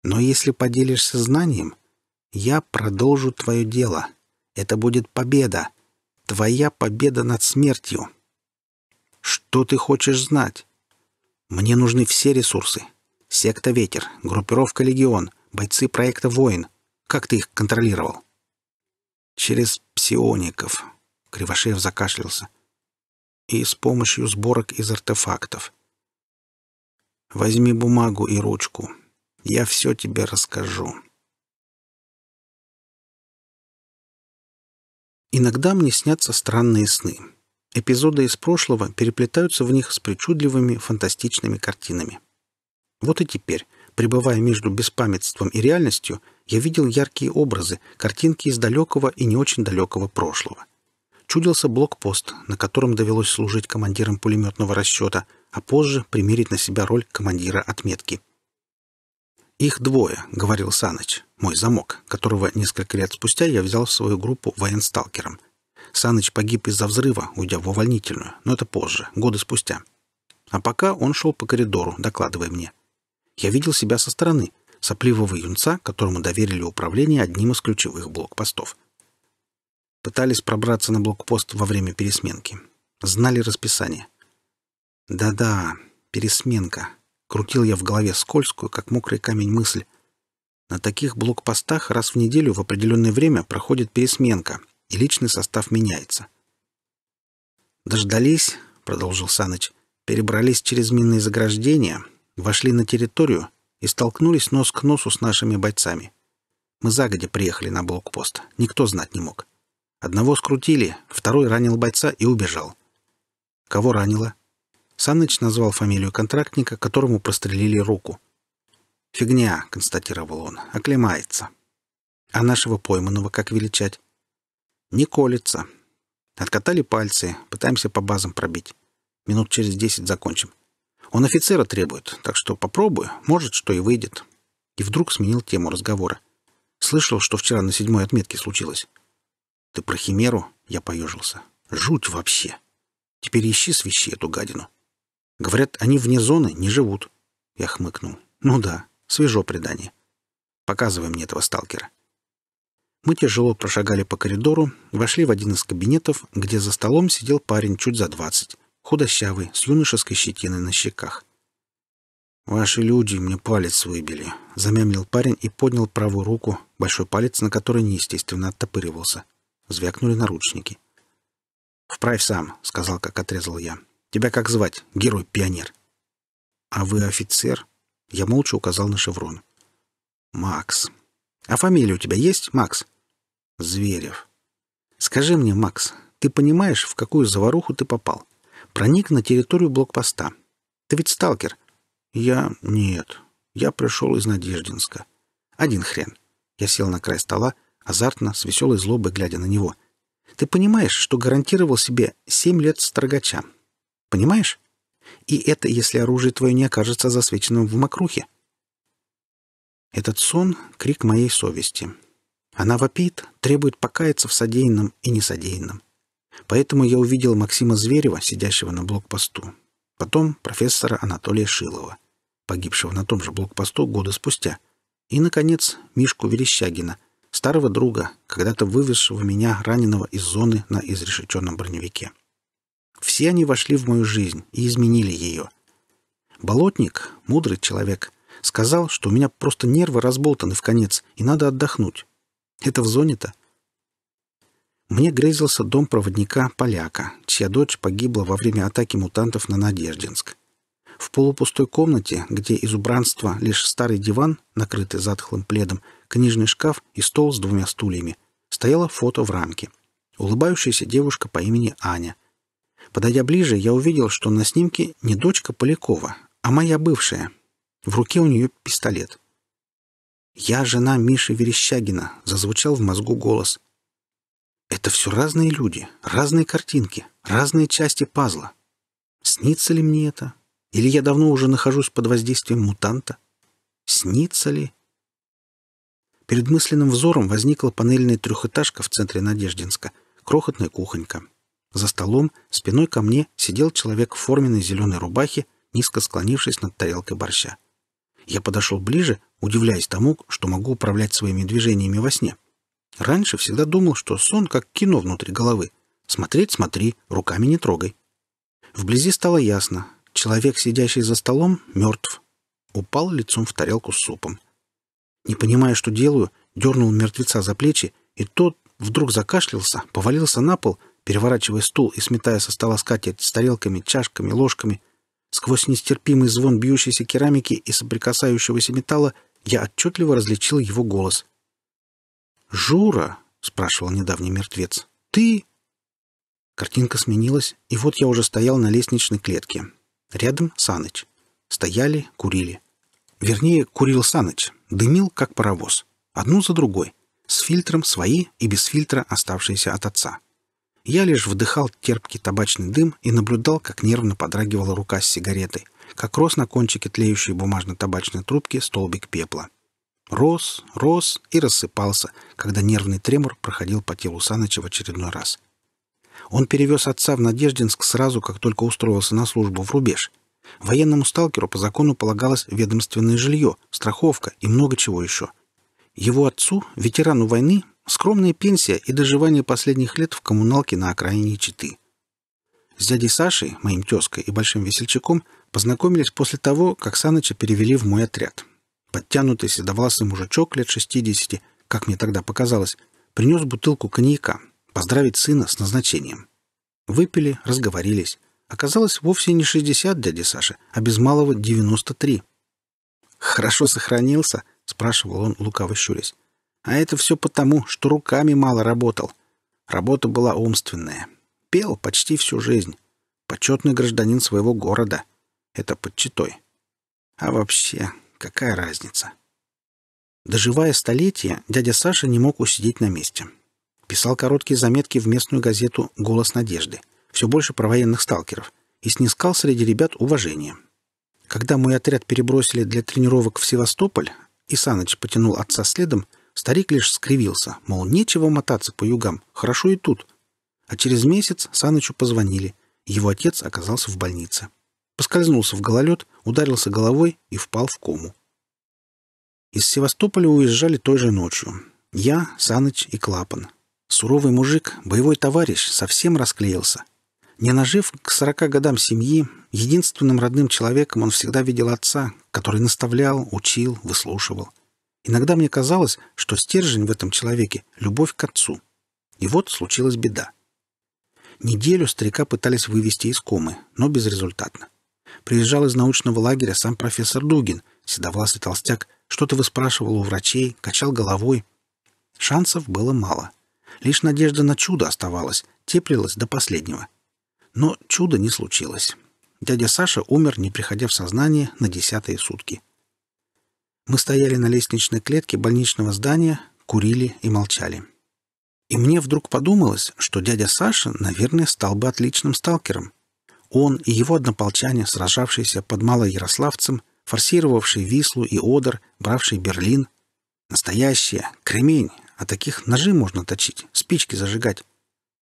Но если поделишься знанием, я продолжу твое дело. Это будет победа. Твоя победа над смертью. Что ты хочешь знать? Мне нужны все ресурсы. Секта «Ветер», группировка «Легион», бойцы проекта «Воин». Как ты их контролировал? Через псиоников. Кривошеев закашлялся. — и с помощью сборок из артефактов. Возьми бумагу и ручку. Я все тебе расскажу. Иногда мне снятся странные сны. Эпизоды из прошлого переплетаются в них с причудливыми фантастичными картинами. Вот и теперь, пребывая между беспамятством и реальностью, я видел яркие образы, картинки из далекого и не очень далекого прошлого чудился блокпост, на котором довелось служить командиром пулеметного расчета, а позже примерить на себя роль командира отметки. «Их двое», — говорил Саныч, мой замок, которого несколько лет спустя я взял в свою группу военсталкером. Саныч погиб из-за взрыва, уйдя в увольнительную, но это позже, годы спустя. А пока он шел по коридору, докладывая мне. Я видел себя со стороны, сопливого юнца, которому доверили управление одним из ключевых блокпостов. Пытались пробраться на блокпост во время пересменки. Знали расписание. Да-да, пересменка. Крутил я в голове скользкую, как мокрый камень, мысль. На таких блокпостах раз в неделю в определенное время проходит пересменка, и личный состав меняется. «Дождались», — продолжил Саныч, — «перебрались через минные заграждения, вошли на территорию и столкнулись нос к носу с нашими бойцами. Мы загодя приехали на блокпост, никто знать не мог. Одного скрутили, второй ранил бойца и убежал. Кого ранило? Саныч назвал фамилию контрактника, которому прострелили руку. «Фигня», — констатировал он, — «оклемается». А нашего пойманного как величать? Не колется. Откатали пальцы, пытаемся по базам пробить. Минут через десять закончим. Он офицера требует, так что попробую, может, что и выйдет. И вдруг сменил тему разговора. Слышал, что вчера на седьмой отметке случилось. «Ты про химеру?» — я поежился. «Жуть вообще! Теперь ищи свищи эту гадину. Говорят, они вне зоны не живут». Я хмыкнул. «Ну да, свежо предание. Показывай мне этого сталкера». Мы тяжело прошагали по коридору, вошли в один из кабинетов, где за столом сидел парень чуть за двадцать, худощавый, с юношеской щетиной на щеках. «Ваши люди мне палец выбили», — замямлил парень и поднял правую руку, большой палец на которой неестественно оттопыривался. Звякнули наручники. «Вправь сам», — сказал, как отрезал я. «Тебя как звать? Герой-пионер». «А вы офицер?» Я молча указал на шеврон. «Макс. А фамилия у тебя есть, Макс?» «Зверев». «Скажи мне, Макс, ты понимаешь, в какую заваруху ты попал? Проник на территорию блокпоста. Ты ведь сталкер?» «Я... Нет. Я пришел из Надеждинска. Один хрен». Я сел на край стола азартно, с веселой злобой глядя на него. «Ты понимаешь, что гарантировал себе семь лет строгача? Понимаешь? И это, если оружие твое не окажется засвеченным в мокрухе». Этот сон — крик моей совести. Она вопит, требует покаяться в содеянном и несодеянном. Поэтому я увидел Максима Зверева, сидящего на блокпосту. Потом профессора Анатолия Шилова, погибшего на том же блокпосту года спустя. И, наконец, Мишку Верещагина — старого друга, когда-то вывезшего меня раненого из зоны на изрешеченном броневике. Все они вошли в мою жизнь и изменили ее. Болотник, мудрый человек, сказал, что у меня просто нервы разболтаны в конец, и надо отдохнуть. Это в зоне-то. Мне грезился дом проводника поляка, чья дочь погибла во время атаки мутантов на Надеждинск. В полупустой комнате, где из убранства лишь старый диван, накрытый затхлым пледом, книжный шкаф и стол с двумя стульями, стояло фото в рамке. Улыбающаяся девушка по имени Аня. Подойдя ближе, я увидел, что на снимке не дочка Полякова, а моя бывшая. В руке у нее пистолет. «Я жена Миши Верещагина», — зазвучал в мозгу голос. «Это все разные люди, разные картинки, разные части пазла. Снится ли мне это? Или я давно уже нахожусь под воздействием мутанта? Снится ли?» Перед мысленным взором возникла панельная трехэтажка в центре Надеждинска, крохотная кухонька. За столом, спиной ко мне, сидел человек в форменной зеленой рубахе, низко склонившись над тарелкой борща. Я подошел ближе, удивляясь тому, что могу управлять своими движениями во сне. Раньше всегда думал, что сон как кино внутри головы. Смотреть смотри, руками не трогай. Вблизи стало ясно. Человек, сидящий за столом, мертв. Упал лицом в тарелку с супом. Не понимая, что делаю, дернул мертвеца за плечи, и тот вдруг закашлялся, повалился на пол, переворачивая стул и сметая со стола скатерть с тарелками, чашками, ложками. Сквозь нестерпимый звон бьющейся керамики и соприкасающегося металла я отчетливо различил его голос. «Жура?» — спрашивал недавний мертвец. «Ты?» Картинка сменилась, и вот я уже стоял на лестничной клетке. Рядом Саныч. Стояли, курили. Вернее, курил Саныч. Дымил, как паровоз. Одну за другой. С фильтром свои и без фильтра оставшиеся от отца. Я лишь вдыхал терпкий табачный дым и наблюдал, как нервно подрагивала рука с сигаретой, как рос на кончике тлеющей бумажно-табачной трубки столбик пепла. Рос, рос и рассыпался, когда нервный тремор проходил по телу Саныча в очередной раз. Он перевез отца в Надеждинск сразу, как только устроился на службу в рубеж. Военному сталкеру по закону полагалось ведомственное жилье, страховка и много чего еще. Его отцу, ветерану войны, скромная пенсия и доживание последних лет в коммуналке на окраине Читы. С дядей Сашей, моим тезкой и большим весельчаком, познакомились после того, как Саныча перевели в мой отряд. Подтянутый седовласый мужичок лет 60, как мне тогда показалось, принес бутылку коньяка поздравить сына с назначением. Выпили, разговорились оказалось вовсе не 60 дяди Саши, а без малого 93. «Хорошо сохранился?» — спрашивал он, лукаво щурясь. «А это все потому, что руками мало работал. Работа была умственная. Пел почти всю жизнь. Почетный гражданин своего города. Это подчитой. А вообще, какая разница?» Доживая столетие, дядя Саша не мог усидеть на месте. Писал короткие заметки в местную газету «Голос надежды» все больше про военных сталкеров, и снискал среди ребят уважение. Когда мой отряд перебросили для тренировок в Севастополь, и Саныч потянул отца следом, старик лишь скривился, мол, нечего мотаться по югам, хорошо и тут. А через месяц Санычу позвонили. Его отец оказался в больнице. Поскользнулся в гололед, ударился головой и впал в кому. Из Севастополя уезжали той же ночью. Я, Саныч и Клапан. Суровый мужик, боевой товарищ, совсем расклеился. Не нажив к сорока годам семьи, единственным родным человеком он всегда видел отца, который наставлял, учил, выслушивал. Иногда мне казалось, что стержень в этом человеке — любовь к отцу. И вот случилась беда. Неделю старика пытались вывести из комы, но безрезультатно. Приезжал из научного лагеря сам профессор Дугин, седовласый толстяк, что-то выспрашивал у врачей, качал головой. Шансов было мало. Лишь надежда на чудо оставалась, теплилась до последнего — но чудо не случилось. Дядя Саша умер, не приходя в сознание, на десятые сутки. Мы стояли на лестничной клетке больничного здания, курили и молчали. И мне вдруг подумалось, что дядя Саша, наверное, стал бы отличным сталкером. Он и его однополчане, сражавшиеся под Малоярославцем, форсировавшие Вислу и Одер, бравшие Берлин. Настоящие, кремень, а таких ножи можно точить, спички зажигать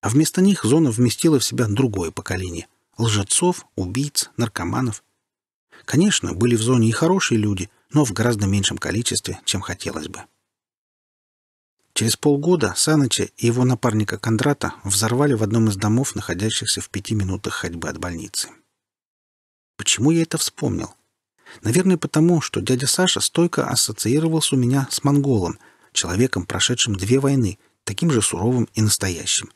а вместо них зона вместила в себя другое поколение — лжецов, убийц, наркоманов. Конечно, были в зоне и хорошие люди, но в гораздо меньшем количестве, чем хотелось бы. Через полгода Саныча и его напарника Кондрата взорвали в одном из домов, находящихся в пяти минутах ходьбы от больницы. Почему я это вспомнил? Наверное, потому, что дядя Саша стойко ассоциировался у меня с монголом, человеком, прошедшим две войны, таким же суровым и настоящим.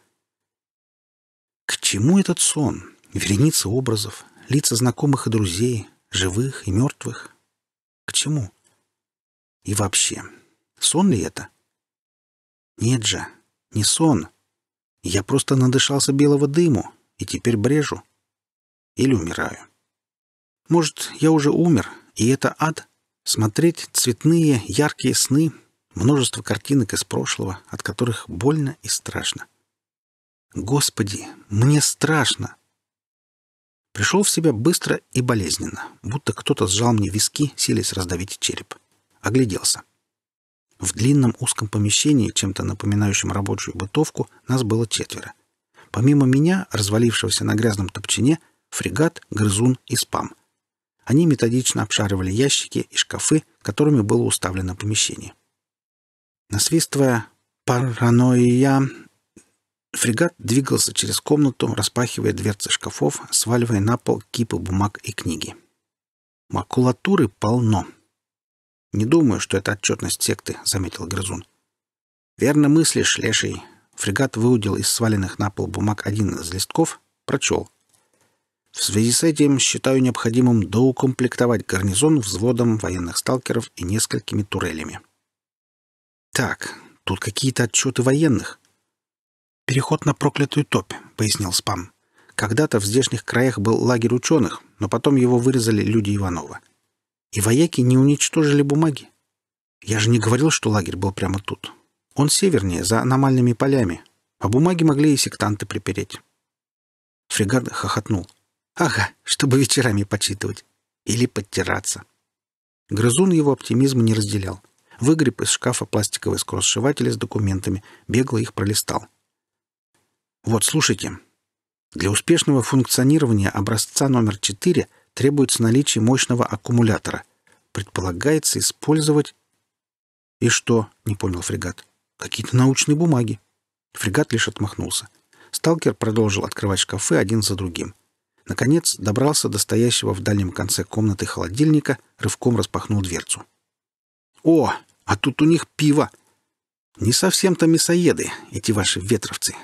К чему этот сон? Вереница образов, лица знакомых и друзей, живых и мертвых. К чему? И вообще, сон ли это? Нет же, не сон. Я просто надышался белого дыму и теперь брежу. Или умираю. Может, я уже умер, и это ад? Смотреть цветные, яркие сны, множество картинок из прошлого, от которых больно и страшно. Господи, мне страшно. Пришел в себя быстро и болезненно, будто кто-то сжал мне виски, силясь раздавить череп. Огляделся. В длинном узком помещении, чем-то напоминающем рабочую бытовку, нас было четверо. Помимо меня, развалившегося на грязном топчине, фрегат, грызун и спам. Они методично обшаривали ящики и шкафы, которыми было уставлено помещение. Насвистывая «Паранойя» Фрегат двигался через комнату, распахивая дверцы шкафов, сваливая на пол кипы бумаг и книги. Макулатуры полно. «Не думаю, что это отчетность секты», — заметил Грызун. «Верно мыслишь, леший». Фрегат выудил из сваленных на пол бумаг один из листков, прочел. «В связи с этим считаю необходимым доукомплектовать гарнизон взводом военных сталкеров и несколькими турелями». «Так, тут какие-то отчеты военных. «Переход на проклятую топь», — пояснил Спам. «Когда-то в здешних краях был лагерь ученых, но потом его вырезали люди Иванова. И вояки не уничтожили бумаги. Я же не говорил, что лагерь был прямо тут. Он севернее, за аномальными полями, а бумаги могли и сектанты припереть». Фригард хохотнул. «Ага, чтобы вечерами почитывать. Или подтираться». Грызун его оптимизма не разделял. Выгреб из шкафа пластиковый скоросшиватель с документами, бегло их пролистал. Вот, слушайте. Для успешного функционирования образца номер 4 требуется наличие мощного аккумулятора. Предполагается использовать... И что? Не понял фрегат. Какие-то научные бумаги. Фрегат лишь отмахнулся. Сталкер продолжил открывать шкафы один за другим. Наконец добрался до стоящего в дальнем конце комнаты холодильника, рывком распахнул дверцу. «О, а тут у них пиво!» «Не совсем-то мясоеды, эти ваши ветровцы.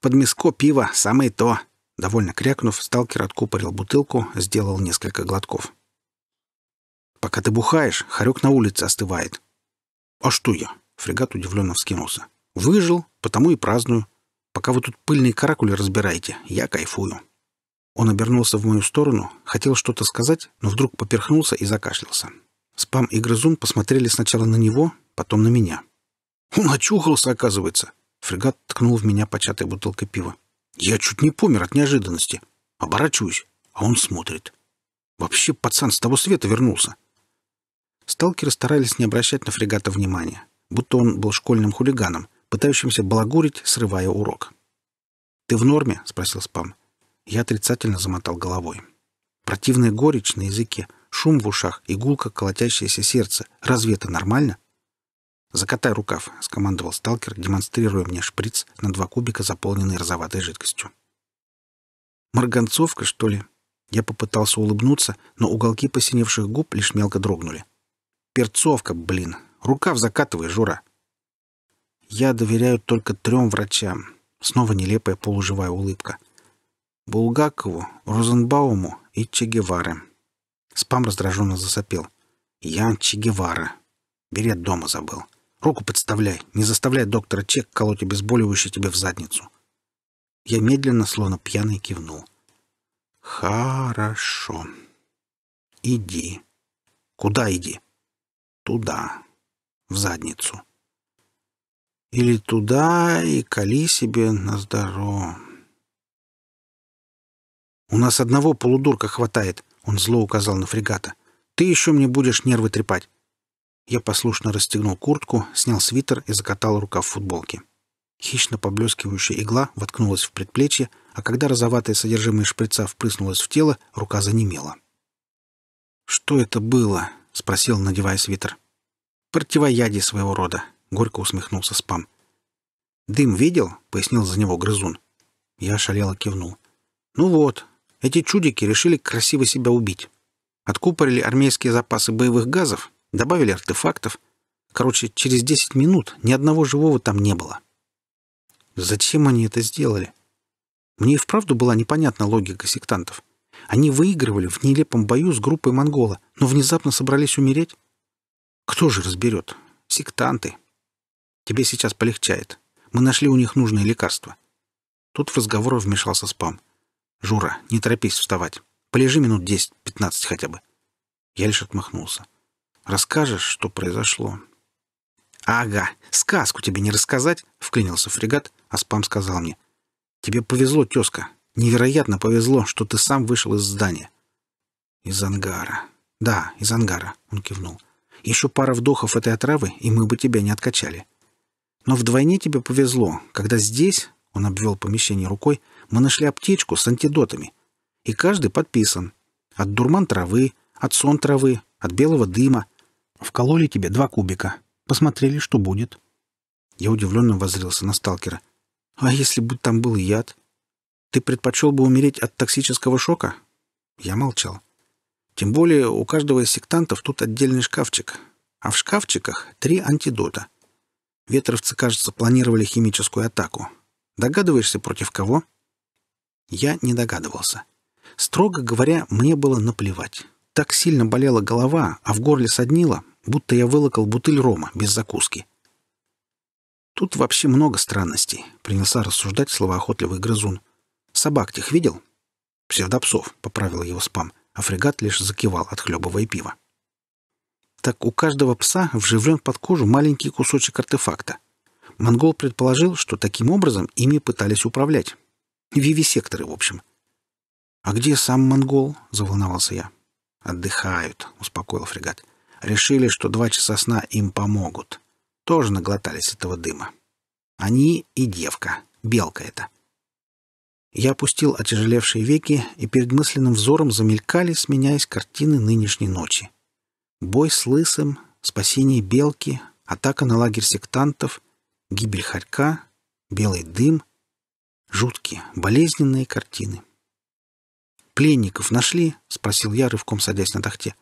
Под миско пиво самое то. Довольно крякнув, сталкер откупорил бутылку, сделал несколько глотков. «Пока ты бухаешь, хорек на улице остывает». «А что я?» — фрегат удивленно вскинулся. «Выжил, потому и праздную. Пока вы тут пыльные каракули разбираете, я кайфую». Он обернулся в мою сторону, хотел что-то сказать, но вдруг поперхнулся и закашлялся. Спам и Грызун посмотрели сначала на него, потом на меня. «Он очухался, оказывается. Фрегат ткнул в меня початой бутылкой пива. Я чуть не помер от неожиданности. Оборачиваюсь, а он смотрит. Вообще пацан с того света вернулся. Сталкеры старались не обращать на фрегата внимания, будто он был школьным хулиганом, пытающимся балагурить, срывая урок. «Ты в норме?» — спросил Спам. Я отрицательно замотал головой. Противная горечь на языке, шум в ушах, игулка, колотящееся сердце. Разве это нормально? «Закатай рукав», — скомандовал сталкер, демонстрируя мне шприц на два кубика, заполненный розоватой жидкостью. «Марганцовка, что ли?» Я попытался улыбнуться, но уголки посиневших губ лишь мелко дрогнули. «Перцовка, блин! Рукав закатывай, Жура!» «Я доверяю только трем врачам». Снова нелепая полуживая улыбка. «Булгакову, Розенбауму и Чегевары. Спам раздраженно засопел. «Я Че Гевара. Берет дома забыл». Руку подставляй, не заставляй доктора Чек колоть обезболивающее тебе в задницу. Я медленно, словно пьяный, кивнул. Хорошо. Иди. Куда иди? Туда. В задницу. Или туда и кали себе на здорово. У нас одного полудурка хватает, он зло указал на фрегата. Ты еще мне будешь нервы трепать. Я послушно расстегнул куртку, снял свитер и закатал рукав футболки. Хищно поблескивающая игла воткнулась в предплечье, а когда розоватое содержимое шприца впрыснулось в тело, рука занемела. «Что это было?» — спросил, надевая свитер. «Противоядие своего рода», — горько усмехнулся спам. «Дым видел?» — пояснил за него грызун. Я шалело кивнул. «Ну вот, эти чудики решили красиво себя убить. Откупорили армейские запасы боевых газов, добавили артефактов. Короче, через 10 минут ни одного живого там не было. Зачем они это сделали? Мне и вправду была непонятна логика сектантов. Они выигрывали в нелепом бою с группой Монгола, но внезапно собрались умереть. Кто же разберет? Сектанты. Тебе сейчас полегчает. Мы нашли у них нужное лекарство. Тут в разговор вмешался спам. «Жура, не торопись вставать. Полежи минут десять-пятнадцать хотя бы». Я лишь отмахнулся. Расскажешь, что произошло?» «Ага, сказку тебе не рассказать», — вклинился фрегат, а спам сказал мне. «Тебе повезло, тезка. Невероятно повезло, что ты сам вышел из здания». «Из ангара». «Да, из ангара», — он кивнул. «Еще пара вдохов этой отравы, и мы бы тебя не откачали. Но вдвойне тебе повезло, когда здесь, — он обвел помещение рукой, — мы нашли аптечку с антидотами. И каждый подписан. От дурман травы, от сон травы, от белого дыма — Вкололи тебе два кубика. Посмотрели, что будет. Я удивленно воззрился на сталкера. А если бы там был яд? Ты предпочел бы умереть от токсического шока? Я молчал. Тем более у каждого из сектантов тут отдельный шкафчик. А в шкафчиках три антидота. Ветровцы, кажется, планировали химическую атаку. Догадываешься, против кого? Я не догадывался. Строго говоря, мне было наплевать. Так сильно болела голова, а в горле соднило, будто я вылокал бутыль рома без закуски. «Тут вообще много странностей», — принялся рассуждать словоохотливый грызун. «Собак тех видел?» «Псевдопсов», — поправил его спам, а фрегат лишь закивал, от отхлебывая пиво. Так у каждого пса вживлен под кожу маленький кусочек артефакта. Монгол предположил, что таким образом ими пытались управлять. Вивисекторы, в общем. «А где сам Монгол?» — заволновался я. «Отдыхают», — успокоил фрегат. «Решили, что два часа сна им помогут. Тоже наглотались этого дыма. Они и девка, белка это. Я опустил отяжелевшие веки, и перед мысленным взором замелькали, сменяясь картины нынешней ночи. Бой с Лысым, спасение Белки, атака на лагерь сектантов, гибель Харька, белый дым. Жуткие, болезненные картины. «Пленников нашли?» — спросил я, рывком садясь на тахте.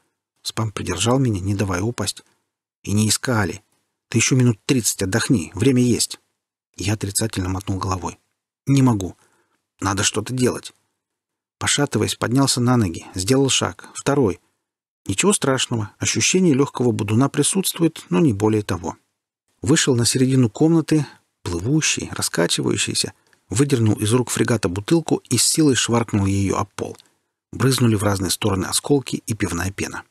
Спам придержал меня, не давая упасть. «И не искали. Ты еще минут тридцать отдохни, время есть». Я отрицательно мотнул головой. «Не могу. Надо что-то делать». Пошатываясь, поднялся на ноги, сделал шаг, второй. Ничего страшного, ощущение легкого будуна присутствует, но не более того. Вышел на середину комнаты, плывущий, раскачивающийся, выдернул из рук фрегата бутылку и с силой шваркнул ее об пол брызнули в разные стороны осколки и пивная пена.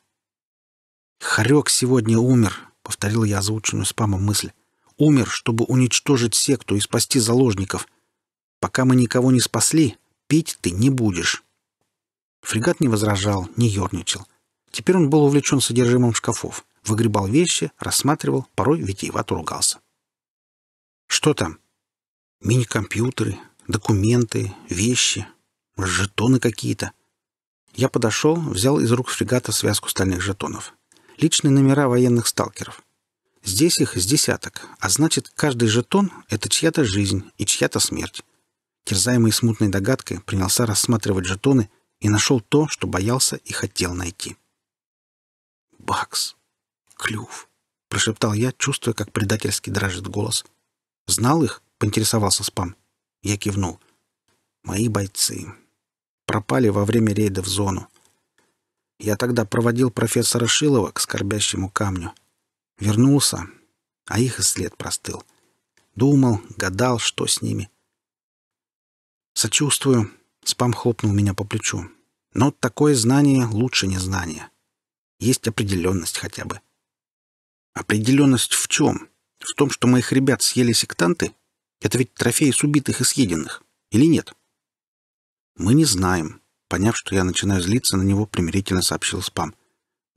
«Хорек сегодня умер», — повторил я озвученную спамом мысль. «Умер, чтобы уничтожить секту и спасти заложников. Пока мы никого не спасли, пить ты не будешь». Фрегат не возражал, не ерничал. Теперь он был увлечен содержимым шкафов, выгребал вещи, рассматривал, порой витиевато ругался. «Что там?» «Мини-компьютеры, документы, вещи, жетоны какие-то». Я подошел, взял из рук фрегата связку стальных жетонов. Личные номера военных сталкеров. Здесь их с десяток, а значит, каждый жетон — это чья-то жизнь и чья-то смерть. Терзаемый смутной догадкой принялся рассматривать жетоны и нашел то, что боялся и хотел найти. «Бакс! Клюв!» — прошептал я, чувствуя, как предательски дрожит голос. «Знал их?» — поинтересовался спам. Я кивнул. «Мои бойцы пропали во время рейда в зону. Я тогда проводил профессора Шилова к скорбящему камню. Вернулся, а их и след простыл. Думал, гадал, что с ними. «Сочувствую», — спам хлопнул меня по плечу. «Но такое знание лучше незнания. Есть определенность хотя бы». «Определенность в чем? В том, что моих ребят съели сектанты? Это ведь трофеи с убитых и съеденных. Или нет?» «Мы не знаем». Поняв, что я начинаю злиться, на него примирительно сообщил спам.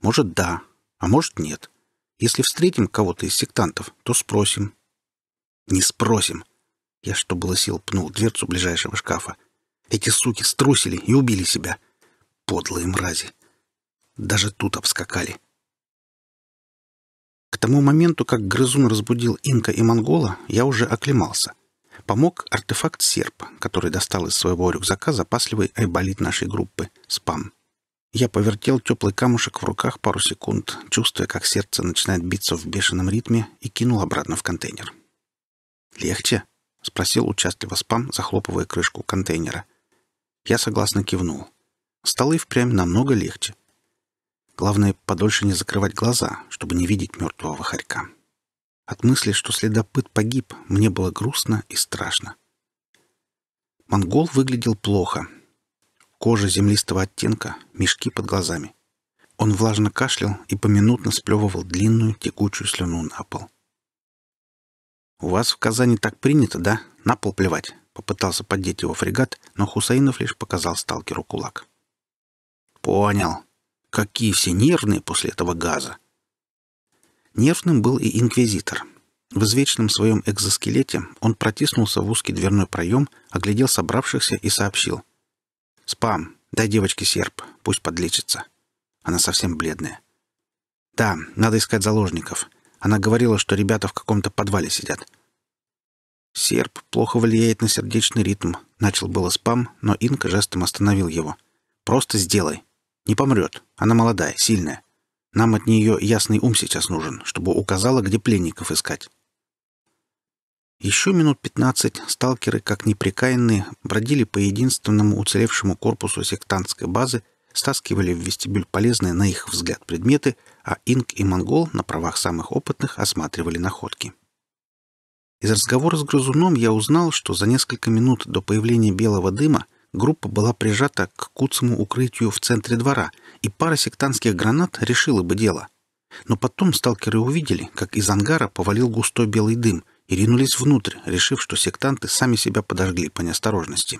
«Может, да, а может, нет. Если встретим кого-то из сектантов, то спросим». «Не спросим». Я, что было сил, пнул дверцу ближайшего шкафа. Эти суки струсили и убили себя. Подлые мрази. Даже тут обскакали. К тому моменту, как грызун разбудил инка и монгола, я уже оклемался — помог артефакт «Серп», который достал из своего рюкзака запасливый айболит нашей группы — «Спам». Я повертел теплый камушек в руках пару секунд, чувствуя, как сердце начинает биться в бешеном ритме, и кинул обратно в контейнер. «Легче?» — спросил участливо спам, захлопывая крышку контейнера. Я согласно кивнул. Стало и впрямь намного легче. Главное, подольше не закрывать глаза, чтобы не видеть мертвого хорька. От мысли, что следопыт погиб, мне было грустно и страшно. Монгол выглядел плохо. Кожа землистого оттенка, мешки под глазами. Он влажно кашлял и поминутно сплевывал длинную текучую слюну на пол. «У вас в Казани так принято, да? На пол плевать!» — попытался поддеть его фрегат, но Хусаинов лишь показал сталкеру кулак. «Понял. Какие все нервные после этого газа!» Нервным был и инквизитор. В извечном своем экзоскелете он протиснулся в узкий дверной проем, оглядел собравшихся и сообщил. «Спам, дай девочке серп, пусть подлечится. Она совсем бледная». «Да, надо искать заложников. Она говорила, что ребята в каком-то подвале сидят». «Серп плохо влияет на сердечный ритм», — начал было спам, но Инка жестом остановил его. «Просто сделай. Не помрет. Она молодая, сильная. Нам от нее ясный ум сейчас нужен, чтобы указала, где пленников искать. Еще минут пятнадцать сталкеры, как непрекаянные, бродили по единственному уцелевшему корпусу сектантской базы, стаскивали в вестибюль полезные, на их взгляд, предметы, а Инк и Монгол на правах самых опытных осматривали находки. Из разговора с грызуном я узнал, что за несколько минут до появления белого дыма группа была прижата к куцому укрытию в центре двора — и пара сектантских гранат решила бы дело. Но потом сталкеры увидели, как из ангара повалил густой белый дым, и ринулись внутрь, решив, что сектанты сами себя подожгли по неосторожности.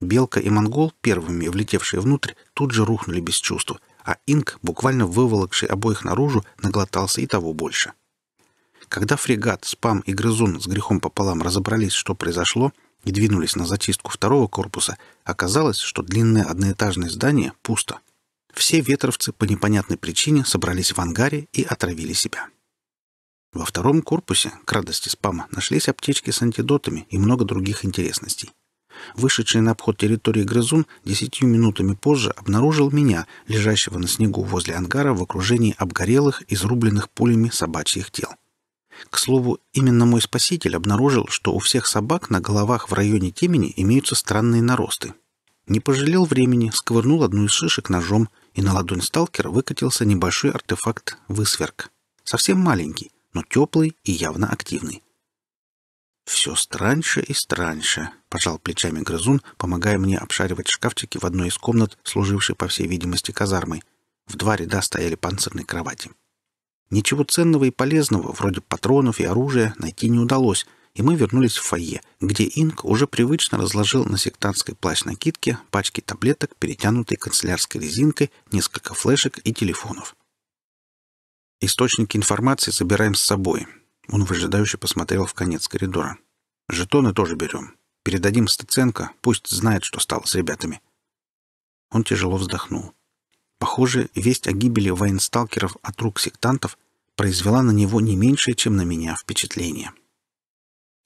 Белка и Монгол, первыми влетевшие внутрь, тут же рухнули без чувств, а Инк, буквально выволокший обоих наружу, наглотался и того больше. Когда фрегат, спам и грызун с грехом пополам разобрались, что произошло, и двинулись на зачистку второго корпуса, оказалось, что длинное одноэтажное здание пусто все ветровцы по непонятной причине собрались в ангаре и отравили себя. Во втором корпусе, к радости спама, нашлись аптечки с антидотами и много других интересностей. Вышедший на обход территории грызун десятью минутами позже обнаружил меня, лежащего на снегу возле ангара в окружении обгорелых, изрубленных пулями собачьих тел. К слову, именно мой спаситель обнаружил, что у всех собак на головах в районе темени имеются странные наросты. Не пожалел времени, сковырнул одну из шишек ножом, и на ладонь сталкера выкатился небольшой артефакт «Высверк». Совсем маленький, но теплый и явно активный. «Все страньше и страньше», — пожал плечами грызун, помогая мне обшаривать шкафчики в одной из комнат, служившей, по всей видимости, казармой. В два ряда стояли панцирные кровати. Ничего ценного и полезного, вроде патронов и оружия, найти не удалось — и мы вернулись в фойе, где Инк уже привычно разложил на сектантской плащ-накидке пачки таблеток, перетянутой канцелярской резинкой, несколько флешек и телефонов. «Источники информации собираем с собой». Он выжидающе посмотрел в конец коридора. «Жетоны тоже берем. Передадим Стеценко, пусть знает, что стало с ребятами». Он тяжело вздохнул. Похоже, весть о гибели военсталкеров от рук сектантов произвела на него не меньшее, чем на меня, впечатление.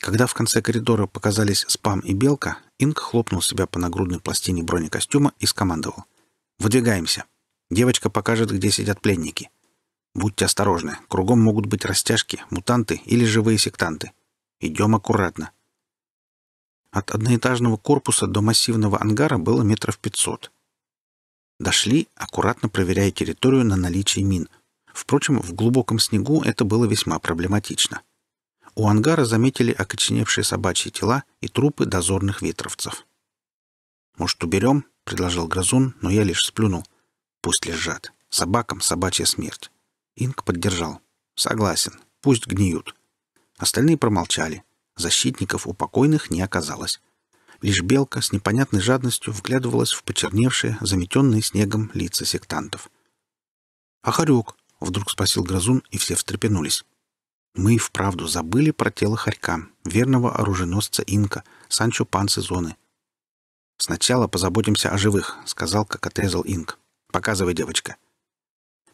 Когда в конце коридора показались спам и белка, Инг хлопнул себя по нагрудной пластине бронекостюма и скомандовал. «Выдвигаемся. Девочка покажет, где сидят пленники. Будьте осторожны, кругом могут быть растяжки, мутанты или живые сектанты. Идем аккуратно». От одноэтажного корпуса до массивного ангара было метров пятьсот. Дошли, аккуратно проверяя территорию на наличие мин. Впрочем, в глубоком снегу это было весьма проблематично. — у ангара заметили окоченевшие собачьи тела и трупы дозорных ветровцев. «Может, уберем?» — предложил грызун, но я лишь сплюнул. «Пусть лежат. Собакам собачья смерть». Инк поддержал. «Согласен. Пусть гниют». Остальные промолчали. Защитников у покойных не оказалось. Лишь белка с непонятной жадностью вглядывалась в почерневшие, заметенные снегом лица сектантов. «Ахарек!» — вдруг спросил грызун, и все встрепенулись. Мы и вправду забыли про тело Харька, верного оруженосца инка, Санчо Пансы зоны. «Сначала позаботимся о живых», — сказал, как отрезал инк. «Показывай, девочка».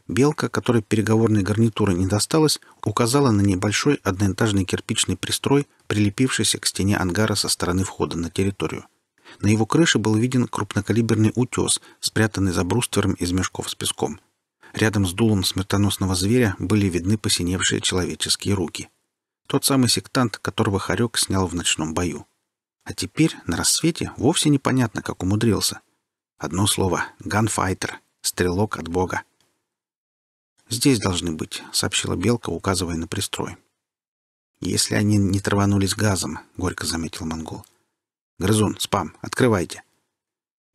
Белка, которой переговорной гарнитуры не досталось, указала на небольшой одноэтажный кирпичный пристрой, прилепившийся к стене ангара со стороны входа на территорию. На его крыше был виден крупнокалиберный утес, спрятанный за бруствером из мешков с песком — Рядом с дулом смертоносного зверя были видны посиневшие человеческие руки. Тот самый сектант, которого Харек снял в ночном бою. А теперь, на рассвете, вовсе непонятно, как умудрился. Одно слово — ганфайтер, стрелок от бога. «Здесь должны быть», — сообщила Белка, указывая на пристрой. «Если они не траванулись газом», — горько заметил монгол. «Грызун, спам, открывайте».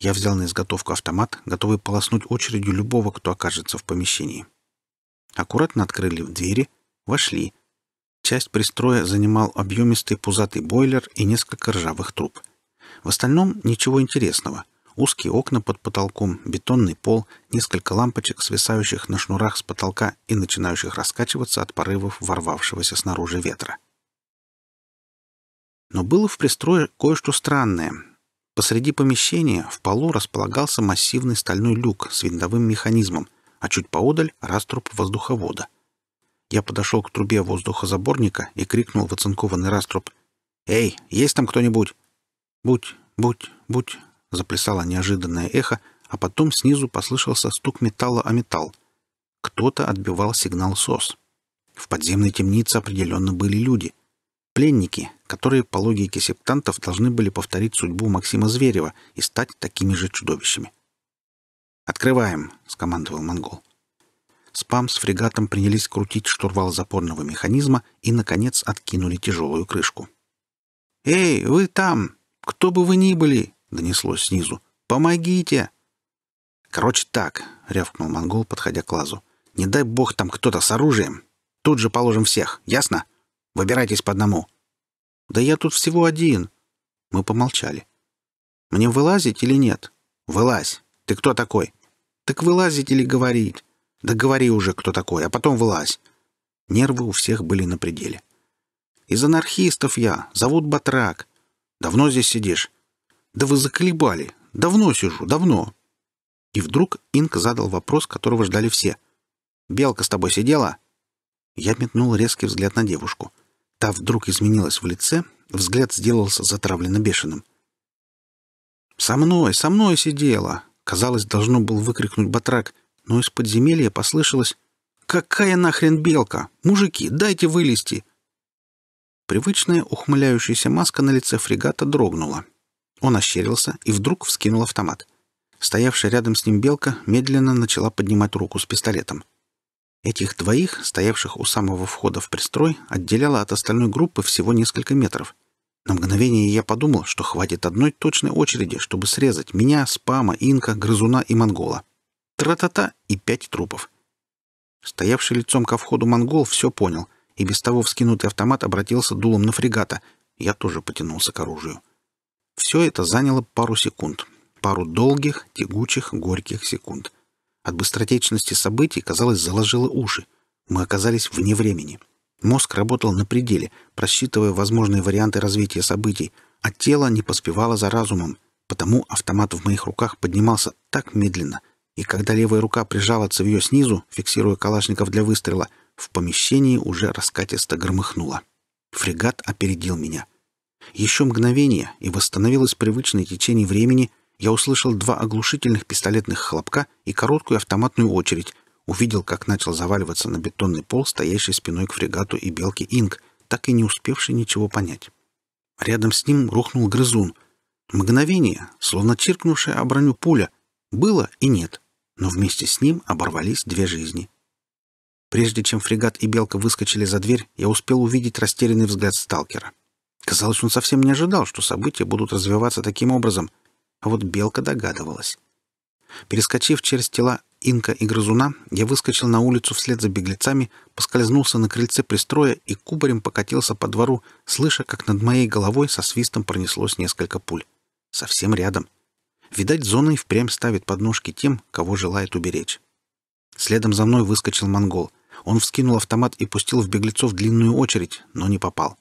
Я взял на изготовку автомат, готовый полоснуть очередью любого, кто окажется в помещении. Аккуратно открыли двери, вошли. Часть пристроя занимал объемистый пузатый бойлер и несколько ржавых труб. В остальном ничего интересного. Узкие окна под потолком, бетонный пол, несколько лампочек, свисающих на шнурах с потолка и начинающих раскачиваться от порывов ворвавшегося снаружи ветра. Но было в пристрое кое-что странное, Посреди помещения в полу располагался массивный стальной люк с винтовым механизмом, а чуть поодаль — раструб воздуховода. Я подошел к трубе воздухозаборника и крикнул в оцинкованный раструб. «Эй, есть там кто-нибудь?» «Будь, будь, будь!» — заплясало неожиданное эхо, а потом снизу послышался стук металла о металл. Кто-то отбивал сигнал СОС. В подземной темнице определенно были люди — пленники, которые, по логике септантов, должны были повторить судьбу Максима Зверева и стать такими же чудовищами. «Открываем», — скомандовал монгол. Спам с фрегатом принялись крутить штурвал запорного механизма и, наконец, откинули тяжелую крышку. «Эй, вы там! Кто бы вы ни были!» — донеслось снизу. «Помогите!» «Короче так», — рявкнул монгол, подходя к лазу. «Не дай бог там кто-то с оружием. Тут же положим всех, ясно?» Выбирайтесь по одному». «Да я тут всего один». Мы помолчали. «Мне вылазить или нет?» «Вылазь. Ты кто такой?» «Так вылазить или говорить?» «Да говори уже, кто такой, а потом вылазь». Нервы у всех были на пределе. «Из анархистов я. Зовут Батрак. Давно здесь сидишь?» «Да вы заколебали. Давно сижу, давно». И вдруг Инк задал вопрос, которого ждали все. «Белка с тобой сидела?» Я метнул резкий взгляд на девушку. Та вдруг изменилась в лице, взгляд сделался затравленно бешеным. «Со мной, со мной сидела!» Казалось, должно был выкрикнуть батрак, но из подземелья послышалось «Какая нахрен белка? Мужики, дайте вылезти!» Привычная ухмыляющаяся маска на лице фрегата дрогнула. Он ощерился и вдруг вскинул автомат. Стоявшая рядом с ним белка медленно начала поднимать руку с пистолетом. Этих двоих, стоявших у самого входа в пристрой, отделяло от остальной группы всего несколько метров. На мгновение я подумал, что хватит одной точной очереди, чтобы срезать меня, спама, инка, грызуна и монгола. Тра-та-та и пять трупов. Стоявший лицом ко входу монгол все понял, и без того вскинутый автомат обратился дулом на фрегата. Я тоже потянулся к оружию. Все это заняло пару секунд. Пару долгих, тягучих, горьких секунд — от быстротечности событий, казалось, заложило уши. Мы оказались вне времени. Мозг работал на пределе, просчитывая возможные варианты развития событий, а тело не поспевало за разумом, потому автомат в моих руках поднимался так медленно, и когда левая рука прижала цевьё снизу, фиксируя калашников для выстрела, в помещении уже раскатисто громыхнуло. Фрегат опередил меня. Еще мгновение, и восстановилось привычное течение времени — я услышал два оглушительных пистолетных хлопка и короткую автоматную очередь, увидел, как начал заваливаться на бетонный пол, стоящий спиной к фрегату и белке Инг, так и не успевший ничего понять. Рядом с ним рухнул грызун. Мгновение, словно чиркнувшая о броню пуля, было и нет, но вместе с ним оборвались две жизни. Прежде чем фрегат и белка выскочили за дверь, я успел увидеть растерянный взгляд сталкера. Казалось, он совсем не ожидал, что события будут развиваться таким образом — а вот белка догадывалась. Перескочив через тела инка и грызуна, я выскочил на улицу вслед за беглецами, поскользнулся на крыльце пристроя и кубарем покатился по двору, слыша, как над моей головой со свистом пронеслось несколько пуль. Совсем рядом. Видать, зона и впрямь ставит подножки тем, кого желает уберечь. Следом за мной выскочил монгол. Он вскинул автомат и пустил в беглецов длинную очередь, но не попал.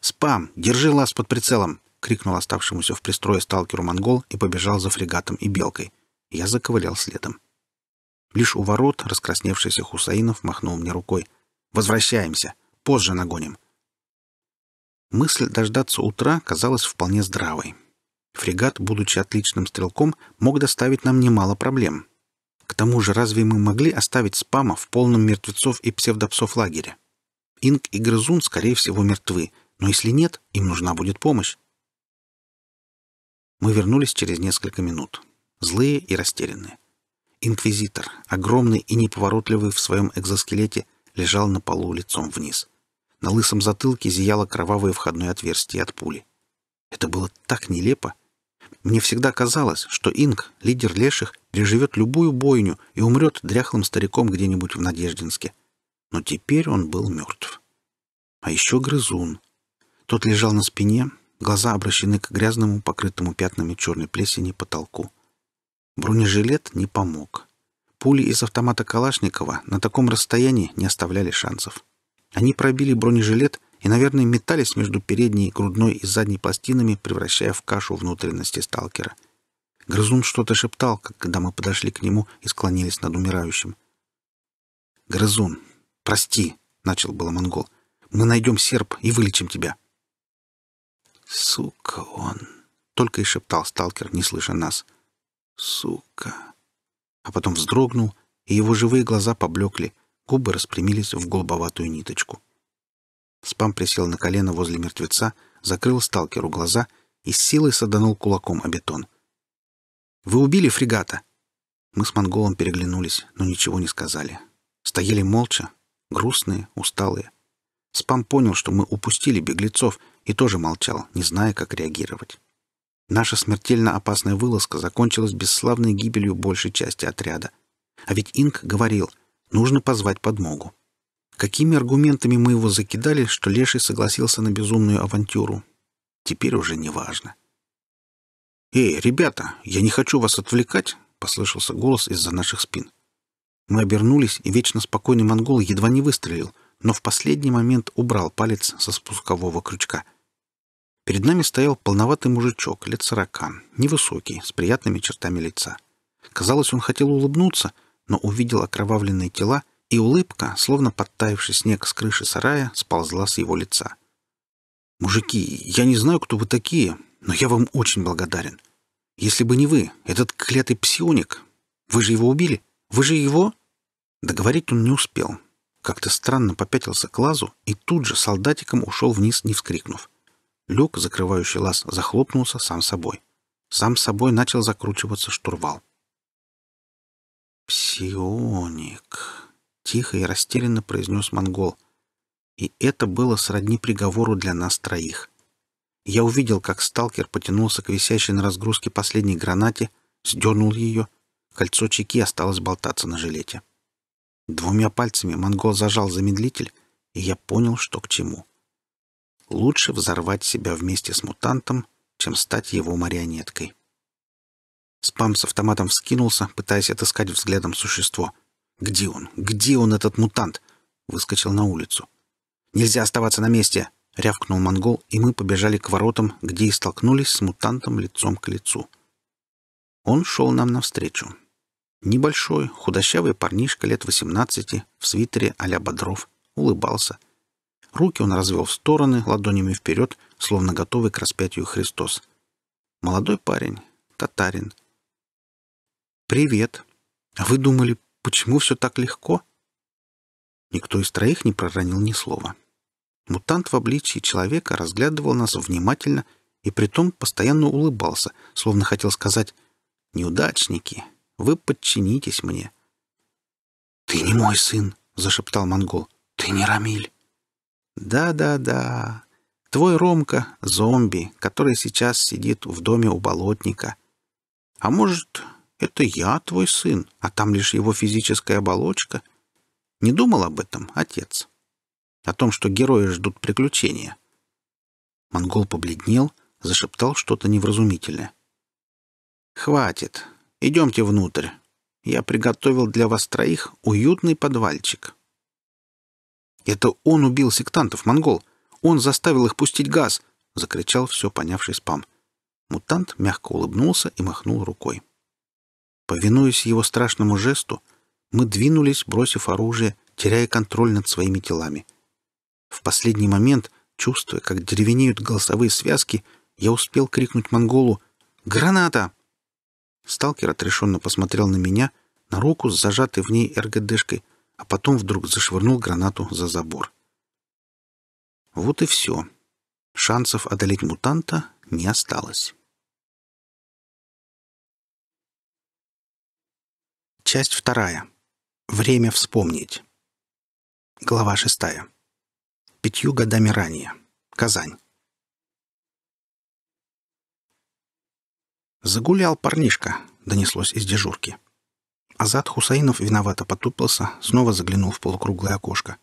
«Спам! Держи лаз под прицелом!» — крикнул оставшемуся в пристрое сталкеру монгол и побежал за фрегатом и белкой. Я заковылял следом. Лишь у ворот раскрасневшийся Хусаинов махнул мне рукой. «Возвращаемся! Позже нагоним!» Мысль дождаться утра казалась вполне здравой. Фрегат, будучи отличным стрелком, мог доставить нам немало проблем. К тому же, разве мы могли оставить спама в полном мертвецов и псевдопсов лагере? Инк и Грызун, скорее всего, мертвы, но если нет, им нужна будет помощь. Мы вернулись через несколько минут, злые и растерянные. Инквизитор, огромный и неповоротливый в своем экзоскелете, лежал на полу лицом вниз. На лысом затылке зияло кровавое входное отверстие от пули. Это было так нелепо. Мне всегда казалось, что Инг, лидер леших, переживет любую бойню и умрет дряхлым стариком где-нибудь в Надеждинске. Но теперь он был мертв. А еще грызун. Тот лежал на спине, Глаза обращены к грязному, покрытому пятнами черной плесени потолку. Бронежилет не помог. Пули из автомата Калашникова на таком расстоянии не оставляли шансов. Они пробили бронежилет и, наверное, метались между передней, грудной и задней пластинами, превращая в кашу внутренности сталкера. Грызун что-то шептал, когда мы подошли к нему и склонились над умирающим. «Грызун, прости!» — начал было монгол. «Мы найдем серп и вылечим тебя!» «Сука он!» — только и шептал сталкер, не слыша нас. «Сука!» А потом вздрогнул, и его живые глаза поблекли, губы распрямились в голубоватую ниточку. Спам присел на колено возле мертвеца, закрыл сталкеру глаза и с силой саданул кулаком о бетон. «Вы убили фрегата!» Мы с монголом переглянулись, но ничего не сказали. Стояли молча, грустные, усталые. Спам понял, что мы упустили беглецов, и тоже молчал, не зная, как реагировать. Наша смертельно опасная вылазка закончилась бесславной гибелью большей части отряда. А ведь Инк говорил, нужно позвать подмогу. Какими аргументами мы его закидали, что Леший согласился на безумную авантюру? Теперь уже не важно. «Эй, ребята, я не хочу вас отвлекать!» — послышался голос из-за наших спин. Мы обернулись, и вечно спокойный монгол едва не выстрелил — но в последний момент убрал палец со спускового крючка. Перед нами стоял полноватый мужичок, лет сорока, невысокий, с приятными чертами лица. Казалось, он хотел улыбнуться, но увидел окровавленные тела, и улыбка, словно подтаявший снег с крыши сарая, сползла с его лица. «Мужики, я не знаю, кто вы такие, но я вам очень благодарен. Если бы не вы, этот клятый псионик... Вы же его убили? Вы же его...» Договорить он не успел, как-то странно попятился к лазу и тут же солдатиком ушел вниз, не вскрикнув. Люк, закрывающий лаз, захлопнулся сам собой. Сам собой начал закручиваться штурвал. «Псионик!» — тихо и растерянно произнес монгол. И это было сродни приговору для нас троих. Я увидел, как сталкер потянулся к висящей на разгрузке последней гранате, сдернул ее. Кольцо чеки осталось болтаться на жилете. Двумя пальцами монгол зажал замедлитель, и я понял, что к чему. Лучше взорвать себя вместе с мутантом, чем стать его марионеткой. Спам с автоматом вскинулся, пытаясь отыскать взглядом существо. «Где он? Где он, этот мутант?» Выскочил на улицу. «Нельзя оставаться на месте!» — рявкнул монгол, и мы побежали к воротам, где и столкнулись с мутантом лицом к лицу. Он шел нам навстречу. Небольшой, худощавый парнишка лет 18 в свитере а-ля Бодров улыбался. Руки он развел в стороны, ладонями вперед, словно готовый к распятию Христос. Молодой парень, татарин. «Привет! А вы думали, почему все так легко?» Никто из троих не проронил ни слова. Мутант в обличии человека разглядывал нас внимательно и притом постоянно улыбался, словно хотел сказать «Неудачники, вы подчинитесь мне». «Ты не мой сын», — зашептал монгол. «Ты не Рамиль». «Да-да-да. Твой Ромка — зомби, который сейчас сидит в доме у болотника. А может, это я твой сын, а там лишь его физическая оболочка? Не думал об этом, отец? О том, что герои ждут приключения?» Монгол побледнел, зашептал что-то невразумительное. «Хватит», Идемте внутрь. Я приготовил для вас троих уютный подвальчик. Это он убил сектантов, монгол. Он заставил их пустить газ, — закричал все понявший спам. Мутант мягко улыбнулся и махнул рукой. Повинуясь его страшному жесту, мы двинулись, бросив оружие, теряя контроль над своими телами. В последний момент, чувствуя, как деревенеют голосовые связки, я успел крикнуть монголу «Граната!» Сталкер отрешенно посмотрел на меня, на руку с зажатой в ней РГДшкой, а потом вдруг зашвырнул гранату за забор. Вот и все. Шансов одолеть мутанта не осталось. Часть вторая. Время вспомнить. Глава шестая. Пятью годами ранее. Казань. «Загулял парнишка», — донеслось из дежурки. Азат Хусаинов виновато потупился, снова заглянул в полукруглое окошко.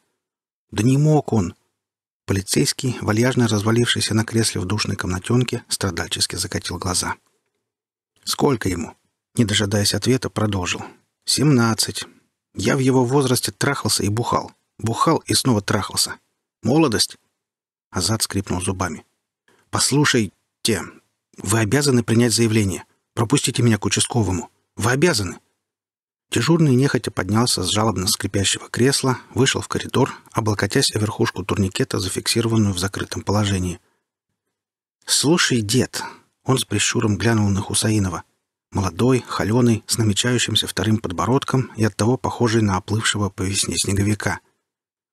«Да не мог он!» Полицейский, вальяжно развалившийся на кресле в душной комнатенке, страдальчески закатил глаза. «Сколько ему?» Не дожидаясь ответа, продолжил. «Семнадцать. Я в его возрасте трахался и бухал. Бухал и снова трахался. Молодость?» Азат скрипнул зубами. «Послушайте, вы обязаны принять заявление. Пропустите меня к участковому. Вы обязаны. Дежурный нехотя поднялся с жалобно скрипящего кресла, вышел в коридор, облокотясь о верхушку турникета, зафиксированную в закрытом положении. «Слушай, дед!» — он с прищуром глянул на Хусаинова. Молодой, холеный, с намечающимся вторым подбородком и оттого похожий на оплывшего по весне снеговика.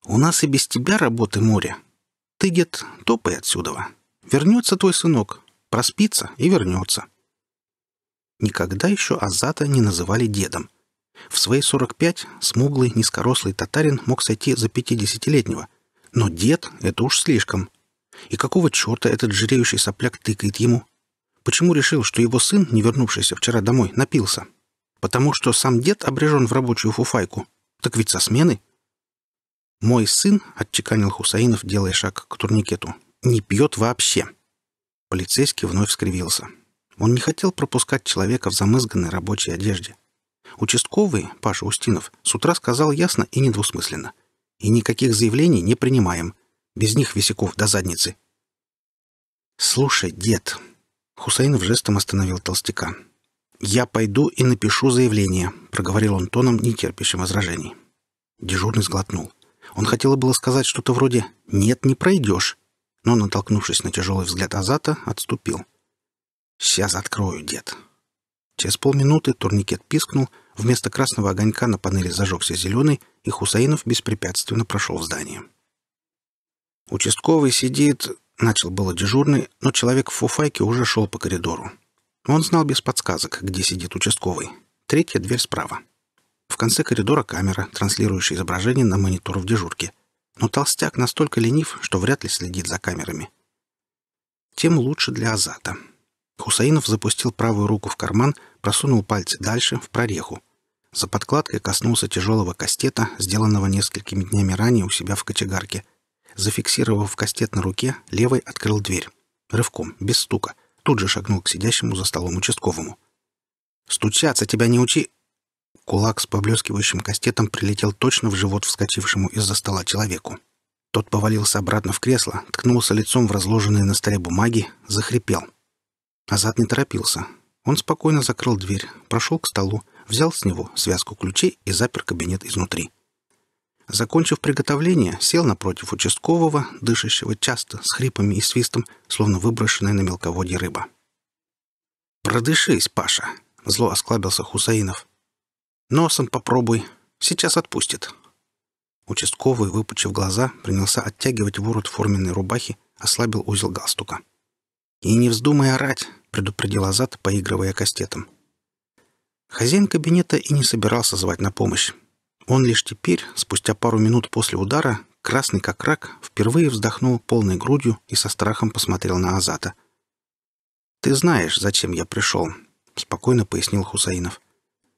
«У нас и без тебя работы море. Ты, дед, топай отсюда. Вернется твой сынок, Проспится и вернется. Никогда еще Азата не называли дедом. В свои 45 смуглый, низкорослый татарин мог сойти за 50-летнего. Но дед — это уж слишком. И какого черта этот жиреющий сопляк тыкает ему? Почему решил, что его сын, не вернувшийся вчера домой, напился? Потому что сам дед обрежен в рабочую фуфайку. Так ведь со смены? «Мой сын», — отчеканил Хусаинов, делая шаг к турникету, — «не пьет вообще». Полицейский вновь скривился. Он не хотел пропускать человека в замызганной рабочей одежде. Участковый, Паша Устинов, с утра сказал ясно и недвусмысленно. «И никаких заявлений не принимаем. Без них висяков до задницы». «Слушай, дед...» Хусаинов жестом остановил толстяка. «Я пойду и напишу заявление», — проговорил он тоном, не терпящим возражений. Дежурный сглотнул. Он хотел было сказать что-то вроде «Нет, не пройдешь», но, натолкнувшись на тяжелый взгляд Азата, отступил. «Сейчас открою, дед». Через полминуты турникет пискнул, вместо красного огонька на панели зажегся зеленый, и Хусаинов беспрепятственно прошел в здание. «Участковый сидит...» — начал было дежурный, но человек в фуфайке уже шел по коридору. Он знал без подсказок, где сидит участковый. Третья дверь справа. В конце коридора камера, транслирующая изображение на монитор в дежурке — но толстяк настолько ленив, что вряд ли следит за камерами. Тем лучше для Азата. Хусаинов запустил правую руку в карман, просунул пальцы дальше, в прореху. За подкладкой коснулся тяжелого кастета, сделанного несколькими днями ранее у себя в кочегарке. Зафиксировав кастет на руке, левой открыл дверь. Рывком, без стука. Тут же шагнул к сидящему за столом участковому. «Стучаться тебя не учи!» кулак с поблескивающим кастетом прилетел точно в живот вскочившему из-за стола человеку. Тот повалился обратно в кресло, ткнулся лицом в разложенные на столе бумаги, захрипел. Азат не торопился. Он спокойно закрыл дверь, прошел к столу, взял с него связку ключей и запер кабинет изнутри. Закончив приготовление, сел напротив участкового, дышащего часто, с хрипами и свистом, словно выброшенная на мелководье рыба. «Продышись, Паша!» — зло осклабился Хусаинов. Носом попробуй. Сейчас отпустит. Участковый, выпучив глаза, принялся оттягивать ворот форменной рубахи, ослабил узел галстука. «И не вздумай орать!» — предупредил Азат, поигрывая кастетом. Хозяин кабинета и не собирался звать на помощь. Он лишь теперь, спустя пару минут после удара, красный как рак, впервые вздохнул полной грудью и со страхом посмотрел на Азата. «Ты знаешь, зачем я пришел», — спокойно пояснил Хусаинов.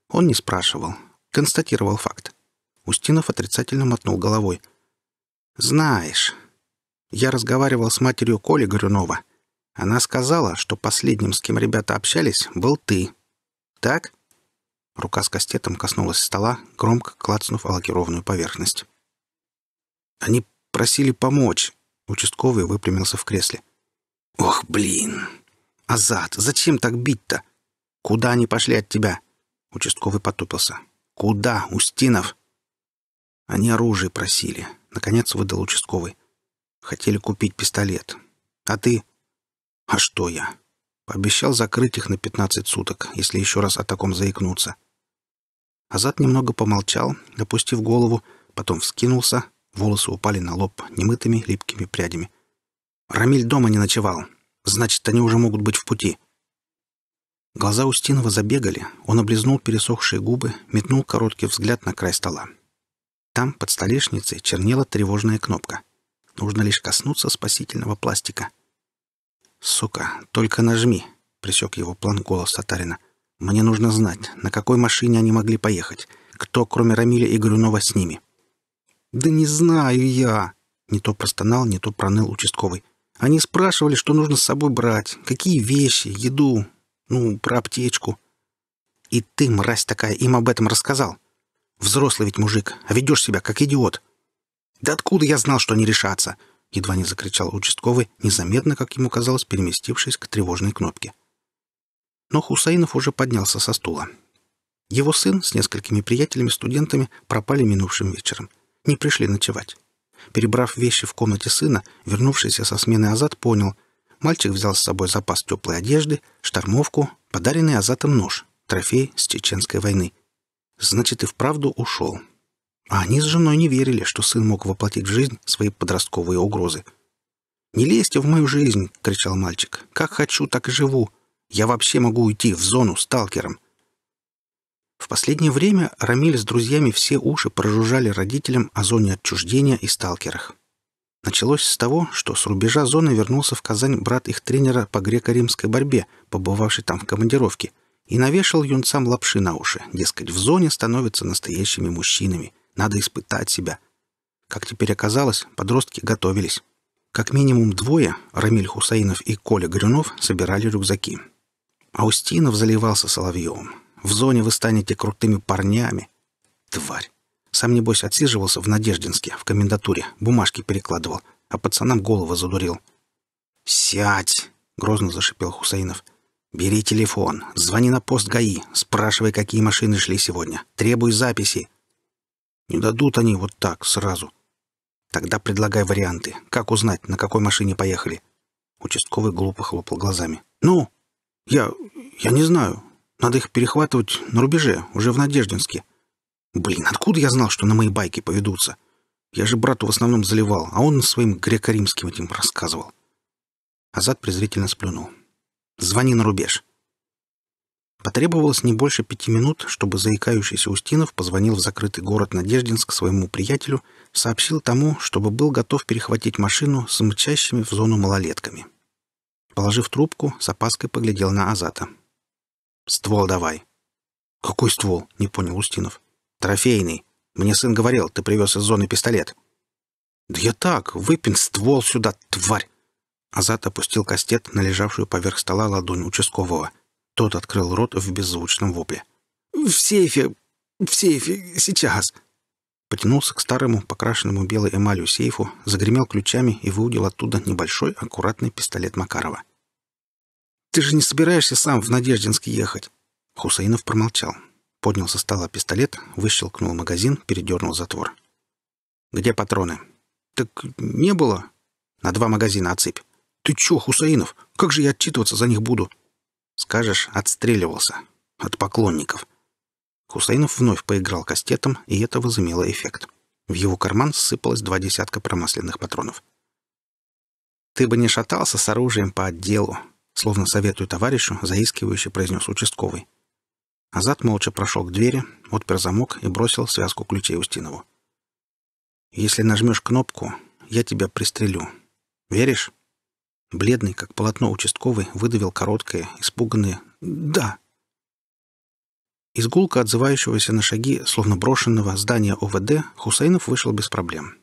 Он не спрашивал, констатировал факт. Устинов отрицательно мотнул головой. «Знаешь, я разговаривал с матерью Коли Горюнова. Она сказала, что последним, с кем ребята общались, был ты. Так?» Рука с кастетом коснулась стола, громко клацнув о лакированную поверхность. «Они просили помочь», — участковый выпрямился в кресле. «Ох, блин! Азат, зачем так бить-то? Куда они пошли от тебя?» Участковый потупился. «Куда, Устинов?» Они оружие просили. Наконец выдал участковый. Хотели купить пистолет. А ты? А что я? Пообещал закрыть их на пятнадцать суток, если еще раз о таком заикнуться. Азат немного помолчал, опустив голову, потом вскинулся, волосы упали на лоб немытыми липкими прядями. «Рамиль дома не ночевал. Значит, они уже могут быть в пути». Глаза Устинова забегали, он облизнул пересохшие губы, метнул короткий взгляд на край стола. Там, под столешницей, чернела тревожная кнопка. Нужно лишь коснуться спасительного пластика. «Сука, только нажми!» — пресек его план голос Татарина. «Мне нужно знать, на какой машине они могли поехать, кто, кроме Рамиля и Горюнова, с ними». «Да не знаю я!» — не то простонал, не то проныл участковый. «Они спрашивали, что нужно с собой брать, какие вещи, еду, ну, про аптечку. И ты, мразь такая, им об этом рассказал. Взрослый ведь мужик, а ведешь себя как идиот. Да откуда я знал, что они решаться? Едва не закричал участковый, незаметно, как ему казалось, переместившись к тревожной кнопке. Но Хусаинов уже поднялся со стула. Его сын с несколькими приятелями-студентами пропали минувшим вечером. Не пришли ночевать. Перебрав вещи в комнате сына, вернувшийся со смены Азат понял, Мальчик взял с собой запас теплой одежды, штормовку, подаренный Азатом нож, трофей с Чеченской войны. Значит, и вправду ушел. А они с женой не верили, что сын мог воплотить в жизнь свои подростковые угрозы. «Не лезьте в мою жизнь!» — кричал мальчик. «Как хочу, так и живу. Я вообще могу уйти в зону сталкером». В последнее время Рамиль с друзьями все уши прожужжали родителям о зоне отчуждения и сталкерах. Началось с того, что с рубежа зоны вернулся в Казань брат их тренера по греко-римской борьбе, побывавший там в командировке, и навешал юнцам лапши на уши, дескать, в зоне становятся настоящими мужчинами, надо испытать себя. Как теперь оказалось, подростки готовились. Как минимум двое, Рамиль Хусаинов и Коля Горюнов, собирали рюкзаки. Аустинов заливался Соловьевым. «В зоне вы станете крутыми парнями». Тварь. Сам, небось, отсиживался в Надеждинске, в комендатуре, бумажки перекладывал, а пацанам голову задурил. «Сядь!» — грозно зашипел Хусаинов. «Бери телефон, звони на пост ГАИ, спрашивай, какие машины шли сегодня, требуй записи». «Не дадут они вот так, сразу». «Тогда предлагай варианты. Как узнать, на какой машине поехали?» Участковый глупо хлопал глазами. «Ну, я... я не знаю. Надо их перехватывать на рубеже, уже в Надеждинске. Блин, откуда я знал, что на мои байки поведутся? Я же брату в основном заливал, а он своим греко-римским этим рассказывал. Азат презрительно сплюнул. «Звони на рубеж». Потребовалось не больше пяти минут, чтобы заикающийся Устинов позвонил в закрытый город Надеждинск своему приятелю, сообщил тому, чтобы был готов перехватить машину с мчащими в зону малолетками. Положив трубку, с опаской поглядел на Азата. «Ствол давай». «Какой ствол?» — не понял Устинов. Трофейный. Мне сын говорил, ты привез из зоны пистолет. Да я так, выпин ствол сюда, тварь. Азат опустил кастет на лежавшую поверх стола ладонь участкового. Тот открыл рот в беззвучном вопле. В сейфе, в сейфе, сейчас. Потянулся к старому, покрашенному белой эмалью сейфу, загремел ключами и выудил оттуда небольшой, аккуратный пистолет Макарова. «Ты же не собираешься сам в Надеждинск ехать?» Хусаинов промолчал. Поднял со стола пистолет, выщелкнул магазин, передернул затвор. «Где патроны?» «Так не было». «На два магазина отсыпь». «Ты чё, Хусаинов? Как же я отчитываться за них буду?» «Скажешь, отстреливался. От поклонников». Хусаинов вновь поиграл кастетом, и это возымело эффект. В его карман сыпалось два десятка промасленных патронов. «Ты бы не шатался с оружием по отделу», словно советую товарищу, заискивающе произнес участковый. Азат молча прошел к двери, отпер замок и бросил связку ключей Устинову. «Если нажмешь кнопку, я тебя пристрелю. Веришь?» Бледный, как полотно участковый, выдавил короткое, испуганное «Да!». Из гулка, отзывающегося на шаги, словно брошенного здания ОВД, Хусейнов вышел без проблем.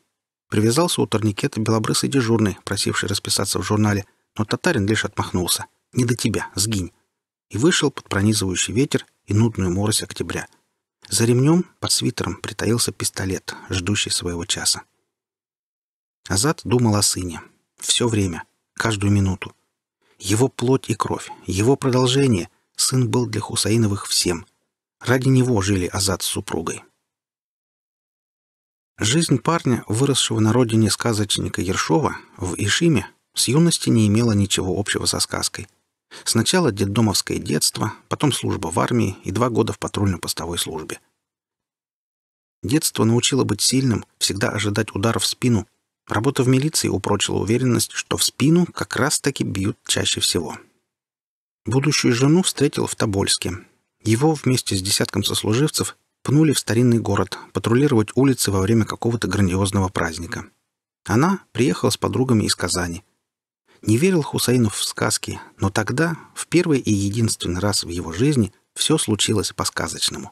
Привязался у турникета белобрысый дежурный, просивший расписаться в журнале, но татарин лишь отмахнулся. «Не до тебя, сгинь!» И вышел под пронизывающий ветер, и нудную морось октября. За ремнем под свитером притаился пистолет, ждущий своего часа. Азат думал о сыне. Все время, каждую минуту. Его плоть и кровь, его продолжение. Сын был для Хусаиновых всем. Ради него жили Азат с супругой. Жизнь парня, выросшего на родине сказочника Ершова, в Ишиме, с юности не имела ничего общего со сказкой — Сначала детдомовское детство, потом служба в армии и два года в патрульно-постовой службе. Детство научило быть сильным, всегда ожидать удара в спину. Работа в милиции упрочила уверенность, что в спину как раз-таки бьют чаще всего. Будущую жену встретил в Тобольске. Его вместе с десятком сослуживцев пнули в старинный город патрулировать улицы во время какого-то грандиозного праздника. Она приехала с подругами из Казани – не верил Хусейнов в сказки, но тогда, в первый и единственный раз в его жизни, все случилось по-сказочному.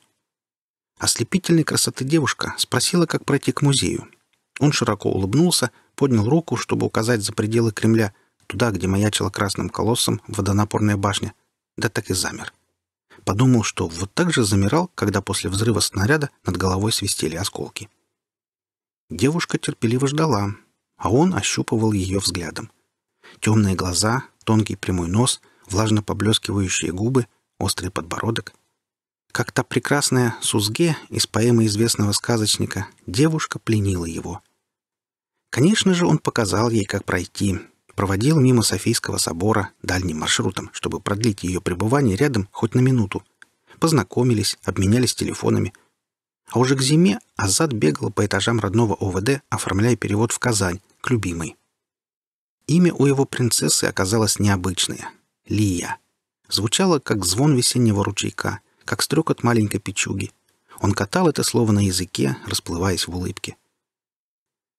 Ослепительной красоты девушка спросила, как пройти к музею. Он широко улыбнулся, поднял руку, чтобы указать за пределы Кремля, туда, где маячила красным колоссом водонапорная башня, да так и замер. Подумал, что вот так же замирал, когда после взрыва снаряда над головой свистели осколки. Девушка терпеливо ждала, а он ощупывал ее взглядом — Темные глаза, тонкий прямой нос, влажно поблескивающие губы, острый подбородок. Как та прекрасная Сузге из поэмы известного сказочника, девушка пленила его. Конечно же, он показал ей, как пройти, проводил мимо Софийского собора дальним маршрутом, чтобы продлить ее пребывание рядом хоть на минуту. Познакомились, обменялись телефонами. А уже к зиме Азад бегал по этажам родного ОВД, оформляя перевод в Казань, к любимой. Имя у его принцессы оказалось необычное — Лия. Звучало, как звон весеннего ручейка, как стрекот маленькой печуги. Он катал это слово на языке, расплываясь в улыбке.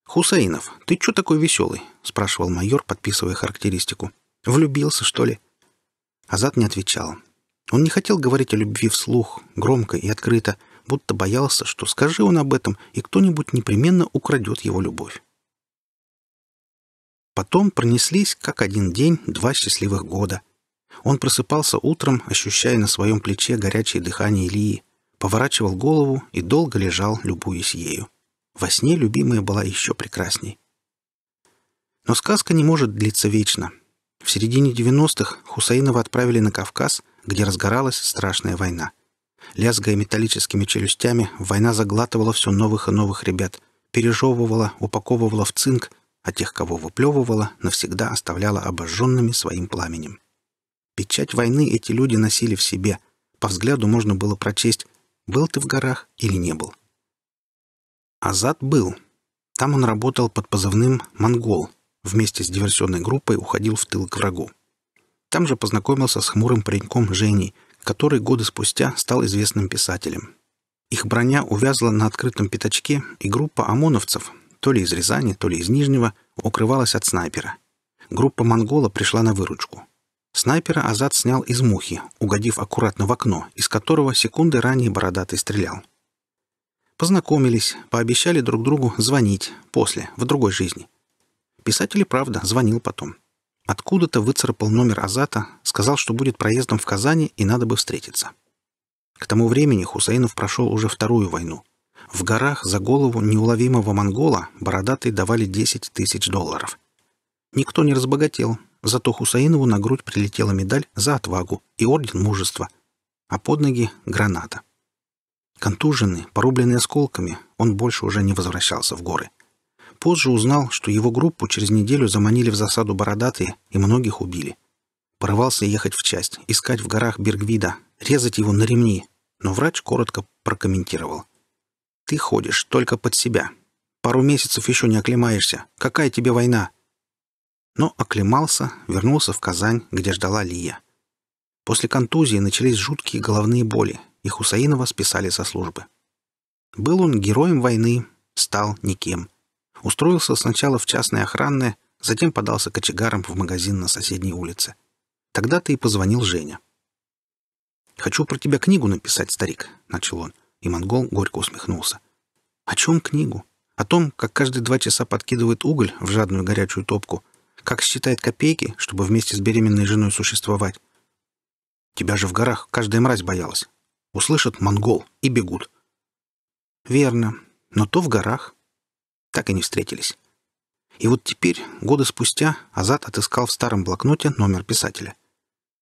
«Хусаинов, ты чё такой веселый?» — спрашивал майор, подписывая характеристику. «Влюбился, что ли?» Азат не отвечал. Он не хотел говорить о любви вслух, громко и открыто, будто боялся, что скажи он об этом, и кто-нибудь непременно украдет его любовь. Потом пронеслись, как один день, два счастливых года. Он просыпался утром, ощущая на своем плече горячее дыхание Ильи, поворачивал голову и долго лежал, любуясь ею. Во сне любимая была еще прекрасней. Но сказка не может длиться вечно. В середине 90-х Хусаинова отправили на Кавказ, где разгоралась страшная война. Лязгая металлическими челюстями, война заглатывала все новых и новых ребят, пережевывала, упаковывала в цинк а тех, кого выплевывала, навсегда оставляла обожженными своим пламенем. Печать войны эти люди носили в себе. По взгляду можно было прочесть, был ты в горах или не был. Азад был. Там он работал под позывным «Монгол», вместе с диверсионной группой уходил в тыл к врагу. Там же познакомился с хмурым пареньком Женей, который годы спустя стал известным писателем. Их броня увязла на открытом пятачке, и группа ОМОНовцев, то ли из Рязани, то ли из Нижнего, укрывалась от снайпера. Группа «Монгола» пришла на выручку. Снайпера Азат снял из мухи, угодив аккуратно в окно, из которого секунды ранее бородатый стрелял. Познакомились, пообещали друг другу звонить после, в другой жизни. Писатель и правда звонил потом. Откуда-то выцарапал номер Азата, сказал, что будет проездом в Казани и надо бы встретиться. К тому времени Хусаинов прошел уже вторую войну — в горах за голову неуловимого монгола бородатые давали 10 тысяч долларов. Никто не разбогател, зато Хусаинову на грудь прилетела медаль за отвагу и орден мужества, а под ноги — граната. Контуженный, порубленный осколками, он больше уже не возвращался в горы. Позже узнал, что его группу через неделю заманили в засаду бородатые и многих убили. Порывался ехать в часть, искать в горах Бергвида, резать его на ремни, но врач коротко прокомментировал ты ходишь только под себя. Пару месяцев еще не оклемаешься. Какая тебе война?» Но оклемался, вернулся в Казань, где ждала Лия. После контузии начались жуткие головные боли, и Хусаинова списали со службы. Был он героем войны, стал никем. Устроился сначала в частное охранное, затем подался кочегаром в магазин на соседней улице. Тогда-то и позвонил Женя. «Хочу про тебя книгу написать, старик», — начал он и монгол горько усмехнулся. «О чем книгу? О том, как каждые два часа подкидывает уголь в жадную горячую топку, как считает копейки, чтобы вместе с беременной женой существовать. Тебя же в горах каждая мразь боялась. Услышат монгол и бегут». «Верно, но то в горах». Так и не встретились. И вот теперь, годы спустя, Азат отыскал в старом блокноте номер писателя.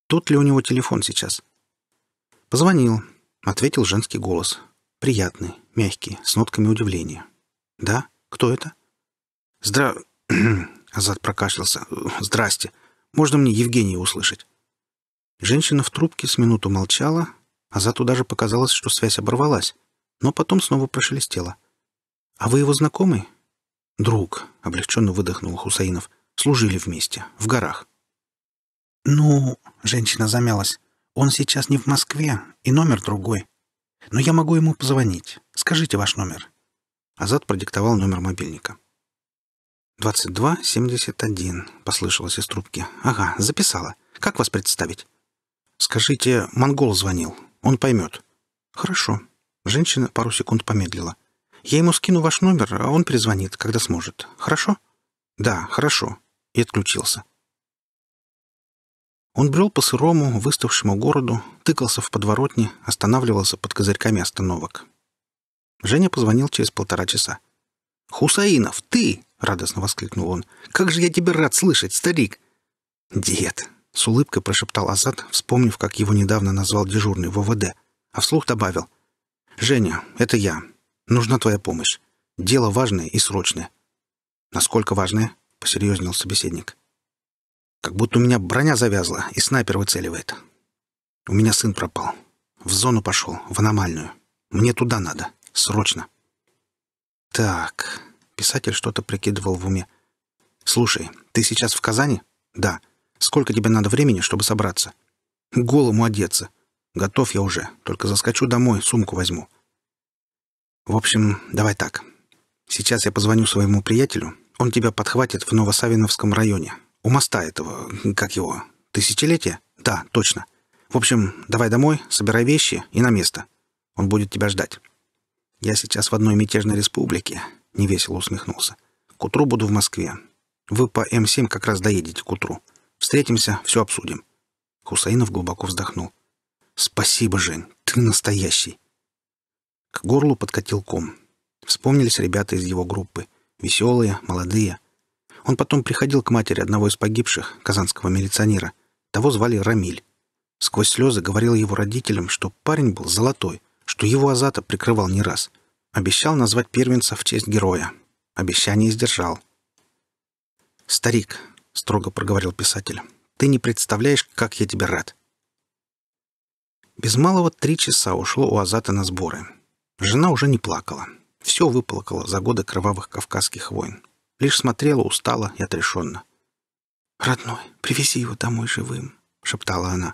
Тут ли у него телефон сейчас? Позвонил. Ответил женский голос. Приятный, мягкий, с нотками удивления. «Да? Кто это?» «Здра...» Азат прокашлялся. «Здрасте. Можно мне Евгения услышать?» Женщина в трубке с минуту молчала. Азату даже показалось, что связь оборвалась. Но потом снова прошелестела. «А вы его знакомы?» «Друг», — облегченно выдохнул Хусаинов. «Служили вместе, в горах». «Ну...» — женщина замялась. «Он сейчас не в Москве, и номер другой. Но я могу ему позвонить. Скажите ваш номер». Азат продиктовал номер мобильника. «Двадцать два семьдесят один», — послышалось из трубки. «Ага, записала. Как вас представить?» «Скажите, монгол звонил. Он поймет». «Хорошо». Женщина пару секунд помедлила. «Я ему скину ваш номер, а он перезвонит, когда сможет. Хорошо?» «Да, хорошо». И отключился. Он брел по сырому, выставшему городу, тыкался в подворотне, останавливался под козырьками остановок. Женя позвонил через полтора часа. «Хусаинов, ты!» — радостно воскликнул он. «Как же я тебя рад слышать, старик!» «Дед!» — с улыбкой прошептал Азат, вспомнив, как его недавно назвал дежурный в ОВД, а вслух добавил. «Женя, это я. Нужна твоя помощь. Дело важное и срочное». «Насколько важное?» — посерьезнел собеседник. Как будто у меня броня завязла, и снайпер выцеливает. У меня сын пропал. В зону пошел, в аномальную. Мне туда надо. Срочно. Так. Писатель что-то прикидывал в уме. Слушай, ты сейчас в Казани? Да. Сколько тебе надо времени, чтобы собраться? Голому одеться. Готов я уже. Только заскочу домой, сумку возьму. В общем, давай так. Сейчас я позвоню своему приятелю. Он тебя подхватит в Новосавиновском районе. У моста этого, как его, тысячелетия? Да, точно. В общем, давай домой, собирай вещи и на место. Он будет тебя ждать. Я сейчас в одной мятежной республике, невесело усмехнулся. К утру буду в Москве. Вы по М7 как раз доедете к утру. Встретимся, все обсудим. Хусаинов глубоко вздохнул. Спасибо, Жень, ты настоящий. К горлу подкатил ком. Вспомнились ребята из его группы. Веселые, молодые. Он потом приходил к матери одного из погибших, казанского милиционера. Того звали Рамиль. Сквозь слезы говорил его родителям, что парень был золотой, что его Азата прикрывал не раз. Обещал назвать первенца в честь героя. Обещание сдержал. «Старик», — строго проговорил писатель, — «ты не представляешь, как я тебе рад». Без малого три часа ушло у Азата на сборы. Жена уже не плакала. Все выплакала за годы кровавых кавказских войн. Лишь смотрела устало и отрешенно. «Родной, привези его домой живым», — шептала она.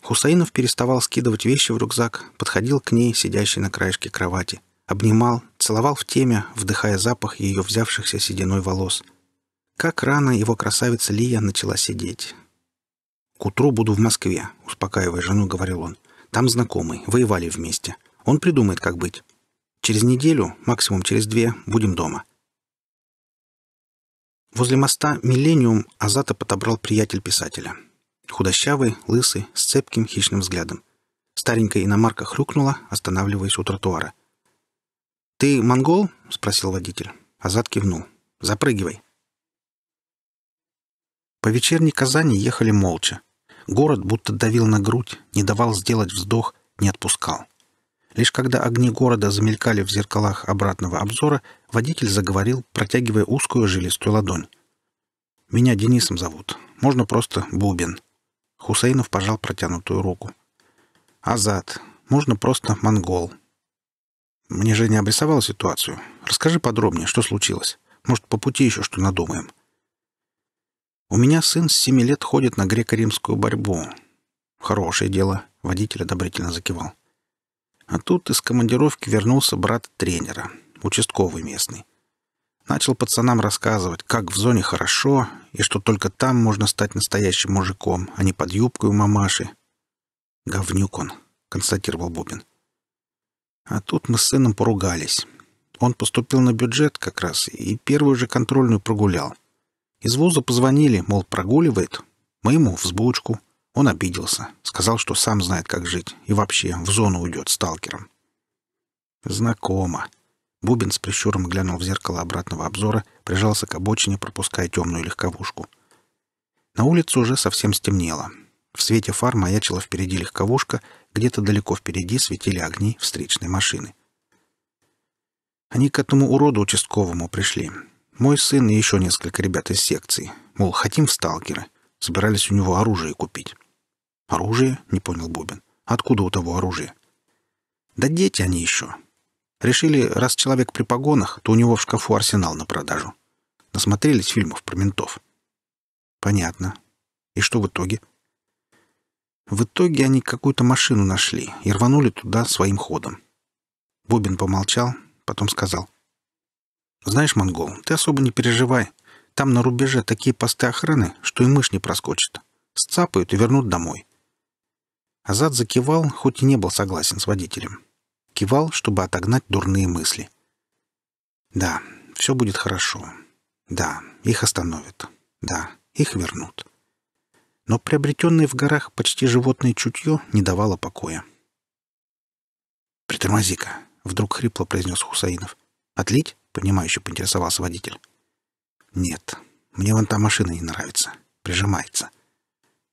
Хусаинов переставал скидывать вещи в рюкзак, подходил к ней, сидящей на краешке кровати, обнимал, целовал в теме, вдыхая запах ее взявшихся сединой волос. Как рано его красавица Лия начала сидеть. «К утру буду в Москве», — успокаивая жену, говорил он. «Там знакомый, воевали вместе. Он придумает, как быть. Через неделю, максимум через две, будем дома. Возле моста «Миллениум» Азата подобрал приятель писателя. Худощавый, лысый, с цепким хищным взглядом. Старенькая иномарка хрюкнула, останавливаясь у тротуара. «Ты монгол?» — спросил водитель. Азат кивнул. «Запрыгивай». По вечерней Казани ехали молча. Город будто давил на грудь, не давал сделать вздох, не отпускал. Лишь когда огни города замелькали в зеркалах обратного обзора, водитель заговорил, протягивая узкую жилистую ладонь. «Меня Денисом зовут. Можно просто Бубин». Хусейнов пожал протянутую руку. «Азат. Можно просто Монгол». «Мне же не обрисовал ситуацию. Расскажи подробнее, что случилось. Может, по пути еще что надумаем». «У меня сын с семи лет ходит на греко-римскую борьбу». «Хорошее дело», — водитель одобрительно закивал. А тут из командировки вернулся брат тренера, участковый местный. Начал пацанам рассказывать, как в зоне хорошо, и что только там можно стать настоящим мужиком, а не под юбкой у мамаши. «Говнюк он», — констатировал Бубин. А тут мы с сыном поругались. Он поступил на бюджет как раз и первую же контрольную прогулял. Из вуза позвонили, мол, прогуливает. Мы ему взбучку. Он обиделся, сказал, что сам знает, как жить, и вообще в зону уйдет сталкером. Знакомо. Бубин с прищуром глянул в зеркало обратного обзора, прижался к обочине, пропуская темную легковушку. На улице уже совсем стемнело. В свете фар маячила впереди легковушка, где-то далеко впереди светили огни встречной машины. Они к этому уроду участковому пришли. Мой сын и еще несколько ребят из секции. Мол, хотим в сталкеры. Собирались у него оружие купить. «Оружие?» — не понял Бубин. «Откуда у того оружие?» «Да дети они еще. Решили, раз человек при погонах, то у него в шкафу арсенал на продажу. Насмотрелись фильмов про ментов». «Понятно. И что в итоге?» В итоге они какую-то машину нашли и рванули туда своим ходом. Бубин помолчал, потом сказал. «Знаешь, Монгол, ты особо не переживай. Там на рубеже такие посты охраны, что и мышь не проскочит. Сцапают и вернут домой. Азад закивал, хоть и не был согласен с водителем. Кивал, чтобы отогнать дурные мысли. «Да, все будет хорошо. Да, их остановят. Да, их вернут». Но приобретенное в горах почти животное чутье не давало покоя. «Притормози-ка», — вдруг хрипло произнес Хусаинов. «Отлить?» — понимающе поинтересовался водитель. «Нет, мне вон та машина не нравится. Прижимается.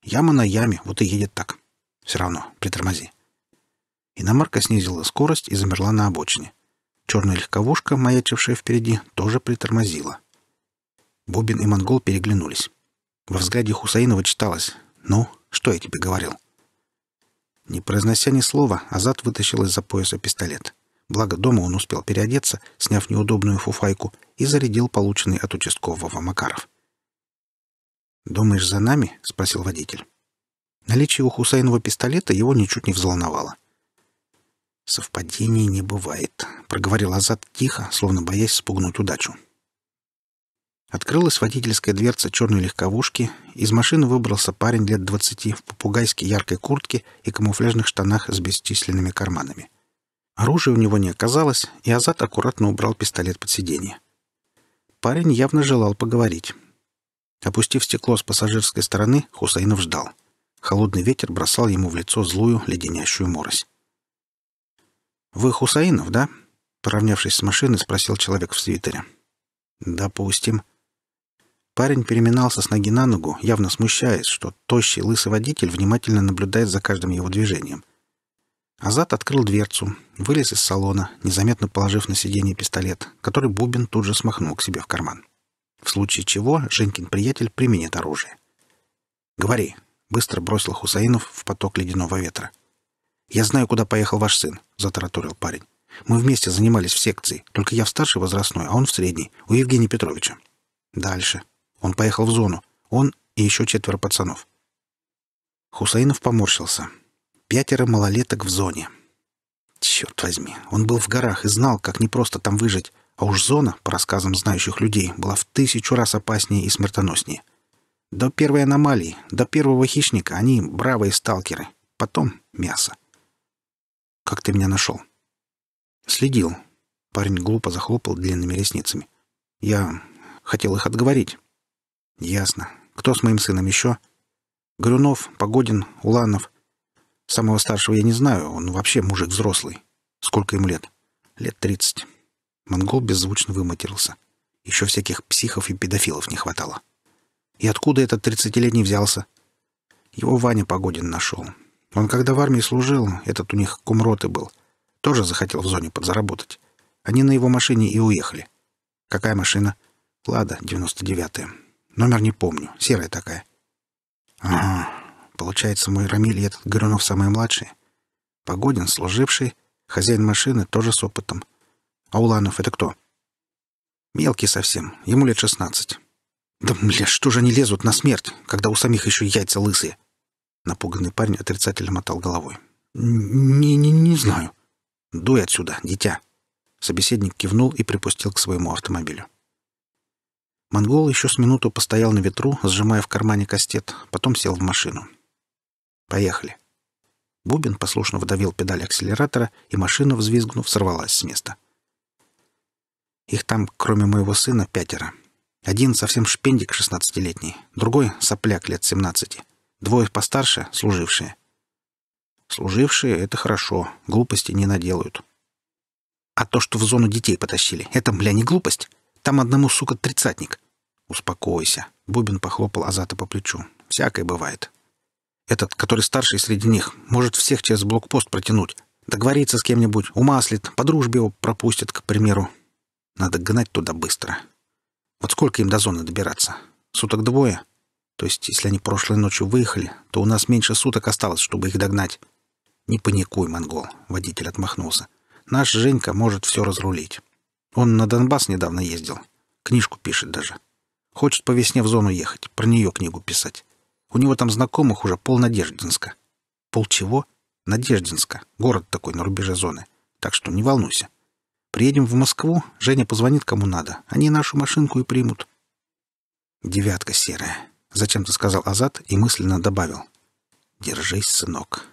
Яма на яме, вот и едет так». Все равно, притормози. Иномарка снизила скорость и замерла на обочине. Черная легковушка, маячившая впереди, тоже притормозила. Бубин и Монгол переглянулись. Во взгляде Хусаинова читалось «Ну, что я тебе говорил?» Не произнося ни слова, Азат вытащил из-за пояса пистолет. Благо дома он успел переодеться, сняв неудобную фуфайку, и зарядил полученный от участкового Макаров. «Думаешь, за нами?» — спросил водитель. Наличие у Хусейнова пистолета его ничуть не взволновало. «Совпадений не бывает», — проговорил Азат тихо, словно боясь спугнуть удачу. Открылась водительская дверца черной легковушки, из машины выбрался парень лет двадцати в попугайской яркой куртке и камуфляжных штанах с бесчисленными карманами. Оружия у него не оказалось, и Азат аккуратно убрал пистолет под сиденье. Парень явно желал поговорить. Опустив стекло с пассажирской стороны, Хусейнов ждал — Холодный ветер бросал ему в лицо злую, леденящую морось. «Вы Хусаинов, да?» Поравнявшись с машиной, спросил человек в свитере. «Допустим». Парень переминался с ноги на ногу, явно смущаясь, что тощий лысый водитель внимательно наблюдает за каждым его движением. Азат открыл дверцу, вылез из салона, незаметно положив на сиденье пистолет, который Бубин тут же смахнул к себе в карман. В случае чего Женькин приятель применит оружие. «Говори», — быстро бросил Хусаинов в поток ледяного ветра. «Я знаю, куда поехал ваш сын», — затараторил парень. «Мы вместе занимались в секции, только я в старшей возрастной, а он в средней, у Евгения Петровича». «Дальше. Он поехал в зону. Он и еще четверо пацанов». Хусаинов поморщился. «Пятеро малолеток в зоне». Черт возьми, он был в горах и знал, как непросто там выжить, а уж зона, по рассказам знающих людей, была в тысячу раз опаснее и смертоноснее. — до первой аномалии, до первого хищника они бравые сталкеры. Потом мясо. «Как ты меня нашел?» «Следил». Парень глупо захлопал длинными ресницами. «Я хотел их отговорить». «Ясно. Кто с моим сыном еще?» «Горюнов, Погодин, Уланов. Самого старшего я не знаю, он вообще мужик взрослый. Сколько им лет?» «Лет тридцать». Монгол беззвучно выматерился. Еще всяких психов и педофилов не хватало. И откуда этот тридцатилетний взялся? Его Ваня Погодин нашел. Он когда в армии служил, этот у них кумроты был. Тоже захотел в зоне подзаработать. Они на его машине и уехали. Какая машина? Лада, 99-я. Номер не помню. Серая такая. Ага. Получается, мой Рамиль и этот Горюнов самый младший. Погодин, служивший, хозяин машины, тоже с опытом. А Уланов — это кто? Мелкий совсем. Ему лет шестнадцать. «Да, бля, что же они лезут на смерть, когда у самих еще яйца лысые?» Напуганный парень отрицательно мотал головой. «Не, не, не знаю». «Дуй отсюда, дитя!» Собеседник кивнул и припустил к своему автомобилю. Монгол еще с минуту постоял на ветру, сжимая в кармане кастет, потом сел в машину. «Поехали». Бубин послушно вдавил педаль акселератора, и машина, взвизгнув, сорвалась с места. «Их там, кроме моего сына, пятеро», один совсем шпендик шестнадцатилетний, другой — сопляк лет семнадцати. Двое постарше — служившие. Служившие — это хорошо, глупости не наделают. А то, что в зону детей потащили, это, бля, не глупость. Там одному, сука, тридцатник. Успокойся. Бубин похлопал Азата по плечу. Всякое бывает. Этот, который старший среди них, может всех через блокпост протянуть. договориться с кем-нибудь, умаслит, по дружбе его пропустит, к примеру. Надо гнать туда быстро. Вот сколько им до зоны добираться? Суток двое? То есть, если они прошлой ночью выехали, то у нас меньше суток осталось, чтобы их догнать. Не паникуй, монгол, водитель отмахнулся. Наш Женька может все разрулить. Он на Донбасс недавно ездил. Книжку пишет даже. Хочет по весне в зону ехать, про нее книгу писать. У него там знакомых уже пол Надеждинска. Пол чего? Надеждинска. Город такой на рубеже зоны. Так что не волнуйся. Приедем в Москву, Женя позвонит кому надо. Они нашу машинку и примут. Девятка серая. Зачем-то сказал Азат и мысленно добавил. Держись, сынок.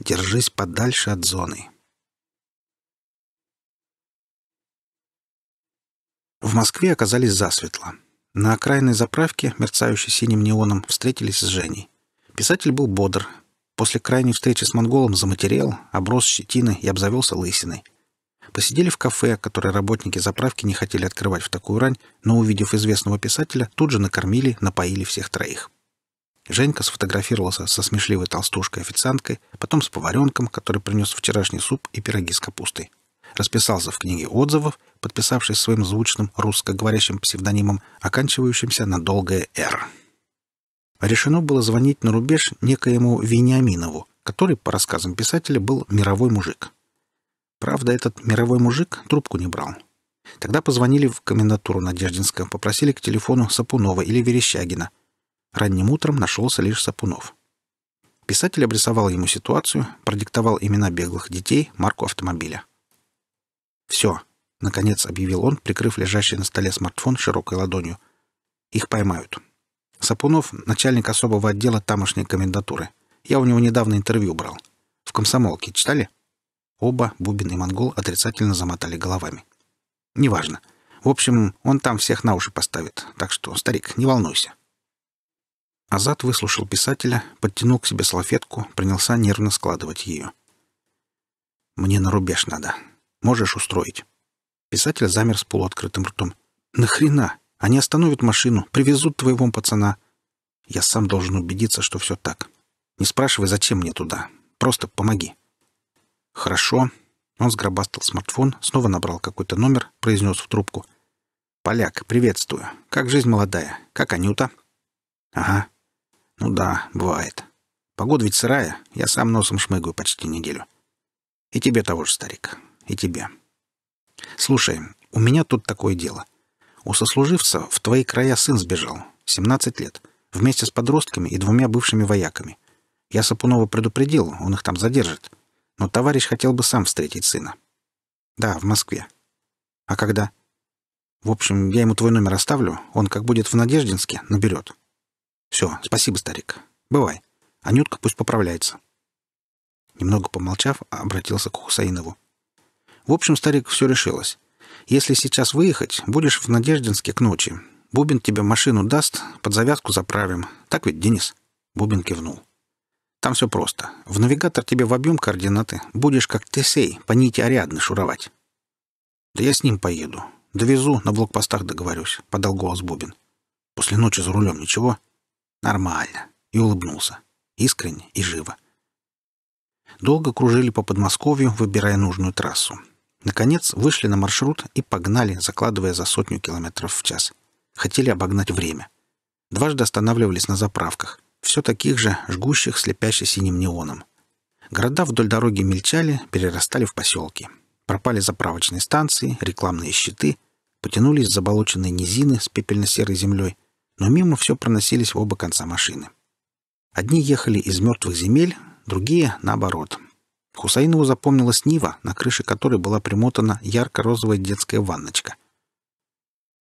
Держись подальше от зоны. В Москве оказались засветло. На окраинной заправке, мерцающей синим неоном, встретились с Женей. Писатель был бодр. После крайней встречи с монголом заматерел, оброс щетиной и обзавелся лысиной — Посидели в кафе, которое работники заправки не хотели открывать в такую рань, но, увидев известного писателя, тут же накормили, напоили всех троих. Женька сфотографировался со смешливой толстушкой-официанткой, потом с поваренком, который принес вчерашний суп и пироги с капустой. Расписался в книге отзывов, подписавшись своим звучным русскоговорящим псевдонимом, оканчивающимся на долгое «Р». Решено было звонить на рубеж некоему Вениаминову, который, по рассказам писателя, был мировой мужик. Правда, этот мировой мужик трубку не брал. Тогда позвонили в комендатуру Надеждинска, попросили к телефону Сапунова или Верещагина. Ранним утром нашелся лишь Сапунов. Писатель обрисовал ему ситуацию, продиктовал имена беглых детей, марку автомобиля. «Все», — наконец объявил он, прикрыв лежащий на столе смартфон широкой ладонью. «Их поймают. Сапунов — начальник особого отдела тамошней комендатуры. Я у него недавно интервью брал. В «Комсомолке» читали?» Оба, Бубин и Монгол, отрицательно замотали головами. «Неважно. В общем, он там всех на уши поставит. Так что, старик, не волнуйся». Азат выслушал писателя, подтянул к себе салфетку, принялся нервно складывать ее. «Мне на рубеж надо. Можешь устроить?» Писатель замер с полуоткрытым ртом. «Нахрена? Они остановят машину, привезут твоего пацана. Я сам должен убедиться, что все так. Не спрашивай, зачем мне туда. Просто помоги». «Хорошо». Он сгробастал смартфон, снова набрал какой-то номер, произнес в трубку. «Поляк, приветствую. Как жизнь молодая? Как Анюта?» «Ага. Ну да, бывает. Погода ведь сырая, я сам носом шмыгаю почти неделю. И тебе того же, старик. И тебе. Слушай, у меня тут такое дело. У сослуживца в твои края сын сбежал, 17 лет, вместе с подростками и двумя бывшими вояками. Я Сапунова предупредил, он их там задержит но товарищ хотел бы сам встретить сына. Да, в Москве. А когда? В общем, я ему твой номер оставлю, он как будет в Надеждинске, наберет. Все, спасибо, старик. Бывай. Анютка пусть поправляется. Немного помолчав, обратился к Хусаинову. В общем, старик, все решилось. Если сейчас выехать, будешь в Надеждинске к ночи. Бубин тебе машину даст, под завязку заправим. Так ведь, Денис? Бубин кивнул. Там все просто. В навигатор тебе в объем координаты. Будешь как Тесей, по нити Ариадны шуровать. Да я с ним поеду. Довезу, на блокпостах договорюсь, — подал голос Бубин. После ночи за рулем ничего? Нормально. И улыбнулся. Искренне и живо. Долго кружили по Подмосковью, выбирая нужную трассу. Наконец вышли на маршрут и погнали, закладывая за сотню километров в час. Хотели обогнать время. Дважды останавливались на заправках — все таких же, жгущих, слепящих синим неоном. Города вдоль дороги мельчали, перерастали в поселки. Пропали заправочные станции, рекламные щиты, потянулись заболоченные низины с пепельно-серой землей, но мимо все проносились в оба конца машины. Одни ехали из мертвых земель, другие — наоборот. Хусаинову запомнилась Нива, на крыше которой была примотана ярко-розовая детская ванночка.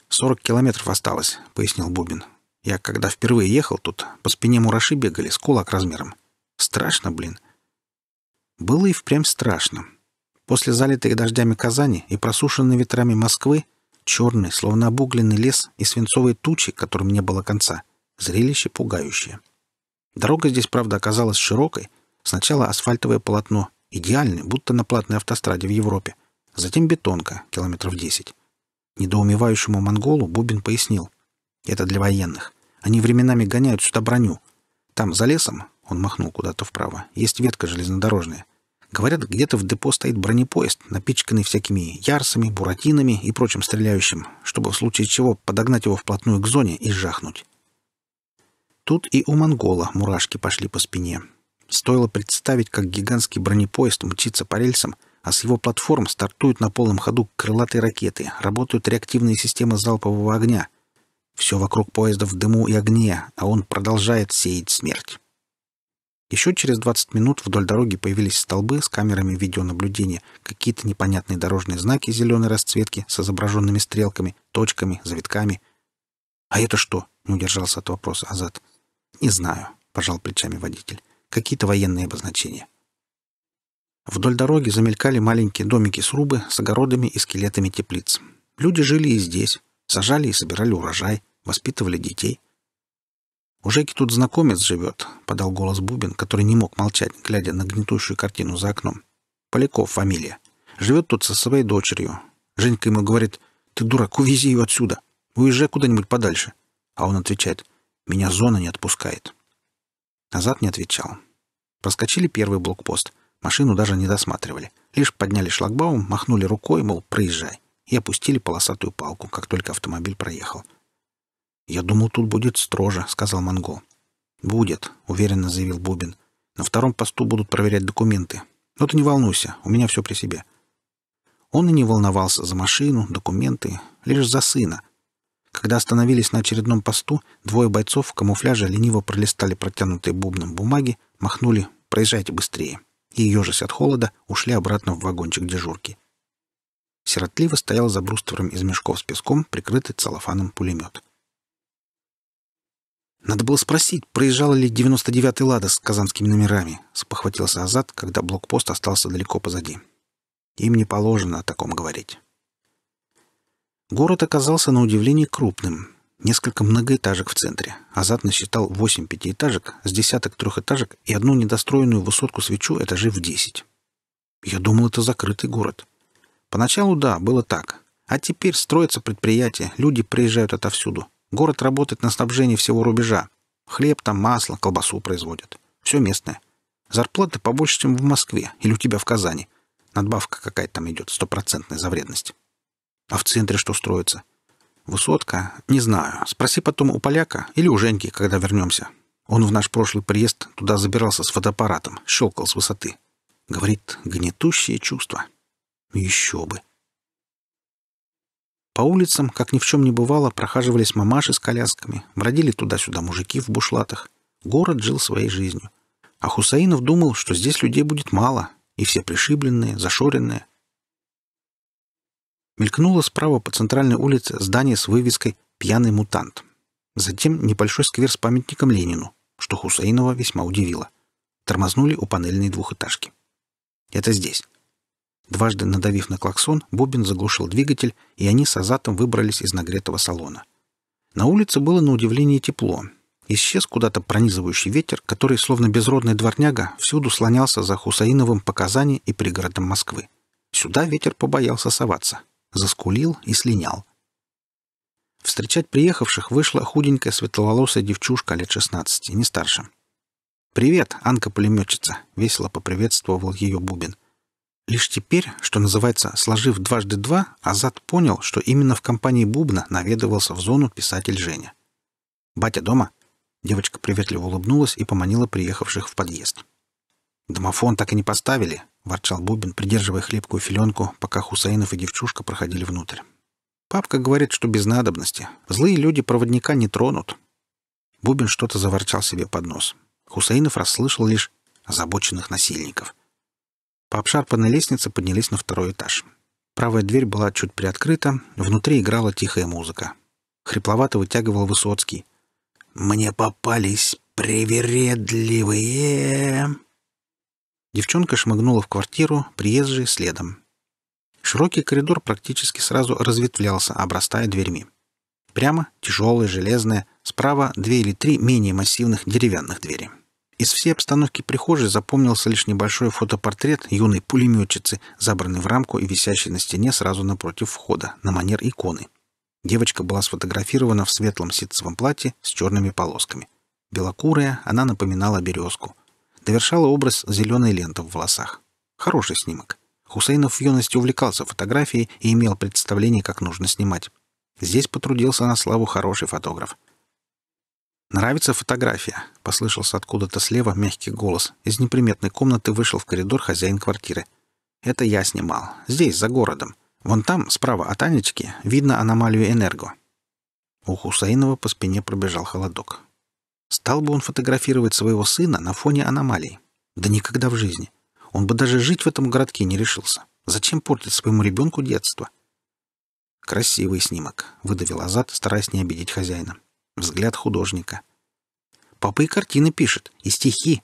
«Сорок километров осталось», — пояснил Бубин. Я когда впервые ехал тут, по спине мураши бегали с кулак размером. Страшно, блин. Было и впрямь страшно. После залитой дождями Казани и просушенной ветрами Москвы черный, словно обугленный лес и свинцовые тучи, которым не было конца. Зрелище пугающее. Дорога здесь, правда, оказалась широкой. Сначала асфальтовое полотно, идеальное, будто на платной автостраде в Европе. Затем бетонка, километров десять. Недоумевающему монголу Бубин пояснил — это для военных. Они временами гоняют сюда броню. Там, за лесом, он махнул куда-то вправо, есть ветка железнодорожная. Говорят, где-то в депо стоит бронепоезд, напичканный всякими ярсами, буратинами и прочим стреляющим, чтобы в случае чего подогнать его вплотную к зоне и жахнуть. Тут и у монгола мурашки пошли по спине. Стоило представить, как гигантский бронепоезд мчится по рельсам, а с его платформ стартуют на полном ходу крылатые ракеты, работают реактивные системы залпового огня — все вокруг поезда в дыму и огне, а он продолжает сеять смерть. Еще через 20 минут вдоль дороги появились столбы с камерами видеонаблюдения, какие-то непонятные дорожные знаки зеленой расцветки с изображенными стрелками, точками, завитками. «А это что?» — не удержался от вопроса Азат. «Не знаю», — пожал плечами водитель. «Какие-то военные обозначения». Вдоль дороги замелькали маленькие домики-срубы с огородами и скелетами теплиц. Люди жили и здесь, сажали и собирали урожай, воспитывали детей. «У Жеки тут знакомец живет», — подал голос Бубин, который не мог молчать, глядя на гнетущую картину за окном. «Поляков фамилия. Живет тут со своей дочерью. Женька ему говорит, «Ты дурак, увези ее отсюда. Уезжай куда-нибудь подальше». А он отвечает, «Меня зона не отпускает». Назад не отвечал. Проскочили первый блокпост. Машину даже не досматривали. Лишь подняли шлагбаум, махнули рукой, мол, проезжай, и опустили полосатую палку, как только автомобиль проехал. — «Я думал, тут будет строже», — сказал монгол. «Будет», — уверенно заявил Бубин. «На втором посту будут проверять документы. Но ты не волнуйся, у меня все при себе». Он и не волновался за машину, документы, лишь за сына. Когда остановились на очередном посту, двое бойцов в камуфляже лениво пролистали протянутые бубном бумаги, махнули «Проезжайте быстрее!» и, ежась от холода, ушли обратно в вагончик дежурки. Сиротливо стоял за бруствером из мешков с песком, прикрытый целлофаном пулемет. Надо было спросить, проезжала ли 99-й «Лада» с казанскими номерами, спохватился Азат, когда блокпост остался далеко позади. Им не положено о таком говорить. Город оказался на удивление крупным. Несколько многоэтажек в центре. Азат насчитал 8 пятиэтажек, с десяток трехэтажек и одну недостроенную высотку свечу этажей в 10. Я думал, это закрытый город. Поначалу, да, было так. А теперь строятся предприятия, люди приезжают отовсюду. Город работает на снабжение всего рубежа. Хлеб там, масло, колбасу производят. Все местное. Зарплаты побольше, чем в Москве или у тебя в Казани. Надбавка какая-то там идет, стопроцентная за вредность. А в центре что строится? Высотка? Не знаю. Спроси потом у поляка или у Женьки, когда вернемся. Он в наш прошлый приезд туда забирался с фотоаппаратом, щелкал с высоты. Говорит, гнетущее чувство. Еще бы. По улицам, как ни в чем не бывало, прохаживались мамаши с колясками, бродили туда-сюда мужики в бушлатах. Город жил своей жизнью. А Хусаинов думал, что здесь людей будет мало, и все пришибленные, зашоренные. Мелькнуло справа по центральной улице здание с вывеской «Пьяный мутант». Затем небольшой сквер с памятником Ленину, что Хусаинова весьма удивило. Тормознули у панельной двухэтажки. «Это здесь». Дважды надавив на клаксон, Бубин заглушил двигатель, и они с Азатом выбрались из нагретого салона. На улице было на удивление тепло. Исчез куда-то пронизывающий ветер, который, словно безродный дворняга, всюду слонялся за Хусаиновым Показанием и пригородом Москвы. Сюда ветер побоялся соваться. Заскулил и слинял. Встречать приехавших вышла худенькая светловолосая девчушка лет 16, не старше. «Привет, Анка-пулеметчица!» — весело поприветствовал ее Бубин — Лишь теперь, что называется, сложив дважды два, Азат понял, что именно в компании Бубна наведывался в зону писатель Женя. «Батя дома?» Девочка приветливо улыбнулась и поманила приехавших в подъезд. «Домофон так и не поставили», — ворчал Бубин, придерживая хлебкую филенку, пока Хусаинов и девчушка проходили внутрь. «Папка говорит, что без надобности. Злые люди проводника не тронут». Бубин что-то заворчал себе под нос. Хусаинов расслышал лишь озабоченных насильников. По обшарпанной лестнице поднялись на второй этаж. Правая дверь была чуть приоткрыта, внутри играла тихая музыка. Хрипловато вытягивал Высоцкий. «Мне попались привередливые...» Девчонка шмыгнула в квартиру, приезжие следом. Широкий коридор практически сразу разветвлялся, обрастая дверьми. Прямо — тяжелые, железные, справа — две или три менее массивных деревянных двери. Из всей обстановки прихожей запомнился лишь небольшой фотопортрет юной пулеметчицы, забранный в рамку и висящий на стене сразу напротив входа, на манер иконы. Девочка была сфотографирована в светлом ситцевом платье с черными полосками. Белокурая, она напоминала березку. Довершала образ зеленой ленты в волосах. Хороший снимок. Хусейнов в юности увлекался фотографией и имел представление, как нужно снимать. Здесь потрудился на славу хороший фотограф — «Нравится фотография?» — послышался откуда-то слева мягкий голос. Из неприметной комнаты вышел в коридор хозяин квартиры. «Это я снимал. Здесь, за городом. Вон там, справа от Анечки, видно аномалию Энерго». У Хусаинова по спине пробежал холодок. Стал бы он фотографировать своего сына на фоне аномалий? Да никогда в жизни. Он бы даже жить в этом городке не решился. Зачем портить своему ребенку детство? «Красивый снимок», — выдавил Азат, стараясь не обидеть хозяина взгляд художника. Папа и картины пишет, и стихи.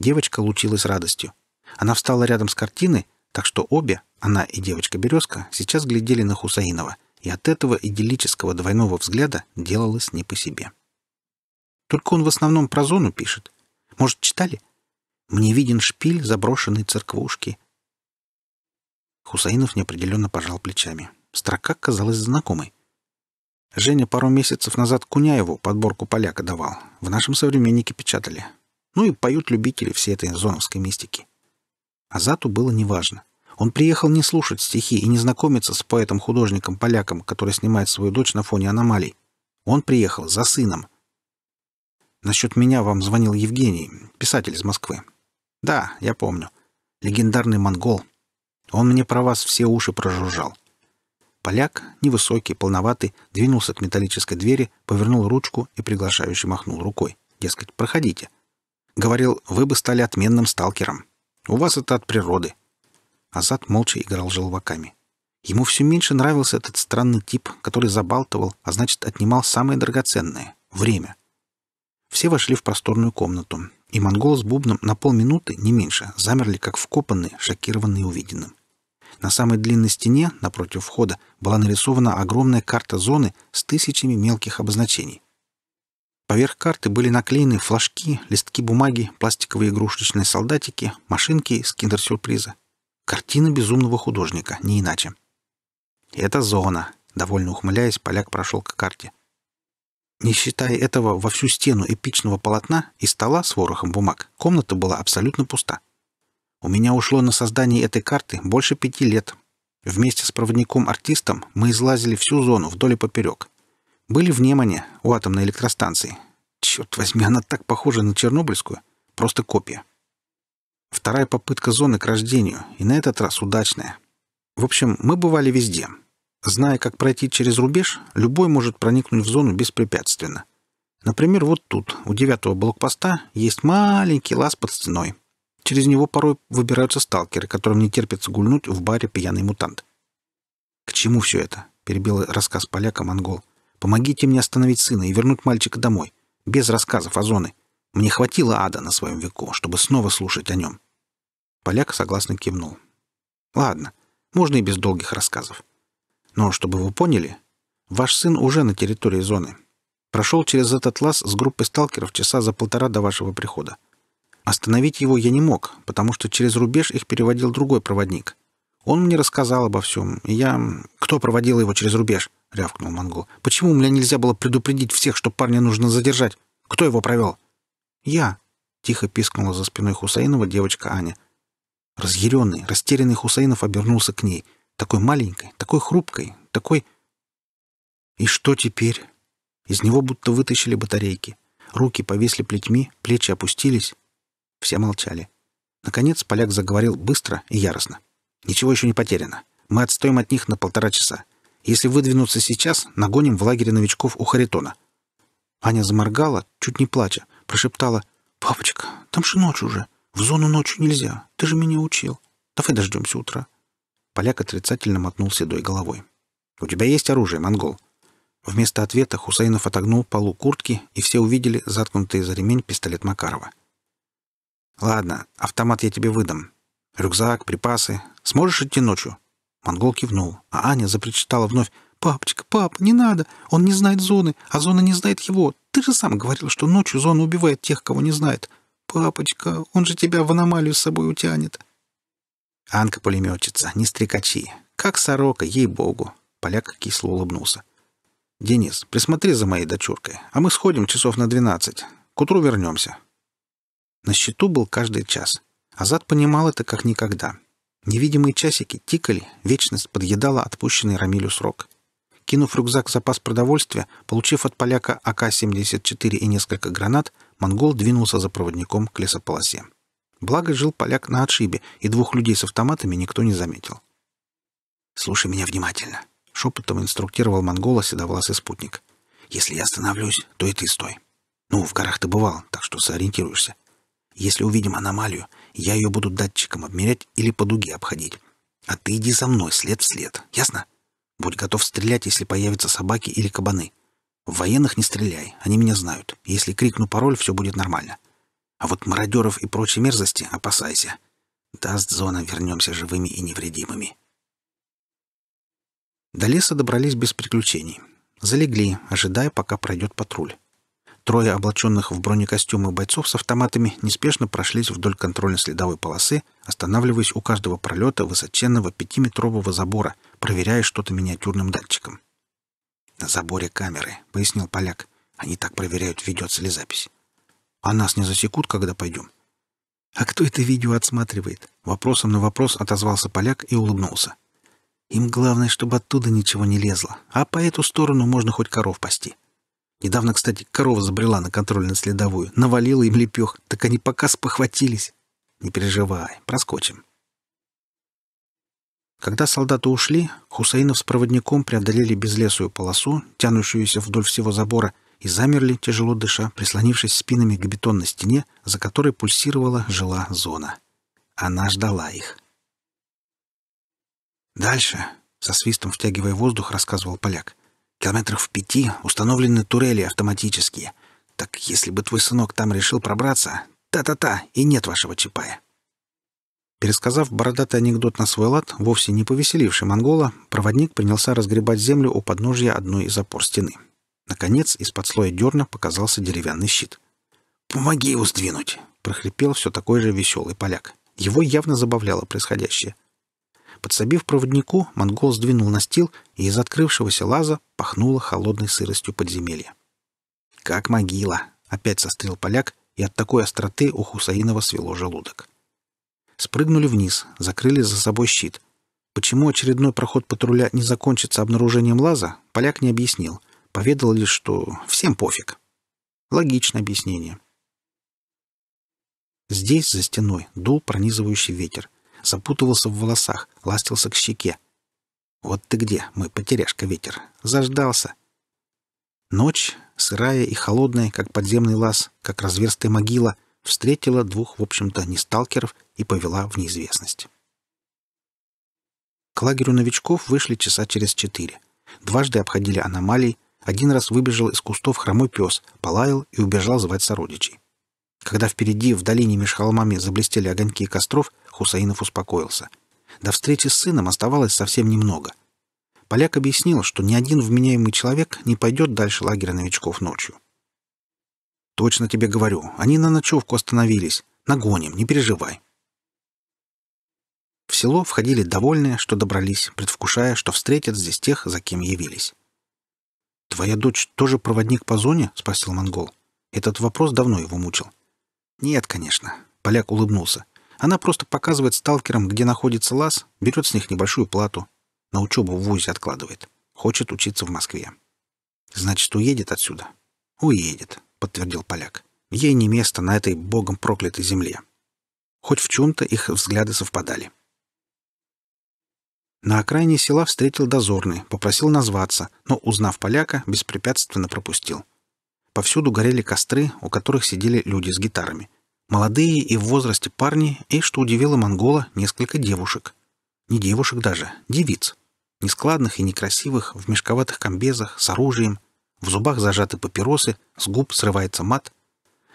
Девочка лучилась радостью. Она встала рядом с картиной, так что обе, она и девочка-березка, сейчас глядели на Хусаинова, и от этого идиллического двойного взгляда делалось не по себе. Только он в основном про зону пишет. Может, читали? Мне виден шпиль заброшенной церквушки. Хусаинов неопределенно пожал плечами. Строка казалась знакомой. Женя пару месяцев назад Куняеву подборку поляка давал. В нашем современнике печатали. Ну и поют любители всей этой зоновской мистики. Азату было неважно. Он приехал не слушать стихи и не знакомиться с поэтом-художником-поляком, который снимает свою дочь на фоне аномалий. Он приехал за сыном. Насчет меня вам звонил Евгений, писатель из Москвы. Да, я помню. Легендарный монгол. Он мне про вас все уши прожужжал. Поляк, невысокий, полноватый, двинулся к металлической двери, повернул ручку и приглашающе махнул рукой. Дескать, проходите. Говорил, вы бы стали отменным сталкером. У вас это от природы. Азат молча играл желваками. Ему все меньше нравился этот странный тип, который забалтывал, а значит, отнимал самое драгоценное — время. Все вошли в просторную комнату, и монгол с бубном на полминуты, не меньше, замерли, как вкопанные, шокированные увиденным. На самой длинной стене, напротив входа, была нарисована огромная карта зоны с тысячами мелких обозначений. Поверх карты были наклеены флажки, листки бумаги, пластиковые игрушечные солдатики, машинки из киндер-сюрприза. Картина безумного художника, не иначе. «Это зона», — довольно ухмыляясь, поляк прошел к карте. Не считая этого, во всю стену эпичного полотна и стола с ворохом бумаг комната была абсолютно пуста. У меня ушло на создание этой карты больше пяти лет. Вместе с проводником-артистом мы излазили всю зону вдоль и поперек. Были в Немане, у атомной электростанции. Черт возьми, она так похожа на Чернобыльскую. Просто копия. Вторая попытка зоны к рождению, и на этот раз удачная. В общем, мы бывали везде. Зная, как пройти через рубеж, любой может проникнуть в зону беспрепятственно. Например, вот тут, у девятого блокпоста, есть маленький лаз под стеной — Через него порой выбираются сталкеры, которым не терпится гульнуть в баре пьяный мутант. «К чему все это?» — перебил рассказ поляка монгол. «Помогите мне остановить сына и вернуть мальчика домой. Без рассказов о зоне. Мне хватило ада на своем веку, чтобы снова слушать о нем». Поляк согласно кивнул. «Ладно, можно и без долгих рассказов. Но, чтобы вы поняли, ваш сын уже на территории зоны. Прошел через этот лаз с группой сталкеров часа за полтора до вашего прихода. Остановить его я не мог, потому что через рубеж их переводил другой проводник. Он мне рассказал обо всем, и я... «Кто проводил его через рубеж?» — рявкнул Монгол. «Почему у меня нельзя было предупредить всех, что парня нужно задержать? Кто его провел?» «Я», — тихо пискнула за спиной Хусаинова девочка Аня. Разъяренный, растерянный Хусаинов обернулся к ней. Такой маленькой, такой хрупкой, такой... И что теперь? Из него будто вытащили батарейки. Руки повесли плетьми, плечи опустились, все молчали. Наконец поляк заговорил быстро и яростно. «Ничего еще не потеряно. Мы отстоим от них на полтора часа. Если выдвинуться сейчас, нагоним в лагере новичков у Харитона». Аня заморгала, чуть не плача, прошептала. «Папочка, там же ночь уже. В зону ночью нельзя. Ты же меня учил. Давай дождемся утра». Поляк отрицательно мотнул седой головой. «У тебя есть оружие, монгол?» Вместо ответа Хусейнов отогнул полу куртки, и все увидели заткнутый за ремень пистолет Макарова. «Ладно, автомат я тебе выдам. Рюкзак, припасы. Сможешь идти ночью?» Монгол кивнул, а Аня запричитала вновь. «Папочка, пап, не надо. Он не знает зоны, а зона не знает его. Ты же сам говорил, что ночью зона убивает тех, кого не знает. Папочка, он же тебя в аномалию с собой утянет». Анка пулеметчица, не стрекачи. Как сорока, ей-богу. Поляк кисло улыбнулся. «Денис, присмотри за моей дочуркой, а мы сходим часов на двенадцать. К утру вернемся. На счету был каждый час. Азат понимал это как никогда. Невидимые часики тикали, вечность подъедала отпущенный Рамилю срок. Кинув рюкзак запас продовольствия, получив от поляка АК-74 и несколько гранат, монгол двинулся за проводником к лесополосе. Благо жил поляк на отшибе, и двух людей с автоматами никто не заметил. «Слушай меня внимательно», — шепотом инструктировал монгола седовласый спутник. «Если я остановлюсь, то и ты стой. Ну, в горах ты бывал, так что сориентируешься. Если увидим аномалию, я ее буду датчиком обмерять или по дуге обходить. А ты иди за мной след в след, ясно? Будь готов стрелять, если появятся собаки или кабаны. В военных не стреляй, они меня знают. Если крикну пароль, все будет нормально. А вот мародеров и прочей мерзости опасайся. Даст зона, вернемся живыми и невредимыми. До леса добрались без приключений. Залегли, ожидая, пока пройдет патруль. Трое облаченных в бронекостюмы бойцов с автоматами неспешно прошлись вдоль контрольно-следовой полосы, останавливаясь у каждого пролета высоченного пятиметрового забора, проверяя что-то миниатюрным датчиком. «На заборе камеры», — пояснил поляк. «Они так проверяют, ведется ли запись». «А нас не засекут, когда пойдем?» «А кто это видео отсматривает?» Вопросом на вопрос отозвался поляк и улыбнулся. «Им главное, чтобы оттуда ничего не лезло, а по эту сторону можно хоть коров пасти». Недавно, кстати, корова забрела на контрольно-следовую, навалила им лепех, так они пока спохватились. Не переживай, проскочим. Когда солдаты ушли, Хусаинов с проводником преодолели безлесую полосу, тянущуюся вдоль всего забора, и замерли, тяжело дыша, прислонившись спинами к бетонной стене, за которой пульсировала жила зона. Она ждала их. «Дальше», — со свистом втягивая воздух, рассказывал поляк. Километрах в пяти установлены турели автоматические. Так если бы твой сынок там решил пробраться, та-та-та, и нет вашего Чапая. Пересказав бородатый анекдот на свой лад, вовсе не повеселивший монгола, проводник принялся разгребать землю у подножья одной из опор стены. Наконец, из-под слоя дерна показался деревянный щит. «Помоги его сдвинуть!» — прохрипел все такой же веселый поляк. Его явно забавляло происходящее — Подсобив проводнику, монгол сдвинул настил, и из открывшегося лаза пахнуло холодной сыростью подземелья. «Как могила!» — опять сострил поляк, и от такой остроты у Хусаинова свело желудок. Спрыгнули вниз, закрыли за собой щит. Почему очередной проход патруля не закончится обнаружением лаза, поляк не объяснил. Поведал лишь, что всем пофиг. Логичное объяснение. Здесь, за стеной, дул пронизывающий ветер — запутывался в волосах, ластился к щеке. «Вот ты где, мой потеряшка ветер! Заждался!» Ночь, сырая и холодная, как подземный лаз, как разверстая могила, встретила двух, в общем-то, не сталкеров и повела в неизвестность. К лагерю новичков вышли часа через четыре. Дважды обходили аномалии, один раз выбежал из кустов хромой пес, полаял и убежал звать сородичей. Когда впереди, в долине меж холмами, заблестели огоньки костров, Хусаинов успокоился. До встречи с сыном оставалось совсем немного. Поляк объяснил, что ни один вменяемый человек не пойдет дальше лагеря новичков ночью. «Точно тебе говорю, они на ночевку остановились. Нагоним, не переживай». В село входили довольные, что добрались, предвкушая, что встретят здесь тех, за кем явились. «Твоя дочь тоже проводник по зоне?» — спросил монгол. Этот вопрос давно его мучил. «Нет, конечно». Поляк улыбнулся. «Она просто показывает сталкерам, где находится лаз, берет с них небольшую плату. На учебу в ВУЗе откладывает. Хочет учиться в Москве». «Значит, уедет отсюда?» «Уедет», — подтвердил поляк. «Ей не место на этой богом проклятой земле». Хоть в чем-то их взгляды совпадали. На окраине села встретил дозорный, попросил назваться, но, узнав поляка, беспрепятственно пропустил — Повсюду горели костры, у которых сидели люди с гитарами. Молодые и в возрасте парни, и, что удивило Монгола, несколько девушек. Не девушек даже, девиц. Нескладных и некрасивых, в мешковатых комбезах, с оружием. В зубах зажаты папиросы, с губ срывается мат.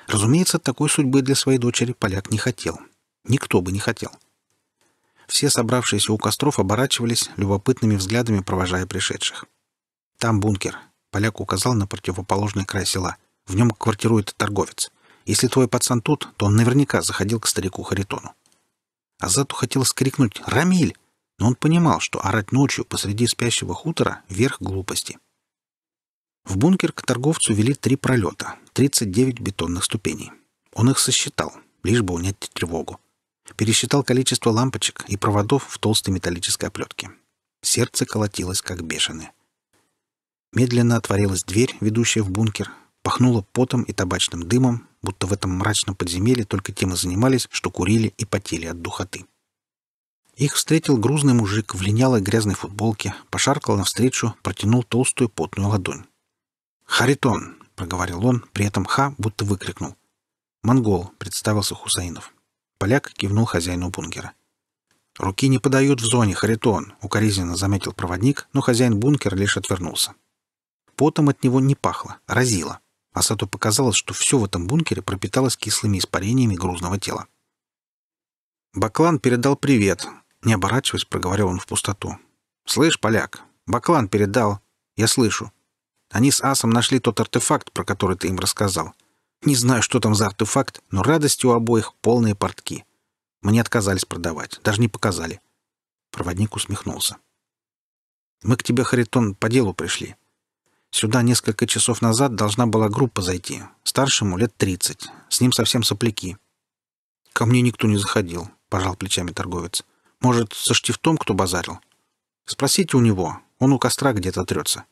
Разумеется, такой судьбы для своей дочери поляк не хотел. Никто бы не хотел. Все собравшиеся у костров оборачивались, любопытными взглядами провожая пришедших. «Там бункер. Поляк указал на противоположный край села. В нем квартирует торговец. Если твой пацан тут, то он наверняка заходил к старику Харитону. Азату хотел скрикнуть «Рамиль!», но он понимал, что орать ночью посреди спящего хутора — верх глупости. В бункер к торговцу вели три пролета, 39 бетонных ступеней. Он их сосчитал, лишь бы унять тревогу. Пересчитал количество лампочек и проводов в толстой металлической оплетке. Сердце колотилось, как бешеное. Медленно отворилась дверь, ведущая в бункер, пахнуло потом и табачным дымом, будто в этом мрачном подземелье только тем и занимались, что курили и потели от духоты. Их встретил грузный мужик в линялой грязной футболке, пошаркал навстречу, протянул толстую потную ладонь. «Харитон!» — проговорил он, при этом «ха» будто выкрикнул. «Монгол!» — представился Хусаинов. Поляк кивнул хозяину бункера. «Руки не подают в зоне, Харитон!» — укоризненно заметил проводник, но хозяин бункера лишь отвернулся. Потом от него не пахло, разило. Асату показалось, что все в этом бункере пропиталось кислыми испарениями грузного тела. Баклан передал привет. Не оборачиваясь, проговорил он в пустоту. «Слышь, поляк, Баклан передал. Я слышу. Они с Асом нашли тот артефакт, про который ты им рассказал. Не знаю, что там за артефакт, но радость у обоих полные портки. Мне отказались продавать, даже не показали». Проводник усмехнулся. «Мы к тебе, Харитон, по делу пришли. Сюда несколько часов назад должна была группа зайти. Старшему лет тридцать. С ним совсем сопляки. «Ко мне никто не заходил», — пожал плечами торговец. «Может, со штифтом кто базарил?» «Спросите у него. Он у костра где-то трется».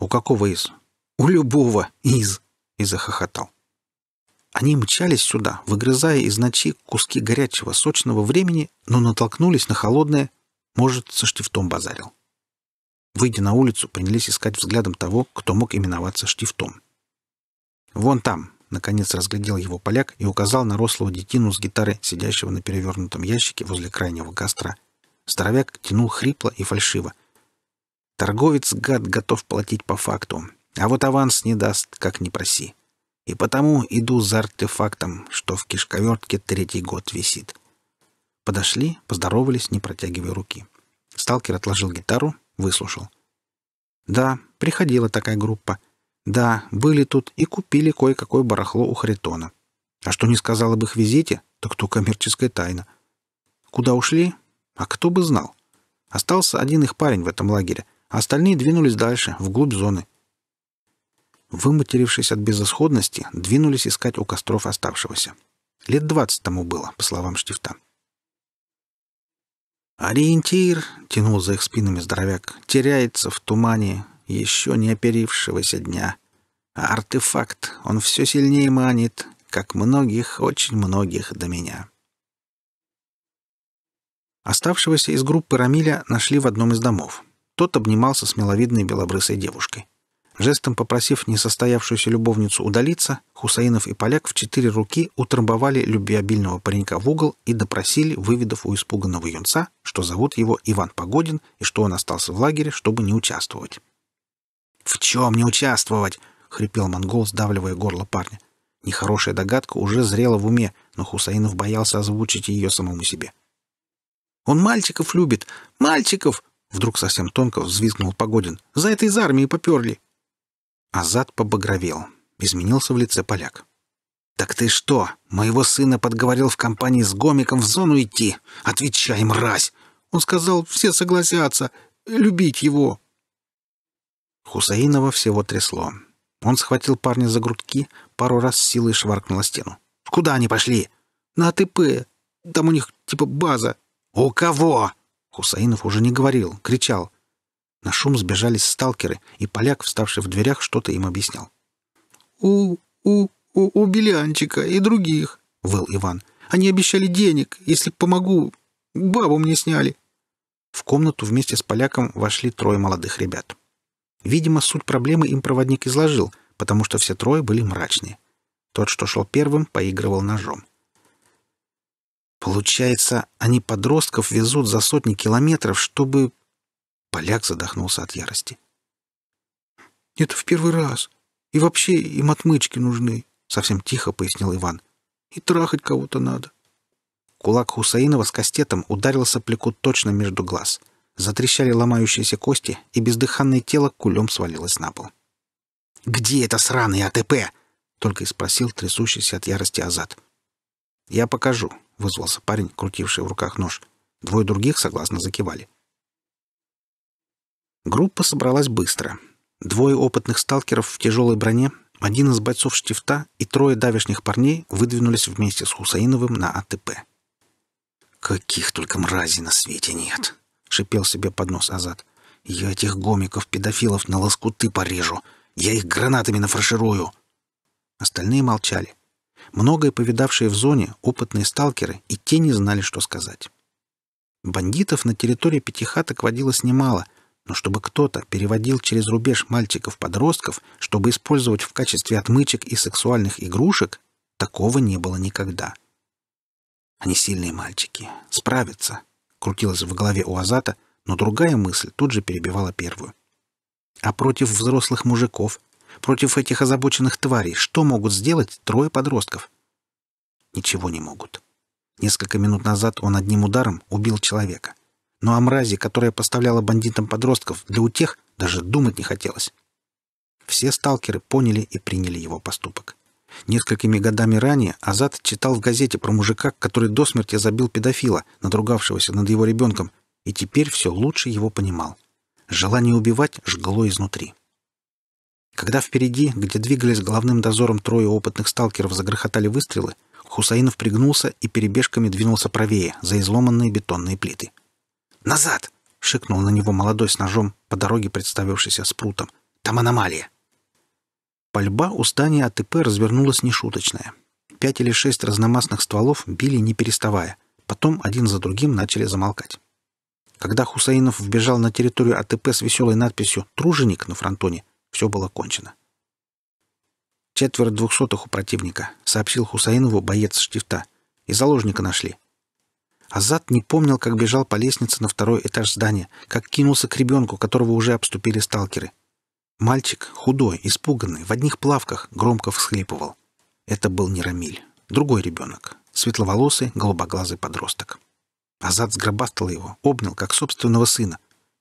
«У какого из?» «У любого из!» — и захохотал. Они мчались сюда, выгрызая из ночи куски горячего, сочного времени, но натолкнулись на холодное, может, со штифтом базарил. Выйдя на улицу, принялись искать взглядом того, кто мог именоваться штифтом. «Вон там!» — наконец разглядел его поляк и указал на рослого детину с гитары, сидящего на перевернутом ящике возле крайнего гастра. Здоровяк тянул хрипло и фальшиво. «Торговец, гад, готов платить по факту, а вот аванс не даст, как ни проси. И потому иду за артефактом, что в кишковертке третий год висит». Подошли, поздоровались, не протягивая руки. Сталкер отложил гитару, Выслушал. Да, приходила такая группа. Да, были тут и купили кое-какое барахло у Харитона. А что не сказал об их визите, так то коммерческая тайна. Куда ушли? А кто бы знал? Остался один их парень в этом лагере, а остальные двинулись дальше, вглубь зоны. Выматерившись от безысходности, двинулись искать у костров оставшегося. Лет двадцать тому было, по словам Штифта. «Ориентир!» — тянул за их спинами здоровяк. «Теряется в тумане еще не оперившегося дня. А артефакт, он все сильнее манит, как многих, очень многих до меня». Оставшегося из группы Рамиля нашли в одном из домов. Тот обнимался с миловидной белобрысой девушкой. Жестом попросив несостоявшуюся любовницу удалиться, Хусаинов и Поляк в четыре руки утрамбовали любвеобильного паренька в угол и допросили, выведав у испуганного юнца, что зовут его Иван Погодин и что он остался в лагере, чтобы не участвовать. «В чем не участвовать?» — хрипел монгол, сдавливая горло парня. Нехорошая догадка уже зрела в уме, но Хусаинов боялся озвучить ее самому себе. «Он мальчиков любит! Мальчиков!» — вдруг совсем тонко взвизгнул Погодин. «За это из армии поперли!» А Азат побагровел. Изменился в лице поляк. «Так ты что, моего сына подговорил в компании с Гомиком в зону идти? Отвечай, мразь! Он сказал, все согласятся, любить его!» Хусаинова всего трясло. Он схватил парня за грудки, пару раз силой шваркнул стену. «Куда они пошли?» «На АТП. Там у них типа база». «У кого?» Хусаинов уже не говорил, кричал. На шум сбежались сталкеры, и поляк, вставший в дверях, что-то им объяснял. «У... у... у... у Белянчика и других», — выл Иван. «Они обещали денег, если помогу. Бабу мне сняли». В комнату вместе с поляком вошли трое молодых ребят. Видимо, суть проблемы им проводник изложил, потому что все трое были мрачные. Тот, что шел первым, поигрывал ножом. «Получается, они подростков везут за сотни километров, чтобы Поляк задохнулся от ярости. «Это в первый раз. И вообще им отмычки нужны», — совсем тихо пояснил Иван. «И трахать кого-то надо». Кулак Хусаинова с кастетом ударил сопляку точно между глаз. Затрещали ломающиеся кости, и бездыханное тело кулем свалилось на пол. «Где это сраный АТП?» — только и спросил трясущийся от ярости Азат. «Я покажу», — вызвался парень, крутивший в руках нож. Двое других согласно закивали. Группа собралась быстро. Двое опытных сталкеров в тяжелой броне, один из бойцов штифта и трое давешних парней выдвинулись вместе с Хусаиновым на АТП. «Каких только мразей на свете нет!» — шипел себе под нос Азат. «Я этих гомиков-педофилов на лоскуты порежу! Я их гранатами нафарширую!» Остальные молчали. Многое повидавшие в зоне опытные сталкеры и те не знали, что сказать. Бандитов на территории пятихаток водилось немало — но чтобы кто-то переводил через рубеж мальчиков-подростков, чтобы использовать в качестве отмычек и сексуальных игрушек, такого не было никогда. Они сильные мальчики, справятся, крутилась в голове у Азата, но другая мысль тут же перебивала первую. А против взрослых мужиков, против этих озабоченных тварей, что могут сделать трое подростков? Ничего не могут. Несколько минут назад он одним ударом убил человека — но ну, о а мрази, которая поставляла бандитам подростков для утех, даже думать не хотелось. Все сталкеры поняли и приняли его поступок. Несколькими годами ранее Азат читал в газете про мужика, который до смерти забил педофила, надругавшегося над его ребенком, и теперь все лучше его понимал. Желание убивать жгло изнутри. Когда впереди, где двигались главным дозором трое опытных сталкеров, загрохотали выстрелы, Хусаинов пригнулся и перебежками двинулся правее, за изломанные бетонные плиты. Назад!» — шикнул на него молодой с ножом, по дороге представившийся спрутом. «Там аномалия!» Пальба у здания АТП развернулась нешуточная. Пять или шесть разномастных стволов били, не переставая. Потом один за другим начали замолкать. Когда Хусаинов вбежал на территорию АТП с веселой надписью «Труженик» на фронтоне, все было кончено. Четверо двухсотых у противника», — сообщил Хусаинову боец штифта. «И заложника нашли. Азат не помнил, как бежал по лестнице на второй этаж здания, как кинулся к ребенку, которого уже обступили сталкеры. Мальчик, худой, испуганный, в одних плавках, громко всхлипывал. Это был не Рамиль, другой ребенок, светловолосый, голубоглазый подросток. Азат сгробастал его, обнял, как собственного сына.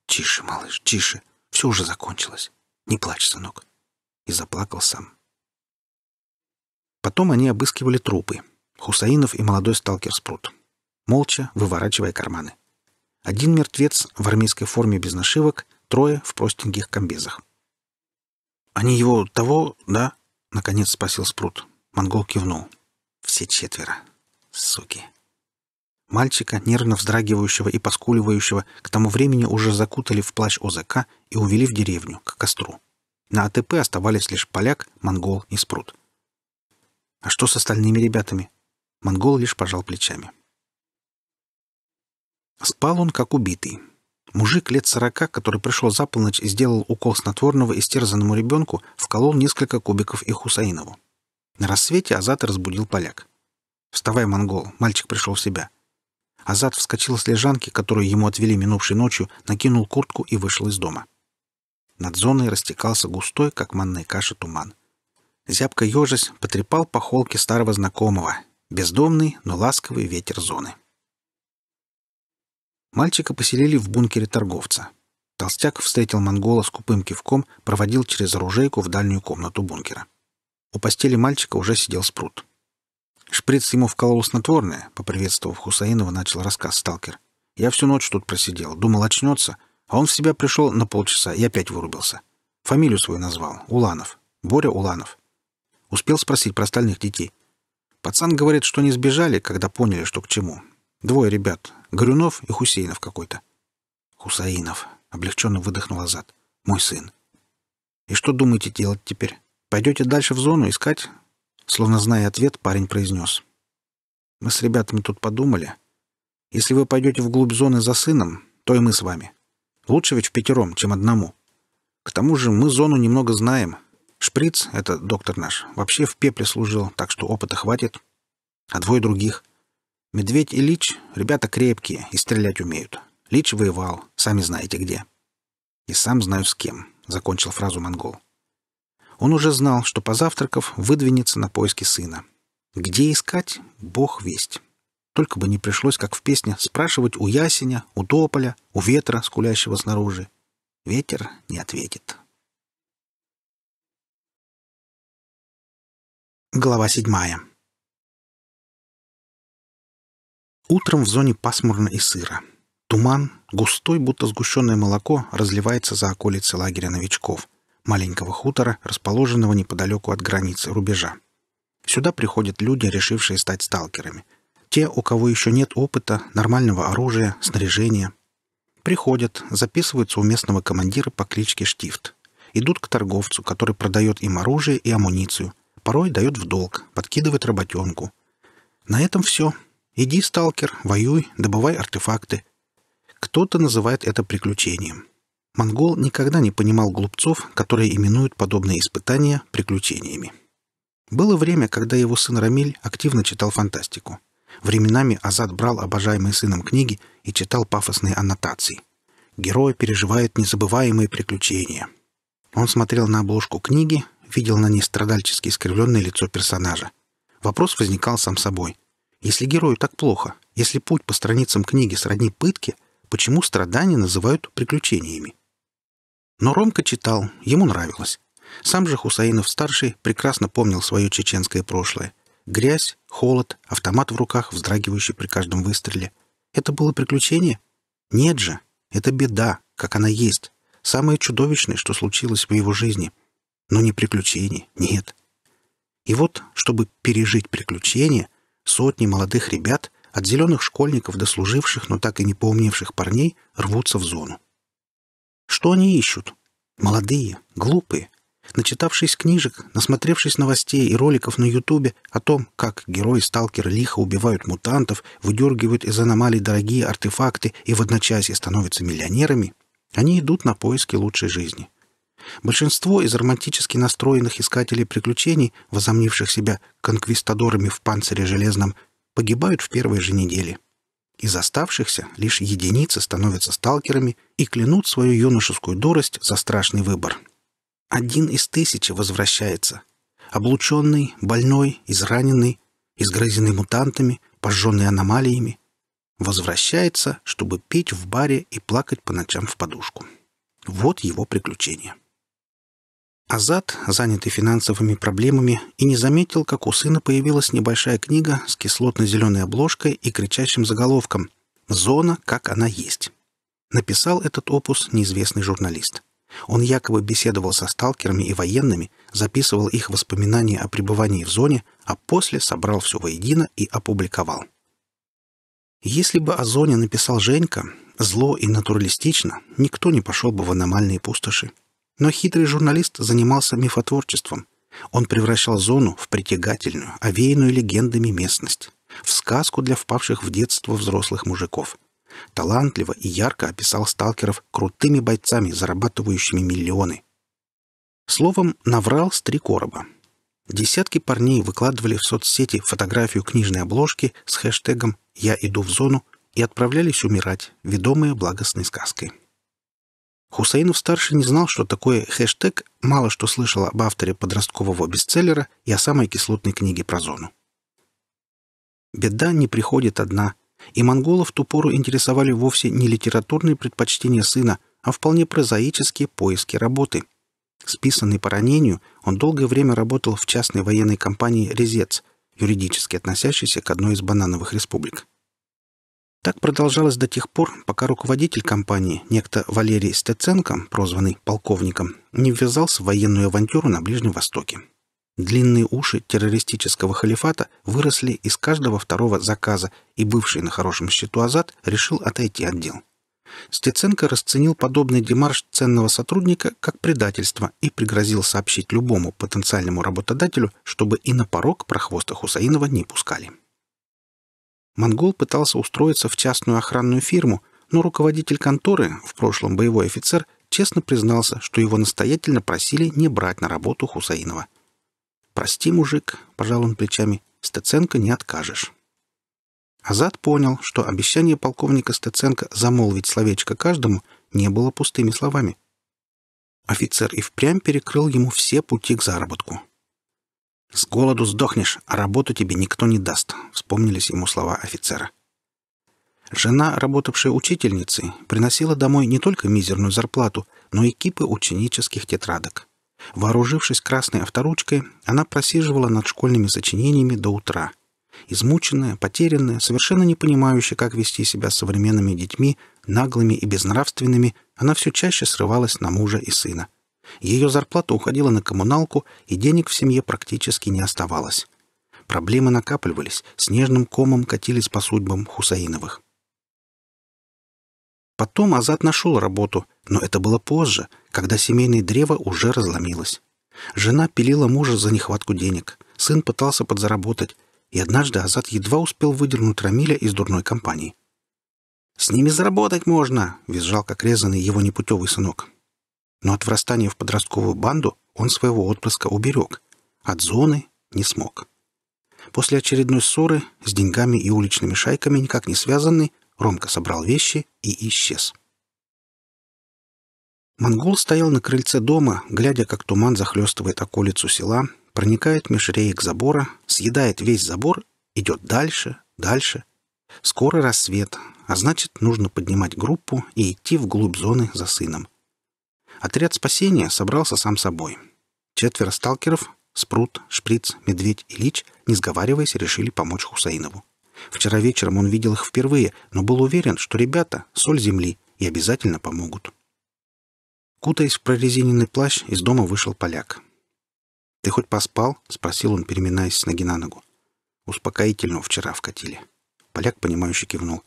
«Тише, малыш, тише, все уже закончилось. Не плачь, сынок». И заплакал сам. Потом они обыскивали трупы. Хусаинов и молодой сталкер Спрут молча выворачивая карманы. Один мертвец в армейской форме без нашивок, трое в простеньких комбезах. «Они его того, да?» — наконец спросил Спрут. Монгол кивнул. «Все четверо. Суки!» Мальчика, нервно вздрагивающего и поскуливающего, к тому времени уже закутали в плащ ОЗК и увели в деревню, к костру. На АТП оставались лишь поляк, монгол и спрут. «А что с остальными ребятами?» Монгол лишь пожал плечами. Спал он как убитый. Мужик лет сорока, который пришел за полночь и сделал укол снотворного истерзанному ребенку, вколол несколько кубиков и Хусаинову. На рассвете Азат разбудил поляк. «Вставай, монгол!» — мальчик пришел в себя. Азат вскочил с лежанки, которую ему отвели минувшей ночью, накинул куртку и вышел из дома. Над зоной растекался густой, как манная каша, туман. Зябко ежась потрепал по холке старого знакомого. Бездомный, но ласковый ветер зоны. Мальчика поселили в бункере торговца. Толстяк встретил монгола с купым кивком, проводил через оружейку в дальнюю комнату бункера. У постели мальчика уже сидел спрут. Шприц ему вколол снотворное, поприветствовав Хусаинова, начал рассказ сталкер. «Я всю ночь тут просидел, думал, очнется, а он в себя пришел на полчаса и опять вырубился. Фамилию свою назвал — Уланов. Боря Уланов. Успел спросить про остальных детей. Пацан говорит, что не сбежали, когда поняли, что к чему. Двое ребят, Горюнов и Хусейнов какой-то. Хусаинов. Облегченно выдохнул назад. Мой сын. И что думаете делать теперь? Пойдете дальше в зону искать? Словно зная ответ, парень произнес. Мы с ребятами тут подумали. Если вы пойдете вглубь зоны за сыном, то и мы с вами. Лучше ведь в пятером, чем одному. К тому же мы зону немного знаем. Шприц, это доктор наш, вообще в пепле служил, так что опыта хватит. А двое других — Медведь и Лич — ребята крепкие и стрелять умеют. Лич воевал, сами знаете где. И сам знаю с кем, — закончил фразу монгол. Он уже знал, что позавтракав выдвинется на поиски сына. Где искать — бог весть. Только бы не пришлось, как в песне, спрашивать у ясеня, у тополя, у ветра, скулящего снаружи. Ветер не ответит. Глава седьмая. Утром в зоне пасмурно и сыро. Туман, густой, будто сгущенное молоко, разливается за околицы лагеря новичков, маленького хутора, расположенного неподалеку от границы рубежа. Сюда приходят люди, решившие стать сталкерами. Те, у кого еще нет опыта, нормального оружия, снаряжения. Приходят, записываются у местного командира по кличке Штифт. Идут к торговцу, который продает им оружие и амуницию. Порой дает в долг, подкидывает работенку. На этом все — Иди, сталкер, воюй, добывай артефакты. Кто-то называет это приключением. Монгол никогда не понимал глупцов, которые именуют подобные испытания приключениями. Было время, когда его сын Рамиль активно читал фантастику. Временами Азад брал обожаемые сыном книги и читал пафосные аннотации. Герой переживает незабываемые приключения. Он смотрел на обложку книги, видел на ней страдальчески искривленное лицо персонажа. Вопрос возникал сам собой. Если герою так плохо, если путь по страницам книги сродни пытке, почему страдания называют приключениями? Но Ромка читал, ему нравилось. Сам же Хусаинов-старший прекрасно помнил свое чеченское прошлое. Грязь, холод, автомат в руках, вздрагивающий при каждом выстреле. Это было приключение? Нет же, это беда, как она есть. Самое чудовищное, что случилось в его жизни. Но не приключение, нет. И вот, чтобы пережить приключение, Сотни молодых ребят, от зеленых школьников до служивших, но так и не поумневших парней, рвутся в зону. Что они ищут? Молодые, глупые, начитавшись книжек, насмотревшись новостей и роликов на Ютубе о том, как герои-сталкеры лихо убивают мутантов, выдергивают из аномалий дорогие артефакты и в одночасье становятся миллионерами, они идут на поиски лучшей жизни. Большинство из романтически настроенных искателей приключений, возомнивших себя конквистадорами в панцире железном, погибают в первой же неделе. Из оставшихся лишь единицы становятся сталкерами и клянут свою юношескую дурость за страшный выбор. Один из тысячи возвращается. Облученный, больной, израненный, изгрызенный мутантами, пожженный аномалиями. Возвращается, чтобы пить в баре и плакать по ночам в подушку. Вот его приключение. Азат, занятый финансовыми проблемами, и не заметил, как у сына появилась небольшая книга с кислотно-зеленой обложкой и кричащим заголовком «Зона, как она есть». Написал этот опус неизвестный журналист. Он якобы беседовал со сталкерами и военными, записывал их воспоминания о пребывании в зоне, а после собрал все воедино и опубликовал. Если бы о зоне написал Женька, зло и натуралистично, никто не пошел бы в аномальные пустоши. Но хитрый журналист занимался мифотворчеством. Он превращал зону в притягательную, овеянную легендами местность, в сказку для впавших в детство взрослых мужиков. Талантливо и ярко описал сталкеров крутыми бойцами, зарабатывающими миллионы. Словом, наврал с три короба. Десятки парней выкладывали в соцсети фотографию книжной обложки с хэштегом «Я иду в зону» и отправлялись умирать, ведомые благостной сказкой. Хусаинов старший не знал, что такое хэштег, мало что слышал об авторе подросткового бестселлера и о самой кислотной книге про зону. Беда не приходит одна, и монголов ту пору интересовали вовсе не литературные предпочтения сына, а вполне прозаические поиски работы. Списанный по ранению, он долгое время работал в частной военной компании «Резец», юридически относящейся к одной из банановых республик. Так продолжалось до тех пор, пока руководитель компании, некто Валерий Стеценко, прозванный полковником, не ввязался в военную авантюру на Ближнем Востоке. Длинные уши террористического халифата выросли из каждого второго заказа, и бывший на хорошем счету Азат решил отойти от дел. Стеценко расценил подобный демарш ценного сотрудника как предательство и пригрозил сообщить любому потенциальному работодателю, чтобы и на порог прохвоста Хусаинова не пускали. Монгол пытался устроиться в частную охранную фирму, но руководитель конторы, в прошлом боевой офицер, честно признался, что его настоятельно просили не брать на работу Хусаинова. «Прости, мужик», — пожал он плечами, — «Стеценко не откажешь». Азат понял, что обещание полковника Стеценко замолвить словечко каждому не было пустыми словами. Офицер и впрямь перекрыл ему все пути к заработку. «С голоду сдохнешь, а работу тебе никто не даст», — вспомнились ему слова офицера. Жена, работавшая учительницей, приносила домой не только мизерную зарплату, но и кипы ученических тетрадок. Вооружившись красной авторучкой, она просиживала над школьными сочинениями до утра. Измученная, потерянная, совершенно не понимающая, как вести себя с современными детьми, наглыми и безнравственными, она все чаще срывалась на мужа и сына. Ее зарплата уходила на коммуналку, и денег в семье практически не оставалось. Проблемы накапливались, снежным комом катились по судьбам Хусаиновых. Потом Азат нашел работу, но это было позже, когда семейное древо уже разломилось. Жена пилила мужа за нехватку денег, сын пытался подзаработать, и однажды Азат едва успел выдернуть Рамиля из дурной компании. «С ними заработать можно!» — визжал как резанный его непутевый сынок но от врастания в подростковую банду он своего отпрыска уберег. От зоны не смог. После очередной ссоры, с деньгами и уличными шайками никак не связанный, Ромка собрал вещи и исчез. Монгол стоял на крыльце дома, глядя, как туман захлестывает околицу села, проникает меж реек забора, съедает весь забор, идет дальше, дальше. Скоро рассвет, а значит, нужно поднимать группу и идти вглубь зоны за сыном. Отряд спасения собрался сам собой. Четверо сталкеров — Спрут, Шприц, Медведь и Лич, не сговариваясь, решили помочь Хусаинову. Вчера вечером он видел их впервые, но был уверен, что ребята — соль земли и обязательно помогут. Кутаясь в прорезиненный плащ, из дома вышел поляк. «Ты хоть поспал?» — спросил он, переминаясь с ноги на ногу. Успокоительно вчера вкатили». Поляк, понимающе кивнул.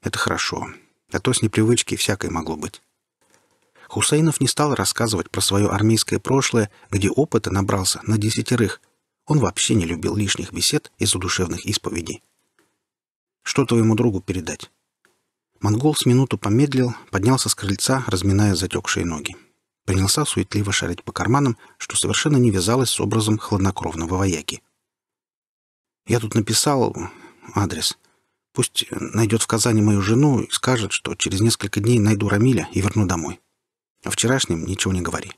«Это хорошо. А то с непривычки всякое могло быть». Хусейнов не стал рассказывать про свое армейское прошлое, где опыта набрался на десятерых. Он вообще не любил лишних бесед и задушевных исповедей. «Что твоему другу передать?» Монгол с минуту помедлил, поднялся с крыльца, разминая затекшие ноги. Принялся суетливо шарить по карманам, что совершенно не вязалось с образом хладнокровного вояки. «Я тут написал адрес. Пусть найдет в Казани мою жену и скажет, что через несколько дней найду Рамиля и верну домой». О вчерашнем ничего не говори.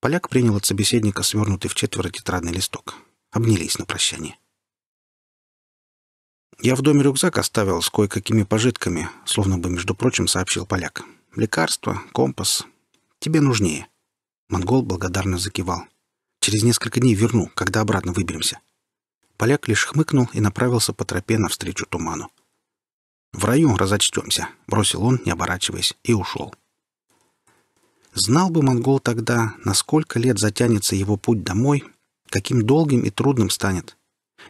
Поляк принял от собеседника свернутый в четверо тетрадный листок. Обнялись на прощание. «Я в доме рюкзак оставил с кое-какими пожитками», словно бы, между прочим, сообщил поляк. «Лекарства, компас. Тебе нужнее». Монгол благодарно закивал. «Через несколько дней верну, когда обратно выберемся». Поляк лишь хмыкнул и направился по тропе навстречу туману. «В раю разочтемся», — бросил он, не оборачиваясь, и ушел. Знал бы монгол тогда, на сколько лет затянется его путь домой, каким долгим и трудным станет.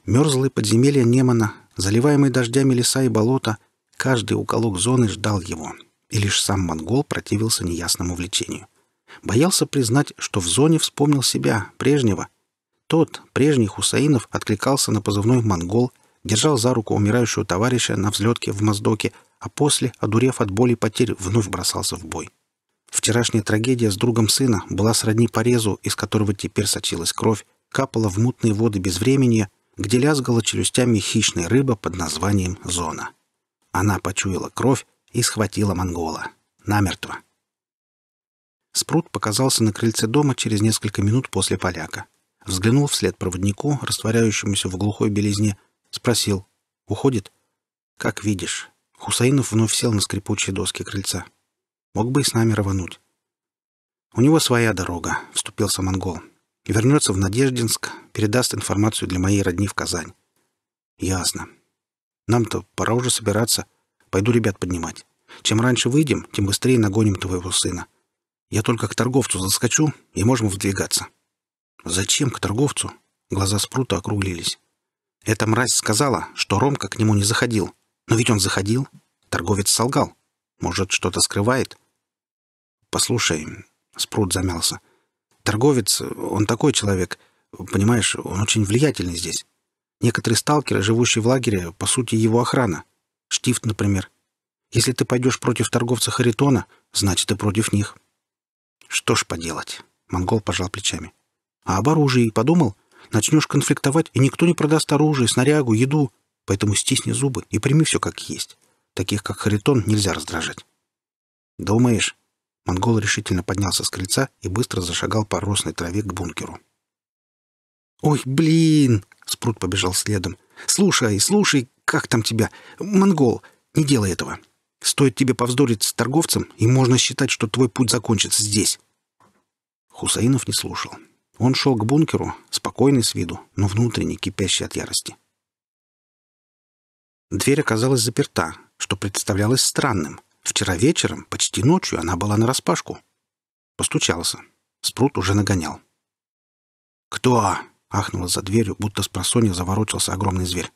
Мерзлые подземелья Немана, заливаемые дождями леса и болота, каждый уголок зоны ждал его, и лишь сам монгол противился неясному влечению. Боялся признать, что в зоне вспомнил себя, прежнего. Тот, прежний Хусаинов, откликался на позывной «Монгол», держал за руку умирающего товарища на взлетке в Моздоке, а после, одурев от боли потерь, вновь бросался в бой. Вчерашняя трагедия с другом сына была сродни порезу, из которого теперь сочилась кровь, капала в мутные воды безвременья, где лязгала челюстями хищная рыба под названием «Зона». Она почуяла кровь и схватила монгола. Намертво. Спрут показался на крыльце дома через несколько минут после поляка. Взглянул вслед проводнику, растворяющемуся в глухой белизне, спросил «Уходит?» «Как видишь». Хусаинов вновь сел на скрипучие доски крыльца. Мог бы и с нами рвануть. «У него своя дорога», — вступился монгол. «Вернется в Надеждинск, передаст информацию для моей родни в Казань». «Ясно. Нам-то пора уже собираться. Пойду ребят поднимать. Чем раньше выйдем, тем быстрее нагоним твоего сына. Я только к торговцу заскочу, и можем выдвигаться». «Зачем к торговцу?» Глаза спрута округлились. «Эта мразь сказала, что Ромка к нему не заходил. Но ведь он заходил. Торговец солгал. Может, что-то скрывает?» Послушай, Спрут замялся. Торговец, он такой человек. Понимаешь, он очень влиятельный здесь. Некоторые сталкеры, живущие в лагере, по сути, его охрана. Штифт, например. Если ты пойдешь против торговца Харитона, значит, ты против них. Что ж поделать? Монгол пожал плечами. А об оружии подумал? Начнешь конфликтовать, и никто не продаст оружие, снарягу, еду. Поэтому стисни зубы и прими все как есть. Таких, как Харитон, нельзя раздражать. Думаешь? Монгол решительно поднялся с крыльца и быстро зашагал по росной траве к бункеру. «Ой, блин!» — Спрут побежал следом. «Слушай, слушай, как там тебя? Монгол, не делай этого. Стоит тебе повздорить с торговцем, и можно считать, что твой путь закончится здесь». Хусаинов не слушал. Он шел к бункеру, спокойный с виду, но внутренне кипящий от ярости. Дверь оказалась заперта, что представлялось странным. Вчера вечером, почти ночью, она была на распашку. Постучался. Спрут уже нагонял. «Кто?» — ахнула за дверью, будто с просонья заворочился огромный зверь.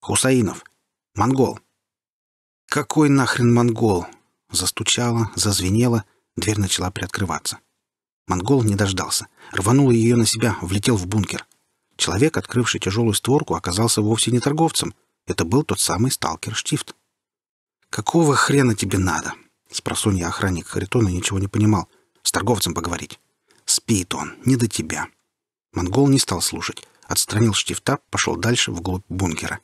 «Хусаинов! Монгол!» «Какой нахрен монгол?» Застучала, зазвенела, дверь начала приоткрываться. Монгол не дождался. Рванул ее на себя, влетел в бункер. Человек, открывший тяжелую створку, оказался вовсе не торговцем. Это был тот самый сталкер Штифт. «Какого хрена тебе надо?» Спросунья охранник Харитона ничего не понимал. «С торговцем поговорить». «Спит он, не до тебя». Монгол не стал слушать. Отстранил штифта, пошел дальше, вглубь бункера.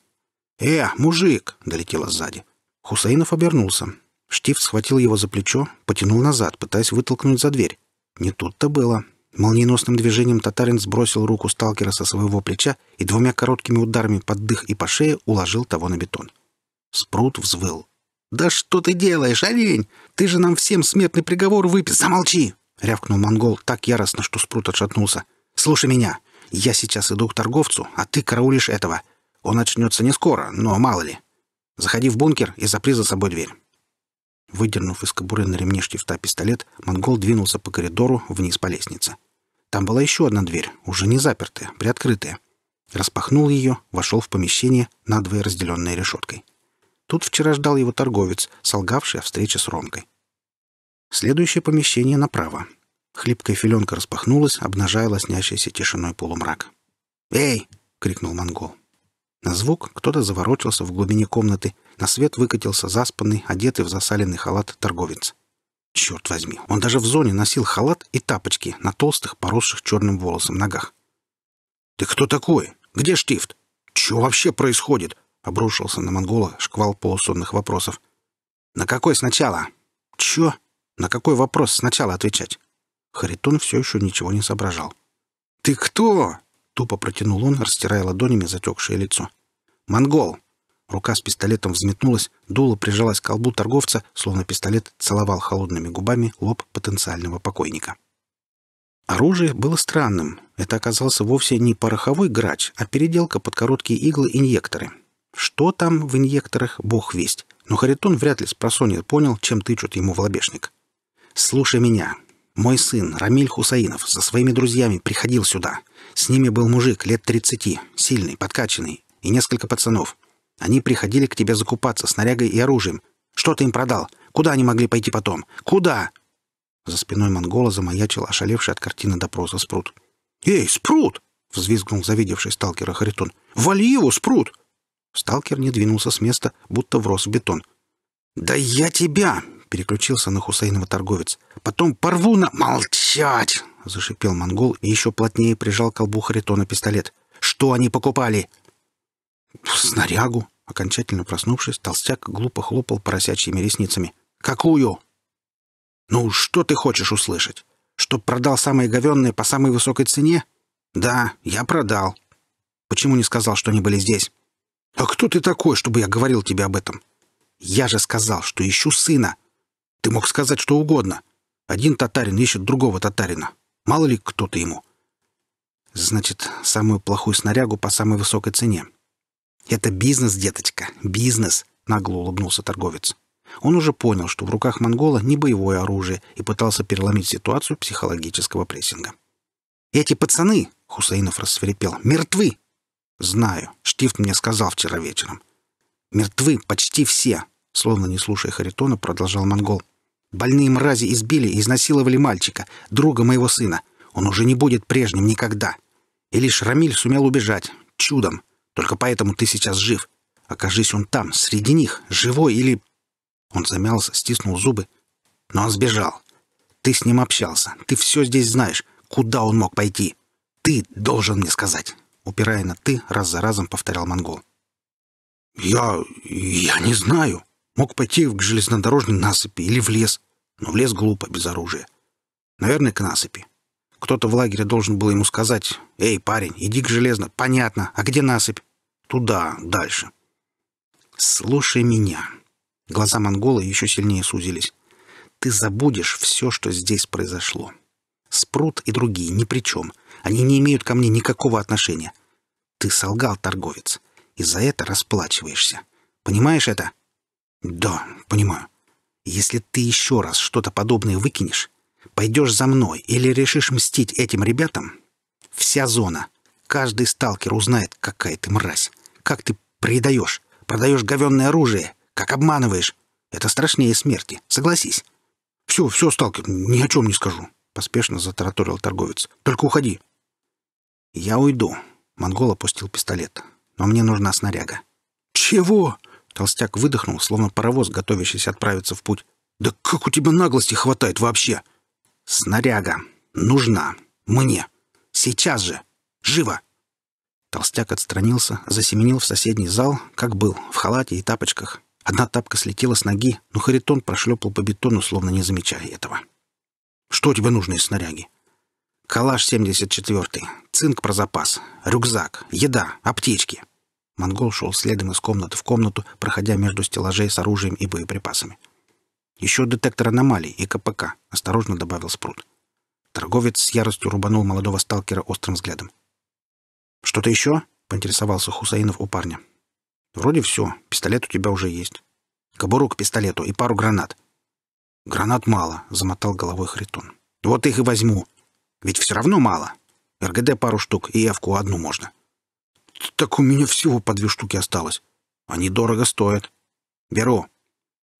«Э, мужик!» — долетело сзади. Хусаинов обернулся. Штифт схватил его за плечо, потянул назад, пытаясь вытолкнуть за дверь. Не тут-то было. Молниеносным движением татарин сбросил руку сталкера со своего плеча и двумя короткими ударами под дых и по шее уложил того на бетон. Спрут взвыл. «Да что ты делаешь, олень? Ты же нам всем смертный приговор выпи...» «Замолчи!» — рявкнул монгол так яростно, что спрут отшатнулся. «Слушай меня. Я сейчас иду к торговцу, а ты караулишь этого. Он очнется не скоро, но мало ли. Заходи в бункер и запри за собой дверь». Выдернув из кобуры на ремне штифта пистолет, монгол двинулся по коридору вниз по лестнице. Там была еще одна дверь, уже не запертая, приоткрытая. Распахнул ее, вошел в помещение, надвое разделенное решеткой. Тут вчера ждал его торговец, солгавший о встрече с Ромкой. Следующее помещение направо. Хлипкая филенка распахнулась, обнажая лоснящийся тишиной полумрак. «Эй!» — крикнул монгол. На звук кто-то заворочился в глубине комнаты, на свет выкатился заспанный, одетый в засаленный халат торговец. Черт возьми, он даже в зоне носил халат и тапочки на толстых, поросших черным волосом ногах. «Ты кто такой? Где штифт? Че вообще происходит? Обрушился на монгола шквал полусонных вопросов. «На какой сначала?» «Чё? На какой вопрос сначала отвечать?» Харитон все еще ничего не соображал. «Ты кто?» — тупо протянул он, растирая ладонями затекшее лицо. «Монгол!» Рука с пистолетом взметнулась, дуло прижалось к колбу торговца, словно пистолет целовал холодными губами лоб потенциального покойника. Оружие было странным. Это оказался вовсе не пороховой грач, а переделка под короткие иглы инъекторы — что там в инъекторах, бог весть. Но Харитон вряд ли с просонья понял, чем тычут ему в лобешник. «Слушай меня. Мой сын, Рамиль Хусаинов, со своими друзьями приходил сюда. С ними был мужик лет 30, сильный, подкачанный, и несколько пацанов. Они приходили к тебе закупаться снарягой и оружием. Что ты им продал? Куда они могли пойти потом? Куда?» За спиной монгола замаячил ошалевший от картины допроса спрут. «Эй, спрут!» — взвизгнул завидевший сталкера Харитон. «Вали его, спрут! Сталкер не двинулся с места, будто врос в бетон. «Да я тебя!» — переключился на Хусейнова торговец. «Потом порву на...» «Молчать!» — зашипел монгол и еще плотнее прижал колбу Харитона пистолет. «Что они покупали?» «Снарягу!» — окончательно проснувшись, толстяк глупо хлопал поросячьими ресницами. «Какую?» «Ну, что ты хочешь услышать? Чтоб продал самые говенные по самой высокой цене?» «Да, я продал. Почему не сказал, что они были здесь?» «А кто ты такой, чтобы я говорил тебе об этом? Я же сказал, что ищу сына. Ты мог сказать что угодно. Один татарин ищет другого татарина. Мало ли кто-то ему. Значит, самую плохую снарягу по самой высокой цене. Это бизнес, деточка, бизнес, нагло улыбнулся торговец. Он уже понял, что в руках монгола не боевое оружие и пытался переломить ситуацию психологического прессинга. «Эти пацаны!» — Хусаинов рассверепел. «Мертвы! «Знаю. Штифт мне сказал вчера вечером. Мертвы почти все», — словно не слушая Харитона, продолжал монгол. «Больные мрази избили и изнасиловали мальчика, друга моего сына. Он уже не будет прежним никогда. И лишь Рамиль сумел убежать. Чудом. Только поэтому ты сейчас жив. Окажись он там, среди них, живой или...» Он замялся, стиснул зубы. «Но он сбежал. Ты с ним общался. Ты все здесь знаешь. Куда он мог пойти? Ты должен мне сказать» упирая на «ты», раз за разом повторял монгол. «Я... я не знаю. Мог пойти к железнодорожной насыпи или в лес. Но в лес глупо, без оружия. Наверное, к насыпи. Кто-то в лагере должен был ему сказать, «Эй, парень, иди к железно». «Понятно. А где насыпь?» «Туда, дальше». «Слушай меня». Глаза монгола еще сильнее сузились. «Ты забудешь все, что здесь произошло. Спрут и другие ни при чем. Они не имеют ко мне никакого отношения. Ты солгал, торговец, и за это расплачиваешься. Понимаешь это? Да, понимаю. Если ты еще раз что-то подобное выкинешь, пойдешь за мной или решишь мстить этим ребятам, вся зона, каждый сталкер узнает, какая ты мразь, как ты предаешь, продаешь говенное оружие, как обманываешь. Это страшнее смерти, согласись. Все, все, сталкер, ни о чем не скажу, поспешно затараторил торговец. Только уходи. Я уйду, Монгол опустил пистолет. «Но мне нужна снаряга». «Чего?» Толстяк выдохнул, словно паровоз, готовящийся отправиться в путь. «Да как у тебя наглости хватает вообще?» «Снаряга. Нужна. Мне. Сейчас же. Живо!» Толстяк отстранился, засеменил в соседний зал, как был, в халате и тапочках. Одна тапка слетела с ноги, но Харитон прошлепал по бетону, словно не замечая этого. «Что тебе нужно из снаряги?» Калаш 74, цинк про запас, рюкзак, еда, аптечки. Монгол шел следом из комнаты в комнату, проходя между стеллажей с оружием и боеприпасами. «Еще детектор аномалий и КПК», — осторожно добавил Спрут. Торговец с яростью рубанул молодого сталкера острым взглядом. «Что-то еще?» — поинтересовался Хусаинов у парня. «Вроде все. Пистолет у тебя уже есть. Кобуру к пистолету и пару гранат». «Гранат мало», — замотал головой хритон. «Вот их и возьму», ведь все равно мало. РГД пару штук и Эвку одну можно. Так у меня всего по две штуки осталось. Они дорого стоят. Беру.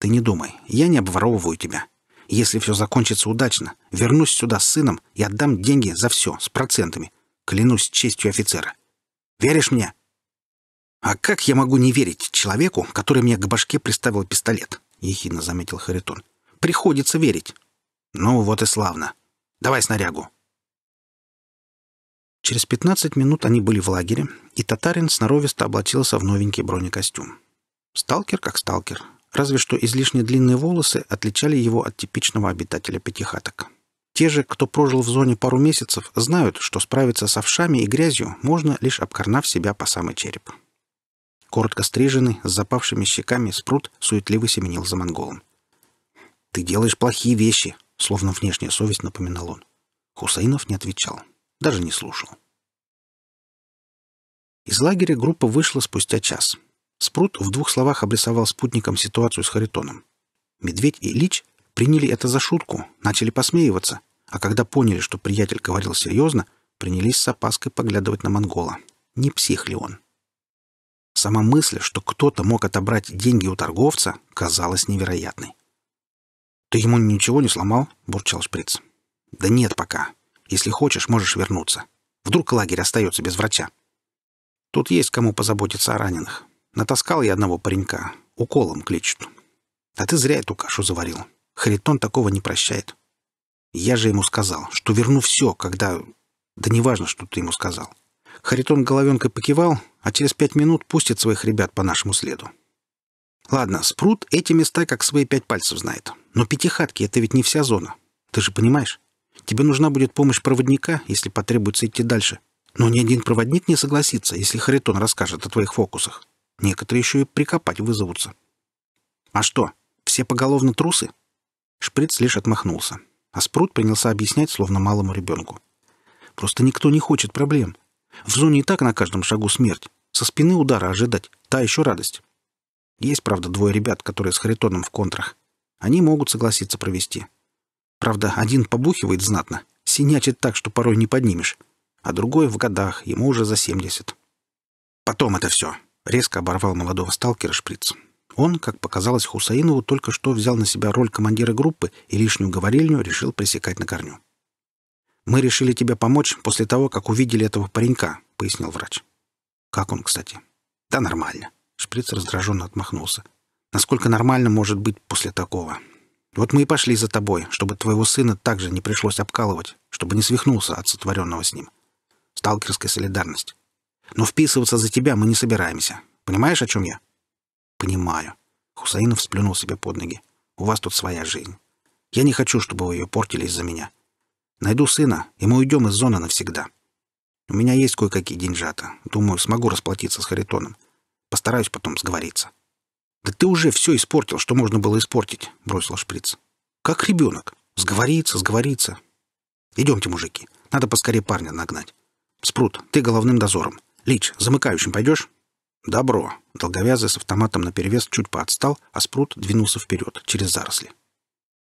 Ты не думай, я не обворовываю тебя. Если все закончится удачно, вернусь сюда с сыном и отдам деньги за все, с процентами. Клянусь честью офицера. Веришь мне? А как я могу не верить человеку, который мне к башке приставил пистолет? Ехидно заметил Харитон. Приходится верить. Ну вот и славно. Давай снарягу. Через 15 минут они были в лагере, и татарин сноровисто облачился в новенький бронекостюм. Сталкер как сталкер, разве что излишне длинные волосы отличали его от типичного обитателя пятихаток. Те же, кто прожил в зоне пару месяцев, знают, что справиться с овшами и грязью можно, лишь обкорнав себя по самый череп. Коротко стриженный, с запавшими щеками, спрут суетливо семенил за монголом. «Ты делаешь плохие вещи», — словно внешняя совесть напоминал он. Хусаинов не отвечал. Даже не слушал. Из лагеря группа вышла спустя час. Спрут в двух словах обрисовал спутникам ситуацию с Харитоном. Медведь и Лич приняли это за шутку, начали посмеиваться, а когда поняли, что приятель говорил серьезно, принялись с опаской поглядывать на Монгола. Не псих ли он? Сама мысль, что кто-то мог отобрать деньги у торговца, казалась невероятной. «Ты ему ничего не сломал?» — бурчал Шприц. «Да нет пока. Если хочешь, можешь вернуться. Вдруг лагерь остается без врача. Тут есть кому позаботиться о раненых. Натаскал я одного паренька. Уколом кличут. А ты зря эту кашу заварил. Харитон такого не прощает. Я же ему сказал, что верну все, когда... Да неважно, что ты ему сказал. Харитон головенкой покивал, а через пять минут пустит своих ребят по нашему следу. Ладно, спрут эти места как свои пять пальцев знает. Но пятихатки — это ведь не вся зона. Ты же понимаешь? Тебе нужна будет помощь проводника, если потребуется идти дальше. Но ни один проводник не согласится, если Харитон расскажет о твоих фокусах. Некоторые еще и прикопать вызовутся. А что, все поголовно трусы? Шприц лишь отмахнулся. А Спрут принялся объяснять, словно малому ребенку. Просто никто не хочет проблем. В зоне и так на каждом шагу смерть. Со спины удара ожидать. Та еще радость. Есть, правда, двое ребят, которые с Харитоном в контрах. Они могут согласиться провести. Правда, один побухивает знатно, синячит так, что порой не поднимешь, а другой в годах, ему уже за семьдесят. Потом это все. Резко оборвал молодого сталкера шприц. Он, как показалось Хусаинову, только что взял на себя роль командира группы и лишнюю говорильню решил пресекать на корню. «Мы решили тебе помочь после того, как увидели этого паренька», — пояснил врач. «Как он, кстати?» «Да нормально». Шприц раздраженно отмахнулся. «Насколько нормально может быть после такого? Вот мы и пошли за тобой, чтобы твоего сына также не пришлось обкалывать, чтобы не свихнулся от сотворенного с ним. Сталкерская солидарность. Но вписываться за тебя мы не собираемся. Понимаешь, о чем я? Понимаю. Хусаинов сплюнул себе под ноги. У вас тут своя жизнь. Я не хочу, чтобы вы ее портили из-за меня. Найду сына, и мы уйдем из зоны навсегда. У меня есть кое-какие деньжата. Думаю, смогу расплатиться с Харитоном. Постараюсь потом сговориться. «Да ты уже все испортил, что можно было испортить», — бросил шприц. «Как ребенок. Сговорится, сговорится. Идемте, мужики. Надо поскорее парня нагнать. Спрут, ты головным дозором. Лич, замыкающим пойдешь?» «Добро». Долговязый с автоматом наперевес чуть поотстал, а Спрут двинулся вперед, через заросли.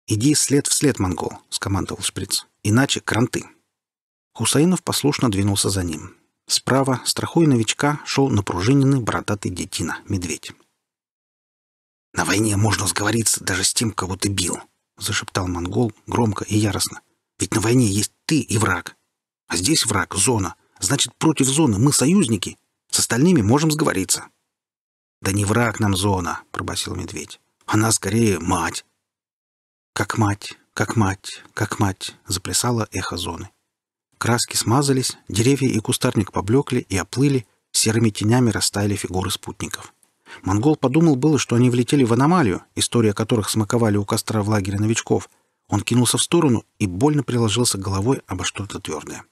«Иди след в след, монгол», — скомандовал шприц. «Иначе кранты». Хусаинов послушно двинулся за ним. Справа, страхуя новичка, шел напружиненный бородатый детина, медведь. «На войне можно сговориться даже с тем, кого ты бил», — зашептал монгол громко и яростно. «Ведь на войне есть ты и враг. А здесь враг — зона. Значит, против зоны мы союзники. С остальными можем сговориться». «Да не враг нам зона», — пробасил медведь. «Она скорее мать». «Как мать, как мать, как мать», — заплясало эхо зоны. Краски смазались, деревья и кустарник поблекли и оплыли, серыми тенями растаяли фигуры спутников. Монгол подумал было, что они влетели в аномалию, история которых смаковали у костра в лагере новичков. Он кинулся в сторону и больно приложился головой обо что-то твердое.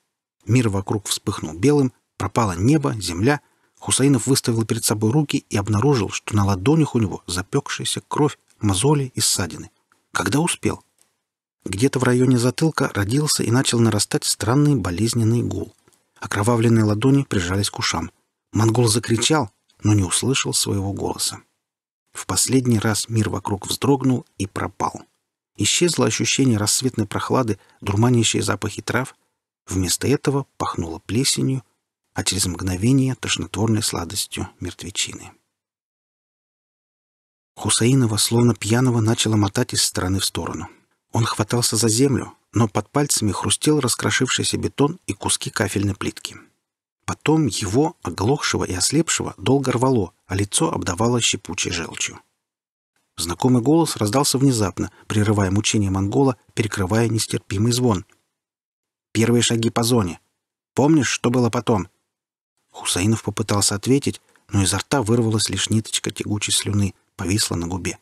Мир вокруг вспыхнул белым, пропало небо, земля. Хусаинов выставил перед собой руки и обнаружил, что на ладонях у него запекшаяся кровь, мозоли и ссадины. Когда успел? Где-то в районе затылка родился и начал нарастать странный болезненный гул. Окровавленные ладони прижались к ушам. Монгол закричал, но не услышал своего голоса. В последний раз мир вокруг вздрогнул и пропал. Исчезло ощущение рассветной прохлады, дурманящие запахи трав. Вместо этого пахнуло плесенью, а через мгновение — тошнотворной сладостью мертвечины. Хусаинова, словно пьяного, начала мотать из стороны в сторону. Он хватался за землю, но под пальцами хрустел раскрошившийся бетон и куски кафельной плитки. Потом его, оглохшего и ослепшего, долго рвало, а лицо обдавало щепучей желчью. Знакомый голос раздался внезапно, прерывая мучение монгола, перекрывая нестерпимый звон. «Первые шаги по зоне. Помнишь, что было потом?» Хусаинов попытался ответить, но изо рта вырвалась лишь ниточка тягучей слюны, повисла на губе.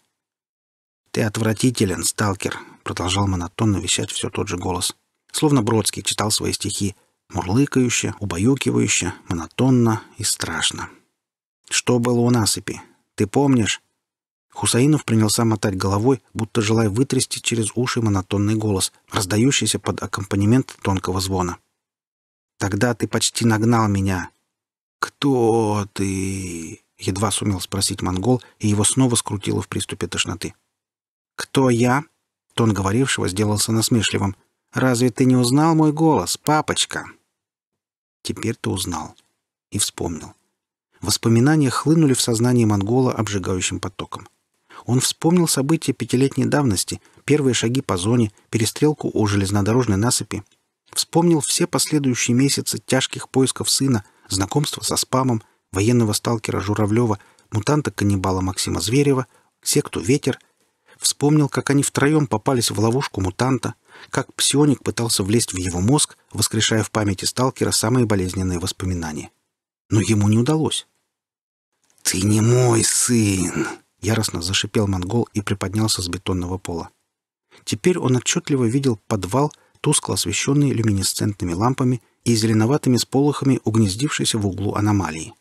«Ты отвратителен, сталкер», — продолжал монотонно вещать все тот же голос. Словно Бродский читал свои стихи, Мурлыкающе, убаюкивающе, монотонно и страшно. «Что было у насыпи? Ты помнишь?» Хусаинов принялся мотать головой, будто желая вытрясти через уши монотонный голос, раздающийся под аккомпанемент тонкого звона. «Тогда ты почти нагнал меня!» «Кто ты?» — едва сумел спросить монгол, и его снова скрутило в приступе тошноты. «Кто я?» — тон говорившего сделался насмешливым. «Разве ты не узнал мой голос, папочка?» Теперь-то узнал. И вспомнил. Воспоминания хлынули в сознание монгола обжигающим потоком. Он вспомнил события пятилетней давности, первые шаги по зоне, перестрелку у железнодорожной насыпи. Вспомнил все последующие месяцы тяжких поисков сына, знакомства со спамом, военного сталкера Журавлева, мутанта-каннибала Максима Зверева, секту «Ветер», Вспомнил, как они втроем попались в ловушку мутанта, как псионик пытался влезть в его мозг, воскрешая в памяти сталкера самые болезненные воспоминания. Но ему не удалось. «Ты не мой сын!» — яростно зашипел монгол и приподнялся с бетонного пола. Теперь он отчетливо видел подвал, тускло освещенный люминесцентными лампами и зеленоватыми сполохами, угнездившийся в углу аномалии.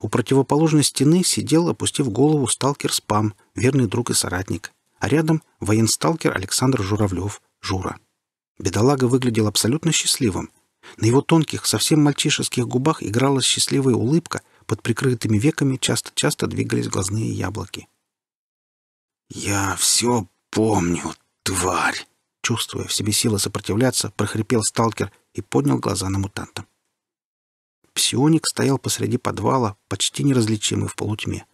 У противоположной стены сидел, опустив голову, сталкер-спам, верный друг и соратник — а рядом военсталкер Александр Журавлев, Жура. Бедолага выглядел абсолютно счастливым. На его тонких, совсем мальчишеских губах играла счастливая улыбка, под прикрытыми веками часто-часто двигались глазные яблоки. «Я все помню, тварь!» Чувствуя в себе силы сопротивляться, прохрипел сталкер и поднял глаза на мутанта. Псионик стоял посреди подвала, почти неразличимый в полутьме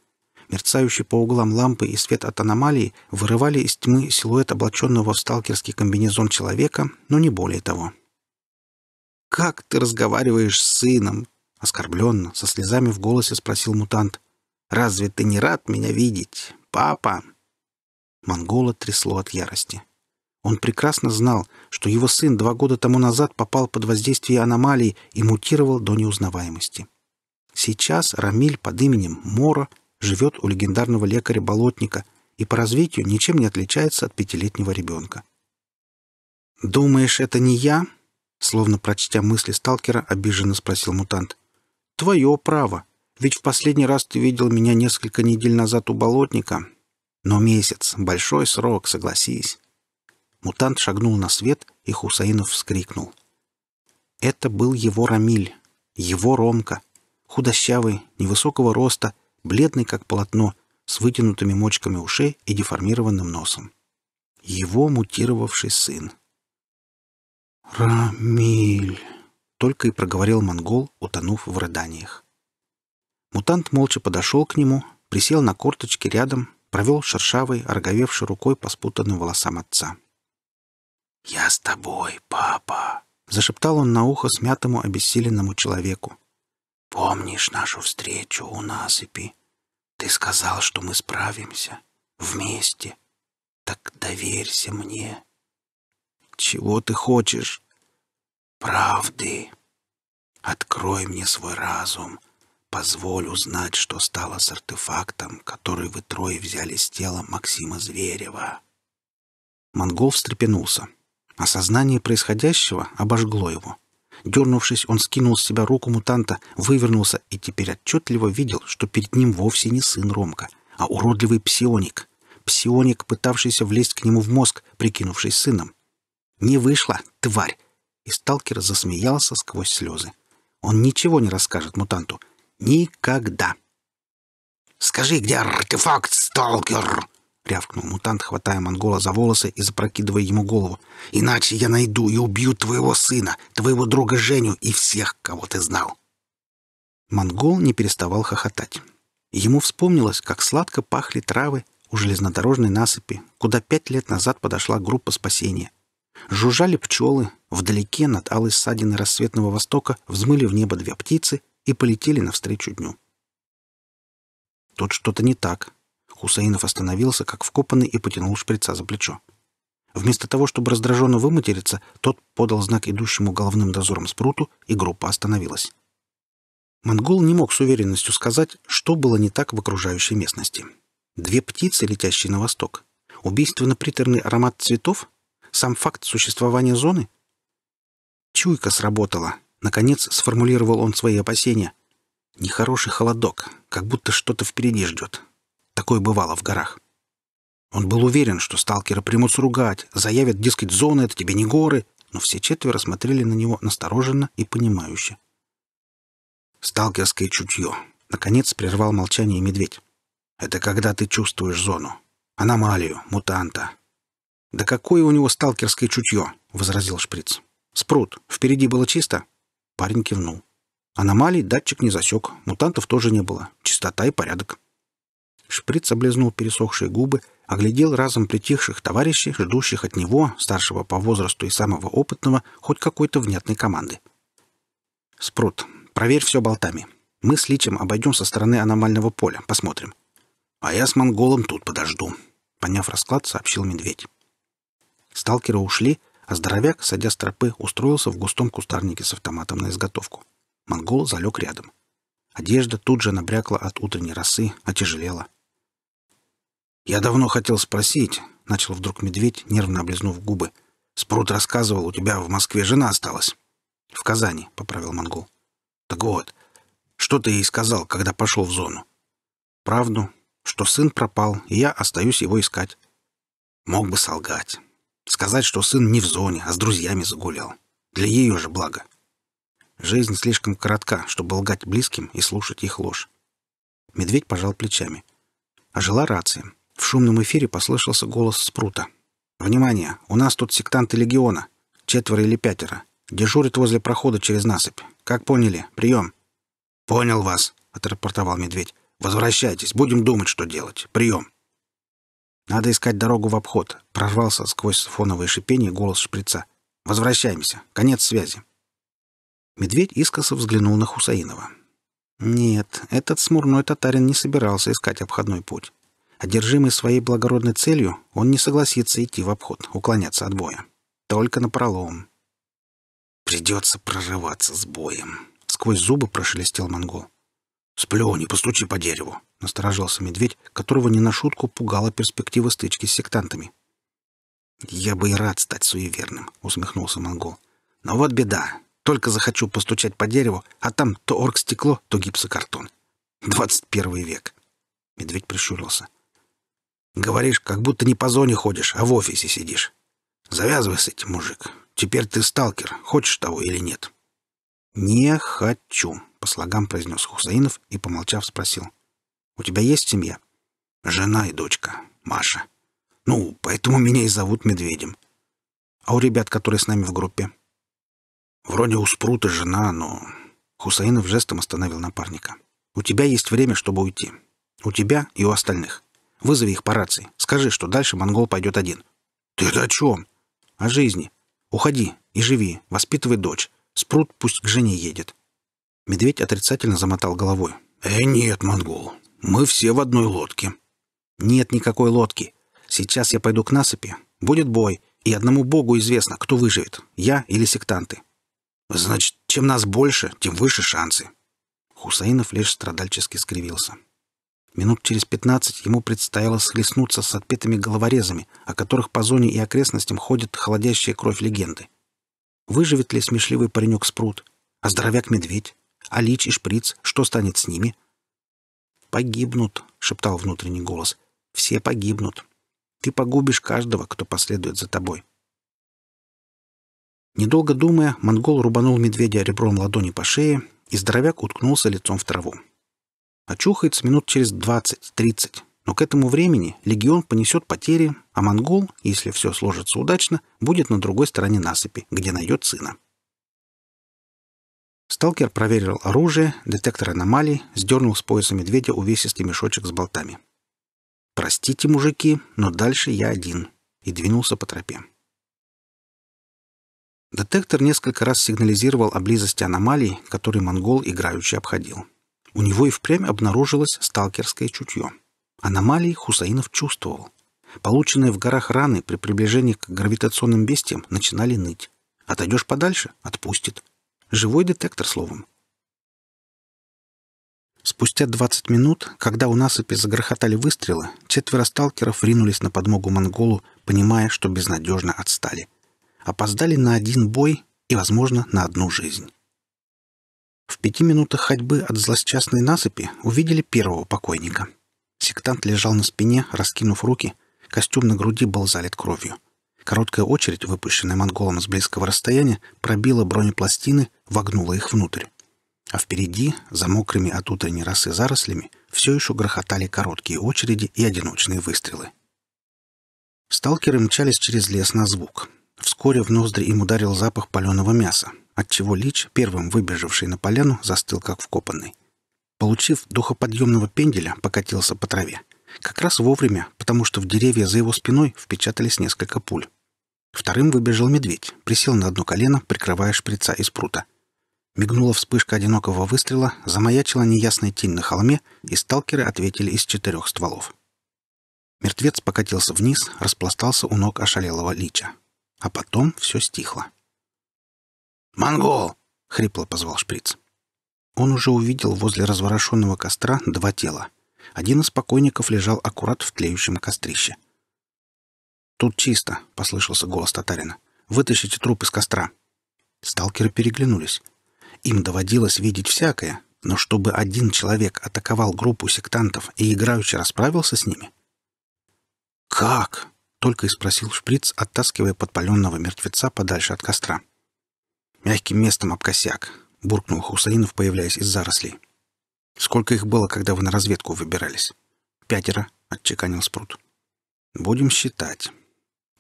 мерцающие по углам лампы и свет от аномалии вырывали из тьмы силуэт облаченного в сталкерский комбинезон человека, но не более того. «Как ты разговариваешь с сыном?» — оскорбленно, со слезами в голосе спросил мутант. «Разве ты не рад меня видеть, папа?» Монгола трясло от ярости. Он прекрасно знал, что его сын два года тому назад попал под воздействие аномалий и мутировал до неузнаваемости. Сейчас Рамиль под именем Мора живет у легендарного лекаря-болотника и по развитию ничем не отличается от пятилетнего ребенка. «Думаешь, это не я?» Словно прочтя мысли сталкера, обиженно спросил мутант. «Твое право. Ведь в последний раз ты видел меня несколько недель назад у болотника. Но месяц — большой срок, согласись». Мутант шагнул на свет, и Хусаинов вскрикнул. Это был его Рамиль, его Ромка, худощавый, невысокого роста, бледный как полотно, с вытянутыми мочками ушей и деформированным носом. Его мутировавший сын. «Рамиль!» — только и проговорил монгол, утонув в рыданиях. Мутант молча подошел к нему, присел на корточки рядом, провел шершавой, ороговевшей рукой по спутанным волосам отца. «Я с тобой, папа!» — зашептал он на ухо смятому, обессиленному человеку. Помнишь нашу встречу у насыпи? Ты сказал, что мы справимся. Вместе. Так доверься мне. Чего ты хочешь? Правды. Открой мне свой разум. Позволь узнать, что стало с артефактом, который вы трое взяли с тела Максима Зверева. Монгол встрепенулся. Осознание происходящего обожгло его. Дернувшись, он скинул с себя руку мутанта, вывернулся и теперь отчетливо видел, что перед ним вовсе не сын Ромка, а уродливый псионик. Псионик, пытавшийся влезть к нему в мозг, прикинувшись сыном. «Не вышло, тварь!» И сталкер засмеялся сквозь слезы. Он ничего не расскажет мутанту. Никогда. «Скажи, где артефакт, сталкер?» — рявкнул мутант, хватая монгола за волосы и запрокидывая ему голову. «Иначе я найду и убью твоего сына, твоего друга Женю и всех, кого ты знал!» Монгол не переставал хохотать. Ему вспомнилось, как сладко пахли травы у железнодорожной насыпи, куда пять лет назад подошла группа спасения. Жужжали пчелы, вдалеке над алой ссадиной рассветного востока взмыли в небо две птицы и полетели навстречу дню. «Тут что-то не так», Хусаинов остановился, как вкопанный, и потянул шприца за плечо. Вместо того, чтобы раздраженно выматериться, тот подал знак идущему головным дозором спруту, и группа остановилась. Монгол не мог с уверенностью сказать, что было не так в окружающей местности. Две птицы, летящие на восток, убийственно-приторный аромат цветов, сам факт существования зоны. Чуйка сработала. Наконец сформулировал он свои опасения. Нехороший холодок, как будто что-то впереди ждет. Такое бывало в горах. Он был уверен, что сталкеры примут ругать, заявят, дескать, зоны — это тебе не горы, но все четверо смотрели на него настороженно и понимающе. Сталкерское чутье. Наконец прервал молчание медведь. Это когда ты чувствуешь зону. Аномалию, мутанта. Да какое у него сталкерское чутье, возразил Шприц. Спрут, впереди было чисто? Парень кивнул. Аномалий датчик не засек, мутантов тоже не было. Чистота и порядок. Шприц облизнул пересохшие губы, оглядел разом притихших товарищей, ждущих от него, старшего по возрасту и самого опытного, хоть какой-то внятной команды. «Спрут, проверь все болтами. Мы с Личем обойдем со стороны аномального поля, посмотрим. А я с монголом тут подожду», — поняв расклад, сообщил медведь. Сталкеры ушли, а здоровяк, садя с тропы, устроился в густом кустарнике с автоматом на изготовку. Монгол залег рядом. Одежда тут же набрякла от утренней росы, отяжелела — «Я давно хотел спросить», — начал вдруг медведь, нервно облизнув губы. «Спрут рассказывал, у тебя в Москве жена осталась». «В Казани», — поправил монгол. «Так вот, что ты ей сказал, когда пошел в зону?» «Правду, что сын пропал, и я остаюсь его искать». «Мог бы солгать. Сказать, что сын не в зоне, а с друзьями загулял. Для ее же блага». Жизнь слишком коротка, чтобы лгать близким и слушать их ложь. Медведь пожал плечами. Ожила «А рация. В шумном эфире послышался голос Спрута. «Внимание! У нас тут сектанты легиона. Четверо или пятеро. Дежурят возле прохода через насыпь. Как поняли? Прием!» «Понял вас!» — отрапортовал медведь. «Возвращайтесь. Будем думать, что делать. Прием!» «Надо искать дорогу в обход», — прорвался сквозь фоновое шипение голос шприца. «Возвращаемся. Конец связи». Медведь искоса взглянул на Хусаинова. Нет, этот смурной татарин не собирался искать обходной путь. Одержимый своей благородной целью, он не согласится идти в обход, уклоняться от боя. Только напролом. «Придется прорываться с боем», — сквозь зубы прошелестел монгол. «Сплюни, постучи по дереву», — насторожился медведь, которого не на шутку пугала перспектива стычки с сектантами. «Я бы и рад стать суеверным», — усмехнулся монгол. «Но вот беда. Только захочу постучать по дереву, а там то оргстекло, то гипсокартон. Двадцать первый век». Медведь прищурился. Говоришь, как будто не по зоне ходишь, а в офисе сидишь. Завязывай с этим, мужик. Теперь ты сталкер, хочешь того или нет?» «Не хочу», — по слогам произнес Хусаинов и, помолчав, спросил. «У тебя есть семья?» «Жена и дочка, Маша. Ну, поэтому меня и зовут Медведем. А у ребят, которые с нами в группе?» «Вроде у Спрута жена, но...» Хусаинов жестом остановил напарника. «У тебя есть время, чтобы уйти. У тебя и у остальных. Вызови их по рации. Скажи, что дальше монгол пойдет один». «Ты это о чем?» «О жизни. Уходи и живи, воспитывай дочь. Спрут пусть к жене едет». Медведь отрицательно замотал головой. «Э, нет, монгол, мы все в одной лодке». «Нет никакой лодки. Сейчас я пойду к насыпи. Будет бой, и одному богу известно, кто выживет, я или сектанты». «Значит, чем нас больше, тем выше шансы». Хусаинов лишь страдальчески скривился. Минут через пятнадцать ему предстояло схлестнуться с отпетыми головорезами, о которых по зоне и окрестностям ходят холодящая кровь легенды. Выживет ли смешливый паренек Спрут? А здоровяк-медведь? А Лич и Шприц? Что станет с ними? «Погибнут», — шептал внутренний голос. «Все погибнут. Ты погубишь каждого, кто последует за тобой». Недолго думая, монгол рубанул медведя ребром ладони по шее, и здоровяк уткнулся лицом в траву. Очухается минут через 20-30, но к этому времени легион понесет потери, а монгол, если все сложится удачно, будет на другой стороне насыпи, где найдет сына. Сталкер проверил оружие, детектор аномалий, сдернул с пояса медведя увесистый мешочек с болтами. «Простите, мужики, но дальше я один», и двинулся по тропе. Детектор несколько раз сигнализировал о близости аномалий, которые монгол играючи обходил. У него и впрямь обнаружилось сталкерское чутье. Аномалии Хусаинов чувствовал. Полученные в горах раны при приближении к гравитационным бестиям начинали ныть. Отойдешь подальше — отпустит. Живой детектор, словом. Спустя 20 минут, когда у насыпи загрохотали выстрелы, четверо сталкеров ринулись на подмогу монголу, понимая, что безнадежно отстали. Опоздали на один бой и, возможно, на одну жизнь. В пяти минутах ходьбы от злосчастной насыпи увидели первого покойника. Сектант лежал на спине, раскинув руки. Костюм на груди был залит кровью. Короткая очередь, выпущенная монголом с близкого расстояния, пробила бронепластины, вогнула их внутрь. А впереди, за мокрыми от утренней росы зарослями, все еще грохотали короткие очереди и одиночные выстрелы. Сталкеры мчались через лес на звук. Вскоре в ноздри им ударил запах паленого мяса отчего Лич, первым выбежавший на поляну, застыл как вкопанный. Получив духоподъемного пенделя, покатился по траве. Как раз вовремя, потому что в деревья за его спиной впечатались несколько пуль. Вторым выбежал медведь, присел на одно колено, прикрывая шприца из прута. Мигнула вспышка одинокого выстрела, замаячила неясная тень на холме, и сталкеры ответили из четырех стволов. Мертвец покатился вниз, распластался у ног ошалелого лича. А потом все стихло. «Монгол!» — хрипло позвал шприц. Он уже увидел возле разворошенного костра два тела. Один из покойников лежал аккурат в тлеющем кострище. «Тут чисто», — послышался голос татарина. «Вытащите труп из костра». Сталкеры переглянулись. Им доводилось видеть всякое, но чтобы один человек атаковал группу сектантов и играючи расправился с ними? «Как?» — только и спросил шприц, оттаскивая подпаленного мертвеца подальше от костра. Мягким местом об косяк, буркнул Хусаинов, появляясь из зарослей. Сколько их было, когда вы на разведку выбирались? Пятеро, отчеканил Спрут. Будем считать.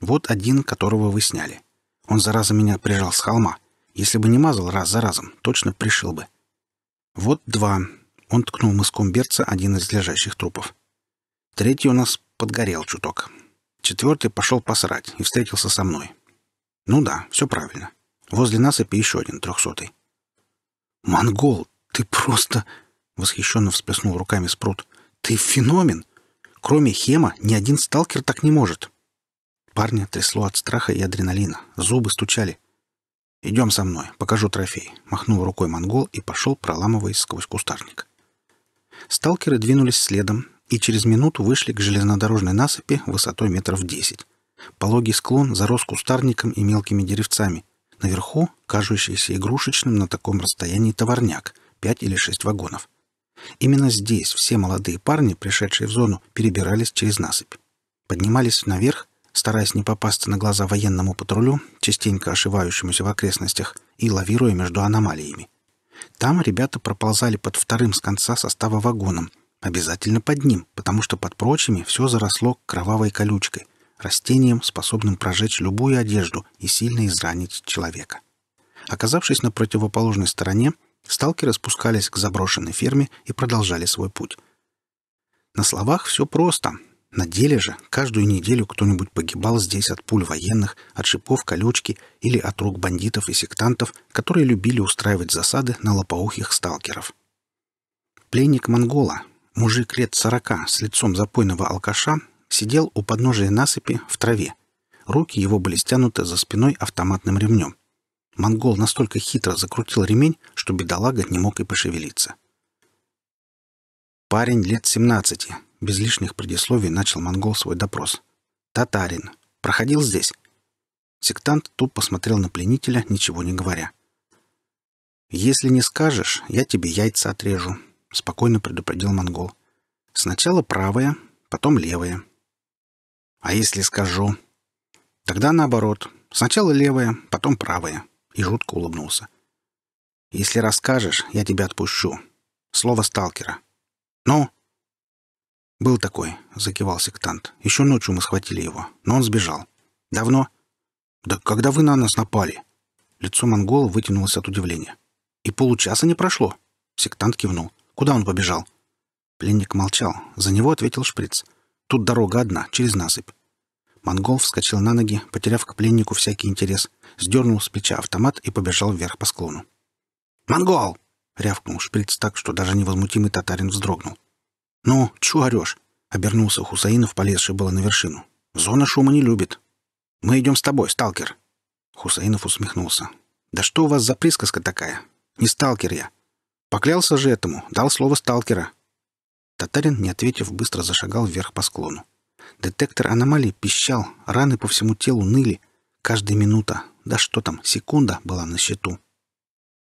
Вот один, которого вы сняли. Он, зараза, меня прижал с холма. Если бы не мазал раз за разом, точно пришил бы. Вот два. Он ткнул мыском берца один из лежащих трупов. Третий у нас подгорел чуток. Четвертый пошел посрать и встретился со мной. Ну да, все правильно. Возле насыпи еще один трехсотый. «Монгол, ты просто...» — восхищенно всплеснул руками спрут. «Ты феномен! Кроме Хема ни один сталкер так не может!» Парня трясло от страха и адреналина. Зубы стучали. «Идем со мной, покажу трофей», — махнул рукой монгол и пошел, проламываясь сквозь кустарник. Сталкеры двинулись следом и через минуту вышли к железнодорожной насыпи высотой метров десять. Пологий склон зарос кустарником и мелкими деревцами. Наверху кажущийся игрушечным на таком расстоянии товарняк, пять или шесть вагонов. Именно здесь все молодые парни, пришедшие в зону, перебирались через насыпь. Поднимались наверх, стараясь не попасться на глаза военному патрулю, частенько ошивающемуся в окрестностях, и лавируя между аномалиями. Там ребята проползали под вторым с конца состава вагоном, обязательно под ним, потому что под прочими все заросло кровавой колючкой — растением, способным прожечь любую одежду и сильно изранить человека. Оказавшись на противоположной стороне, сталки распускались к заброшенной ферме и продолжали свой путь. На словах все просто. На деле же каждую неделю кто-нибудь погибал здесь от пуль военных, от шипов колючки или от рук бандитов и сектантов, которые любили устраивать засады на лопоухих сталкеров. Пленник Монгола, мужик лет сорока с лицом запойного алкаша, сидел у подножия насыпи в траве. Руки его были стянуты за спиной автоматным ремнем. Монгол настолько хитро закрутил ремень, что бедолага не мог и пошевелиться. «Парень лет семнадцати», — без лишних предисловий начал монгол свой допрос. «Татарин. Проходил здесь?» Сектант тут посмотрел на пленителя, ничего не говоря. «Если не скажешь, я тебе яйца отрежу», — спокойно предупредил монгол. «Сначала правое, потом левое. А если скажу? Тогда наоборот. Сначала левая, потом правая. И жутко улыбнулся. Если расскажешь, я тебя отпущу. Слово сталкера. Ну? Был такой, закивал сектант. Еще ночью мы схватили его, но он сбежал. Давно? Да когда вы на нас напали? Лицо монгола вытянулось от удивления. И получаса не прошло. Сектант кивнул. Куда он побежал? Пленник молчал. За него ответил шприц. — Тут дорога одна, через насыпь. Монгол вскочил на ноги, потеряв к пленнику всякий интерес, сдернул с плеча автомат и побежал вверх по склону. «Монгол!» — рявкнул шприц так, что даже невозмутимый татарин вздрогнул. «Ну, чу орёшь?» — обернулся Хусаинов, полезший было на вершину. «Зона шума не любит. Мы идем с тобой, сталкер!» Хусаинов усмехнулся. «Да что у вас за присказка такая? Не сталкер я. Поклялся же этому, дал слово сталкера. Татарин, не ответив, быстро зашагал вверх по склону. Детектор аномалий пищал, раны по всему телу ныли. Каждая минута, да что там, секунда была на счету.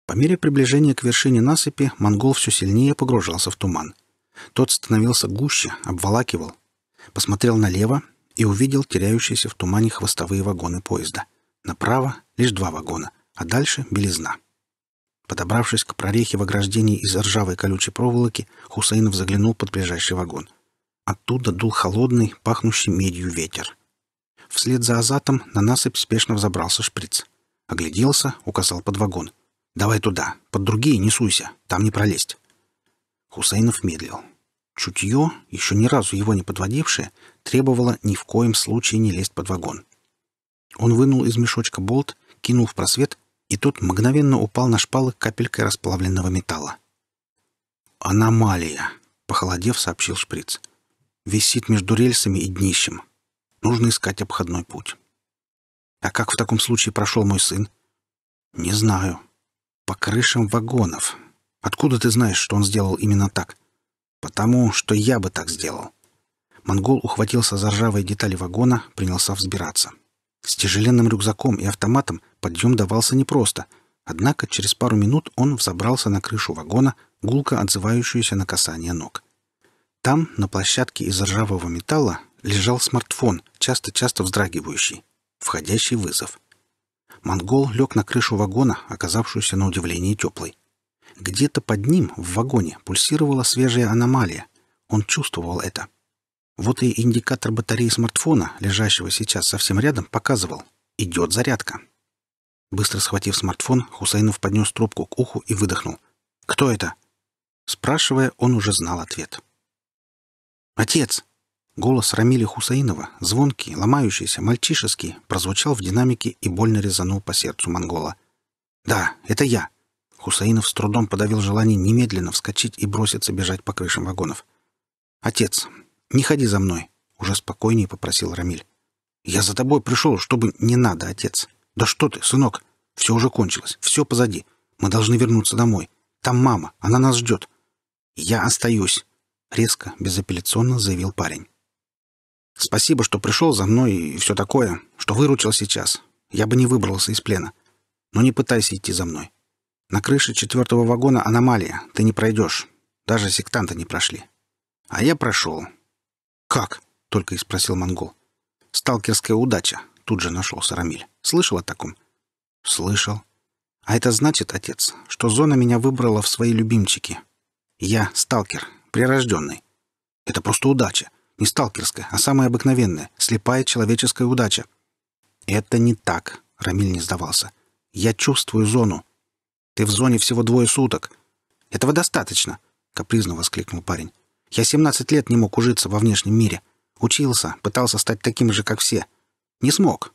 По мере приближения к вершине насыпи монгол все сильнее погружался в туман. Тот становился гуще, обволакивал. Посмотрел налево и увидел теряющиеся в тумане хвостовые вагоны поезда. Направо лишь два вагона, а дальше белизна. Подобравшись к прорехе в ограждении из ржавой колючей проволоки, Хусейнов заглянул под ближайший вагон. Оттуда дул холодный, пахнущий медью ветер. Вслед за Азатом на насыпь спешно взобрался шприц. Огляделся, указал под вагон. «Давай туда, под другие не суйся, там не пролезть». Хусейнов медлил. Чутье, еще ни разу его не подводившее, требовало ни в коем случае не лезть под вагон. Он вынул из мешочка болт, кинул в просвет и тут мгновенно упал на шпалы капелькой расплавленного металла. «Аномалия», — похолодев, сообщил шприц. «Висит между рельсами и днищем. Нужно искать обходной путь». «А как в таком случае прошел мой сын?» «Не знаю. По крышам вагонов. Откуда ты знаешь, что он сделал именно так?» «Потому что я бы так сделал». Монгол ухватился за ржавые детали вагона, принялся взбираться. С тяжеленным рюкзаком и автоматом подъем давался непросто. Однако через пару минут он взобрался на крышу вагона, гулко отзывающуюся на касание ног. Там, на площадке из ржавого металла, лежал смартфон, часто-часто вздрагивающий. Входящий вызов. Монгол лег на крышу вагона, оказавшуюся на удивление теплой. Где-то под ним, в вагоне, пульсировала свежая аномалия. Он чувствовал это. Вот и индикатор батареи смартфона, лежащего сейчас совсем рядом, показывал. Идет зарядка. Быстро схватив смартфон, Хусейнов поднес трубку к уху и выдохнул. «Кто это?» Спрашивая, он уже знал ответ. «Отец!» Голос Рамиля Хусаинова, звонкий, ломающийся, мальчишеский, прозвучал в динамике и больно резанул по сердцу монгола. «Да, это я!» Хусаинов с трудом подавил желание немедленно вскочить и броситься бежать по крышам вагонов. «Отец, не ходи за мной!» — уже спокойнее попросил Рамиль. «Я за тобой пришел, чтобы не надо, отец!» «Да что ты, сынок! Все уже кончилось, все позади. Мы должны вернуться домой. Там мама, она нас ждет». «Я остаюсь», — резко, безапелляционно заявил парень. «Спасибо, что пришел за мной и все такое, что выручил сейчас. Я бы не выбрался из плена. Но не пытайся идти за мной. На крыше четвертого вагона аномалия, ты не пройдешь. Даже сектанты не прошли. А я прошел». «Как?» — только и спросил монгол. «Сталкерская удача», Тут же нашелся Рамиль. Слышал о таком? Слышал. А это значит, отец, что зона меня выбрала в свои любимчики. Я сталкер, прирожденный. Это просто удача. Не сталкерская, а самая обыкновенная, слепая человеческая удача. Это не так, Рамиль не сдавался. Я чувствую зону. Ты в зоне всего двое суток. Этого достаточно, капризно воскликнул парень. Я 17 лет не мог ужиться во внешнем мире. Учился, пытался стать таким же, как все — не смог.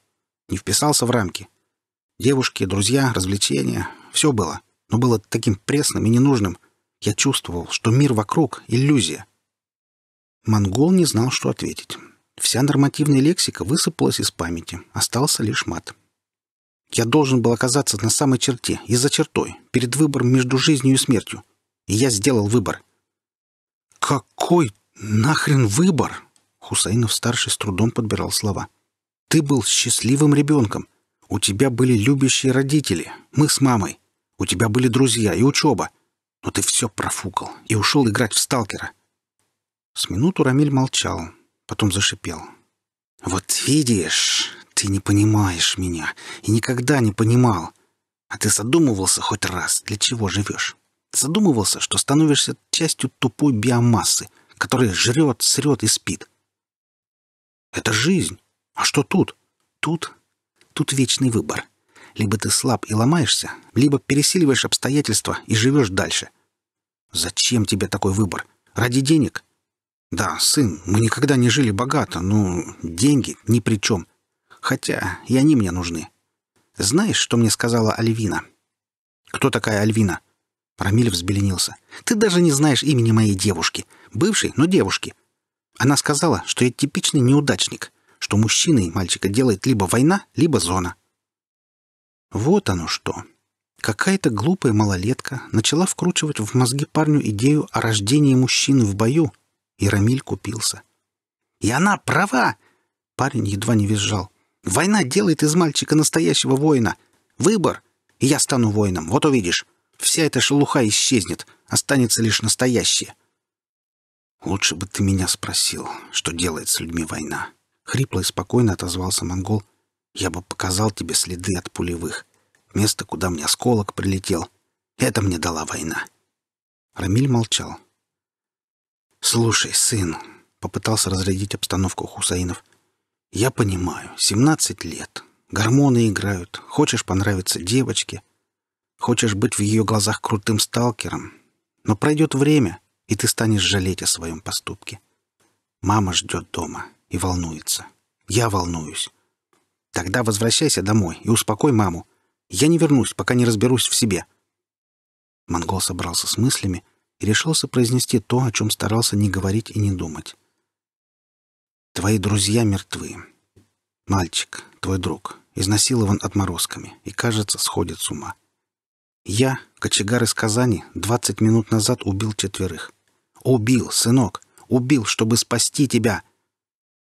Не вписался в рамки. Девушки, друзья, развлечения — все было. Но было таким пресным и ненужным. Я чувствовал, что мир вокруг — иллюзия. Монгол не знал, что ответить. Вся нормативная лексика высыпалась из памяти. Остался лишь мат. Я должен был оказаться на самой черте и за чертой, перед выбором между жизнью и смертью. И я сделал выбор. «Какой нахрен выбор?» Хусаинов-старший с трудом подбирал слова. Ты был счастливым ребенком. У тебя были любящие родители, мы с мамой. У тебя были друзья и учеба. Но ты все профукал и ушел играть в сталкера. С минуту Рамиль молчал, потом зашипел. «Вот видишь, ты не понимаешь меня и никогда не понимал. А ты задумывался хоть раз, для чего живешь? Задумывался, что становишься частью тупой биомассы, которая жрет, срет и спит. Это жизнь. А что тут? Тут? Тут вечный выбор. Либо ты слаб и ломаешься, либо пересиливаешь обстоятельства и живешь дальше. Зачем тебе такой выбор? Ради денег? Да, сын, мы никогда не жили богато, но деньги ни при чем. Хотя и они мне нужны. Знаешь, что мне сказала Альвина? Кто такая Альвина? Рамиль взбеленился. Ты даже не знаешь имени моей девушки. Бывшей, но девушки. Она сказала, что я типичный неудачник что мужчиной мальчика делает либо война, либо зона. Вот оно что. Какая-то глупая малолетка начала вкручивать в мозги парню идею о рождении мужчины в бою, и Рамиль купился. «И она права!» — парень едва не визжал. «Война делает из мальчика настоящего воина. Выбор! И я стану воином, вот увидишь. Вся эта шелуха исчезнет, останется лишь настоящее». «Лучше бы ты меня спросил, что делает с людьми война», Хрипло и спокойно отозвался монгол. «Я бы показал тебе следы от пулевых. Место, куда мне осколок прилетел. Это мне дала война». Рамиль молчал. «Слушай, сын», — попытался разрядить обстановку Хусаинов. «Я понимаю, 17 лет. Гормоны играют. Хочешь понравиться девочке. Хочешь быть в ее глазах крутым сталкером. Но пройдет время, и ты станешь жалеть о своем поступке. Мама ждет дома и волнуется. Я волнуюсь. Тогда возвращайся домой и успокой маму. Я не вернусь, пока не разберусь в себе. Монгол собрался с мыслями и решился произнести то, о чем старался не говорить и не думать. Твои друзья мертвы. Мальчик, твой друг, изнасилован отморозками и, кажется, сходит с ума. Я, кочегар из Казани, двадцать минут назад убил четверых. Убил, сынок, убил, чтобы спасти тебя —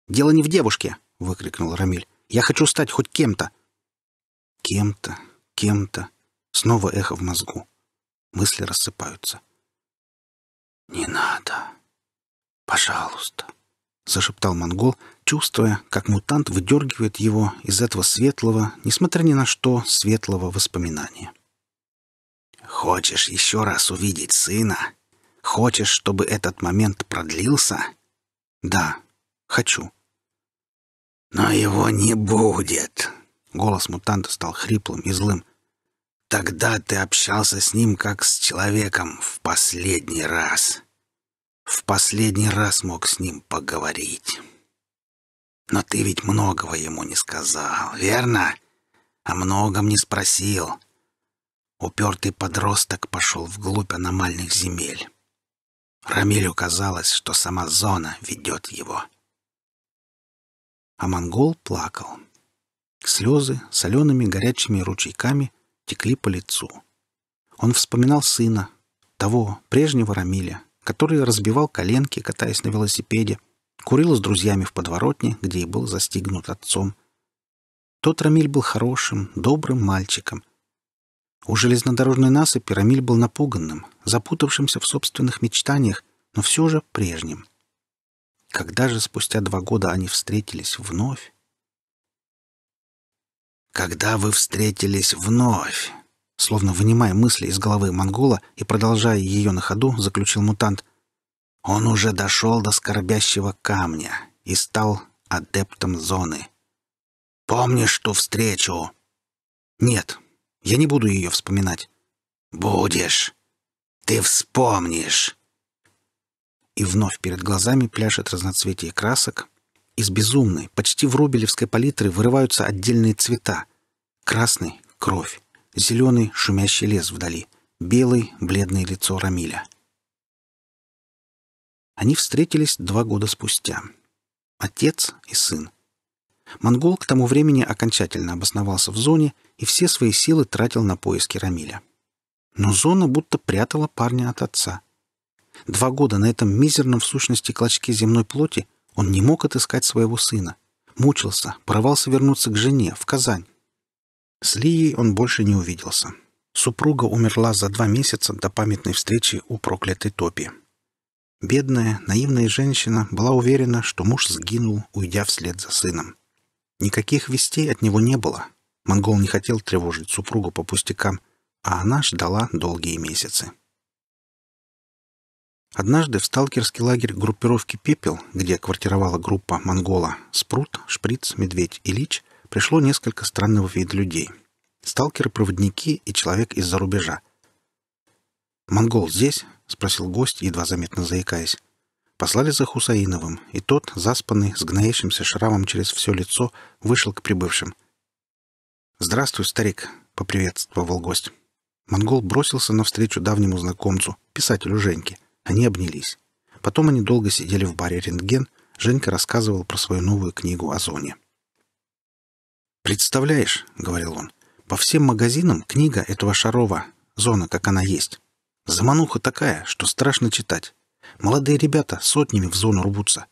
Дело не в девушке, выкрикнул Рамиль. Я хочу стать хоть кем-то. Кем-то, кем-то. Снова эхо в мозгу. Мысли рассыпаются. Не надо. Пожалуйста, зашептал монгол, чувствуя, как мутант выдергивает его из этого светлого, несмотря ни на что, светлого воспоминания. Хочешь еще раз увидеть сына? Хочешь, чтобы этот момент продлился? Да, Хочу. Но его не будет. Голос мутанта стал хриплым и злым. Тогда ты общался с ним как с человеком в последний раз. В последний раз мог с ним поговорить. Но ты ведь многого ему не сказал, верно? О многом не спросил. Упертый подросток пошел вглубь аномальных земель. Рамилю казалось, что сама зона ведет его а монгол плакал. Слезы солеными горячими ручейками текли по лицу. Он вспоминал сына, того, прежнего Рамиля, который разбивал коленки, катаясь на велосипеде, курил с друзьями в подворотне, где и был застигнут отцом. Тот Рамиль был хорошим, добрым мальчиком. У железнодорожной насыпи Рамиль был напуганным, запутавшимся в собственных мечтаниях, но все же прежним — когда же спустя два года они встретились вновь? «Когда вы встретились вновь?» Словно вынимая мысли из головы монгола и продолжая ее на ходу, заключил мутант. «Он уже дошел до скорбящего камня и стал адептом зоны. Помнишь ту встречу?» «Нет, я не буду ее вспоминать». «Будешь. Ты вспомнишь и вновь перед глазами пляшет разноцветие красок. Из безумной, почти врубелевской палитры вырываются отдельные цвета. Красный — кровь, зеленый — шумящий лес вдали, белый — бледное лицо Рамиля. Они встретились два года спустя. Отец и сын. Монгол к тому времени окончательно обосновался в зоне и все свои силы тратил на поиски Рамиля. Но зона будто прятала парня от отца — Два года на этом мизерном в сущности клочке земной плоти он не мог отыскать своего сына. Мучился, порывался вернуться к жене, в Казань. С Лией он больше не увиделся. Супруга умерла за два месяца до памятной встречи у проклятой топи. Бедная, наивная женщина была уверена, что муж сгинул, уйдя вслед за сыном. Никаких вестей от него не было. Монгол не хотел тревожить супругу по пустякам, а она ждала долгие месяцы. Однажды в сталкерский лагерь группировки «Пепел», где квартировала группа «Монгола», «Спрут», «Шприц», «Медведь» и «Лич», пришло несколько странного вида людей. Сталкеры-проводники и человек из-за рубежа. «Монгол здесь?» — спросил гость, едва заметно заикаясь. Послали за Хусаиновым, и тот, заспанный, с гноящимся шрамом через все лицо, вышел к прибывшим. «Здравствуй, старик!» — поприветствовал гость. Монгол бросился навстречу давнему знакомцу, писателю Женьке. Они обнялись. Потом они долго сидели в баре «Рентген». Женька рассказывал про свою новую книгу о зоне. «Представляешь», — говорил он, — «по всем магазинам книга этого Шарова, зона, как она есть. Замануха такая, что страшно читать. Молодые ребята сотнями в зону рвутся.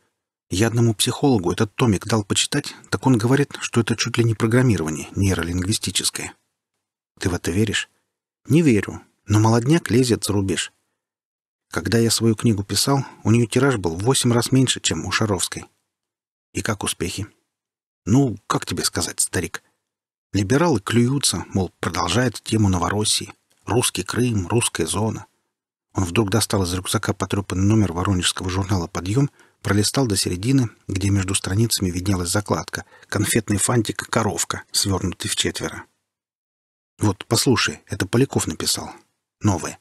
Я одному психологу этот томик дал почитать, так он говорит, что это чуть ли не программирование нейролингвистическое. Ты в это веришь? Не верю, но молодняк лезет за рубеж. Когда я свою книгу писал, у нее тираж был в восемь раз меньше, чем у Шаровской. И как успехи? Ну, как тебе сказать, старик? Либералы клюются, мол, продолжает тему Новороссии. Русский Крым, русская зона. Он вдруг достал из рюкзака потрепанный номер воронежского журнала «Подъем», пролистал до середины, где между страницами виднелась закладка «Конфетный фантик «Коровка», свернутый в четверо. Вот, послушай, это Поляков написал. Новое.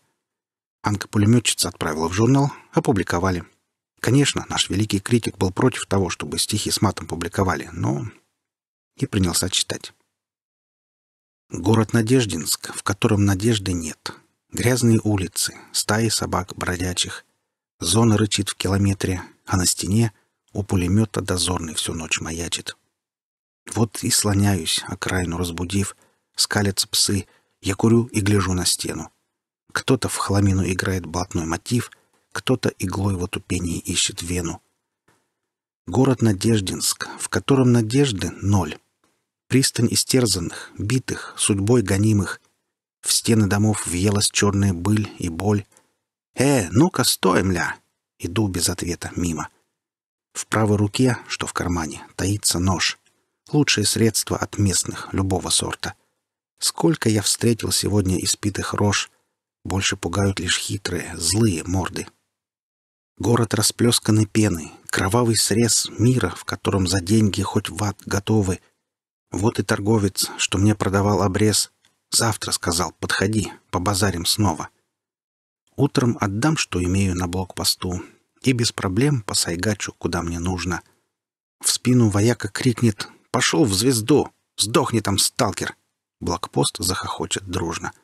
Анка-пулеметчица отправила в журнал, опубликовали. Конечно, наш великий критик был против того, чтобы стихи с матом публиковали, но... И принялся читать. Город Надеждинск, в котором надежды нет. Грязные улицы, стаи собак бродячих. Зона рычит в километре, а на стене у пулемета дозорный всю ночь маячит. Вот и слоняюсь, окраину разбудив. Скалятся псы. Я курю и гляжу на стену. Кто-то в хламину играет блатной мотив, кто-то иглой в отупении ищет вену. Город Надеждинск, в котором надежды ноль. Пристань истерзанных, битых, судьбой гонимых. В стены домов въелась черная быль и боль. «Э, ну-ка, стоим, ля!» Иду без ответа мимо. В правой руке, что в кармане, таится нож. Лучшее средство от местных, любого сорта. Сколько я встретил сегодня испитых рож — больше пугают лишь хитрые, злые морды. Город расплесканный пены, кровавый срез мира, в котором за деньги хоть в ад готовы. Вот и торговец, что мне продавал обрез, завтра сказал «подходи, побазарим снова». Утром отдам, что имею на блокпосту, и без проблем посайгачу, куда мне нужно. В спину вояка крикнет «Пошел в звезду! Сдохни там, сталкер!» Блокпост захохочет дружно —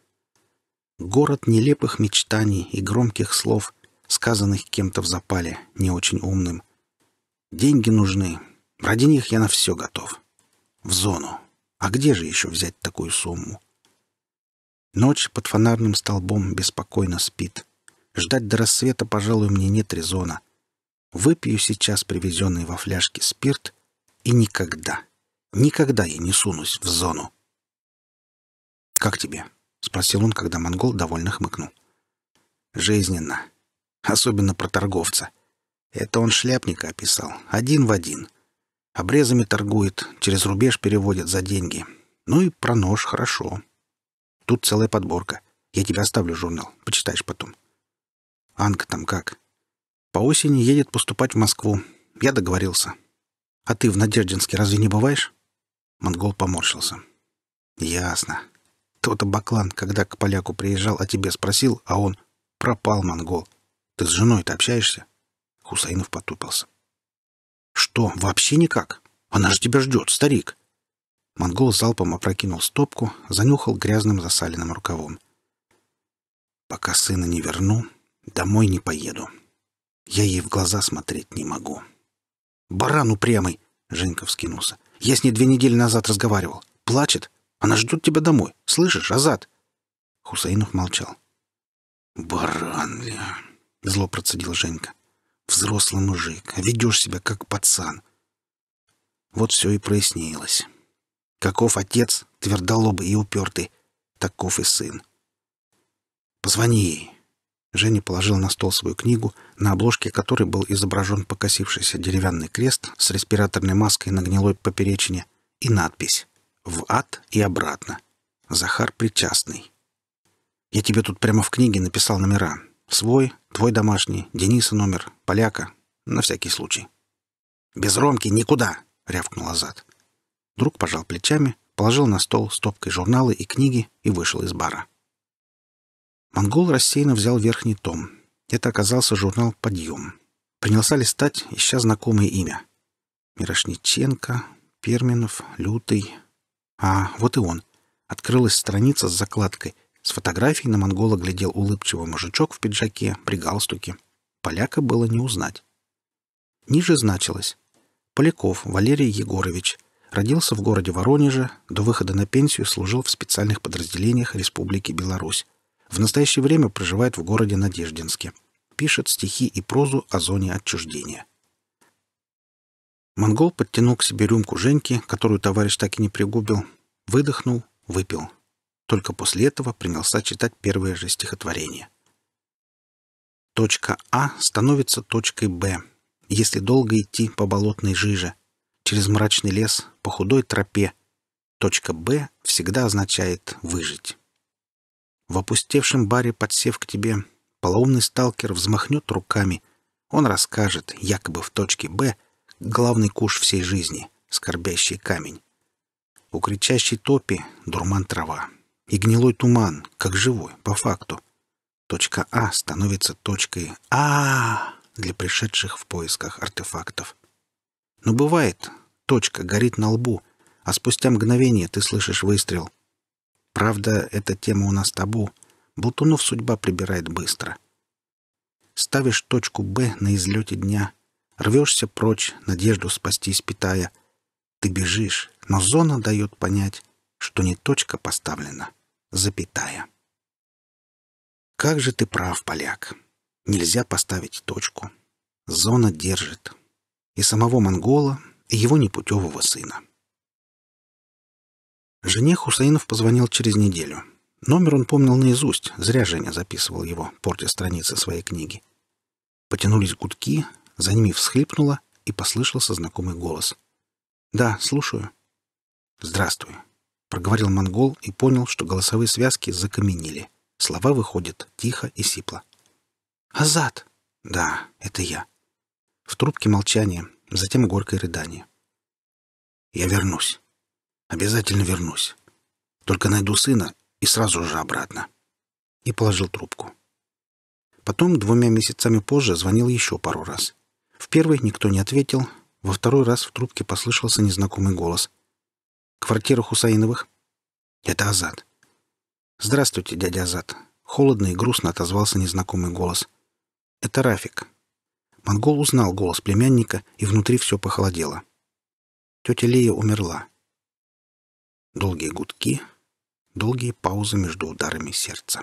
Город нелепых мечтаний и громких слов, сказанных кем-то в запале, не очень умным. Деньги нужны. Ради них я на все готов. В зону. А где же еще взять такую сумму? Ночь под фонарным столбом беспокойно спит. Ждать до рассвета, пожалуй, мне нет резона. Выпью сейчас привезенный во фляжке спирт и никогда, никогда я не сунусь в зону. «Как тебе?» спросил он, когда монгол довольно хмыкнул. Жизненно. Особенно про торговца. Это он шляпника описал. Один в один. Обрезами торгует, через рубеж переводит за деньги. Ну и про нож хорошо. Тут целая подборка. Я тебе оставлю журнал, почитаешь потом. Анка там как? По осени едет поступать в Москву. Я договорился. А ты в Надеждинске разве не бываешь? Монгол поморщился. Ясно. Что-то Баклан, когда к поляку приезжал, о а тебе спросил, а он «Пропал, монгол. Ты с женой-то общаешься?» Хусаинов потупился. «Что, вообще никак? Она же тебя ждет, старик!» Монгол залпом опрокинул стопку, занюхал грязным засаленным рукавом. «Пока сына не верну, домой не поеду. Я ей в глаза смотреть не могу». «Баран упрямый!» — Женька вскинулся. «Я с ней две недели назад разговаривал. Плачет. Она ждет тебя домой. Слышишь, Азат?» Хусаинов молчал. «Баран, ля!» — зло процедил Женька. «Взрослый мужик, а ведешь себя как пацан». Вот все и прояснилось. Каков отец, твердолобый и упертый, таков и сын. «Позвони ей». Женя положил на стол свою книгу, на обложке которой был изображен покосившийся деревянный крест с респираторной маской на гнилой поперечине и надпись в ад и обратно. Захар причастный. Я тебе тут прямо в книге написал номера. Свой, твой домашний, Дениса номер, поляка. На всякий случай. «Без Ромки никуда!» — рявкнул Азат. Друг пожал плечами, положил на стол стопкой журналы и книги и вышел из бара. Монгол рассеянно взял верхний том. Это оказался журнал «Подъем». Принялся листать, ища знакомое имя. Мирошниченко, Перминов, Лютый, а, вот и он. Открылась страница с закладкой. С фотографией на монгола глядел улыбчивый мужичок в пиджаке, при галстуке. Поляка было не узнать. Ниже значилось. Поляков Валерий Егорович. Родился в городе Воронеже, до выхода на пенсию служил в специальных подразделениях Республики Беларусь. В настоящее время проживает в городе Надеждинске. Пишет стихи и прозу о зоне отчуждения. Монгол подтянул к себе рюмку Женьки, которую товарищ так и не пригубил, выдохнул, выпил. Только после этого принялся читать первое же стихотворение. Точка А становится точкой Б, если долго идти по болотной жиже, через мрачный лес, по худой тропе. Точка Б всегда означает «выжить». В опустевшем баре, подсев к тебе, полоумный сталкер взмахнет руками. Он расскажет, якобы в точке «Б», главный куш всей жизни, скорбящий камень. У кричащей топи дурман трава. И гнилой туман, как живой, по факту. Точка А становится точкой а, для пришедших в поисках артефактов. Но бывает, точка горит на лбу, а спустя мгновение ты слышишь выстрел. Правда, эта тема у нас табу. Болтунов судьба прибирает быстро. Ставишь точку «Б» на излете дня, Рвешься прочь, надежду спастись питая. Ты бежишь, но зона дает понять, что не точка поставлена, запятая. Как же ты прав, поляк. Нельзя поставить точку. Зона держит. И самого монгола, и его непутевого сына. Жене Хусаинов позвонил через неделю. Номер он помнил наизусть, зря Женя записывал его, портя страницы своей книги. Потянулись гудки, за ними всхлипнула и послышался знакомый голос. «Да, слушаю». «Здравствуй», — проговорил монгол и понял, что голосовые связки закаменели. Слова выходят тихо и сипло. «Азат!» «Да, это я». В трубке молчание, затем горькое рыдание. «Я вернусь. Обязательно вернусь. Только найду сына и сразу же обратно». И положил трубку. Потом, двумя месяцами позже, звонил еще пару раз. В первый никто не ответил, во второй раз в трубке послышался незнакомый голос. «Квартира Хусаиновых?» «Это Азат». «Здравствуйте, дядя Азат». Холодно и грустно отозвался незнакомый голос. «Это Рафик». Монгол узнал голос племянника, и внутри все похолодело. Тетя Лея умерла. Долгие гудки, долгие паузы между ударами сердца.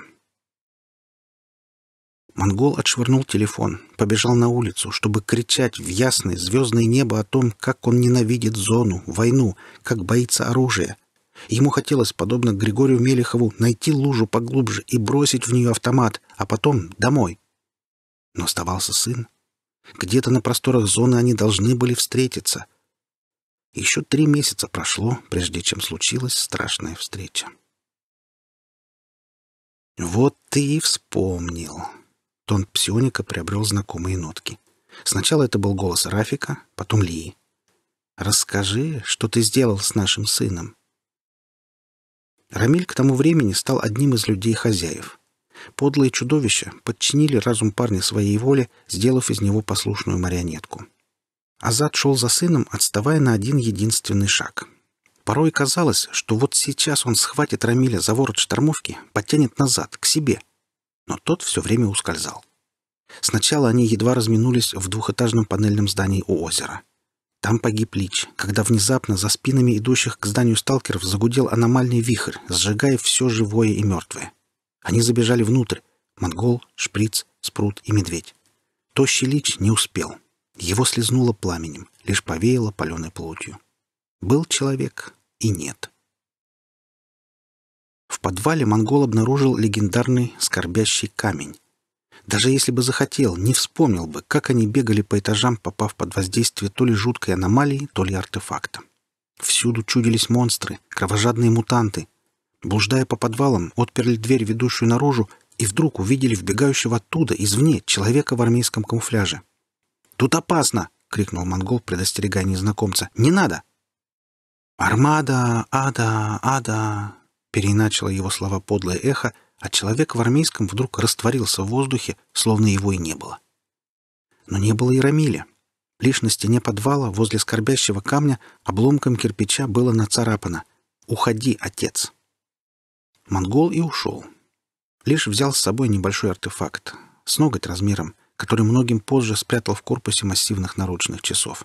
Монгол отшвырнул телефон, побежал на улицу, чтобы кричать в ясное звездное небо о том, как он ненавидит зону, войну, как боится оружия. Ему хотелось, подобно Григорию Мелехову, найти лужу поглубже и бросить в нее автомат, а потом домой. Но оставался сын. Где-то на просторах зоны они должны были встретиться. Еще три месяца прошло, прежде чем случилась страшная встреча. «Вот ты и вспомнил», Тон псионика приобрел знакомые нотки. Сначала это был голос Рафика, потом Лии. «Расскажи, что ты сделал с нашим сыном?» Рамиль к тому времени стал одним из людей хозяев. Подлые чудовища подчинили разум парня своей воле, сделав из него послушную марионетку. Азад шел за сыном, отставая на один единственный шаг. Порой казалось, что вот сейчас он схватит Рамиля за ворот штормовки, подтянет назад, к себе — но тот все время ускользал. Сначала они едва разминулись в двухэтажном панельном здании у озера. Там погиб Лич, когда внезапно за спинами идущих к зданию сталкеров загудел аномальный вихрь, сжигая все живое и мертвое. Они забежали внутрь. Монгол, Шприц, Спрут и Медведь. Тощий Лич не успел. Его слезнуло пламенем, лишь повеяло паленой плотью. Был человек и нет. — в подвале монгол обнаружил легендарный скорбящий камень. Даже если бы захотел, не вспомнил бы, как они бегали по этажам, попав под воздействие то ли жуткой аномалии, то ли артефакта. Всюду чудились монстры, кровожадные мутанты. Блуждая по подвалам, отперли дверь, ведущую наружу, и вдруг увидели вбегающего оттуда, извне, человека в армейском камуфляже. «Тут опасно!» — крикнул монгол, предостерегая незнакомца. «Не надо!» «Армада! Ада! Ада!» переиначило его слова подлое эхо, а человек в армейском вдруг растворился в воздухе, словно его и не было. Но не было и Рамиля. Лишь на стене подвала возле скорбящего камня обломком кирпича было нацарапано «Уходи, отец!». Монгол и ушел. Лишь взял с собой небольшой артефакт, с ноготь размером, который многим позже спрятал в корпусе массивных наручных часов.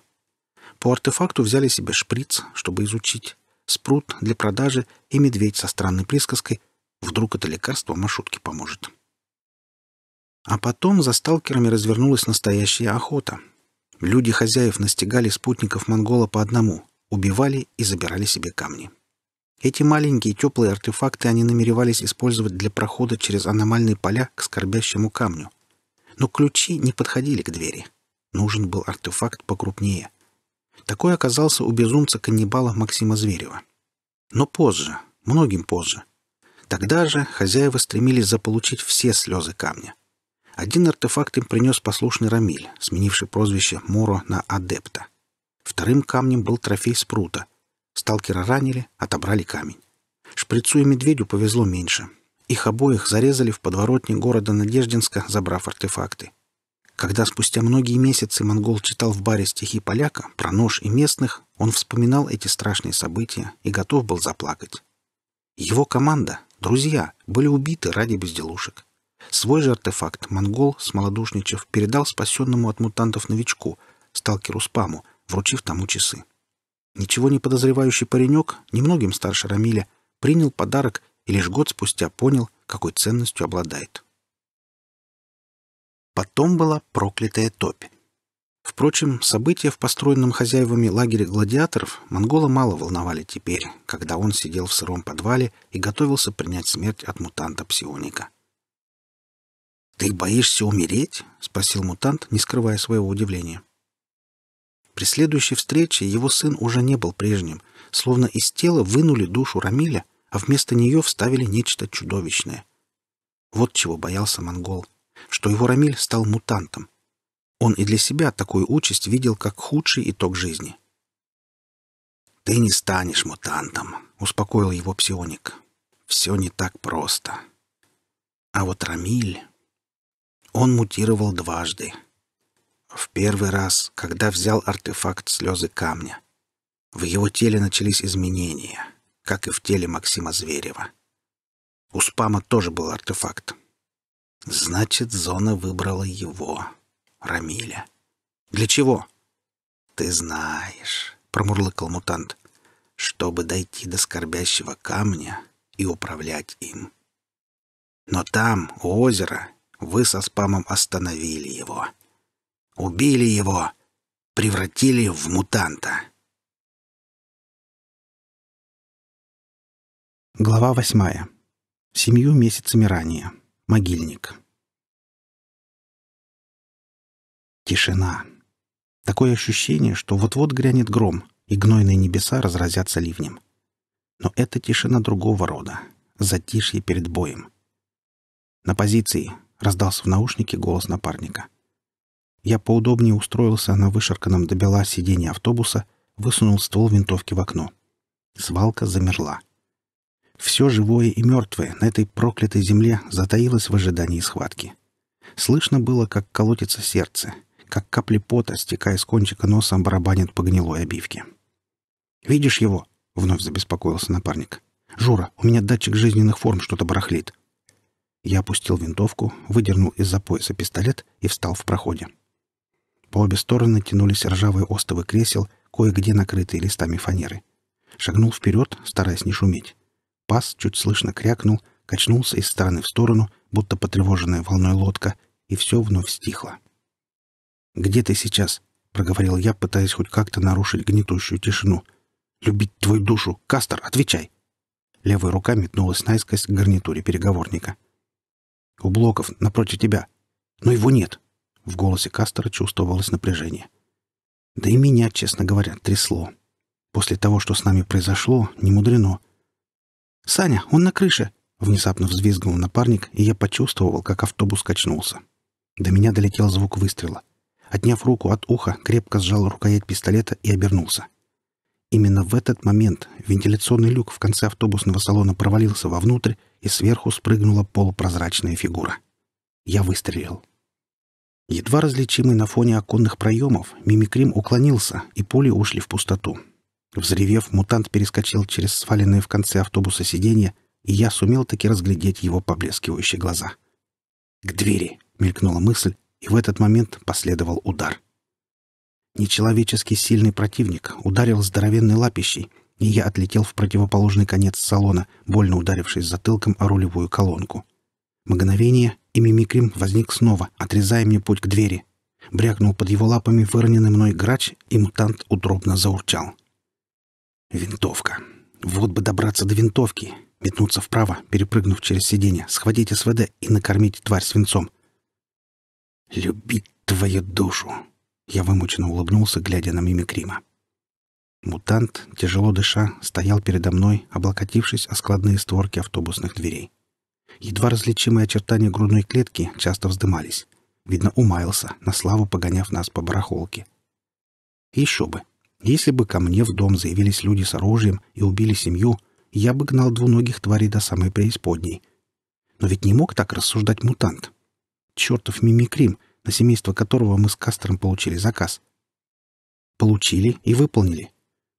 По артефакту взяли себе шприц, чтобы изучить, спрут для продажи и медведь со странной присказкой «Вдруг это лекарство маршрутке поможет». А потом за сталкерами развернулась настоящая охота. Люди хозяев настигали спутников монгола по одному, убивали и забирали себе камни. Эти маленькие теплые артефакты они намеревались использовать для прохода через аномальные поля к скорбящему камню. Но ключи не подходили к двери. Нужен был артефакт покрупнее — такой оказался у безумца-каннибала Максима Зверева. Но позже, многим позже. Тогда же хозяева стремились заполучить все слезы камня. Один артефакт им принес послушный Рамиль, сменивший прозвище Моро на Адепта. Вторым камнем был трофей спрута. Сталкера ранили, отобрали камень. Шприцу и медведю повезло меньше. Их обоих зарезали в подворотне города Надеждинска, забрав артефакты. Когда спустя многие месяцы монгол читал в баре стихи поляка про нож и местных, он вспоминал эти страшные события и готов был заплакать. Его команда, друзья, были убиты ради безделушек. Свой же артефакт монгол, смолодушничав, передал спасенному от мутантов новичку, сталкеру Спаму, вручив тому часы. Ничего не подозревающий паренек, немногим старше Рамиля, принял подарок и лишь год спустя понял, какой ценностью обладает. Потом была проклятая топь. Впрочем, события в построенном хозяевами лагере гладиаторов монгола мало волновали теперь, когда он сидел в сыром подвале и готовился принять смерть от мутанта псионика. «Ты боишься умереть?» — спросил мутант, не скрывая своего удивления. При следующей встрече его сын уже не был прежним, словно из тела вынули душу Рамиля, а вместо нее вставили нечто чудовищное. Вот чего боялся монгол — что его Рамиль стал мутантом. Он и для себя такую участь видел как худший итог жизни. «Ты не станешь мутантом», — успокоил его псионик. «Все не так просто». А вот Рамиль... Он мутировал дважды. В первый раз, когда взял артефакт слезы камня. В его теле начались изменения, как и в теле Максима Зверева. У Спама тоже был артефакт, Значит, зона выбрала его, Рамиля. Для чего? Ты знаешь, промурлыкал мутант, чтобы дойти до скорбящего камня и управлять им. Но там, у озера, вы со спамом остановили его. Убили его, превратили в мутанта. Глава восьмая. Семью месяцами ранее. Могильник. Тишина. Такое ощущение, что вот-вот грянет гром, и гнойные небеса разразятся ливнем. Но это тишина другого рода, затишье перед боем. «На позиции!» — раздался в наушнике голос напарника. Я поудобнее устроился на вышарканном до бела сиденье автобуса, высунул ствол винтовки в окно. Свалка замерла. — все живое и мертвое на этой проклятой земле затаилось в ожидании схватки. Слышно было, как колотится сердце, как капли пота, стекая с кончика носа, барабанят по гнилой обивке. «Видишь его?» — вновь забеспокоился напарник. «Жура, у меня датчик жизненных форм что-то барахлит». Я опустил винтовку, выдернул из-за пояса пистолет и встал в проходе. По обе стороны тянулись ржавые остовы кресел, кое-где накрытые листами фанеры. Шагнул вперед, стараясь не шуметь. Пас чуть слышно крякнул, качнулся из стороны в сторону, будто потревоженная волной лодка, и все вновь стихло. «Где ты сейчас?» — проговорил я, пытаясь хоть как-то нарушить гнетущую тишину. «Любить твою душу! Кастер, отвечай!» Левая рука метнулась наискось к гарнитуре переговорника. «У блоков, напротив тебя. Но его нет!» В голосе Кастера чувствовалось напряжение. Да и меня, честно говоря, трясло. После того, что с нами произошло, не мудрено. «Саня, он на крыше!» Внезапно взвизгнул напарник, и я почувствовал, как автобус качнулся. До меня долетел звук выстрела. Отняв руку от уха, крепко сжал рукоять пистолета и обернулся. Именно в этот момент вентиляционный люк в конце автобусного салона провалился вовнутрь, и сверху спрыгнула полупрозрачная фигура. Я выстрелил. Едва различимый на фоне оконных проемов, мимикрим уклонился, и пули ушли в пустоту. Взревев, мутант перескочил через сваленные в конце автобуса сиденья, и я сумел таки разглядеть его поблескивающие глаза. «К двери!» — мелькнула мысль, и в этот момент последовал удар. Нечеловечески сильный противник ударил здоровенной лапищей, и я отлетел в противоположный конец салона, больно ударившись затылком о рулевую колонку. Мгновение, и мимикрим возник снова, отрезая мне путь к двери. Брякнул под его лапами выроненный мной грач, и мутант удробно заурчал. Винтовка. Вот бы добраться до винтовки. Метнуться вправо, перепрыгнув через сиденье, схватить СВД и накормить тварь свинцом. «Любить твою душу!» Я вымученно улыбнулся, глядя на мимикрима. Мутант, тяжело дыша, стоял передо мной, облокотившись о складные створки автобусных дверей. Едва различимые очертания грудной клетки часто вздымались. Видно, умаялся, на славу погоняв нас по барахолке. Еще бы! Если бы ко мне в дом заявились люди с оружием и убили семью, я бы гнал двуногих тварей до самой преисподней. Но ведь не мог так рассуждать мутант. Чертов мимикрим, на семейство которого мы с Кастером получили заказ. Получили и выполнили.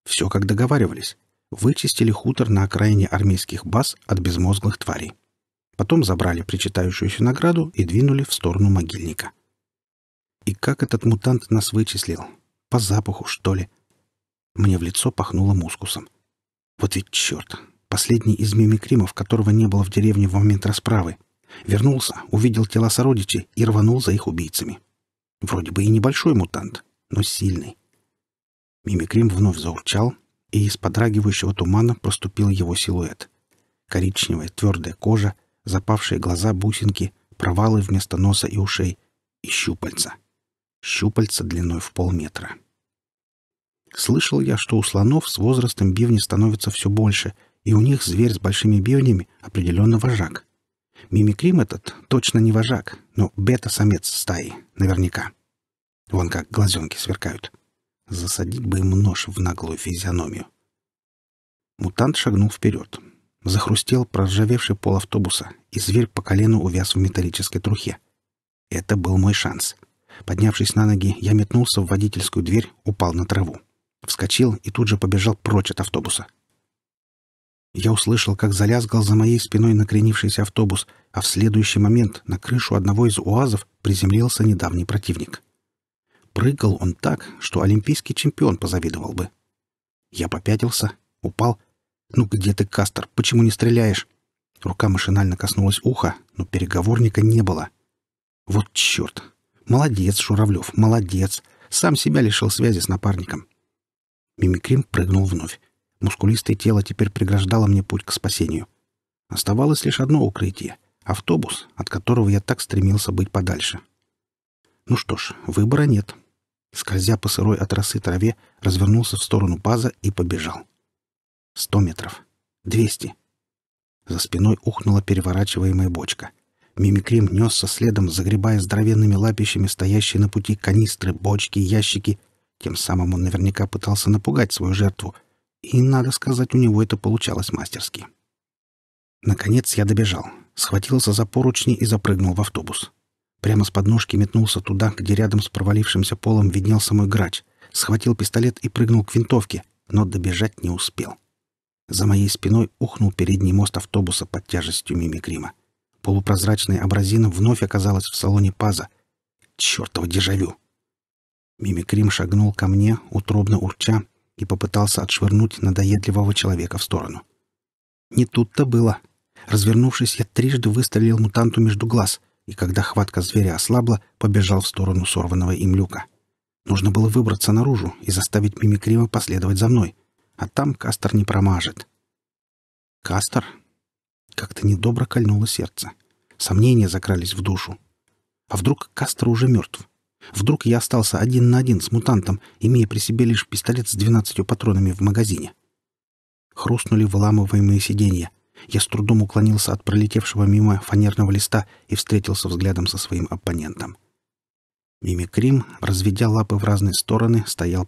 Все, как договаривались. Вычистили хутор на окраине армейских баз от безмозглых тварей. Потом забрали причитающуюся награду и двинули в сторону могильника. И как этот мутант нас вычислил? По запаху, что ли? — мне в лицо пахнуло мускусом. Вот ведь черт! Последний из мимикримов, которого не было в деревне в момент расправы. Вернулся, увидел тела сородичей и рванул за их убийцами. Вроде бы и небольшой мутант, но сильный. Мимикрим вновь заурчал, и из подрагивающего тумана проступил его силуэт. Коричневая твердая кожа, запавшие глаза бусинки, провалы вместо носа и ушей и щупальца. Щупальца длиной в полметра. Слышал я, что у слонов с возрастом бивни становится все больше, и у них зверь с большими бивнями определенно вожак. Мимикрим этот точно не вожак, но бета-самец стаи, наверняка. Вон как глазенки сверкают. Засадить бы ему нож в наглую физиономию. Мутант шагнул вперед. Захрустел проржавевший пол автобуса, и зверь по колену увяз в металлической трухе. Это был мой шанс. Поднявшись на ноги, я метнулся в водительскую дверь, упал на траву. Вскочил и тут же побежал прочь от автобуса. Я услышал, как залязгал за моей спиной накренившийся автобус, а в следующий момент на крышу одного из уазов приземлился недавний противник. Прыгал он так, что олимпийский чемпион позавидовал бы. Я попятился, упал. «Ну где ты, Кастер? Почему не стреляешь?» Рука машинально коснулась уха, но переговорника не было. «Вот черт! Молодец, Шуравлев, молодец! Сам себя лишил связи с напарником. Мимикрим прыгнул вновь. Мускулистое тело теперь преграждало мне путь к спасению. Оставалось лишь одно укрытие — автобус, от которого я так стремился быть подальше. Ну что ж, выбора нет. Скользя по сырой от росы траве, развернулся в сторону база и побежал. Сто метров. Двести. За спиной ухнула переворачиваемая бочка. Мимикрим несся следом, загребая здоровенными лапищами стоящие на пути канистры, бочки, ящики — тем самым он наверняка пытался напугать свою жертву, и, надо сказать, у него это получалось мастерски. Наконец я добежал, схватился за поручни и запрыгнул в автобус. Прямо с подножки метнулся туда, где рядом с провалившимся полом виднелся мой грач, схватил пистолет и прыгнул к винтовке, но добежать не успел. За моей спиной ухнул передний мост автобуса под тяжестью мимикрима. Полупрозрачная абразина вновь оказалась в салоне паза. Чёртово дежавю! Мимикрим шагнул ко мне, утробно урча, и попытался отшвырнуть надоедливого человека в сторону. Не тут-то было. Развернувшись, я трижды выстрелил мутанту между глаз, и когда хватка зверя ослабла, побежал в сторону сорванного им люка. Нужно было выбраться наружу и заставить Мимикрима последовать за мной, а там Кастер не промажет. Кастер? Как-то недобро кольнуло сердце. Сомнения закрались в душу. А вдруг Кастер уже мертв? Вдруг я остался один на один с мутантом, имея при себе лишь пистолет с двенадцатью патронами в магазине. Хрустнули выламываемые сиденья. Я с трудом уклонился от пролетевшего мимо фанерного листа и встретился взглядом со своим оппонентом. Мимикрим, разведя лапы в разные стороны, стоял